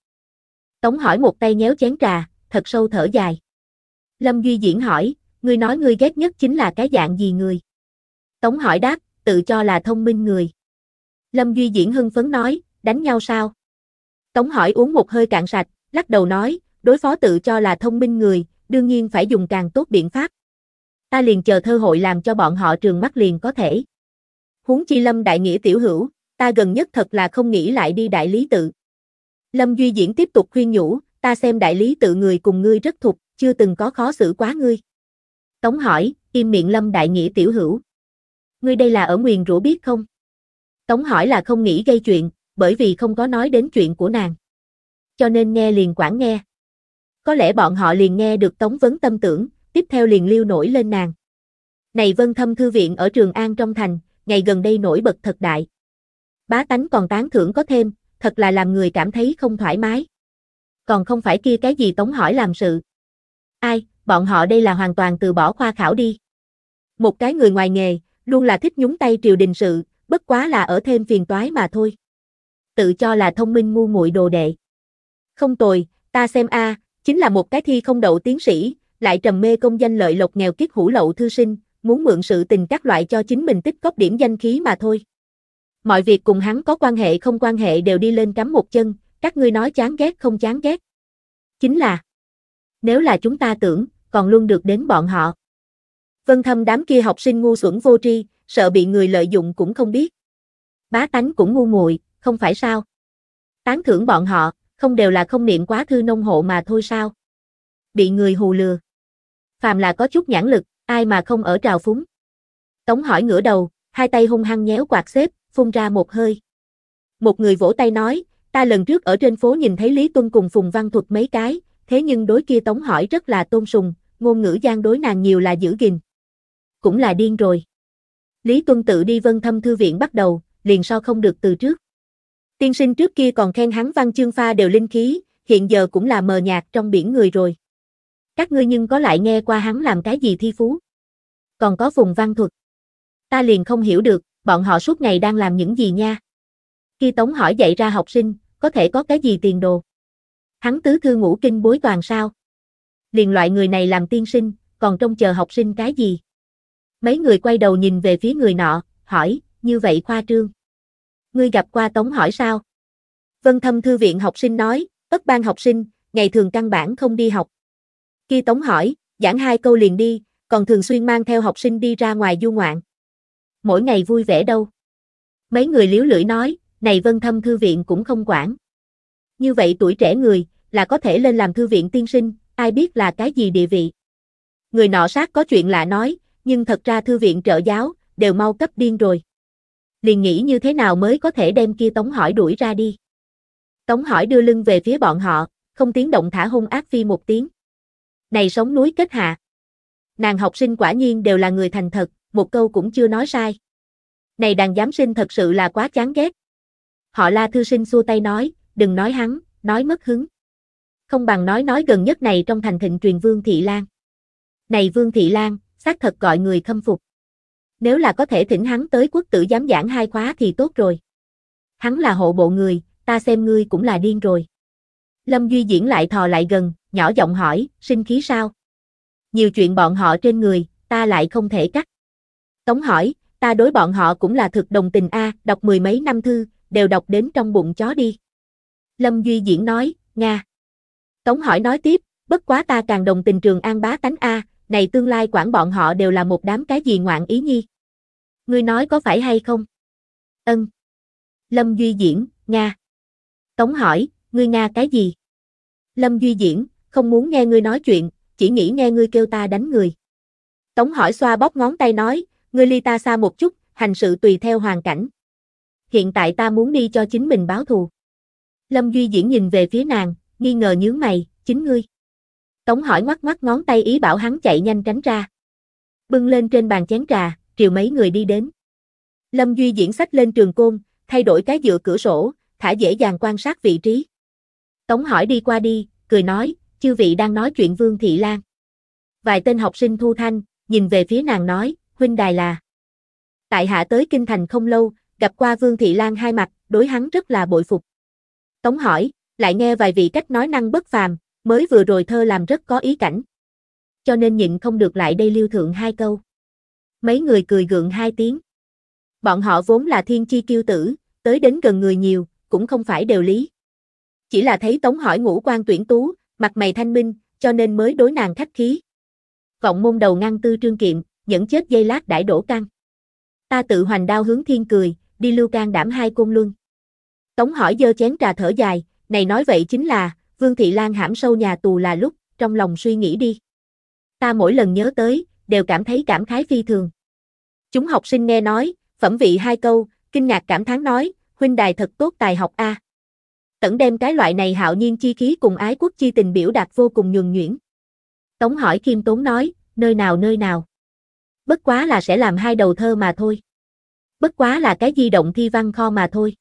Tống hỏi một tay nhéo chén trà, thật sâu thở dài. Lâm Duy Diễn hỏi, ngươi nói ngươi ghét nhất chính là cái dạng gì người? Tống hỏi đáp, tự cho là thông minh người. Lâm Duy Diễn hưng phấn nói, đánh nhau sao? Tống hỏi uống một hơi cạn sạch, lắc đầu nói, đối phó tự cho là thông minh người, đương nhiên phải dùng càng tốt biện pháp ta liền chờ thơ hội làm cho bọn họ trường mắt liền có thể. Huống chi Lâm Đại Nghĩa tiểu hữu, ta gần nhất thật là không nghĩ lại đi đại lý tự. Lâm Duy Diễn tiếp tục khuyên nhủ, ta xem đại lý tự người cùng ngươi rất thục, chưa từng có khó xử quá ngươi. Tống hỏi, im miệng Lâm Đại Nghĩa tiểu hữu. Ngươi đây là ở nguyền rủa biết không? Tống hỏi là không nghĩ gây chuyện, bởi vì không có nói đến chuyện của nàng. Cho nên nghe liền quản nghe. Có lẽ bọn họ liền nghe được Tống vấn tâm tưởng, tiếp theo liền lưu nổi lên nàng. Này Vân Thâm Thư Viện ở Trường An trong thành, ngày gần đây nổi bật thật đại. Bá tánh còn tán thưởng có thêm, thật là làm người cảm thấy không thoải mái. Còn không phải kia cái gì tống hỏi làm sự. Ai, bọn họ đây là hoàn toàn từ bỏ khoa khảo đi. Một cái người ngoài nghề, luôn là thích nhúng tay triều đình sự, bất quá là ở thêm phiền toái mà thôi. Tự cho là thông minh ngu muội đồ đệ. Không tồi, ta xem a, à, chính là một cái thi không đậu tiến sĩ, lại trầm mê công danh lợi lộc nghèo kiết hủ lậu thư sinh, muốn mượn sự tình các loại cho chính mình tích cóp điểm danh khí mà thôi. Mọi việc cùng hắn có quan hệ không quan hệ đều đi lên cắm một chân, các ngươi nói chán ghét không chán ghét. Chính là, nếu là chúng ta tưởng, còn luôn được đến bọn họ. Vân thâm đám kia học sinh ngu xuẩn vô tri, sợ bị người lợi dụng cũng không biết. Bá tánh cũng ngu muội, không phải sao? Tán thưởng bọn họ, không đều là không niệm quá thư nông hộ mà thôi sao? Bị người hù lừa phàm là có chút nhãn lực, ai mà không ở trào phúng. Tống hỏi ngửa đầu, hai tay hung hăng nhéo quạt xếp, phun ra một hơi. Một người vỗ tay nói, ta lần trước ở trên phố nhìn thấy Lý Tuân cùng Phùng Văn Thuật mấy cái, thế nhưng đối kia Tống hỏi rất là tôn sùng, ngôn ngữ gian đối nàng nhiều là giữ gìn. Cũng là điên rồi. Lý Tuân tự đi vân thâm thư viện bắt đầu, liền so không được từ trước. Tiên sinh trước kia còn khen hắn văn chương pha đều linh khí, hiện giờ cũng là mờ nhạt trong biển người rồi. Các ngươi nhưng có lại nghe qua hắn làm cái gì thi phú? Còn có vùng văn thuật. Ta liền không hiểu được, bọn họ suốt ngày đang làm những gì nha? Khi Tống hỏi dạy ra học sinh, có thể có cái gì tiền đồ? Hắn tứ thư ngũ kinh bối toàn sao? Liền loại người này làm tiên sinh, còn trông chờ học sinh cái gì? Mấy người quay đầu nhìn về phía người nọ, hỏi, như vậy khoa trương. Ngươi gặp qua Tống hỏi sao? Vân Thâm Thư viện học sinh nói, ất ban học sinh, ngày thường căn bản không đi học, khi Tống hỏi, giảng hai câu liền đi, còn thường xuyên mang theo học sinh đi ra ngoài du ngoạn. Mỗi ngày vui vẻ đâu. Mấy người liếu lưỡi nói, này vân thâm thư viện cũng không quản. Như vậy tuổi trẻ người, là có thể lên làm thư viện tiên sinh, ai biết là cái gì địa vị. Người nọ sát có chuyện lạ nói, nhưng thật ra thư viện trợ giáo, đều mau cấp điên rồi. Liền nghĩ như thế nào mới có thể đem kia Tống hỏi đuổi ra đi. Tống hỏi đưa lưng về phía bọn họ, không tiếng động thả hung ác phi một tiếng. Này sống núi kết hạ. Nàng học sinh quả nhiên đều là người thành thật, một câu cũng chưa nói sai. Này đàn giám sinh thật sự là quá chán ghét. Họ la thư sinh xua tay nói, đừng nói hắn, nói mất hứng. Không bằng nói nói gần nhất này trong thành thịnh truyền Vương Thị Lan. Này Vương Thị Lan, xác thật gọi người khâm phục. Nếu là có thể thỉnh hắn tới quốc tử giám giảng hai khóa thì tốt rồi. Hắn là hộ bộ người, ta xem ngươi cũng là điên rồi. Lâm Duy Diễn lại thò lại gần, nhỏ giọng hỏi, sinh khí sao? Nhiều chuyện bọn họ trên người, ta lại không thể cắt. Tống hỏi, ta đối bọn họ cũng là thực đồng tình a, đọc mười mấy năm thư, đều đọc đến trong bụng chó đi. Lâm Duy Diễn nói, Nga. Tống hỏi nói tiếp, bất quá ta càng đồng tình trường an bá tánh a, này tương lai quản bọn họ đều là một đám cái gì ngoạn ý nhi. Ngươi nói có phải hay không? Ân. Lâm Duy Diễn, Nga. Tống hỏi, ngươi Nga cái gì? Lâm Duy Diễn, không muốn nghe ngươi nói chuyện, chỉ nghĩ nghe ngươi kêu ta đánh người. Tống hỏi xoa bóp ngón tay nói, ngươi ly ta xa một chút, hành sự tùy theo hoàn cảnh. Hiện tại ta muốn đi cho chính mình báo thù. Lâm Duy Diễn nhìn về phía nàng, nghi ngờ nhướng mày, chính ngươi. Tống hỏi ngoắc ngoắc ngón tay ý bảo hắn chạy nhanh tránh ra. Bưng lên trên bàn chén trà, triệu mấy người đi đến. Lâm Duy Diễn sách lên trường côn, thay đổi cái dựa cửa sổ, thả dễ dàng quan sát vị trí. Tống hỏi đi qua đi, cười nói, chư vị đang nói chuyện Vương Thị Lan. Vài tên học sinh thu thanh, nhìn về phía nàng nói, huynh đài là. Tại hạ tới Kinh Thành không lâu, gặp qua Vương Thị Lan hai mặt, đối hắn rất là bội phục. Tống hỏi, lại nghe vài vị cách nói năng bất phàm, mới vừa rồi thơ làm rất có ý cảnh. Cho nên nhịn không được lại đây lưu thượng hai câu. Mấy người cười gượng hai tiếng. Bọn họ vốn là thiên chi kiêu tử, tới đến gần người nhiều, cũng không phải đều lý. Chỉ là thấy Tống hỏi ngũ quan tuyển tú, mặt mày thanh minh, cho nên mới đối nàng khách khí. Vọng môn đầu ngăn tư trương kiệm, nhẫn chết dây lát đãi đổ căng. Ta tự hoành đao hướng thiên cười, đi lưu can đảm hai côn luân. Tống hỏi dơ chén trà thở dài, này nói vậy chính là, Vương Thị Lan hãm sâu nhà tù là lúc, trong lòng suy nghĩ đi. Ta mỗi lần nhớ tới, đều cảm thấy cảm khái phi thường. Chúng học sinh nghe nói, phẩm vị hai câu, kinh ngạc cảm thán nói, huynh đài thật tốt tài học a. À tẩn đem cái loại này hạo nhiên chi khí cùng ái quốc chi tình biểu đạt vô cùng nhường nhuyễn. Tống hỏi Kim Tốn nói, nơi nào nơi nào. Bất quá là sẽ làm hai đầu thơ mà thôi. Bất quá là cái di động thi văn kho mà thôi.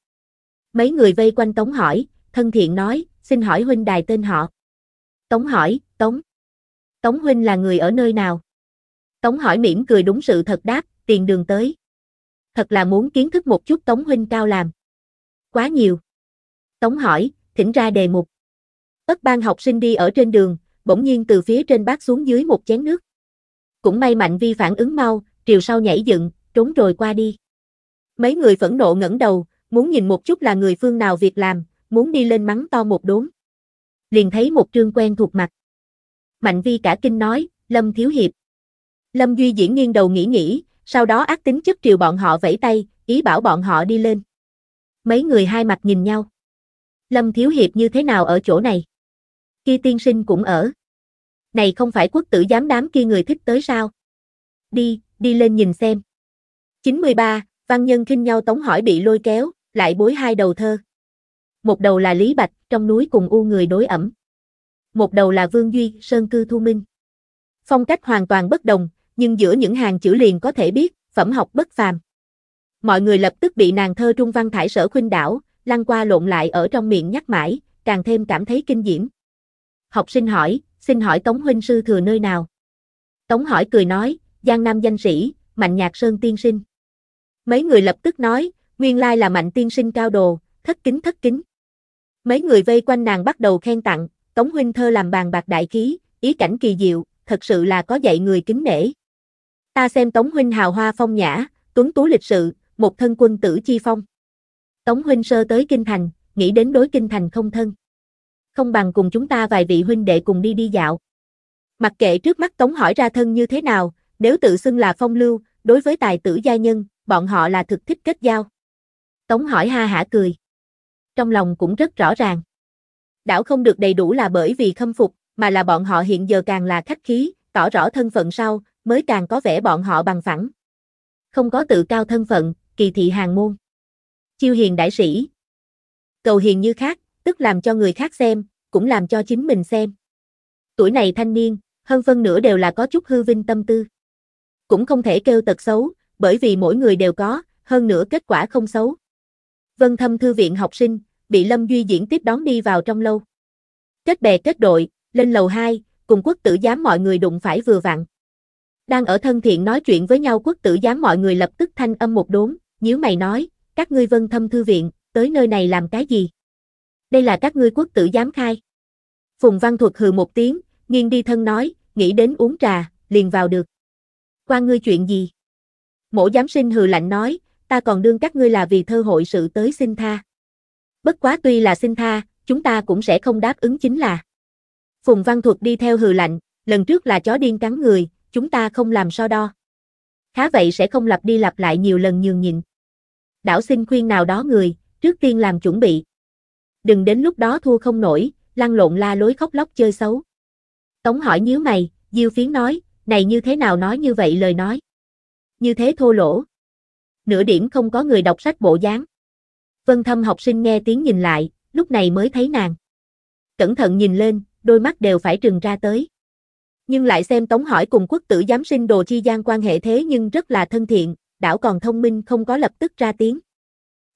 Mấy người vây quanh Tống hỏi, thân thiện nói, xin hỏi huynh đài tên họ. Tống hỏi, Tống. Tống huynh là người ở nơi nào? Tống hỏi mỉm cười đúng sự thật đáp, tiền đường tới. Thật là muốn kiến thức một chút Tống huynh cao làm. Quá nhiều. Tống hỏi, thỉnh ra đề mục. Ất ban học sinh đi ở trên đường, bỗng nhiên từ phía trên bát xuống dưới một chén nước. Cũng may Mạnh Vi phản ứng mau, triều sau nhảy dựng, trốn rồi qua đi. Mấy người phẫn nộ ngẩng đầu, muốn nhìn một chút là người phương nào việc làm, muốn đi lên mắng to một đốn. Liền thấy một trương quen thuộc mặt. Mạnh Vi cả kinh nói, Lâm Thiếu Hiệp. Lâm Duy diễn nghiêng đầu nghĩ nghĩ, sau đó ác tính chất triều bọn họ vẫy tay, ý bảo bọn họ đi lên. Mấy người hai mặt nhìn nhau. Lâm Thiếu Hiệp như thế nào ở chỗ này? Khi tiên sinh cũng ở. Này không phải quốc tử giám đám kia người thích tới sao? Đi, đi lên nhìn xem. 93, văn nhân khinh nhau tống hỏi bị lôi kéo, lại bối hai đầu thơ. Một đầu là Lý Bạch, trong núi cùng u người đối ẩm. Một đầu là Vương Duy, Sơn Cư Thu Minh. Phong cách hoàn toàn bất đồng, nhưng giữa những hàng chữ liền có thể biết, phẩm học bất phàm. Mọi người lập tức bị nàng thơ trung văn thải sở khuynh đảo, lăn qua lộn lại ở trong miệng nhắc mãi, càng thêm cảm thấy kinh diễm. Học sinh hỏi, xin hỏi Tống huynh sư thừa nơi nào? Tống hỏi cười nói, Giang Nam danh sĩ, Mạnh Nhạc Sơn tiên sinh. Mấy người lập tức nói, nguyên lai là Mạnh tiên sinh cao đồ, thất kính thất kính. Mấy người vây quanh nàng bắt đầu khen tặng, Tống huynh thơ làm bàn bạc đại khí, ý cảnh kỳ diệu, thật sự là có dạy người kính nể. Ta xem Tống huynh hào hoa phong nhã, tuấn tú lịch sự, một thân quân tử chi phong. Tống huynh sơ tới Kinh Thành, nghĩ đến đối Kinh Thành không thân. Không bằng cùng chúng ta vài vị huynh đệ cùng đi đi dạo. Mặc kệ trước mắt Tống hỏi ra thân như thế nào, nếu tự xưng là phong lưu, đối với tài tử gia nhân, bọn họ là thực thích kết giao. Tống hỏi ha hả cười. Trong lòng cũng rất rõ ràng. Đảo không được đầy đủ là bởi vì khâm phục, mà là bọn họ hiện giờ càng là khách khí, tỏ rõ thân phận sau, mới càng có vẻ bọn họ bằng phẳng. Không có tự cao thân phận, kỳ thị hàng môn chiêu hiền đại sĩ. Cầu hiền như khác, tức làm cho người khác xem, cũng làm cho chính mình xem. Tuổi này thanh niên, hơn phân nửa đều là có chút hư vinh tâm tư. Cũng không thể kêu tật xấu, bởi vì mỗi người đều có, hơn nữa kết quả không xấu. Vân Thâm Thư viện học sinh, bị Lâm Duy diễn tiếp đón đi vào trong lâu. Kết bè kết đội, lên lầu 2, cùng quốc tử giám mọi người đụng phải vừa vặn. Đang ở thân thiện nói chuyện với nhau quốc tử giám mọi người lập tức thanh âm một đốn, nhíu mày nói, các ngươi vân thâm thư viện, tới nơi này làm cái gì? Đây là các ngươi quốc tử giám khai. Phùng Văn Thuật hừ một tiếng, nghiêng đi thân nói, nghĩ đến uống trà, liền vào được. quan ngươi chuyện gì? Mổ giám sinh hừ lạnh nói, ta còn đương các ngươi là vì thơ hội sự tới xin tha. Bất quá tuy là xin tha, chúng ta cũng sẽ không đáp ứng chính là. Phùng Văn Thuật đi theo hừ lạnh, lần trước là chó điên cắn người, chúng ta không làm so đo. Khá vậy sẽ không lặp đi lặp lại nhiều lần nhường nhịn đảo xin khuyên nào đó người, trước tiên làm chuẩn bị. Đừng đến lúc đó thua không nổi, lăn lộn la lối khóc lóc chơi xấu. Tống hỏi nhíu mày, Diêu Phiến nói, này như thế nào nói như vậy lời nói. Như thế thô lỗ. Nửa điểm không có người đọc sách bộ dáng. Vân thâm học sinh nghe tiếng nhìn lại, lúc này mới thấy nàng. Cẩn thận nhìn lên, đôi mắt đều phải trừng ra tới. Nhưng lại xem Tống hỏi cùng quốc tử giám sinh đồ chi gian quan hệ thế nhưng rất là thân thiện, đảo còn thông minh không có lập tức ra tiếng.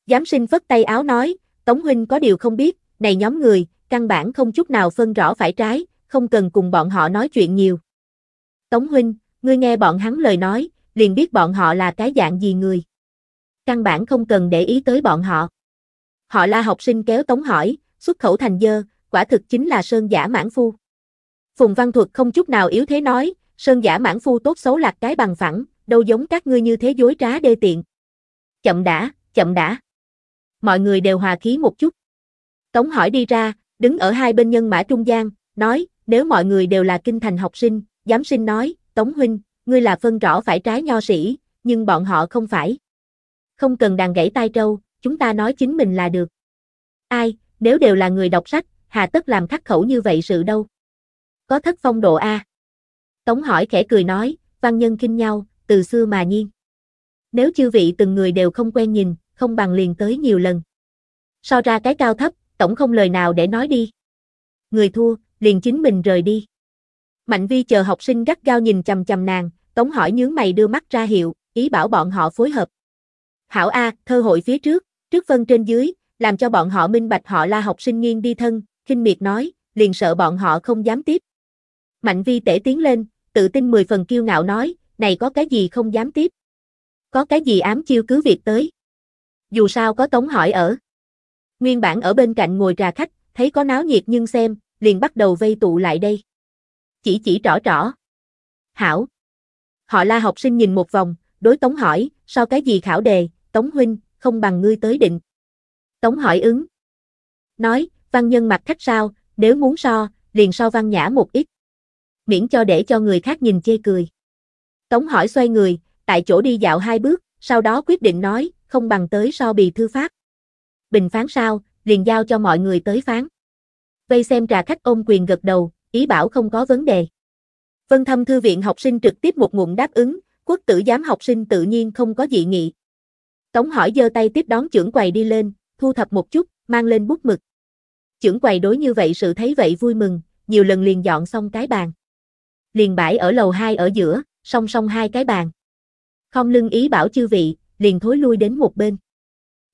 Giám sinh phất tay áo nói, Tống Huynh có điều không biết, này nhóm người, căn bản không chút nào phân rõ phải trái, không cần cùng bọn họ nói chuyện nhiều. Tống Huynh, ngươi nghe bọn hắn lời nói, liền biết bọn họ là cái dạng gì người. Căn bản không cần để ý tới bọn họ. Họ là học sinh kéo Tống hỏi, xuất khẩu thành dơ, quả thực chính là sơn giả mãn phu. Phùng Văn Thuật không chút nào yếu thế nói, sơn giả mãn phu tốt xấu lạc cái bằng phẳng, đâu giống các ngươi như thế dối trá đê tiện. Chậm đã, chậm đã. Mọi người đều hòa khí một chút. Tống hỏi đi ra, đứng ở hai bên nhân mã trung gian, nói, nếu mọi người đều là kinh thành học sinh, giám sinh nói, Tống huynh, ngươi là phân rõ phải trái nho sĩ, nhưng bọn họ không phải. Không cần đàn gãy tai trâu, chúng ta nói chính mình là được. Ai, nếu đều là người đọc sách, hà tất làm khắc khẩu như vậy sự đâu. Có thất phong độ A. Tống hỏi khẽ cười nói, văn nhân kinh nhau, từ xưa mà nhiên. Nếu chư vị từng người đều không quen nhìn, không bằng liền tới nhiều lần. So ra cái cao thấp, tổng không lời nào để nói đi. Người thua, liền chính mình rời đi. Mạnh vi chờ học sinh gắt gao nhìn chầm chầm nàng, tống hỏi nhướng mày đưa mắt ra hiệu, ý bảo bọn họ phối hợp. Hảo A, thơ hội phía trước, trước phân trên dưới, làm cho bọn họ minh bạch họ là học sinh nghiêng đi thân, khinh miệt nói, liền sợ bọn họ không dám tiếp. Mạnh vi tể tiến lên, tự tin mười phần kiêu ngạo nói, này có cái gì không dám tiếp. Có cái gì ám chiêu cứ việc tới. Dù sao có Tống hỏi ở. Nguyên bản ở bên cạnh ngồi trà khách, thấy có náo nhiệt nhưng xem, liền bắt đầu vây tụ lại đây. Chỉ chỉ rõ rõ. Hảo. Họ la học sinh nhìn một vòng, đối Tống hỏi, sao cái gì khảo đề, Tống huynh, không bằng ngươi tới định. Tống hỏi ứng. Nói, văn nhân mặt khách sao, nếu muốn so, liền so văn nhã một ít. Miễn cho để cho người khác nhìn chê cười. Tống hỏi xoay người, tại chỗ đi dạo hai bước, sau đó quyết định nói, không bằng tới so bì thư pháp. Bình phán sao, liền giao cho mọi người tới phán. Vây xem trà khách ôm quyền gật đầu, ý bảo không có vấn đề. Vân thâm thư viện học sinh trực tiếp một ngụm đáp ứng, quốc tử giám học sinh tự nhiên không có dị nghị. Tống hỏi giơ tay tiếp đón trưởng quầy đi lên, thu thập một chút, mang lên bút mực. Trưởng quầy đối như vậy sự thấy vậy vui mừng, nhiều lần liền dọn xong cái bàn. Liền bãi ở lầu 2 ở giữa, song song hai cái bàn. Không lưng ý bảo chư vị, liền thối lui đến một bên.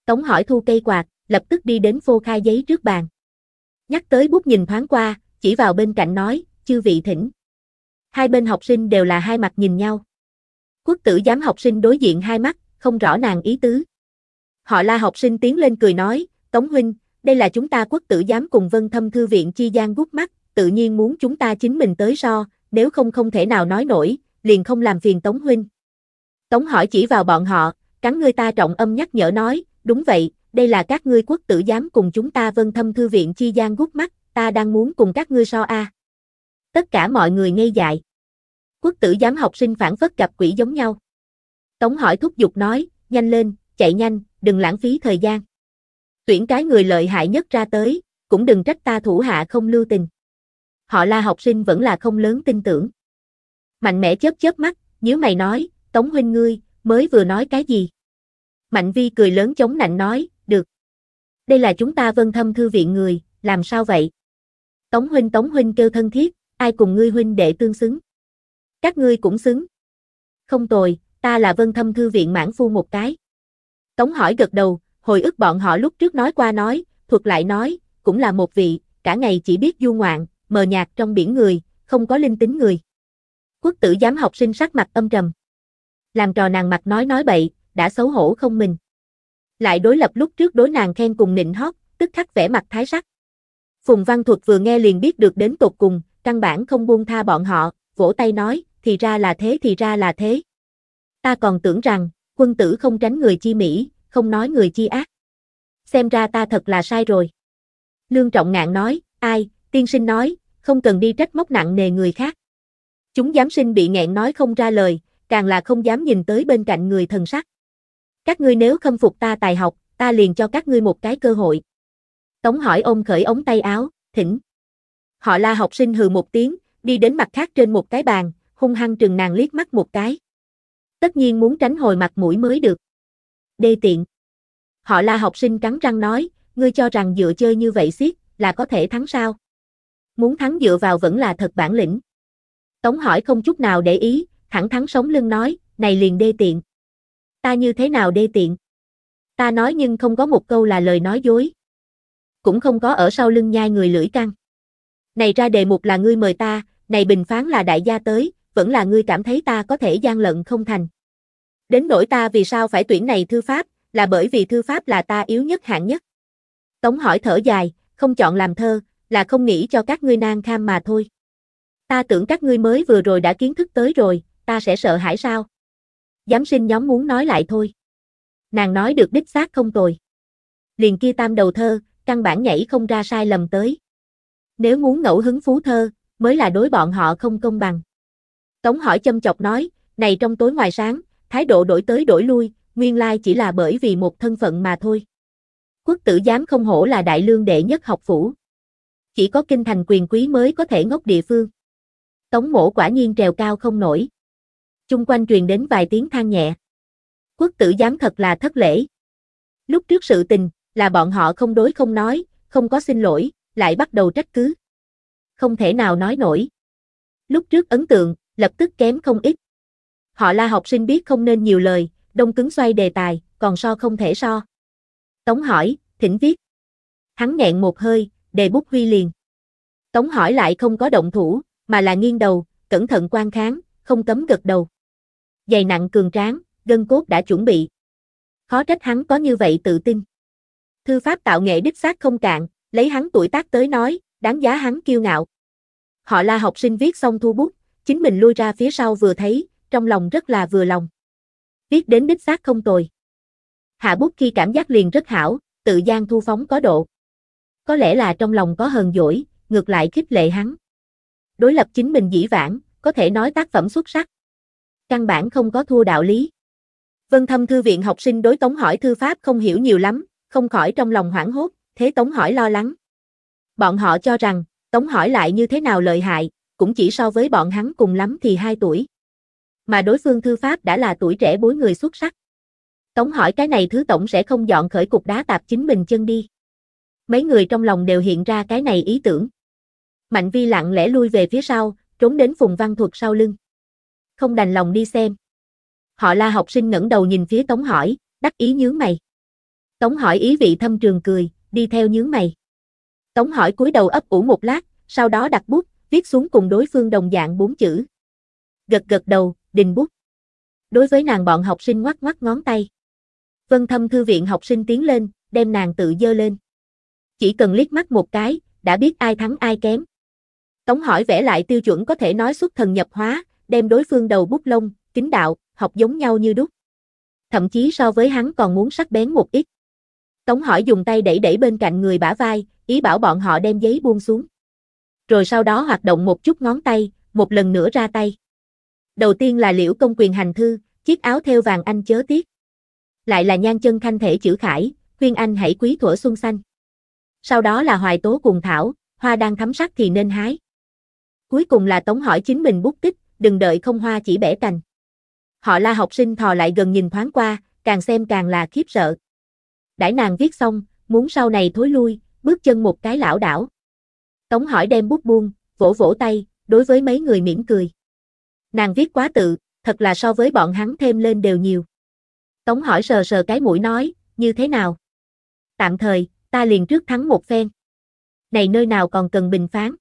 Tống hỏi thu cây quạt, lập tức đi đến phô khai giấy trước bàn. Nhắc tới bút nhìn thoáng qua, chỉ vào bên cạnh nói, chư vị thỉnh. Hai bên học sinh đều là hai mặt nhìn nhau. Quốc tử giám học sinh đối diện hai mắt, không rõ nàng ý tứ. Họ la học sinh tiến lên cười nói, Tống Huynh, đây là chúng ta quốc tử giám cùng vân thâm thư viện chi gian gút mắt, tự nhiên muốn chúng ta chính mình tới so, nếu không không thể nào nói nổi, liền không làm phiền Tống Huynh. Tống hỏi chỉ vào bọn họ, cắn ngươi ta trọng âm nhắc nhở nói, đúng vậy, đây là các ngươi quốc tử giám cùng chúng ta vân thâm thư viện chi gian gút mắt, ta đang muốn cùng các ngươi so a. Tất cả mọi người ngây dại. Quốc tử giám học sinh phản phất gặp quỷ giống nhau. Tống hỏi thúc giục nói, nhanh lên, chạy nhanh, đừng lãng phí thời gian. Tuyển cái người lợi hại nhất ra tới, cũng đừng trách ta thủ hạ không lưu tình. Họ là học sinh vẫn là không lớn tin tưởng. Mạnh mẽ chớp chớp mắt, nhíu mày nói, Tống huynh ngươi, mới vừa nói cái gì? Mạnh vi cười lớn chống nạnh nói, được. Đây là chúng ta vân thâm thư viện người, làm sao vậy? Tống huynh Tống huynh kêu thân thiết, ai cùng ngươi huynh đệ tương xứng? Các ngươi cũng xứng. Không tồi, ta là vân thâm thư viện mãn phu một cái. Tống hỏi gật đầu, hồi ức bọn họ lúc trước nói qua nói, thuật lại nói, cũng là một vị, cả ngày chỉ biết du ngoạn, mờ nhạt trong biển người, không có linh tính người. Quốc tử giám học sinh sắc mặt âm trầm. Làm trò nàng mặt nói nói bậy, đã xấu hổ không mình. Lại đối lập lúc trước đối nàng khen cùng nịnh hót, tức khắc vẻ mặt thái sắc. Phùng Văn Thuật vừa nghe liền biết được đến tột cùng, căn bản không buông tha bọn họ, vỗ tay nói, thì ra là thế thì ra là thế. Ta còn tưởng rằng, quân tử không tránh người chi mỹ, không nói người chi ác. Xem ra ta thật là sai rồi. Lương Trọng Ngạn nói, ai, tiên sinh nói, không cần đi trách móc nặng nề người khác. Chúng giám sinh bị nghẹn nói không ra lời, càng là không dám nhìn tới bên cạnh người thần sắc. Các ngươi nếu khâm phục ta tài học, ta liền cho các ngươi một cái cơ hội. Tống hỏi ôm khởi ống tay áo, thỉnh. Họ la học sinh hừ một tiếng, đi đến mặt khác trên một cái bàn, hung hăng trừng nàng liếc mắt một cái. Tất nhiên muốn tránh hồi mặt mũi mới được. Đê tiện. Họ la học sinh cắn răng nói, ngươi cho rằng dựa chơi như vậy xiết, là có thể thắng sao? Muốn thắng dựa vào vẫn là thật bản lĩnh. Tống hỏi không chút nào để ý, thẳng thắn sống lưng nói, này liền đê tiện. Ta như thế nào đê tiện? Ta nói nhưng không có một câu là lời nói dối. Cũng không có ở sau lưng nhai người lưỡi căng. Này ra đề mục là ngươi mời ta, này bình phán là đại gia tới, vẫn là ngươi cảm thấy ta có thể gian lận không thành. Đến nỗi ta vì sao phải tuyển này thư pháp, là bởi vì thư pháp là ta yếu nhất hạng nhất. Tống hỏi thở dài, không chọn làm thơ, là không nghĩ cho các ngươi nan kham mà thôi ta tưởng các ngươi mới vừa rồi đã kiến thức tới rồi, ta sẽ sợ hãi sao? Giám sinh nhóm muốn nói lại thôi. Nàng nói được đích xác không tồi. Liền kia tam đầu thơ, căn bản nhảy không ra sai lầm tới. Nếu muốn ngẫu hứng phú thơ, mới là đối bọn họ không công bằng. Tống hỏi châm chọc nói, này trong tối ngoài sáng, thái độ đổi tới đổi lui, nguyên lai chỉ là bởi vì một thân phận mà thôi. Quốc tử giám không hổ là đại lương đệ nhất học phủ. Chỉ có kinh thành quyền quý mới có thể ngốc địa phương. Tống mổ quả nhiên trèo cao không nổi. Chung quanh truyền đến vài tiếng than nhẹ. Quốc tử giám thật là thất lễ. Lúc trước sự tình, là bọn họ không đối không nói, không có xin lỗi, lại bắt đầu trách cứ. Không thể nào nói nổi. Lúc trước ấn tượng, lập tức kém không ít. Họ là học sinh biết không nên nhiều lời, đông cứng xoay đề tài, còn so không thể so. Tống hỏi, thỉnh viết. Hắn nghẹn một hơi, đề bút huy liền. Tống hỏi lại không có động thủ, mà là nghiêng đầu, cẩn thận quan kháng, không cấm gật đầu. Dày nặng cường tráng, gân cốt đã chuẩn bị. Khó trách hắn có như vậy tự tin. Thư pháp tạo nghệ đích xác không cạn, lấy hắn tuổi tác tới nói, đáng giá hắn kiêu ngạo. Họ là học sinh viết xong thu bút, chính mình lui ra phía sau vừa thấy, trong lòng rất là vừa lòng. Viết đến đích xác không tồi. Hạ bút khi cảm giác liền rất hảo, tự gian thu phóng có độ. Có lẽ là trong lòng có hờn dỗi, ngược lại khích lệ hắn đối lập chính mình dĩ vãng, có thể nói tác phẩm xuất sắc. Căn bản không có thua đạo lý. Vân Thâm Thư viện học sinh đối Tống Hỏi thư pháp không hiểu nhiều lắm, không khỏi trong lòng hoảng hốt, thế Tống Hỏi lo lắng. Bọn họ cho rằng, Tống Hỏi lại như thế nào lợi hại, cũng chỉ so với bọn hắn cùng lắm thì 2 tuổi. Mà đối phương thư pháp đã là tuổi trẻ bối người xuất sắc. Tống Hỏi cái này thứ tổng sẽ không dọn khởi cục đá tạp chính mình chân đi. Mấy người trong lòng đều hiện ra cái này ý tưởng. Mạnh Vi lặng lẽ lui về phía sau, trốn đến Phùng Văn Thuật sau lưng. Không đành lòng đi xem. Họ la học sinh ngẩng đầu nhìn phía Tống Hỏi, đắc ý nhướng mày. Tống Hỏi ý vị thâm trường cười, đi theo nhướng mày. Tống Hỏi cúi đầu ấp ủ một lát, sau đó đặt bút, viết xuống cùng đối phương đồng dạng bốn chữ. Gật gật đầu, đình bút. Đối với nàng bọn học sinh ngoắc ngoắc ngón tay. Vân Thâm thư viện học sinh tiến lên, đem nàng tự dơ lên. Chỉ cần liếc mắt một cái, đã biết ai thắng ai kém. Tống hỏi vẽ lại tiêu chuẩn có thể nói xuất thần nhập hóa, đem đối phương đầu bút lông, kính đạo, học giống nhau như đúc. Thậm chí so với hắn còn muốn sắc bén một ít. Tống hỏi dùng tay đẩy đẩy bên cạnh người bả vai, ý bảo bọn họ đem giấy buông xuống. Rồi sau đó hoạt động một chút ngón tay, một lần nữa ra tay. Đầu tiên là liễu công quyền hành thư, chiếc áo theo vàng anh chớ tiếc. Lại là nhan chân khanh thể chữ khải, khuyên anh hãy quý thuở xuân xanh. Sau đó là hoài tố cùng thảo, hoa đang thắm sắc thì nên hái. Cuối cùng là Tống hỏi chính mình bút tích, đừng đợi không hoa chỉ bẻ cành. Họ la học sinh thò lại gần nhìn thoáng qua, càng xem càng là khiếp sợ. Đãi nàng viết xong, muốn sau này thối lui, bước chân một cái lão đảo. Tống hỏi đem bút buông, vỗ vỗ tay, đối với mấy người mỉm cười. Nàng viết quá tự, thật là so với bọn hắn thêm lên đều nhiều. Tống hỏi sờ sờ cái mũi nói, như thế nào? Tạm thời, ta liền trước thắng một phen. Này nơi nào còn cần bình phán?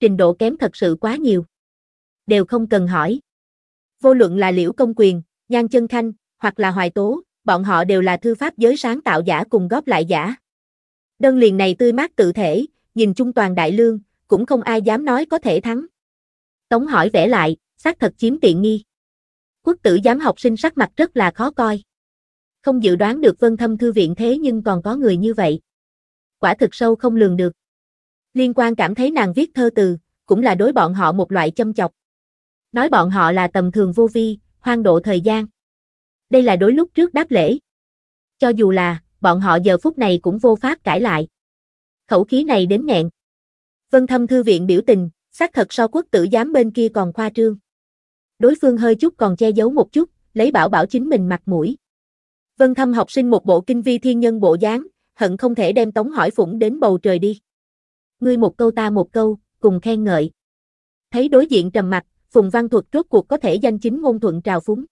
trình độ kém thật sự quá nhiều. Đều không cần hỏi. Vô luận là Liễu Công Quyền, Nhan Chân Khanh, hoặc là Hoài Tố, bọn họ đều là thư pháp giới sáng tạo giả cùng góp lại giả. Đơn liền này tươi mát tự thể, nhìn chung toàn đại lương, cũng không ai dám nói có thể thắng. Tống hỏi vẽ lại, xác thật chiếm tiện nghi. Quốc tử giám học sinh sắc mặt rất là khó coi. Không dự đoán được vân thâm thư viện thế nhưng còn có người như vậy. Quả thực sâu không lường được. Liên quan cảm thấy nàng viết thơ từ, cũng là đối bọn họ một loại châm chọc. Nói bọn họ là tầm thường vô vi, hoang độ thời gian. Đây là đối lúc trước đáp lễ. Cho dù là, bọn họ giờ phút này cũng vô pháp cãi lại. Khẩu khí này đến nghẹn. Vân Thâm Thư viện biểu tình, xác thật so quốc tử giám bên kia còn khoa trương. Đối phương hơi chút còn che giấu một chút, lấy bảo bảo chính mình mặt mũi. Vân Thâm học sinh một bộ kinh vi thiên nhân bộ dáng, hận không thể đem tống hỏi phủng đến bầu trời đi ngươi một câu ta một câu, cùng khen ngợi. Thấy đối diện trầm mặt, Phùng Văn Thuật rốt cuộc có thể danh chính ngôn thuận trào phúng.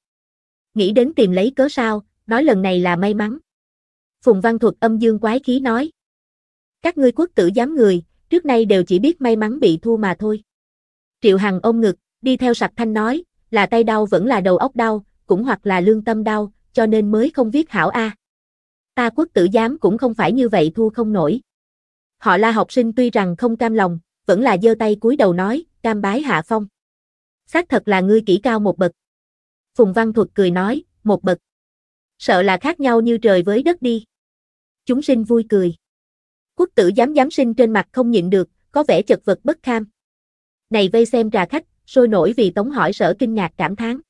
Nghĩ đến tìm lấy cớ sao, nói lần này là may mắn. Phùng Văn Thuật âm dương quái khí nói. Các ngươi quốc tử giám người, trước nay đều chỉ biết may mắn bị thua mà thôi. Triệu Hằng ôm ngực, đi theo sặc thanh nói, là tay đau vẫn là đầu óc đau, cũng hoặc là lương tâm đau, cho nên mới không viết hảo A. Ta quốc tử giám cũng không phải như vậy thua không nổi. Họ la học sinh tuy rằng không cam lòng, vẫn là giơ tay cúi đầu nói, cam bái hạ phong. Xác thật là ngươi kỹ cao một bậc. Phùng Văn Thuật cười nói, một bậc. Sợ là khác nhau như trời với đất đi. Chúng sinh vui cười. Quốc tử dám dám sinh trên mặt không nhịn được, có vẻ chật vật bất kham. Này vây xem trà khách, sôi nổi vì tống hỏi sở kinh ngạc cảm thán.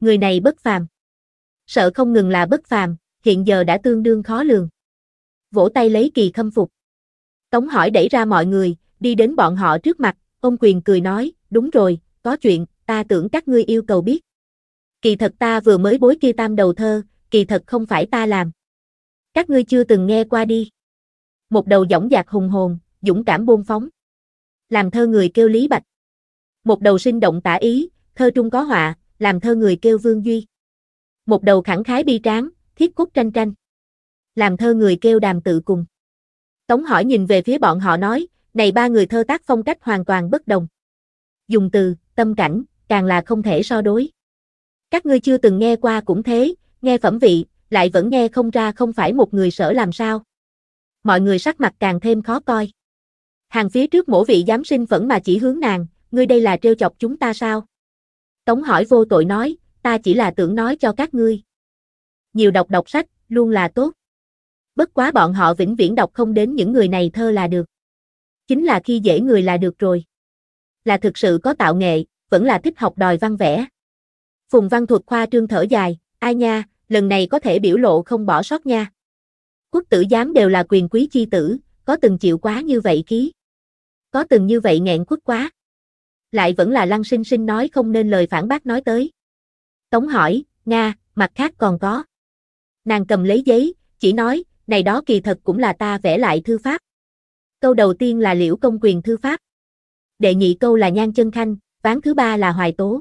Người này bất phàm. Sợ không ngừng là bất phàm, hiện giờ đã tương đương khó lường. Vỗ tay lấy kỳ khâm phục. Tống hỏi đẩy ra mọi người, đi đến bọn họ trước mặt, ông quyền cười nói, đúng rồi, có chuyện, ta tưởng các ngươi yêu cầu biết. Kỳ thật ta vừa mới bối kia tam đầu thơ, kỳ thật không phải ta làm. Các ngươi chưa từng nghe qua đi. Một đầu dõng dạc hùng hồn, dũng cảm buông phóng. Làm thơ người kêu Lý Bạch. Một đầu sinh động tả ý, thơ trung có họa, làm thơ người kêu Vương Duy. Một đầu khẳng khái bi tráng, thiết cốt tranh tranh. Làm thơ người kêu đàm tự cùng. Tống hỏi nhìn về phía bọn họ nói, này ba người thơ tác phong cách hoàn toàn bất đồng. Dùng từ, tâm cảnh, càng là không thể so đối. Các ngươi chưa từng nghe qua cũng thế, nghe phẩm vị, lại vẫn nghe không ra không phải một người sở làm sao. Mọi người sắc mặt càng thêm khó coi. Hàng phía trước mỗi vị giám sinh vẫn mà chỉ hướng nàng, ngươi đây là trêu chọc chúng ta sao? Tống hỏi vô tội nói, ta chỉ là tưởng nói cho các ngươi. Nhiều đọc đọc sách, luôn là tốt bất quá bọn họ vĩnh viễn đọc không đến những người này thơ là được. Chính là khi dễ người là được rồi. Là thực sự có tạo nghệ, vẫn là thích học đòi văn vẽ. Phùng văn thuật khoa trương thở dài, ai nha, lần này có thể biểu lộ không bỏ sót nha. Quốc tử giám đều là quyền quý chi tử, có từng chịu quá như vậy ký. Có từng như vậy nghẹn quất quá. Lại vẫn là lăng sinh sinh nói không nên lời phản bác nói tới. Tống hỏi, Nga, mặt khác còn có. Nàng cầm lấy giấy, chỉ nói, này đó kỳ thật cũng là ta vẽ lại thư pháp. Câu đầu tiên là liễu công quyền thư pháp. Đệ nhị câu là nhan chân khanh, ván thứ ba là hoài tố.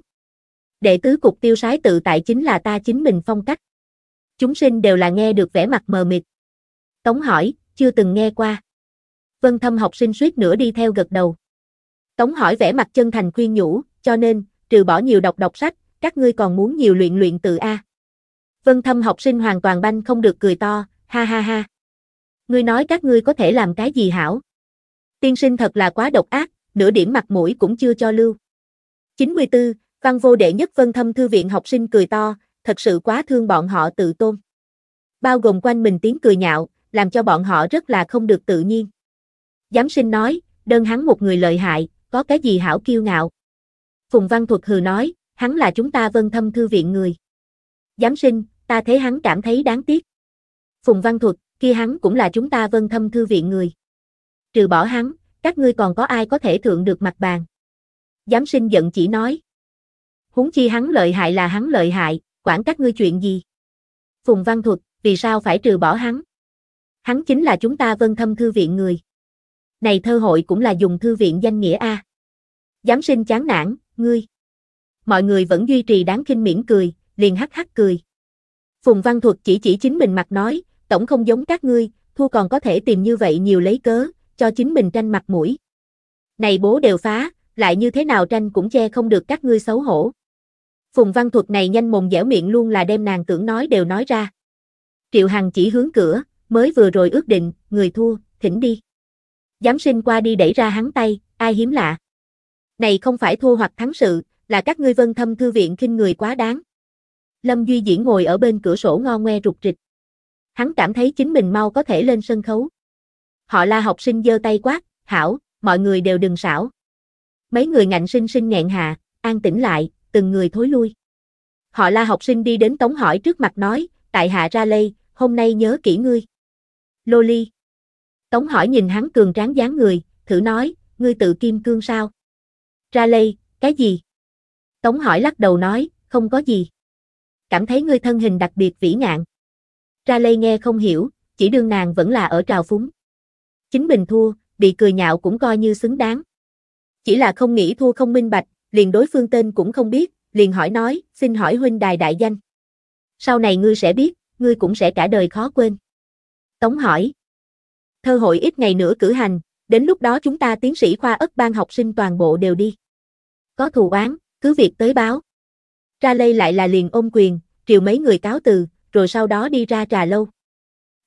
Đệ tứ cục tiêu sái tự tại chính là ta chính mình phong cách. Chúng sinh đều là nghe được vẻ mặt mờ mịt. Tống hỏi, chưa từng nghe qua. Vân thâm học sinh suýt nữa đi theo gật đầu. Tống hỏi vẻ mặt chân thành khuyên nhủ, cho nên, trừ bỏ nhiều đọc đọc sách, các ngươi còn muốn nhiều luyện luyện tự A. Vân thâm học sinh hoàn toàn banh không được cười to, Ha ha ha. Ngươi nói các ngươi có thể làm cái gì hảo? Tiên sinh thật là quá độc ác, nửa điểm mặt mũi cũng chưa cho lưu. 94, văn vô đệ nhất vân thâm thư viện học sinh cười to, thật sự quá thương bọn họ tự tôn. Bao gồm quanh mình tiếng cười nhạo, làm cho bọn họ rất là không được tự nhiên. Giám sinh nói, đơn hắn một người lợi hại, có cái gì hảo kiêu ngạo. Phùng Văn Thuật hừ nói, hắn là chúng ta vân thâm thư viện người. Giám sinh, ta thấy hắn cảm thấy đáng tiếc. Phùng Văn Thuật, kia hắn cũng là chúng ta vân thâm thư viện người. Trừ bỏ hắn, các ngươi còn có ai có thể thượng được mặt bàn. Giám sinh giận chỉ nói. Huống chi hắn lợi hại là hắn lợi hại, quản các ngươi chuyện gì. Phùng Văn Thuật, vì sao phải trừ bỏ hắn? Hắn chính là chúng ta vân thâm thư viện người. Này thơ hội cũng là dùng thư viện danh nghĩa A. Giám sinh chán nản, ngươi. Mọi người vẫn duy trì đáng kinh miễn cười, liền hắc hắc cười. Phùng Văn Thuật chỉ chỉ chính mình mặt nói, tổng không giống các ngươi, thua còn có thể tìm như vậy nhiều lấy cớ, cho chính mình tranh mặt mũi. Này bố đều phá, lại như thế nào tranh cũng che không được các ngươi xấu hổ. Phùng văn thuật này nhanh mồm dẻo miệng luôn là đem nàng tưởng nói đều nói ra. Triệu Hằng chỉ hướng cửa, mới vừa rồi ước định, người thua, thỉnh đi. Giám sinh qua đi đẩy ra hắn tay, ai hiếm lạ. Này không phải thua hoặc thắng sự, là các ngươi vân thâm thư viện kinh người quá đáng. Lâm Duy Diễn ngồi ở bên cửa sổ ngo ngoe rụt rịch hắn cảm thấy chính mình mau có thể lên sân khấu. Họ la học sinh giơ tay quát, hảo, mọi người đều đừng xảo. Mấy người ngạnh sinh sinh nghẹn hạ, an tĩnh lại, từng người thối lui. Họ la học sinh đi đến tống hỏi trước mặt nói, tại hạ ra lây, hôm nay nhớ kỹ ngươi. Lô ly. Tống hỏi nhìn hắn cường tráng dáng người, thử nói, ngươi tự kim cương sao? Ra lây, cái gì? Tống hỏi lắc đầu nói, không có gì. Cảm thấy ngươi thân hình đặc biệt vĩ ngạn. Ra Lây nghe không hiểu, chỉ đương nàng vẫn là ở trào phúng. Chính mình thua, bị cười nhạo cũng coi như xứng đáng. Chỉ là không nghĩ thua không minh bạch, liền đối phương tên cũng không biết, liền hỏi nói, xin hỏi huynh đài đại danh. Sau này ngươi sẽ biết, ngươi cũng sẽ cả đời khó quên. Tống hỏi. Thơ hội ít ngày nữa cử hành, đến lúc đó chúng ta tiến sĩ khoa ất ban học sinh toàn bộ đều đi. Có thù oán, cứ việc tới báo. Ra lây lại là liền ôm quyền, triệu mấy người cáo từ, rồi sau đó đi ra trà lâu.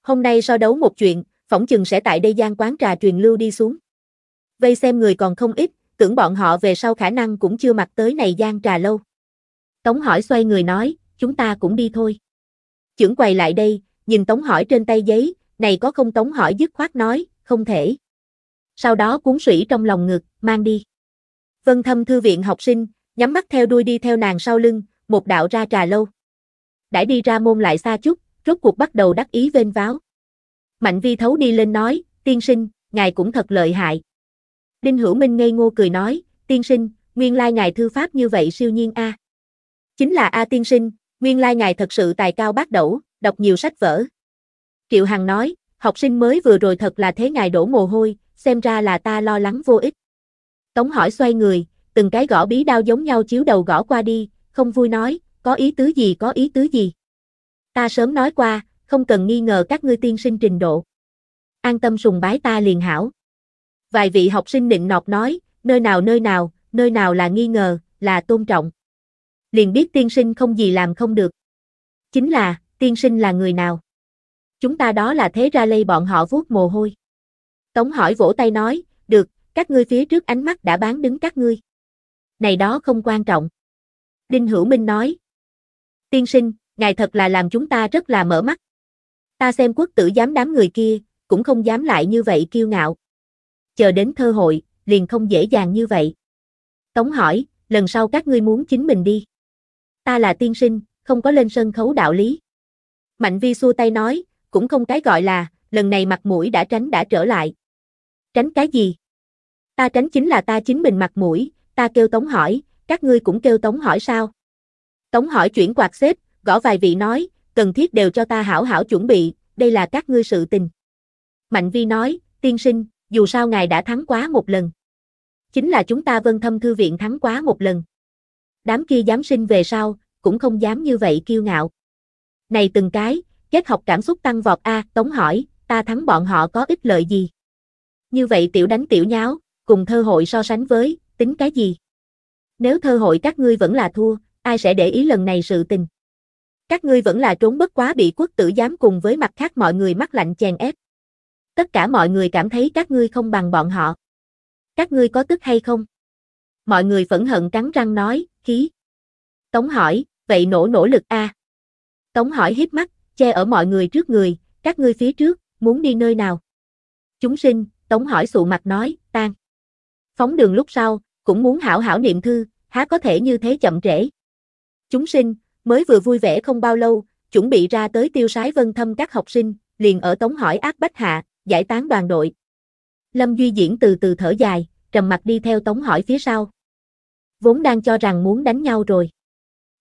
Hôm nay so đấu một chuyện, phỏng chừng sẽ tại đây gian quán trà truyền lưu đi xuống. Vây xem người còn không ít, tưởng bọn họ về sau khả năng cũng chưa mặc tới này gian trà lâu. Tống hỏi xoay người nói, chúng ta cũng đi thôi. Chưởng quầy lại đây, nhìn Tống hỏi trên tay giấy, này có không Tống hỏi dứt khoát nói, không thể. Sau đó cuốn sủy trong lòng ngực, mang đi. Vân thâm thư viện học sinh, nhắm mắt theo đuôi đi theo nàng sau lưng, một đạo ra trà lâu đã đi ra môn lại xa chút, rốt cuộc bắt đầu đắc ý vênh váo. Mạnh vi thấu đi lên nói, tiên sinh, ngài cũng thật lợi hại. Đinh Hữu Minh ngây ngô cười nói, tiên sinh, nguyên lai ngài thư pháp như vậy siêu nhiên a. Chính là a tiên sinh, nguyên lai ngài thật sự tài cao bác đẩu, đọc nhiều sách vở. Triệu Hằng nói, học sinh mới vừa rồi thật là thế ngài đổ mồ hôi, xem ra là ta lo lắng vô ích. Tống hỏi xoay người, từng cái gõ bí đao giống nhau chiếu đầu gõ qua đi, không vui nói, có ý tứ gì có ý tứ gì. Ta sớm nói qua, không cần nghi ngờ các ngươi tiên sinh trình độ. An tâm sùng bái ta liền hảo. Vài vị học sinh nịnh nọt nói, nơi nào nơi nào, nơi nào là nghi ngờ, là tôn trọng. Liền biết tiên sinh không gì làm không được. Chính là, tiên sinh là người nào? Chúng ta đó là thế ra lây bọn họ vuốt mồ hôi. Tống hỏi vỗ tay nói, được, các ngươi phía trước ánh mắt đã bán đứng các ngươi. Này đó không quan trọng. Đinh Hữu Minh nói, Tiên sinh, ngài thật là làm chúng ta rất là mở mắt. Ta xem quốc tử dám đám người kia, cũng không dám lại như vậy kiêu ngạo. Chờ đến thơ hội, liền không dễ dàng như vậy. Tống hỏi, lần sau các ngươi muốn chính mình đi. Ta là tiên sinh, không có lên sân khấu đạo lý. Mạnh vi xua tay nói, cũng không cái gọi là, lần này mặt mũi đã tránh đã trở lại. Tránh cái gì? Ta tránh chính là ta chính mình mặt mũi, ta kêu tống hỏi, các ngươi cũng kêu tống hỏi sao? Tống hỏi chuyển quạt xếp, gõ vài vị nói, cần thiết đều cho ta hảo hảo chuẩn bị, đây là các ngươi sự tình. Mạnh vi nói, tiên sinh, dù sao ngài đã thắng quá một lần. Chính là chúng ta vân thâm thư viện thắng quá một lần. Đám kia dám sinh về sau, cũng không dám như vậy kiêu ngạo. Này từng cái, kết học cảm xúc tăng vọt A, Tống hỏi, ta thắng bọn họ có ích lợi gì? Như vậy tiểu đánh tiểu nháo, cùng thơ hội so sánh với, tính cái gì? Nếu thơ hội các ngươi vẫn là thua, ai sẽ để ý lần này sự tình. Các ngươi vẫn là trốn bất quá bị quốc tử giám cùng với mặt khác mọi người mắc lạnh chèn ép. Tất cả mọi người cảm thấy các ngươi không bằng bọn họ. Các ngươi có tức hay không? Mọi người phẫn hận cắn răng nói, khí. Tống hỏi, vậy nổ nỗ lực a. À? Tống hỏi hiếp mắt, che ở mọi người trước người, các ngươi phía trước, muốn đi nơi nào? Chúng sinh, Tống hỏi sụ mặt nói, tan. Phóng đường lúc sau, cũng muốn hảo hảo niệm thư, há có thể như thế chậm trễ chúng sinh, mới vừa vui vẻ không bao lâu, chuẩn bị ra tới tiêu sái vân thâm các học sinh, liền ở tống hỏi ác bách hạ, giải tán đoàn đội. Lâm Duy Diễn từ từ thở dài, trầm mặt đi theo tống hỏi phía sau. Vốn đang cho rằng muốn đánh nhau rồi.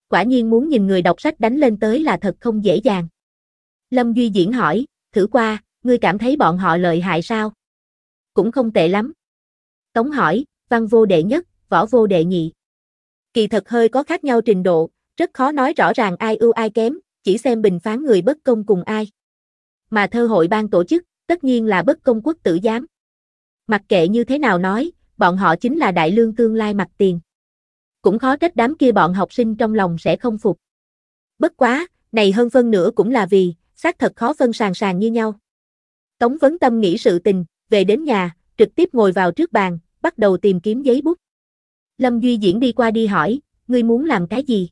Quả nhiên muốn nhìn người đọc sách đánh lên tới là thật không dễ dàng. Lâm Duy Diễn hỏi, thử qua, ngươi cảm thấy bọn họ lợi hại sao? Cũng không tệ lắm. Tống hỏi, văn vô đệ nhất, võ vô đệ nhị. Kỳ thật hơi có khác nhau trình độ, rất khó nói rõ ràng ai ưu ai kém, chỉ xem bình phán người bất công cùng ai. Mà thơ hội ban tổ chức, tất nhiên là bất công quốc tử giám. Mặc kệ như thế nào nói, bọn họ chính là đại lương tương lai mặt tiền. Cũng khó trách đám kia bọn học sinh trong lòng sẽ không phục. Bất quá, này hơn phân nữa cũng là vì, xác thật khó phân sàng sàng như nhau. Tống Vấn Tâm nghĩ sự tình, về đến nhà, trực tiếp ngồi vào trước bàn, bắt đầu tìm kiếm giấy bút. Lâm Duy Diễn đi qua đi hỏi, ngươi muốn làm cái gì?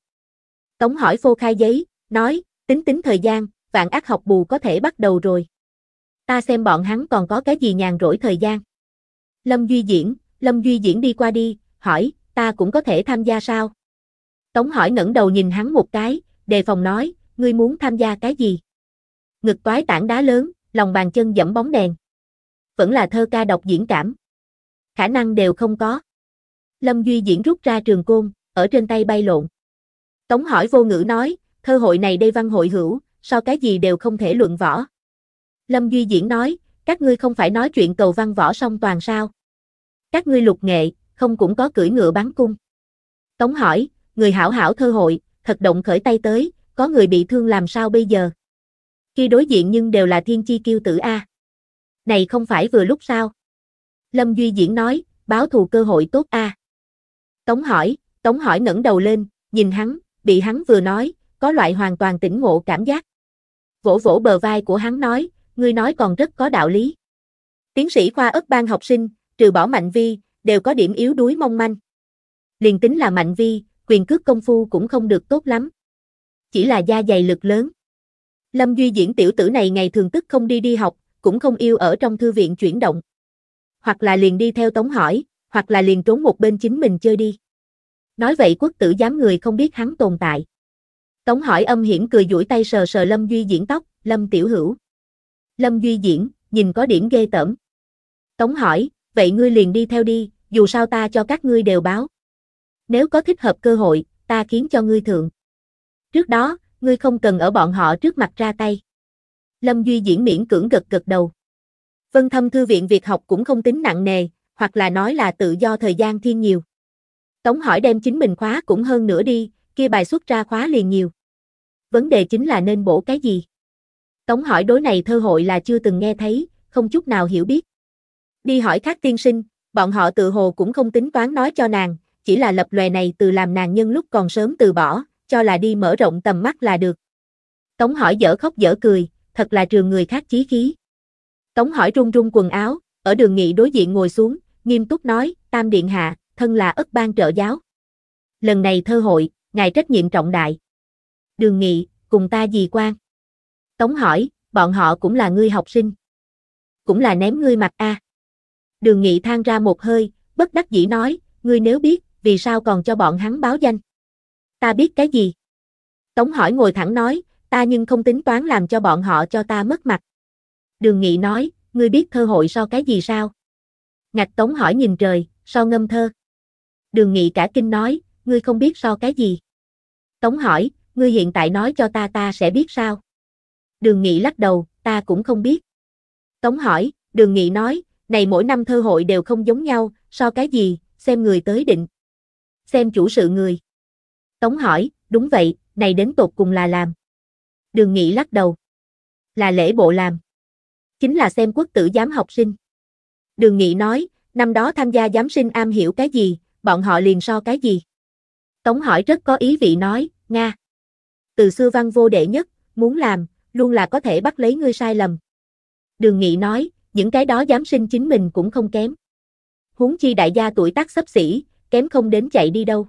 Tống hỏi phô khai giấy, nói, tính tính thời gian, vạn ác học bù có thể bắt đầu rồi. Ta xem bọn hắn còn có cái gì nhàn rỗi thời gian. Lâm Duy Diễn, Lâm Duy Diễn đi qua đi, hỏi, ta cũng có thể tham gia sao? Tống hỏi ngẩng đầu nhìn hắn một cái, đề phòng nói, ngươi muốn tham gia cái gì? Ngực toái tảng đá lớn, lòng bàn chân dẫm bóng đèn. Vẫn là thơ ca đọc diễn cảm. Khả năng đều không có. Lâm Duy Diễn rút ra trường côn, ở trên tay bay lộn. Tống hỏi vô ngữ nói, thơ hội này đây văn hội hữu, so cái gì đều không thể luận võ. Lâm Duy Diễn nói, các ngươi không phải nói chuyện cầu văn võ song toàn sao. Các ngươi lục nghệ, không cũng có cưỡi ngựa bắn cung. Tống hỏi, người hảo hảo thơ hội, thật động khởi tay tới, có người bị thương làm sao bây giờ? Khi đối diện nhưng đều là thiên chi kiêu tử A. Này không phải vừa lúc sao? Lâm Duy Diễn nói, báo thù cơ hội tốt A. Tống hỏi, Tống hỏi ngẩng đầu lên, nhìn hắn, bị hắn vừa nói, có loại hoàn toàn tỉnh ngộ cảm giác. Vỗ vỗ bờ vai của hắn nói, ngươi nói còn rất có đạo lý. Tiến sĩ khoa ất ban học sinh, trừ bỏ Mạnh Vi, đều có điểm yếu đuối mong manh. Liền tính là Mạnh Vi, quyền cước công phu cũng không được tốt lắm. Chỉ là da dày lực lớn. Lâm Duy diễn tiểu tử này ngày thường tức không đi đi học, cũng không yêu ở trong thư viện chuyển động. Hoặc là liền đi theo tống hỏi, hoặc là liền trốn một bên chính mình chơi đi. Nói vậy quốc tử giám người không biết hắn tồn tại. Tống hỏi âm hiểm cười duỗi tay sờ sờ Lâm Duy Diễn tóc, Lâm Tiểu Hữu. Lâm Duy Diễn, nhìn có điểm ghê tởm. Tống hỏi, vậy ngươi liền đi theo đi, dù sao ta cho các ngươi đều báo. Nếu có thích hợp cơ hội, ta khiến cho ngươi thượng. Trước đó, ngươi không cần ở bọn họ trước mặt ra tay. Lâm Duy Diễn miễn cưỡng gật gật đầu. Vân Thâm Thư viện việc học cũng không tính nặng nề, hoặc là nói là tự do thời gian thiên nhiều. Tống hỏi đem chính mình khóa cũng hơn nữa đi, kia bài xuất ra khóa liền nhiều. Vấn đề chính là nên bổ cái gì? Tống hỏi đối này thơ hội là chưa từng nghe thấy, không chút nào hiểu biết. Đi hỏi khác tiên sinh, bọn họ tự hồ cũng không tính toán nói cho nàng, chỉ là lập lòe này từ làm nàng nhân lúc còn sớm từ bỏ, cho là đi mở rộng tầm mắt là được. Tống hỏi dở khóc dở cười, thật là trường người khác chí khí. Tống hỏi run run quần áo, ở đường nghị đối diện ngồi xuống, nghiêm túc nói, tam điện hạ, thân là ất ban trợ giáo. Lần này thơ hội, ngài trách nhiệm trọng đại. Đường nghị, cùng ta gì quan? Tống hỏi, bọn họ cũng là ngươi học sinh. Cũng là ném ngươi mặt a. Đường nghị than ra một hơi, bất đắc dĩ nói, ngươi nếu biết, vì sao còn cho bọn hắn báo danh? Ta biết cái gì? Tống hỏi ngồi thẳng nói, ta nhưng không tính toán làm cho bọn họ cho ta mất mặt. Đường nghị nói, ngươi biết thơ hội so cái gì sao? Ngạch Tống hỏi nhìn trời, so ngâm thơ đường nghị cả kinh nói, ngươi không biết so cái gì. Tống hỏi, ngươi hiện tại nói cho ta ta sẽ biết sao. Đường nghị lắc đầu, ta cũng không biết. Tống hỏi, đường nghị nói, này mỗi năm thơ hội đều không giống nhau, so cái gì, xem người tới định. Xem chủ sự người. Tống hỏi, đúng vậy, này đến tột cùng là làm. Đường nghị lắc đầu. Là lễ bộ làm. Chính là xem quốc tử giám học sinh. Đường nghị nói, năm đó tham gia giám sinh am hiểu cái gì, bọn họ liền so cái gì? Tống hỏi rất có ý vị nói, Nga. Từ xưa văn vô đệ nhất, muốn làm, luôn là có thể bắt lấy ngươi sai lầm. Đường Nghị nói, những cái đó dám sinh chính mình cũng không kém. Huống chi đại gia tuổi tác sắp xỉ, kém không đến chạy đi đâu.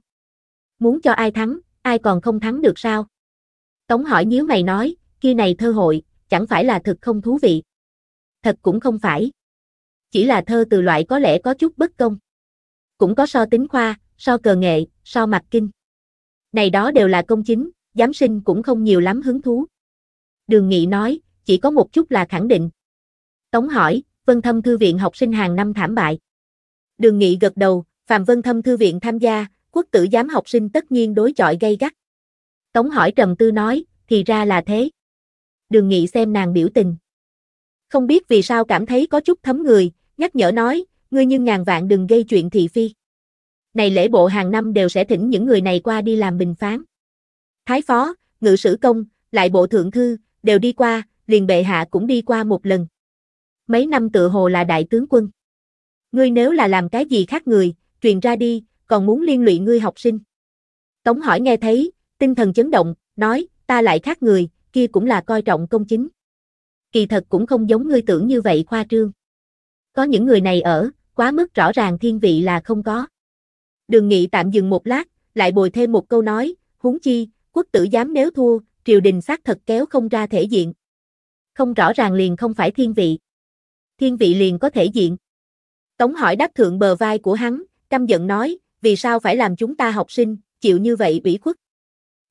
Muốn cho ai thắng, ai còn không thắng được sao? Tống hỏi nhíu mày nói, kia này thơ hội, chẳng phải là thực không thú vị. Thật cũng không phải. Chỉ là thơ từ loại có lẽ có chút bất công cũng có so tính khoa, so cờ nghệ, so mặt kinh. Này đó đều là công chính, giám sinh cũng không nhiều lắm hứng thú. Đường Nghị nói, chỉ có một chút là khẳng định. Tống hỏi, Vân Thâm Thư viện học sinh hàng năm thảm bại. Đường Nghị gật đầu, Phạm Vân Thâm Thư viện tham gia, quốc tử giám học sinh tất nhiên đối chọi gây gắt. Tống hỏi trầm tư nói, thì ra là thế. Đường Nghị xem nàng biểu tình. Không biết vì sao cảm thấy có chút thấm người, nhắc nhở nói, ngươi nhưng ngàn vạn đừng gây chuyện thị phi. Này lễ bộ hàng năm đều sẽ thỉnh những người này qua đi làm bình phán. Thái phó, ngự sử công, lại bộ thượng thư, đều đi qua, liền bệ hạ cũng đi qua một lần. Mấy năm tự hồ là đại tướng quân. Ngươi nếu là làm cái gì khác người, truyền ra đi, còn muốn liên lụy ngươi học sinh. Tống hỏi nghe thấy, tinh thần chấn động, nói, ta lại khác người, kia cũng là coi trọng công chính. Kỳ thật cũng không giống ngươi tưởng như vậy khoa trương. Có những người này ở, quá mức rõ ràng thiên vị là không có. Đường Nghị tạm dừng một lát, lại bồi thêm một câu nói, huống chi, quốc tử dám nếu thua, triều đình xác thật kéo không ra thể diện. Không rõ ràng liền không phải thiên vị. Thiên vị liền có thể diện. Tống hỏi đáp thượng bờ vai của hắn, căm giận nói, vì sao phải làm chúng ta học sinh, chịu như vậy bị khuất.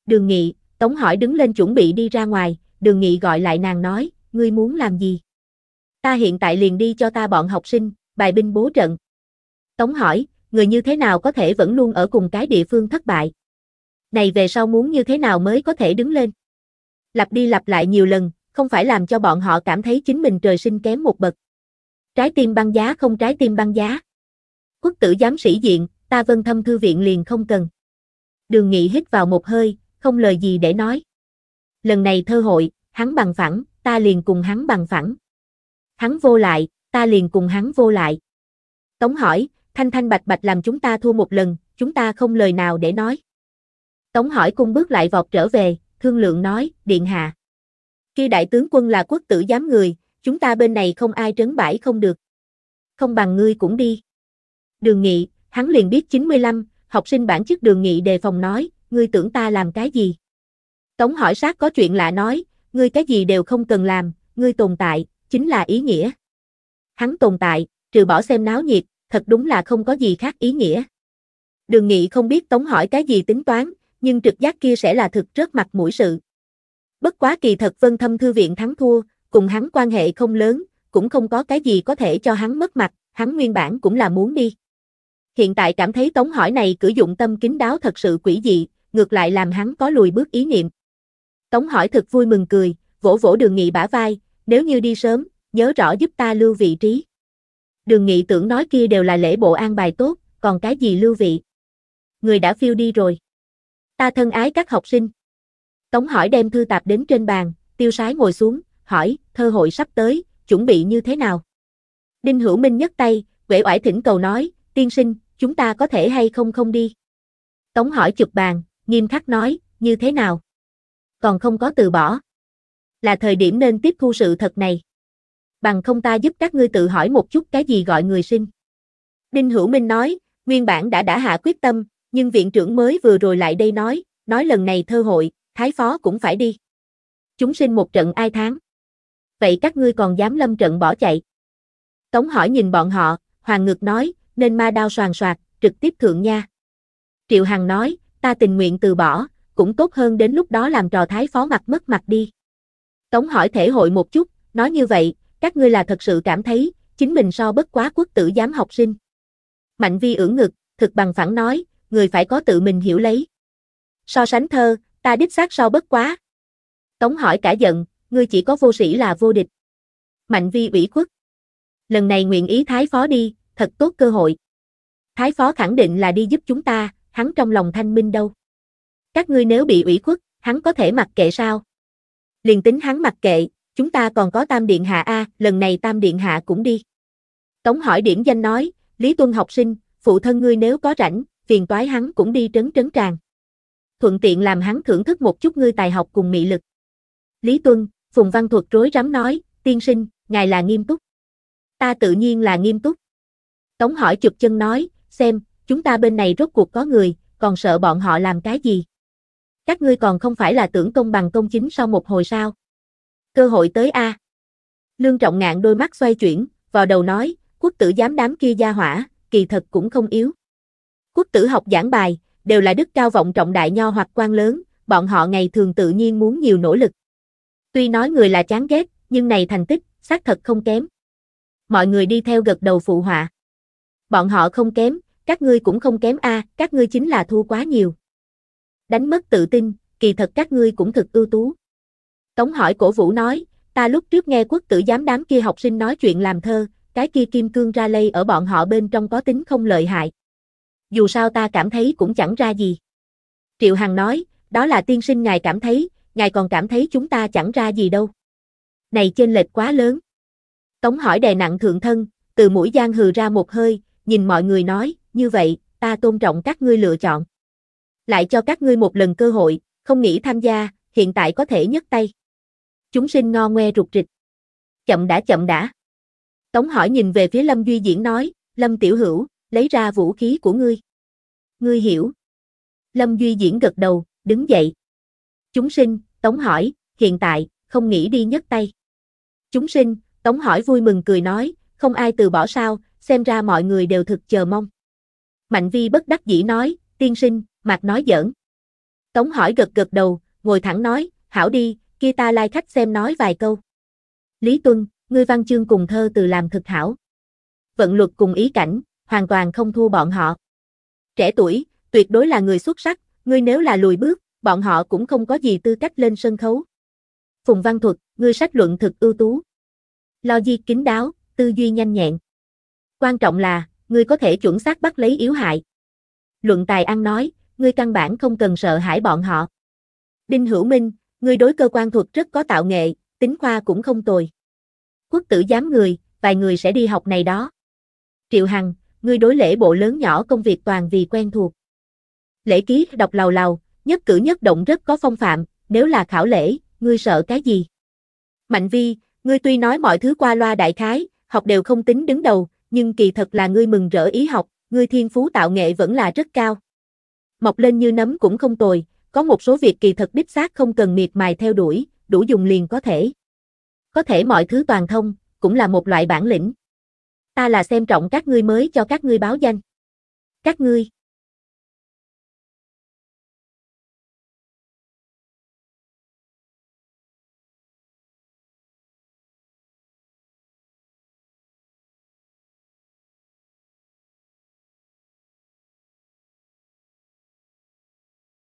Đường Nghị, Tống hỏi đứng lên chuẩn bị đi ra ngoài, đường Nghị gọi lại nàng nói, ngươi muốn làm gì? Ta hiện tại liền đi cho ta bọn học sinh, bài binh bố trận. Tống hỏi, người như thế nào có thể vẫn luôn ở cùng cái địa phương thất bại? Này về sau muốn như thế nào mới có thể đứng lên? Lặp đi lặp lại nhiều lần, không phải làm cho bọn họ cảm thấy chính mình trời sinh kém một bậc. Trái tim băng giá không trái tim băng giá. Quốc tử giám sĩ diện, ta vân thâm thư viện liền không cần. Đường Nghị hít vào một hơi, không lời gì để nói. Lần này thơ hội, hắn bằng phẳng, ta liền cùng hắn bằng phẳng. Hắn vô lại, ta liền cùng hắn vô lại. Tống hỏi, thanh thanh bạch bạch làm chúng ta thua một lần, chúng ta không lời nào để nói. Tống hỏi cung bước lại vọt trở về, thương lượng nói, điện hạ. Khi đại tướng quân là quốc tử giám người, chúng ta bên này không ai trấn bãi không được. Không bằng ngươi cũng đi. Đường nghị, hắn liền biết 95, học sinh bản chức đường nghị đề phòng nói, ngươi tưởng ta làm cái gì? Tống hỏi sát có chuyện lạ nói, ngươi cái gì đều không cần làm, ngươi tồn tại, chính là ý nghĩa hắn tồn tại, trừ bỏ xem náo nhiệt, thật đúng là không có gì khác ý nghĩa. Đường Nghị không biết Tống hỏi cái gì tính toán, nhưng trực giác kia sẽ là thực rất mặt mũi sự. Bất quá kỳ thật Vân Thâm Thư Viện thắng thua, cùng hắn quan hệ không lớn, cũng không có cái gì có thể cho hắn mất mặt, hắn nguyên bản cũng là muốn đi. Hiện tại cảm thấy Tống hỏi này cử dụng tâm kính đáo thật sự quỷ dị, ngược lại làm hắn có lùi bước ý niệm. Tống hỏi thật vui mừng cười, vỗ vỗ đường nghị bả vai, nếu như đi sớm, nhớ rõ giúp ta lưu vị trí. Đường nghị tưởng nói kia đều là lễ bộ an bài tốt, còn cái gì lưu vị? Người đã phiêu đi rồi. Ta thân ái các học sinh. Tống hỏi đem thư tạp đến trên bàn, tiêu sái ngồi xuống, hỏi, thơ hội sắp tới, chuẩn bị như thế nào? Đinh Hữu Minh nhấc tay, quể oải thỉnh cầu nói, tiên sinh, chúng ta có thể hay không không đi? Tống hỏi chụp bàn, nghiêm khắc nói, như thế nào? Còn không có từ bỏ. Là thời điểm nên tiếp thu sự thật này bằng không ta giúp các ngươi tự hỏi một chút cái gì gọi người sinh. Đinh Hữu Minh nói, nguyên bản đã đã hạ quyết tâm, nhưng viện trưởng mới vừa rồi lại đây nói, nói lần này thơ hội, thái phó cũng phải đi. Chúng sinh một trận ai tháng. Vậy các ngươi còn dám lâm trận bỏ chạy. Tống hỏi nhìn bọn họ, Hoàng Ngược nói, nên ma đao soàn soạt, trực tiếp thượng nha. Triệu Hằng nói, ta tình nguyện từ bỏ, cũng tốt hơn đến lúc đó làm trò thái phó mặt mất mặt đi. Tống hỏi thể hội một chút, nói như vậy, các ngươi là thật sự cảm thấy, chính mình so bất quá quốc tử giám học sinh. Mạnh vi ưỡng ngực, thực bằng phẳng nói, người phải có tự mình hiểu lấy. So sánh thơ, ta đích xác so bất quá. Tống hỏi cả giận, ngươi chỉ có vô sĩ là vô địch. Mạnh vi ủy khuất. Lần này nguyện ý thái phó đi, thật tốt cơ hội. Thái phó khẳng định là đi giúp chúng ta, hắn trong lòng thanh minh đâu. Các ngươi nếu bị ủy khuất, hắn có thể mặc kệ sao? Liền tính hắn mặc kệ, chúng ta còn có Tam Điện Hạ A, lần này Tam Điện Hạ cũng đi. Tống hỏi điển danh nói, Lý Tuân học sinh, phụ thân ngươi nếu có rảnh, phiền toái hắn cũng đi trấn trấn tràng. Thuận tiện làm hắn thưởng thức một chút ngươi tài học cùng mị lực. Lý Tuân, Phùng Văn Thuật rối rắm nói, tiên sinh, ngài là nghiêm túc. Ta tự nhiên là nghiêm túc. Tống hỏi chụp chân nói, xem, chúng ta bên này rốt cuộc có người, còn sợ bọn họ làm cái gì. Các ngươi còn không phải là tưởng công bằng công chính sau một hồi sao. Cơ hội tới a. À. Lương Trọng Ngạn đôi mắt xoay chuyển, vào đầu nói, quốc tử giám đám kia gia hỏa, kỳ thật cũng không yếu. Quốc tử học giảng bài, đều là đức cao vọng trọng đại nho hoặc quan lớn, bọn họ ngày thường tự nhiên muốn nhiều nỗ lực. Tuy nói người là chán ghét, nhưng này thành tích, xác thật không kém. Mọi người đi theo gật đầu phụ họa. Bọn họ không kém, các ngươi cũng không kém a, à, các ngươi chính là thua quá nhiều. Đánh mất tự tin, kỳ thật các ngươi cũng thực ưu tú. Tống hỏi cổ vũ nói, ta lúc trước nghe quốc tử giám đám kia học sinh nói chuyện làm thơ, cái kia kim cương ra lây ở bọn họ bên trong có tính không lợi hại. Dù sao ta cảm thấy cũng chẳng ra gì. Triệu Hằng nói, đó là tiên sinh ngài cảm thấy, ngài còn cảm thấy chúng ta chẳng ra gì đâu. Này trên lệch quá lớn. Tống hỏi đè nặng thượng thân, từ mũi gian hừ ra một hơi, nhìn mọi người nói, như vậy, ta tôn trọng các ngươi lựa chọn. Lại cho các ngươi một lần cơ hội, không nghĩ tham gia, hiện tại có thể nhấc tay. Chúng sinh ngo ngoe rụt rịch. Chậm đã chậm đã. Tống hỏi nhìn về phía Lâm Duy Diễn nói, Lâm Tiểu Hữu, lấy ra vũ khí của ngươi. Ngươi hiểu. Lâm Duy Diễn gật đầu, đứng dậy. Chúng sinh, Tống hỏi, hiện tại, không nghĩ đi nhấc tay. Chúng sinh, Tống hỏi vui mừng cười nói, không ai từ bỏ sao, xem ra mọi người đều thực chờ mong. Mạnh Vi bất đắc dĩ nói, tiên sinh, mặt nói giỡn. Tống hỏi gật gật đầu, ngồi thẳng nói, hảo đi, kia ta lai like khách xem nói vài câu. Lý Tuân, ngươi văn chương cùng thơ từ làm thực hảo. Vận luật cùng ý cảnh, hoàn toàn không thua bọn họ. Trẻ tuổi, tuyệt đối là người xuất sắc, ngươi nếu là lùi bước, bọn họ cũng không có gì tư cách lên sân khấu. Phùng Văn Thuật, ngươi sách luận thực ưu tú. Lo di kín đáo, tư duy nhanh nhẹn. Quan trọng là, ngươi có thể chuẩn xác bắt lấy yếu hại. Luận tài ăn nói, ngươi căn bản không cần sợ hãi bọn họ. Đinh Hữu Minh, Ngươi đối cơ quan thuật rất có tạo nghệ, tính khoa cũng không tồi. Quốc tử giám người, vài người sẽ đi học này đó. Triệu Hằng, ngươi đối lễ bộ lớn nhỏ công việc toàn vì quen thuộc. Lễ ký đọc lầu lầu, nhất cử nhất động rất có phong phạm, nếu là khảo lễ, ngươi sợ cái gì? Mạnh vi, ngươi tuy nói mọi thứ qua loa đại khái, học đều không tính đứng đầu, nhưng kỳ thật là ngươi mừng rỡ ý học, ngươi thiên phú tạo nghệ vẫn là rất cao. Mọc lên như nấm cũng không tồi, có một số việc kỳ thật đích xác không cần miệt mài theo đuổi, đủ dùng liền có thể. Có thể mọi thứ toàn thông, cũng là một loại bản lĩnh. Ta là xem trọng các ngươi mới cho các ngươi báo danh. Các ngươi